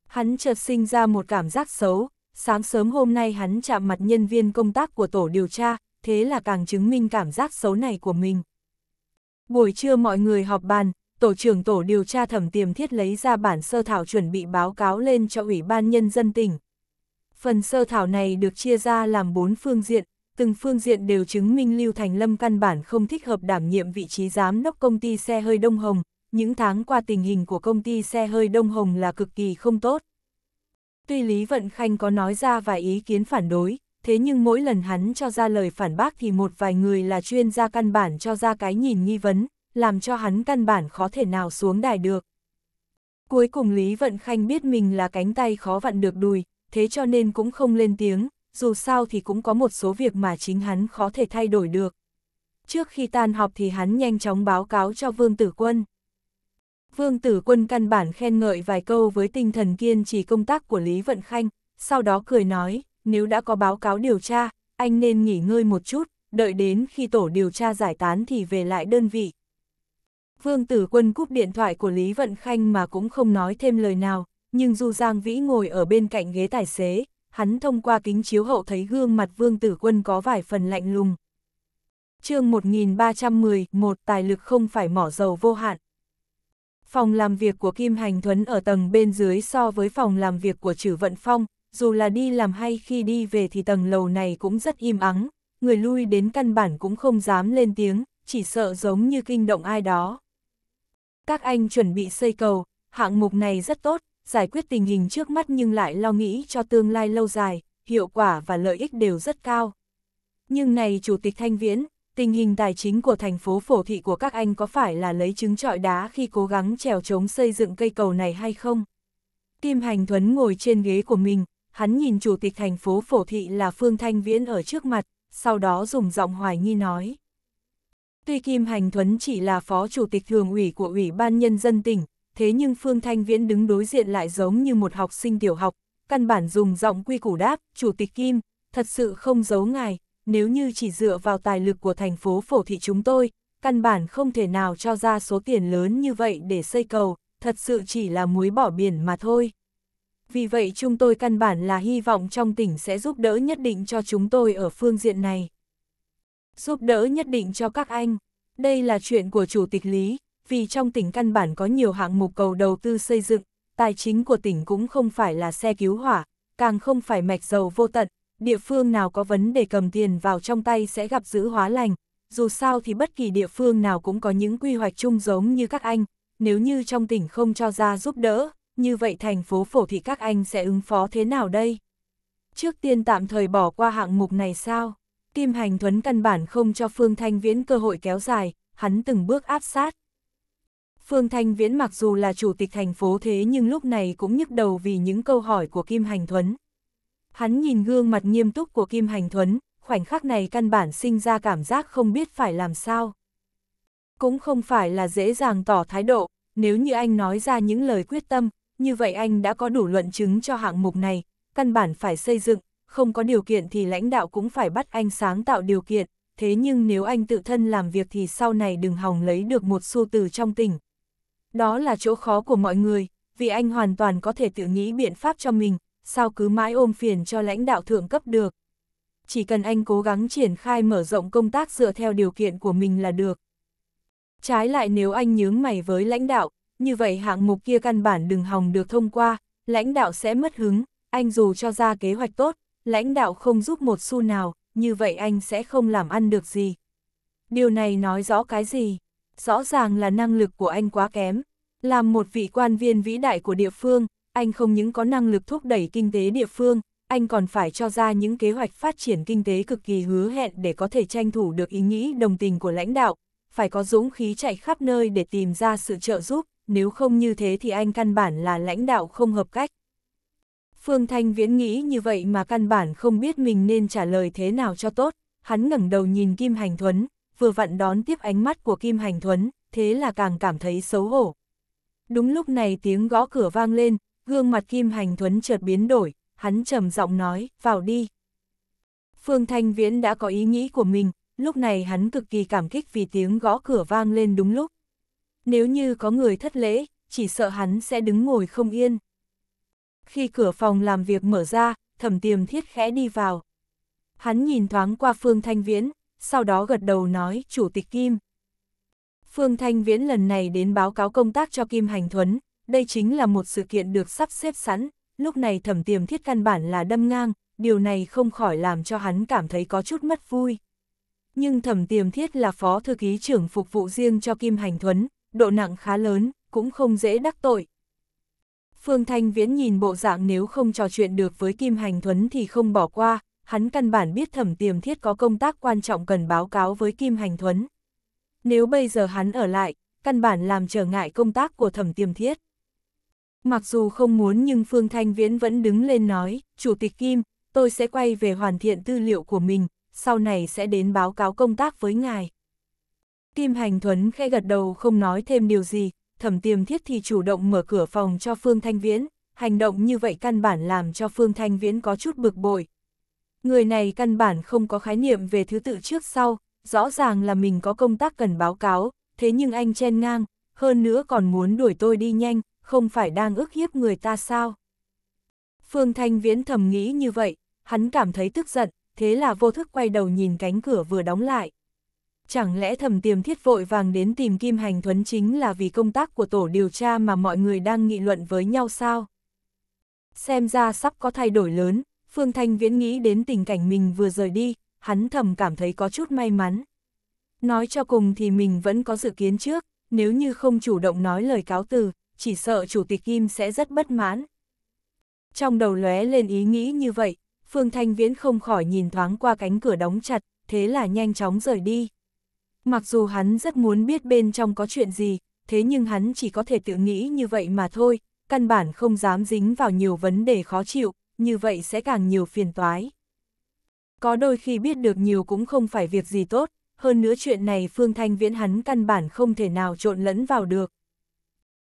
Hắn chợt sinh ra một cảm giác xấu, sáng sớm hôm nay hắn chạm mặt nhân viên công tác của tổ điều tra, thế là càng chứng minh cảm giác xấu này của mình. Buổi trưa mọi người họp bàn, tổ trưởng tổ điều tra thẩm tiềm thiết lấy ra bản sơ thảo chuẩn bị báo cáo lên cho Ủy ban Nhân dân tỉnh. Phần sơ thảo này được chia ra làm bốn phương diện, từng phương diện đều chứng minh Lưu Thành Lâm căn bản không thích hợp đảm nhiệm vị trí giám đốc công ty xe hơi Đông Hồng, những tháng qua tình hình của công ty xe hơi Đông Hồng là cực kỳ không tốt. Tuy Lý Vận Khanh có nói ra vài ý kiến phản đối, thế nhưng mỗi lần hắn cho ra lời phản bác thì một vài người là chuyên gia căn bản cho ra cái nhìn nghi vấn, làm cho hắn căn bản khó thể nào xuống đài được. Cuối cùng Lý Vận Khanh biết mình là cánh tay khó vặn được đùi, thế cho nên cũng không lên tiếng, dù sao thì cũng có một số việc mà chính hắn khó thể thay đổi được. Trước khi tan họp thì hắn nhanh chóng báo cáo cho Vương Tử Quân. Vương Tử Quân căn bản khen ngợi vài câu với tinh thần kiên trì công tác của Lý Vận Khanh, sau đó cười nói, nếu đã có báo cáo điều tra, anh nên nghỉ ngơi một chút, đợi đến khi tổ điều tra giải tán thì về lại đơn vị. Vương Tử Quân cúp điện thoại của Lý Vận Khanh mà cũng không nói thêm lời nào, nhưng Du Giang Vĩ ngồi ở bên cạnh ghế tài xế, hắn thông qua kính chiếu hậu thấy gương mặt vương tử quân có vài phần lạnh lùng. chương 1310, một tài lực không phải mỏ dầu vô hạn. Phòng làm việc của Kim Hành Thuấn ở tầng bên dưới so với phòng làm việc của Trử Vận Phong, dù là đi làm hay khi đi về thì tầng lầu này cũng rất im ắng, người lui đến căn bản cũng không dám lên tiếng, chỉ sợ giống như kinh động ai đó. Các anh chuẩn bị xây cầu, hạng mục này rất tốt, giải quyết tình hình trước mắt nhưng lại lo nghĩ cho tương lai lâu dài, hiệu quả và lợi ích đều rất cao. Nhưng này Chủ tịch Thanh Viễn, tình hình tài chính của thành phố phổ thị của các anh có phải là lấy trứng trọi đá khi cố gắng trèo chống xây dựng cây cầu này hay không? Kim Hành Thuấn ngồi trên ghế của mình, hắn nhìn Chủ tịch thành phố phổ thị là Phương Thanh Viễn ở trước mặt, sau đó dùng giọng hoài nghi nói. Tuy Kim Hành Thuấn chỉ là phó chủ tịch thường ủy của Ủy ban Nhân dân tỉnh, thế nhưng Phương Thanh Viễn đứng đối diện lại giống như một học sinh tiểu học, căn bản dùng giọng quy củ đáp, Chủ tịch Kim, thật sự không giấu ngài, nếu như chỉ dựa vào tài lực của thành phố phổ thị chúng tôi, căn bản không thể nào cho ra số tiền lớn như vậy để xây cầu, thật sự chỉ là muối bỏ biển mà thôi. Vì vậy chúng tôi căn bản là hy vọng trong tỉnh sẽ giúp đỡ nhất định cho chúng tôi ở phương diện này. Giúp đỡ nhất định cho các anh, đây là chuyện của Chủ tịch Lý, vì trong tỉnh căn bản có nhiều hạng mục cầu đầu tư xây dựng, tài chính của tỉnh cũng không phải là xe cứu hỏa, càng không phải mạch dầu vô tận, địa phương nào có vấn đề cầm tiền vào trong tay sẽ gặp giữ hóa lành, dù sao thì bất kỳ địa phương nào cũng có những quy hoạch chung giống như các anh, nếu như trong tỉnh không cho ra giúp đỡ, như vậy thành phố phổ thị các anh sẽ ứng phó thế nào đây? Trước tiên tạm thời bỏ qua hạng mục này sao? Kim Hành Thuấn căn bản không cho Phương Thanh Viễn cơ hội kéo dài, hắn từng bước áp sát, Phương Thanh Viễn mặc dù là chủ tịch thành phố thế nhưng lúc này cũng nhức đầu vì những câu hỏi của Kim Hành Thuấn. Hắn nhìn gương mặt nghiêm túc của Kim Hành Thuấn, khoảnh khắc này căn bản sinh ra cảm giác không biết phải làm sao. Cũng không phải là dễ dàng tỏ thái độ, nếu như anh nói ra những lời quyết tâm, như vậy anh đã có đủ luận chứng cho hạng mục này, căn bản phải xây dựng, không có điều kiện thì lãnh đạo cũng phải bắt anh sáng tạo điều kiện, thế nhưng nếu anh tự thân làm việc thì sau này đừng hòng lấy được một xu từ trong tỉnh, đó là chỗ khó của mọi người, vì anh hoàn toàn có thể tự nghĩ biện pháp cho mình, sao cứ mãi ôm phiền cho lãnh đạo thượng cấp được. Chỉ cần anh cố gắng triển khai mở rộng công tác dựa theo điều kiện của mình là được. Trái lại nếu anh nhướng mày với lãnh đạo, như vậy hạng mục kia căn bản đừng hòng được thông qua, lãnh đạo sẽ mất hứng, anh dù cho ra kế hoạch tốt, lãnh đạo không giúp một xu nào, như vậy anh sẽ không làm ăn được gì. Điều này nói rõ cái gì? rõ ràng là năng lực của anh quá kém. Làm một vị quan viên vĩ đại của địa phương, anh không những có năng lực thúc đẩy kinh tế địa phương, anh còn phải cho ra những kế hoạch phát triển kinh tế cực kỳ hứa hẹn để có thể tranh thủ được ý nghĩ đồng tình của lãnh đạo, phải có dũng khí chạy khắp nơi để tìm ra sự trợ giúp, nếu không như thế thì anh căn bản là lãnh đạo không hợp cách. Phương Thanh Viễn nghĩ như vậy mà căn bản không biết mình nên trả lời thế nào cho tốt, hắn ngẩng đầu nhìn Kim Hành Thuấn, vừa vặn đón tiếp ánh mắt của Kim Hành Thuấn, thế là càng cảm thấy xấu hổ. Đúng lúc này tiếng gõ cửa vang lên, gương mặt Kim Hành Thuấn chợt biến đổi, hắn trầm giọng nói, vào đi. Phương Thanh Viễn đã có ý nghĩ của mình, lúc này hắn cực kỳ cảm kích vì tiếng gõ cửa vang lên đúng lúc. Nếu như có người thất lễ, chỉ sợ hắn sẽ đứng ngồi không yên. Khi cửa phòng làm việc mở ra, thẩm tiềm thiết khẽ đi vào. Hắn nhìn thoáng qua Phương Thanh Viễn, sau đó gật đầu nói Chủ tịch Kim. Phương Thanh Viễn lần này đến báo cáo công tác cho Kim Hành Thuấn, đây chính là một sự kiện được sắp xếp sẵn, lúc này thẩm tiềm thiết căn bản là đâm ngang, điều này không khỏi làm cho hắn cảm thấy có chút mất vui. Nhưng thẩm tiềm thiết là phó thư ký trưởng phục vụ riêng cho Kim Hành Thuấn, độ nặng khá lớn, cũng không dễ đắc tội. Phương Thanh Viễn nhìn bộ dạng nếu không trò chuyện được với Kim Hành Thuấn thì không bỏ qua, hắn căn bản biết thẩm tiềm thiết có công tác quan trọng cần báo cáo với Kim Hành Thuấn. Nếu bây giờ hắn ở lại, căn bản làm trở ngại công tác của thẩm tiềm thiết. Mặc dù không muốn nhưng Phương Thanh Viễn vẫn đứng lên nói, Chủ tịch Kim, tôi sẽ quay về hoàn thiện tư liệu của mình, sau này sẽ đến báo cáo công tác với ngài. Kim Hành Thuấn khẽ gật đầu không nói thêm điều gì, thẩm tiềm thiết thì chủ động mở cửa phòng cho Phương Thanh Viễn, hành động như vậy căn bản làm cho Phương Thanh Viễn có chút bực bội, Người này căn bản không có khái niệm về thứ tự trước sau, rõ ràng là mình có công tác cần báo cáo, thế nhưng anh chen ngang, hơn nữa còn muốn đuổi tôi đi nhanh, không phải đang ức hiếp người ta sao. Phương Thanh Viễn thầm nghĩ như vậy, hắn cảm thấy tức giận, thế là vô thức quay đầu nhìn cánh cửa vừa đóng lại. Chẳng lẽ thầm tiềm thiết vội vàng đến tìm Kim Hành Thuấn chính là vì công tác của tổ điều tra mà mọi người đang nghị luận với nhau sao? Xem ra sắp có thay đổi lớn, Phương Thanh Viễn nghĩ đến tình cảnh mình vừa rời đi, hắn thầm cảm thấy có chút may mắn. Nói cho cùng thì mình vẫn có dự kiến trước, nếu như không chủ động nói lời cáo từ, chỉ sợ Chủ tịch Kim sẽ rất bất mãn. Trong đầu lóe lên ý nghĩ như vậy, Phương Thanh Viễn không khỏi nhìn thoáng qua cánh cửa đóng chặt, thế là nhanh chóng rời đi. Mặc dù hắn rất muốn biết bên trong có chuyện gì, thế nhưng hắn chỉ có thể tự nghĩ như vậy mà thôi, căn bản không dám dính vào nhiều vấn đề khó chịu, như vậy sẽ càng nhiều phiền toái. Có đôi khi biết được nhiều cũng không phải việc gì tốt, hơn nữa chuyện này Phương Thanh Viễn hắn căn bản không thể nào trộn lẫn vào được.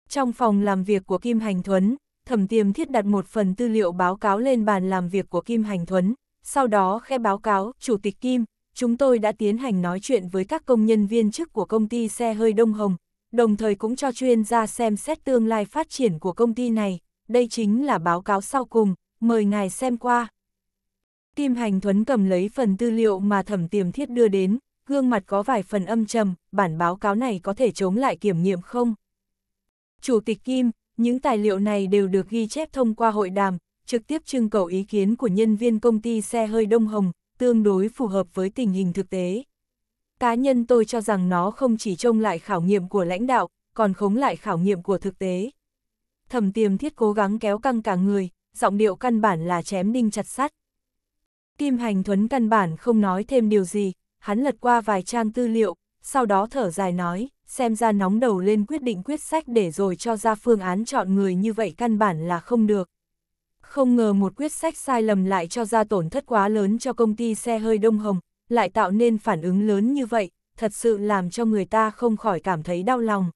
Trong phòng làm việc của Kim Hành Thuấn, Thẩm Tiềm Thiết đặt một phần tư liệu báo cáo lên bàn làm việc của Kim Hành Thuấn, sau đó khe báo cáo, Chủ tịch Kim, chúng tôi đã tiến hành nói chuyện với các công nhân viên chức của công ty xe hơi Đông Hồng, đồng thời cũng cho chuyên gia xem xét tương lai phát triển của công ty này, đây chính là báo cáo sau cùng, mời ngài xem qua. Kim Hành Thuấn cầm lấy phần tư liệu mà thẩm tiềm thiết đưa đến, gương mặt có vài phần âm trầm, bản báo cáo này có thể chống lại kiểm nghiệm không? Chủ tịch Kim, những tài liệu này đều được ghi chép thông qua hội đàm, trực tiếp trưng cầu ý kiến của nhân viên công ty xe hơi Đông Hồng, tương đối phù hợp với tình hình thực tế. Cá nhân tôi cho rằng nó không chỉ trông lại khảo nghiệm của lãnh đạo, còn khống lại khảo nghiệm của thực tế. Thẩm tiềm thiết cố gắng kéo căng cả người, giọng điệu căn bản là chém đinh chặt sắt. Kim Hành Thuấn căn bản không nói thêm điều gì, hắn lật qua vài trang tư liệu, sau đó thở dài nói, xem ra nóng đầu lên quyết định quyết sách để rồi cho ra phương án chọn người như vậy căn bản là không được. Không ngờ một quyết sách sai lầm lại cho ra tổn thất quá lớn cho công ty xe hơi Đông Hồng, lại tạo nên phản ứng lớn như vậy, thật sự làm cho người ta không khỏi cảm thấy đau lòng.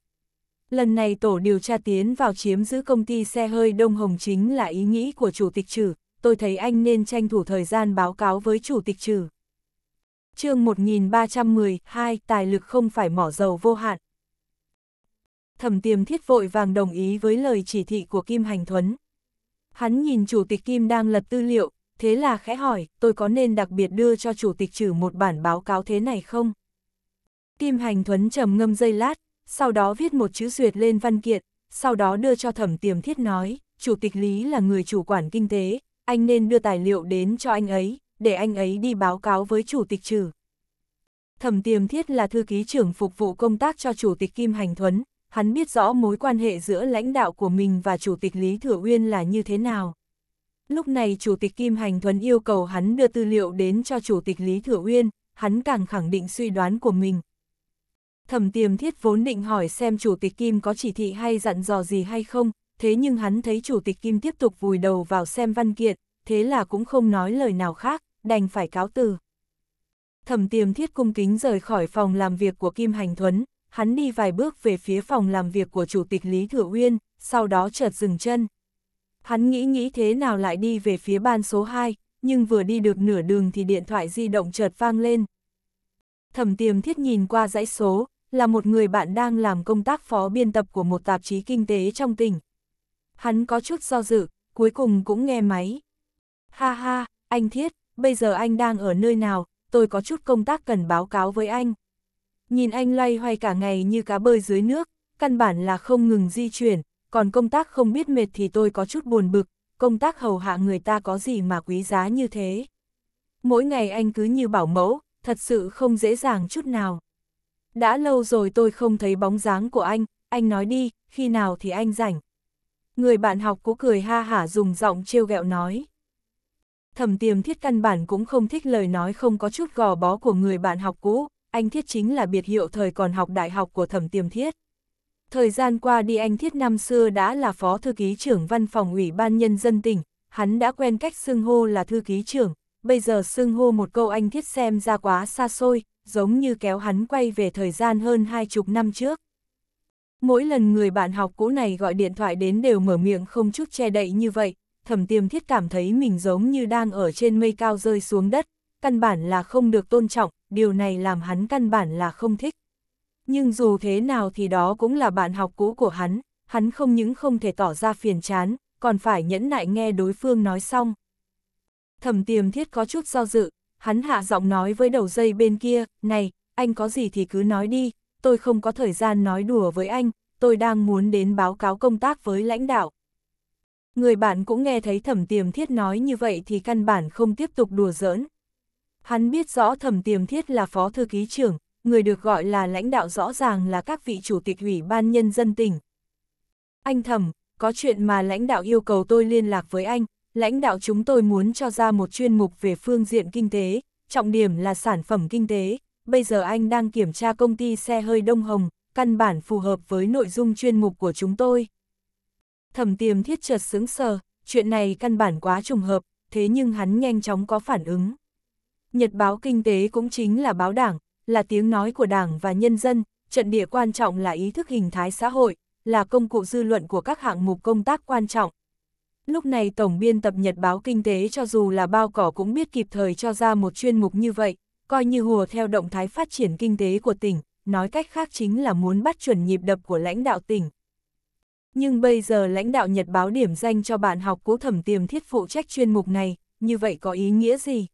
Lần này tổ điều tra tiến vào chiếm giữ công ty xe hơi Đông Hồng chính là ý nghĩ của chủ tịch trừ, tôi thấy anh nên tranh thủ thời gian báo cáo với chủ tịch trừ. chương 1310, 2, tài lực không phải mỏ dầu vô hạn. Thẩm tiềm thiết vội vàng đồng ý với lời chỉ thị của Kim Hành Thuấn. Hắn nhìn chủ tịch Kim đang lật tư liệu, thế là khẽ hỏi, tôi có nên đặc biệt đưa cho chủ tịch trừ một bản báo cáo thế này không? Kim Hành Thuấn trầm ngâm dây lát, sau đó viết một chữ duyệt lên văn kiện, sau đó đưa cho thẩm tiềm thiết nói, Chủ tịch Lý là người chủ quản kinh tế, anh nên đưa tài liệu đến cho anh ấy, để anh ấy đi báo cáo với Chủ tịch trừ. Thẩm tiềm thiết là thư ký trưởng phục vụ công tác cho Chủ tịch Kim Hành Thuấn, hắn biết rõ mối quan hệ giữa lãnh đạo của mình và Chủ tịch Lý Thừa Uyên là như thế nào. Lúc này Chủ tịch Kim Hành Thuấn yêu cầu hắn đưa tư liệu đến cho Chủ tịch Lý Thừa Uyên, hắn càng khẳng định suy đoán của mình, thẩm tiềm thiết vốn định hỏi xem chủ tịch Kim có chỉ thị hay dặn dò gì hay không, thế nhưng hắn thấy chủ tịch Kim tiếp tục vùi đầu vào xem văn kiện, thế là cũng không nói lời nào khác, đành phải cáo từ. Thẩm tiềm thiết cung kính rời khỏi phòng làm việc của Kim Hành Thuấn, hắn đi vài bước về phía phòng làm việc của chủ tịch Lý Thừa Uyên, sau đó chợt dừng chân. Hắn nghĩ nghĩ thế nào lại đi về phía ban số 2, nhưng vừa đi được nửa đường thì điện thoại di động chợt vang lên. Thẩm tiềm thiết nhìn qua dãy số, là một người bạn đang làm công tác phó biên tập của một tạp chí kinh tế trong tỉnh. Hắn có chút do dự, cuối cùng cũng nghe máy. Ha ha, anh Thiết, bây giờ anh đang ở nơi nào, tôi có chút công tác cần báo cáo với anh. Nhìn anh loay hoay cả ngày như cá bơi dưới nước, căn bản là không ngừng di chuyển, còn công tác không biết mệt thì tôi có chút buồn bực, công tác hầu hạ người ta có gì mà quý giá như thế. Mỗi ngày anh cứ như bảo mẫu, thật sự không dễ dàng chút nào. Đã lâu rồi tôi không thấy bóng dáng của anh, anh nói đi, khi nào thì anh rảnh. Người bạn học cũ cười ha hả dùng giọng trêu ghẹo nói. Thẩm tiềm thiết căn bản cũng không thích lời nói không có chút gò bó của người bạn học cũ, anh thiết chính là biệt hiệu thời còn học đại học của thẩm tiềm thiết. Thời gian qua đi anh thiết năm xưa đã là phó thư ký trưởng văn phòng ủy ban nhân dân tỉnh, hắn đã quen cách xưng hô là thư ký trưởng, bây giờ xưng hô một câu anh thiết xem ra quá xa xôi, giống như kéo hắn quay về thời gian hơn hai chục năm trước. Mỗi lần người bạn học cũ này gọi điện thoại đến đều mở miệng không chút che đậy như vậy, thẩm tiêm thiết cảm thấy mình giống như đang ở trên mây cao rơi xuống đất, căn bản là không được tôn trọng, điều này làm hắn căn bản là không thích. Nhưng dù thế nào thì đó cũng là bạn học cũ của hắn, hắn không những không thể tỏ ra phiền chán, còn phải nhẫn nại nghe đối phương nói xong. Thẩm tiềm thiết có chút do dự, hắn hạ giọng nói với đầu dây bên kia, này, anh có gì thì cứ nói đi, tôi không có thời gian nói đùa với anh, tôi đang muốn đến báo cáo công tác với lãnh đạo. Người bạn cũng nghe thấy thẩm tiềm thiết nói như vậy thì căn bản không tiếp tục đùa giỡn. Hắn biết rõ thẩm tiềm thiết là phó thư ký trưởng, người được gọi là lãnh đạo rõ ràng là các vị chủ tịch ủy ban nhân dân tỉnh. Anh thẩm, có chuyện mà lãnh đạo yêu cầu tôi liên lạc với anh, lãnh đạo chúng tôi muốn cho ra một chuyên mục về phương diện kinh tế, trọng điểm là sản phẩm kinh tế. Bây giờ anh đang kiểm tra công ty xe hơi Đông Hồng, căn bản phù hợp với nội dung chuyên mục của chúng tôi. Thẩm tiềm thiết chợt sững sờ, chuyện này căn bản quá trùng hợp, thế nhưng hắn nhanh chóng có phản ứng. Nhật báo kinh tế cũng chính là báo đảng, là tiếng nói của đảng và nhân dân, trận địa quan trọng là ý thức hình thái xã hội, là công cụ dư luận của các hạng mục công tác quan trọng, Lúc này Tổng biên tập Nhật báo Kinh tế cho dù là bao cỏ cũng biết kịp thời cho ra một chuyên mục như vậy, coi như hùa theo động thái phát triển kinh tế của tỉnh, nói cách khác chính là muốn bắt chuẩn nhịp đập của lãnh đạo tỉnh. Nhưng bây giờ lãnh đạo Nhật báo điểm danh cho bạn học cố thẩm tiềm thiết phụ trách chuyên mục này, như vậy có ý nghĩa gì?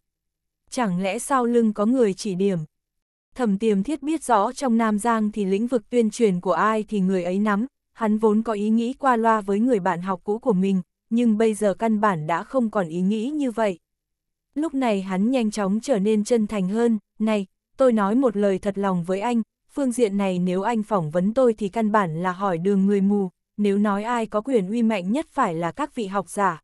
Chẳng lẽ sau lưng có người chỉ điểm? Thẩm tiềm thiết biết rõ trong Nam Giang thì lĩnh vực tuyên truyền của ai thì người ấy nắm, hắn vốn có ý nghĩ qua loa với người bạn học cũ của mình, nhưng bây giờ căn bản đã không còn ý nghĩ như vậy. Lúc này hắn nhanh chóng trở nên chân thành hơn, này, tôi nói một lời thật lòng với anh, phương diện này nếu anh phỏng vấn tôi thì căn bản là hỏi đường người mù, nếu nói ai có quyền uy mạnh nhất phải là các vị học giả.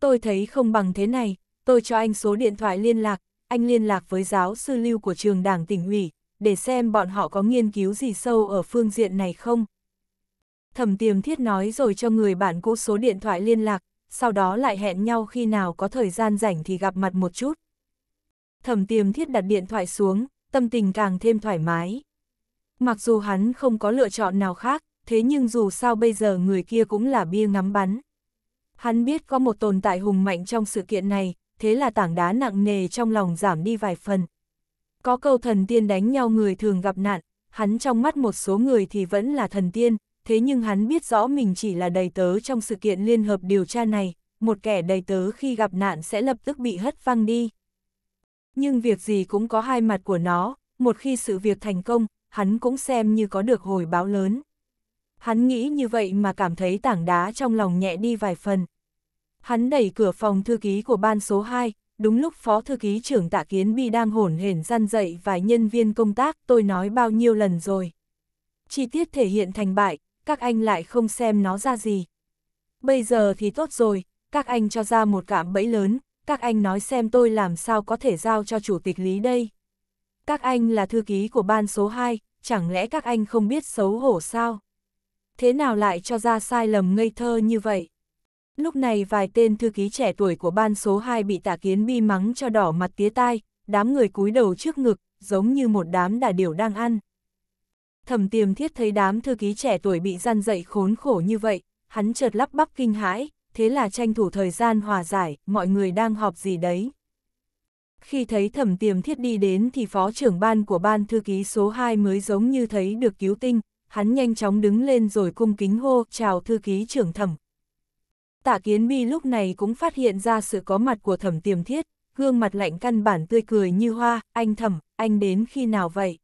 Tôi thấy không bằng thế này, tôi cho anh số điện thoại liên lạc, anh liên lạc với giáo sư lưu của trường đảng tỉnh ủy, để xem bọn họ có nghiên cứu gì sâu ở phương diện này không thẩm tiềm thiết nói rồi cho người bạn cũ số điện thoại liên lạc, sau đó lại hẹn nhau khi nào có thời gian rảnh thì gặp mặt một chút. Thẩm tiềm thiết đặt điện thoại xuống, tâm tình càng thêm thoải mái. Mặc dù hắn không có lựa chọn nào khác, thế nhưng dù sao bây giờ người kia cũng là bia ngắm bắn. Hắn biết có một tồn tại hùng mạnh trong sự kiện này, thế là tảng đá nặng nề trong lòng giảm đi vài phần. Có câu thần tiên đánh nhau người thường gặp nạn, hắn trong mắt một số người thì vẫn là thần tiên, thế nhưng hắn biết rõ mình chỉ là đầy tớ trong sự kiện liên hợp điều tra này, một kẻ đầy tớ khi gặp nạn sẽ lập tức bị hất văng đi. Nhưng việc gì cũng có hai mặt của nó, một khi sự việc thành công, hắn cũng xem như có được hồi báo lớn. Hắn nghĩ như vậy mà cảm thấy tảng đá trong lòng nhẹ đi vài phần. Hắn đẩy cửa phòng thư ký của ban số 2, đúng lúc phó thư ký trưởng tạ kiến bi đang hổn hển gian dậy vài nhân viên công tác tôi nói bao nhiêu lần rồi. Chi tiết thể hiện thành bại, các anh lại không xem nó ra gì. Bây giờ thì tốt rồi, các anh cho ra một cạm bẫy lớn, các anh nói xem tôi làm sao có thể giao cho chủ tịch Lý đây. Các anh là thư ký của ban số 2, chẳng lẽ các anh không biết xấu hổ sao? Thế nào lại cho ra sai lầm ngây thơ như vậy? Lúc này vài tên thư ký trẻ tuổi của ban số 2 bị tạ kiến bi mắng cho đỏ mặt tía tai, đám người cúi đầu trước ngực, giống như một đám đà điểu đang ăn thẩm tiềm thiết thấy đám thư ký trẻ tuổi bị gian dậy khốn khổ như vậy, hắn chợt lắp bắp kinh hãi, thế là tranh thủ thời gian hòa giải, mọi người đang họp gì đấy. Khi thấy thẩm tiềm thiết đi đến thì phó trưởng ban của ban thư ký số 2 mới giống như thấy được cứu tinh, hắn nhanh chóng đứng lên rồi cung kính hô chào thư ký trưởng thẩm. Tạ Kiến Bi lúc này cũng phát hiện ra sự có mặt của thẩm tiềm thiết, gương mặt lạnh căn bản tươi cười như hoa, anh thẩm, anh đến khi nào vậy?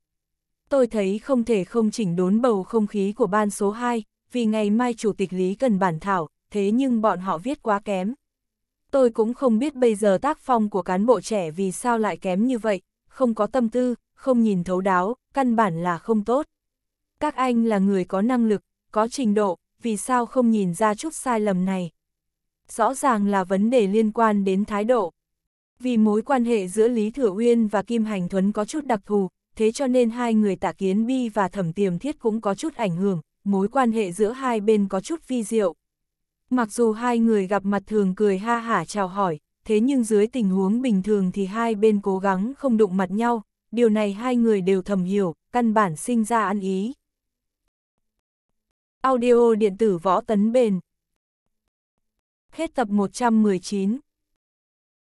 tôi thấy không thể không chỉnh đốn bầu không khí của ban số 2, vì ngày mai Chủ tịch Lý cần bản thảo, thế nhưng bọn họ viết quá kém. Tôi cũng không biết bây giờ tác phong của cán bộ trẻ vì sao lại kém như vậy, không có tâm tư, không nhìn thấu đáo, căn bản là không tốt. Các anh là người có năng lực, có trình độ, vì sao không nhìn ra chút sai lầm này? Rõ ràng là vấn đề liên quan đến thái độ. Vì mối quan hệ giữa Lý Thừa Uyên và Kim Hành Thuấn có chút đặc thù, thế cho nên hai người tạ kiến bi và thẩm tiềm thiết cũng có chút ảnh hưởng, mối quan hệ giữa hai bên có chút vi diệu. Mặc dù hai người gặp mặt thường cười ha hả chào hỏi, thế nhưng dưới tình huống bình thường thì hai bên cố gắng không đụng mặt nhau, điều này hai người đều thầm hiểu, căn bản sinh ra ăn ý. Audio điện tử võ tấn bền Hết tập 119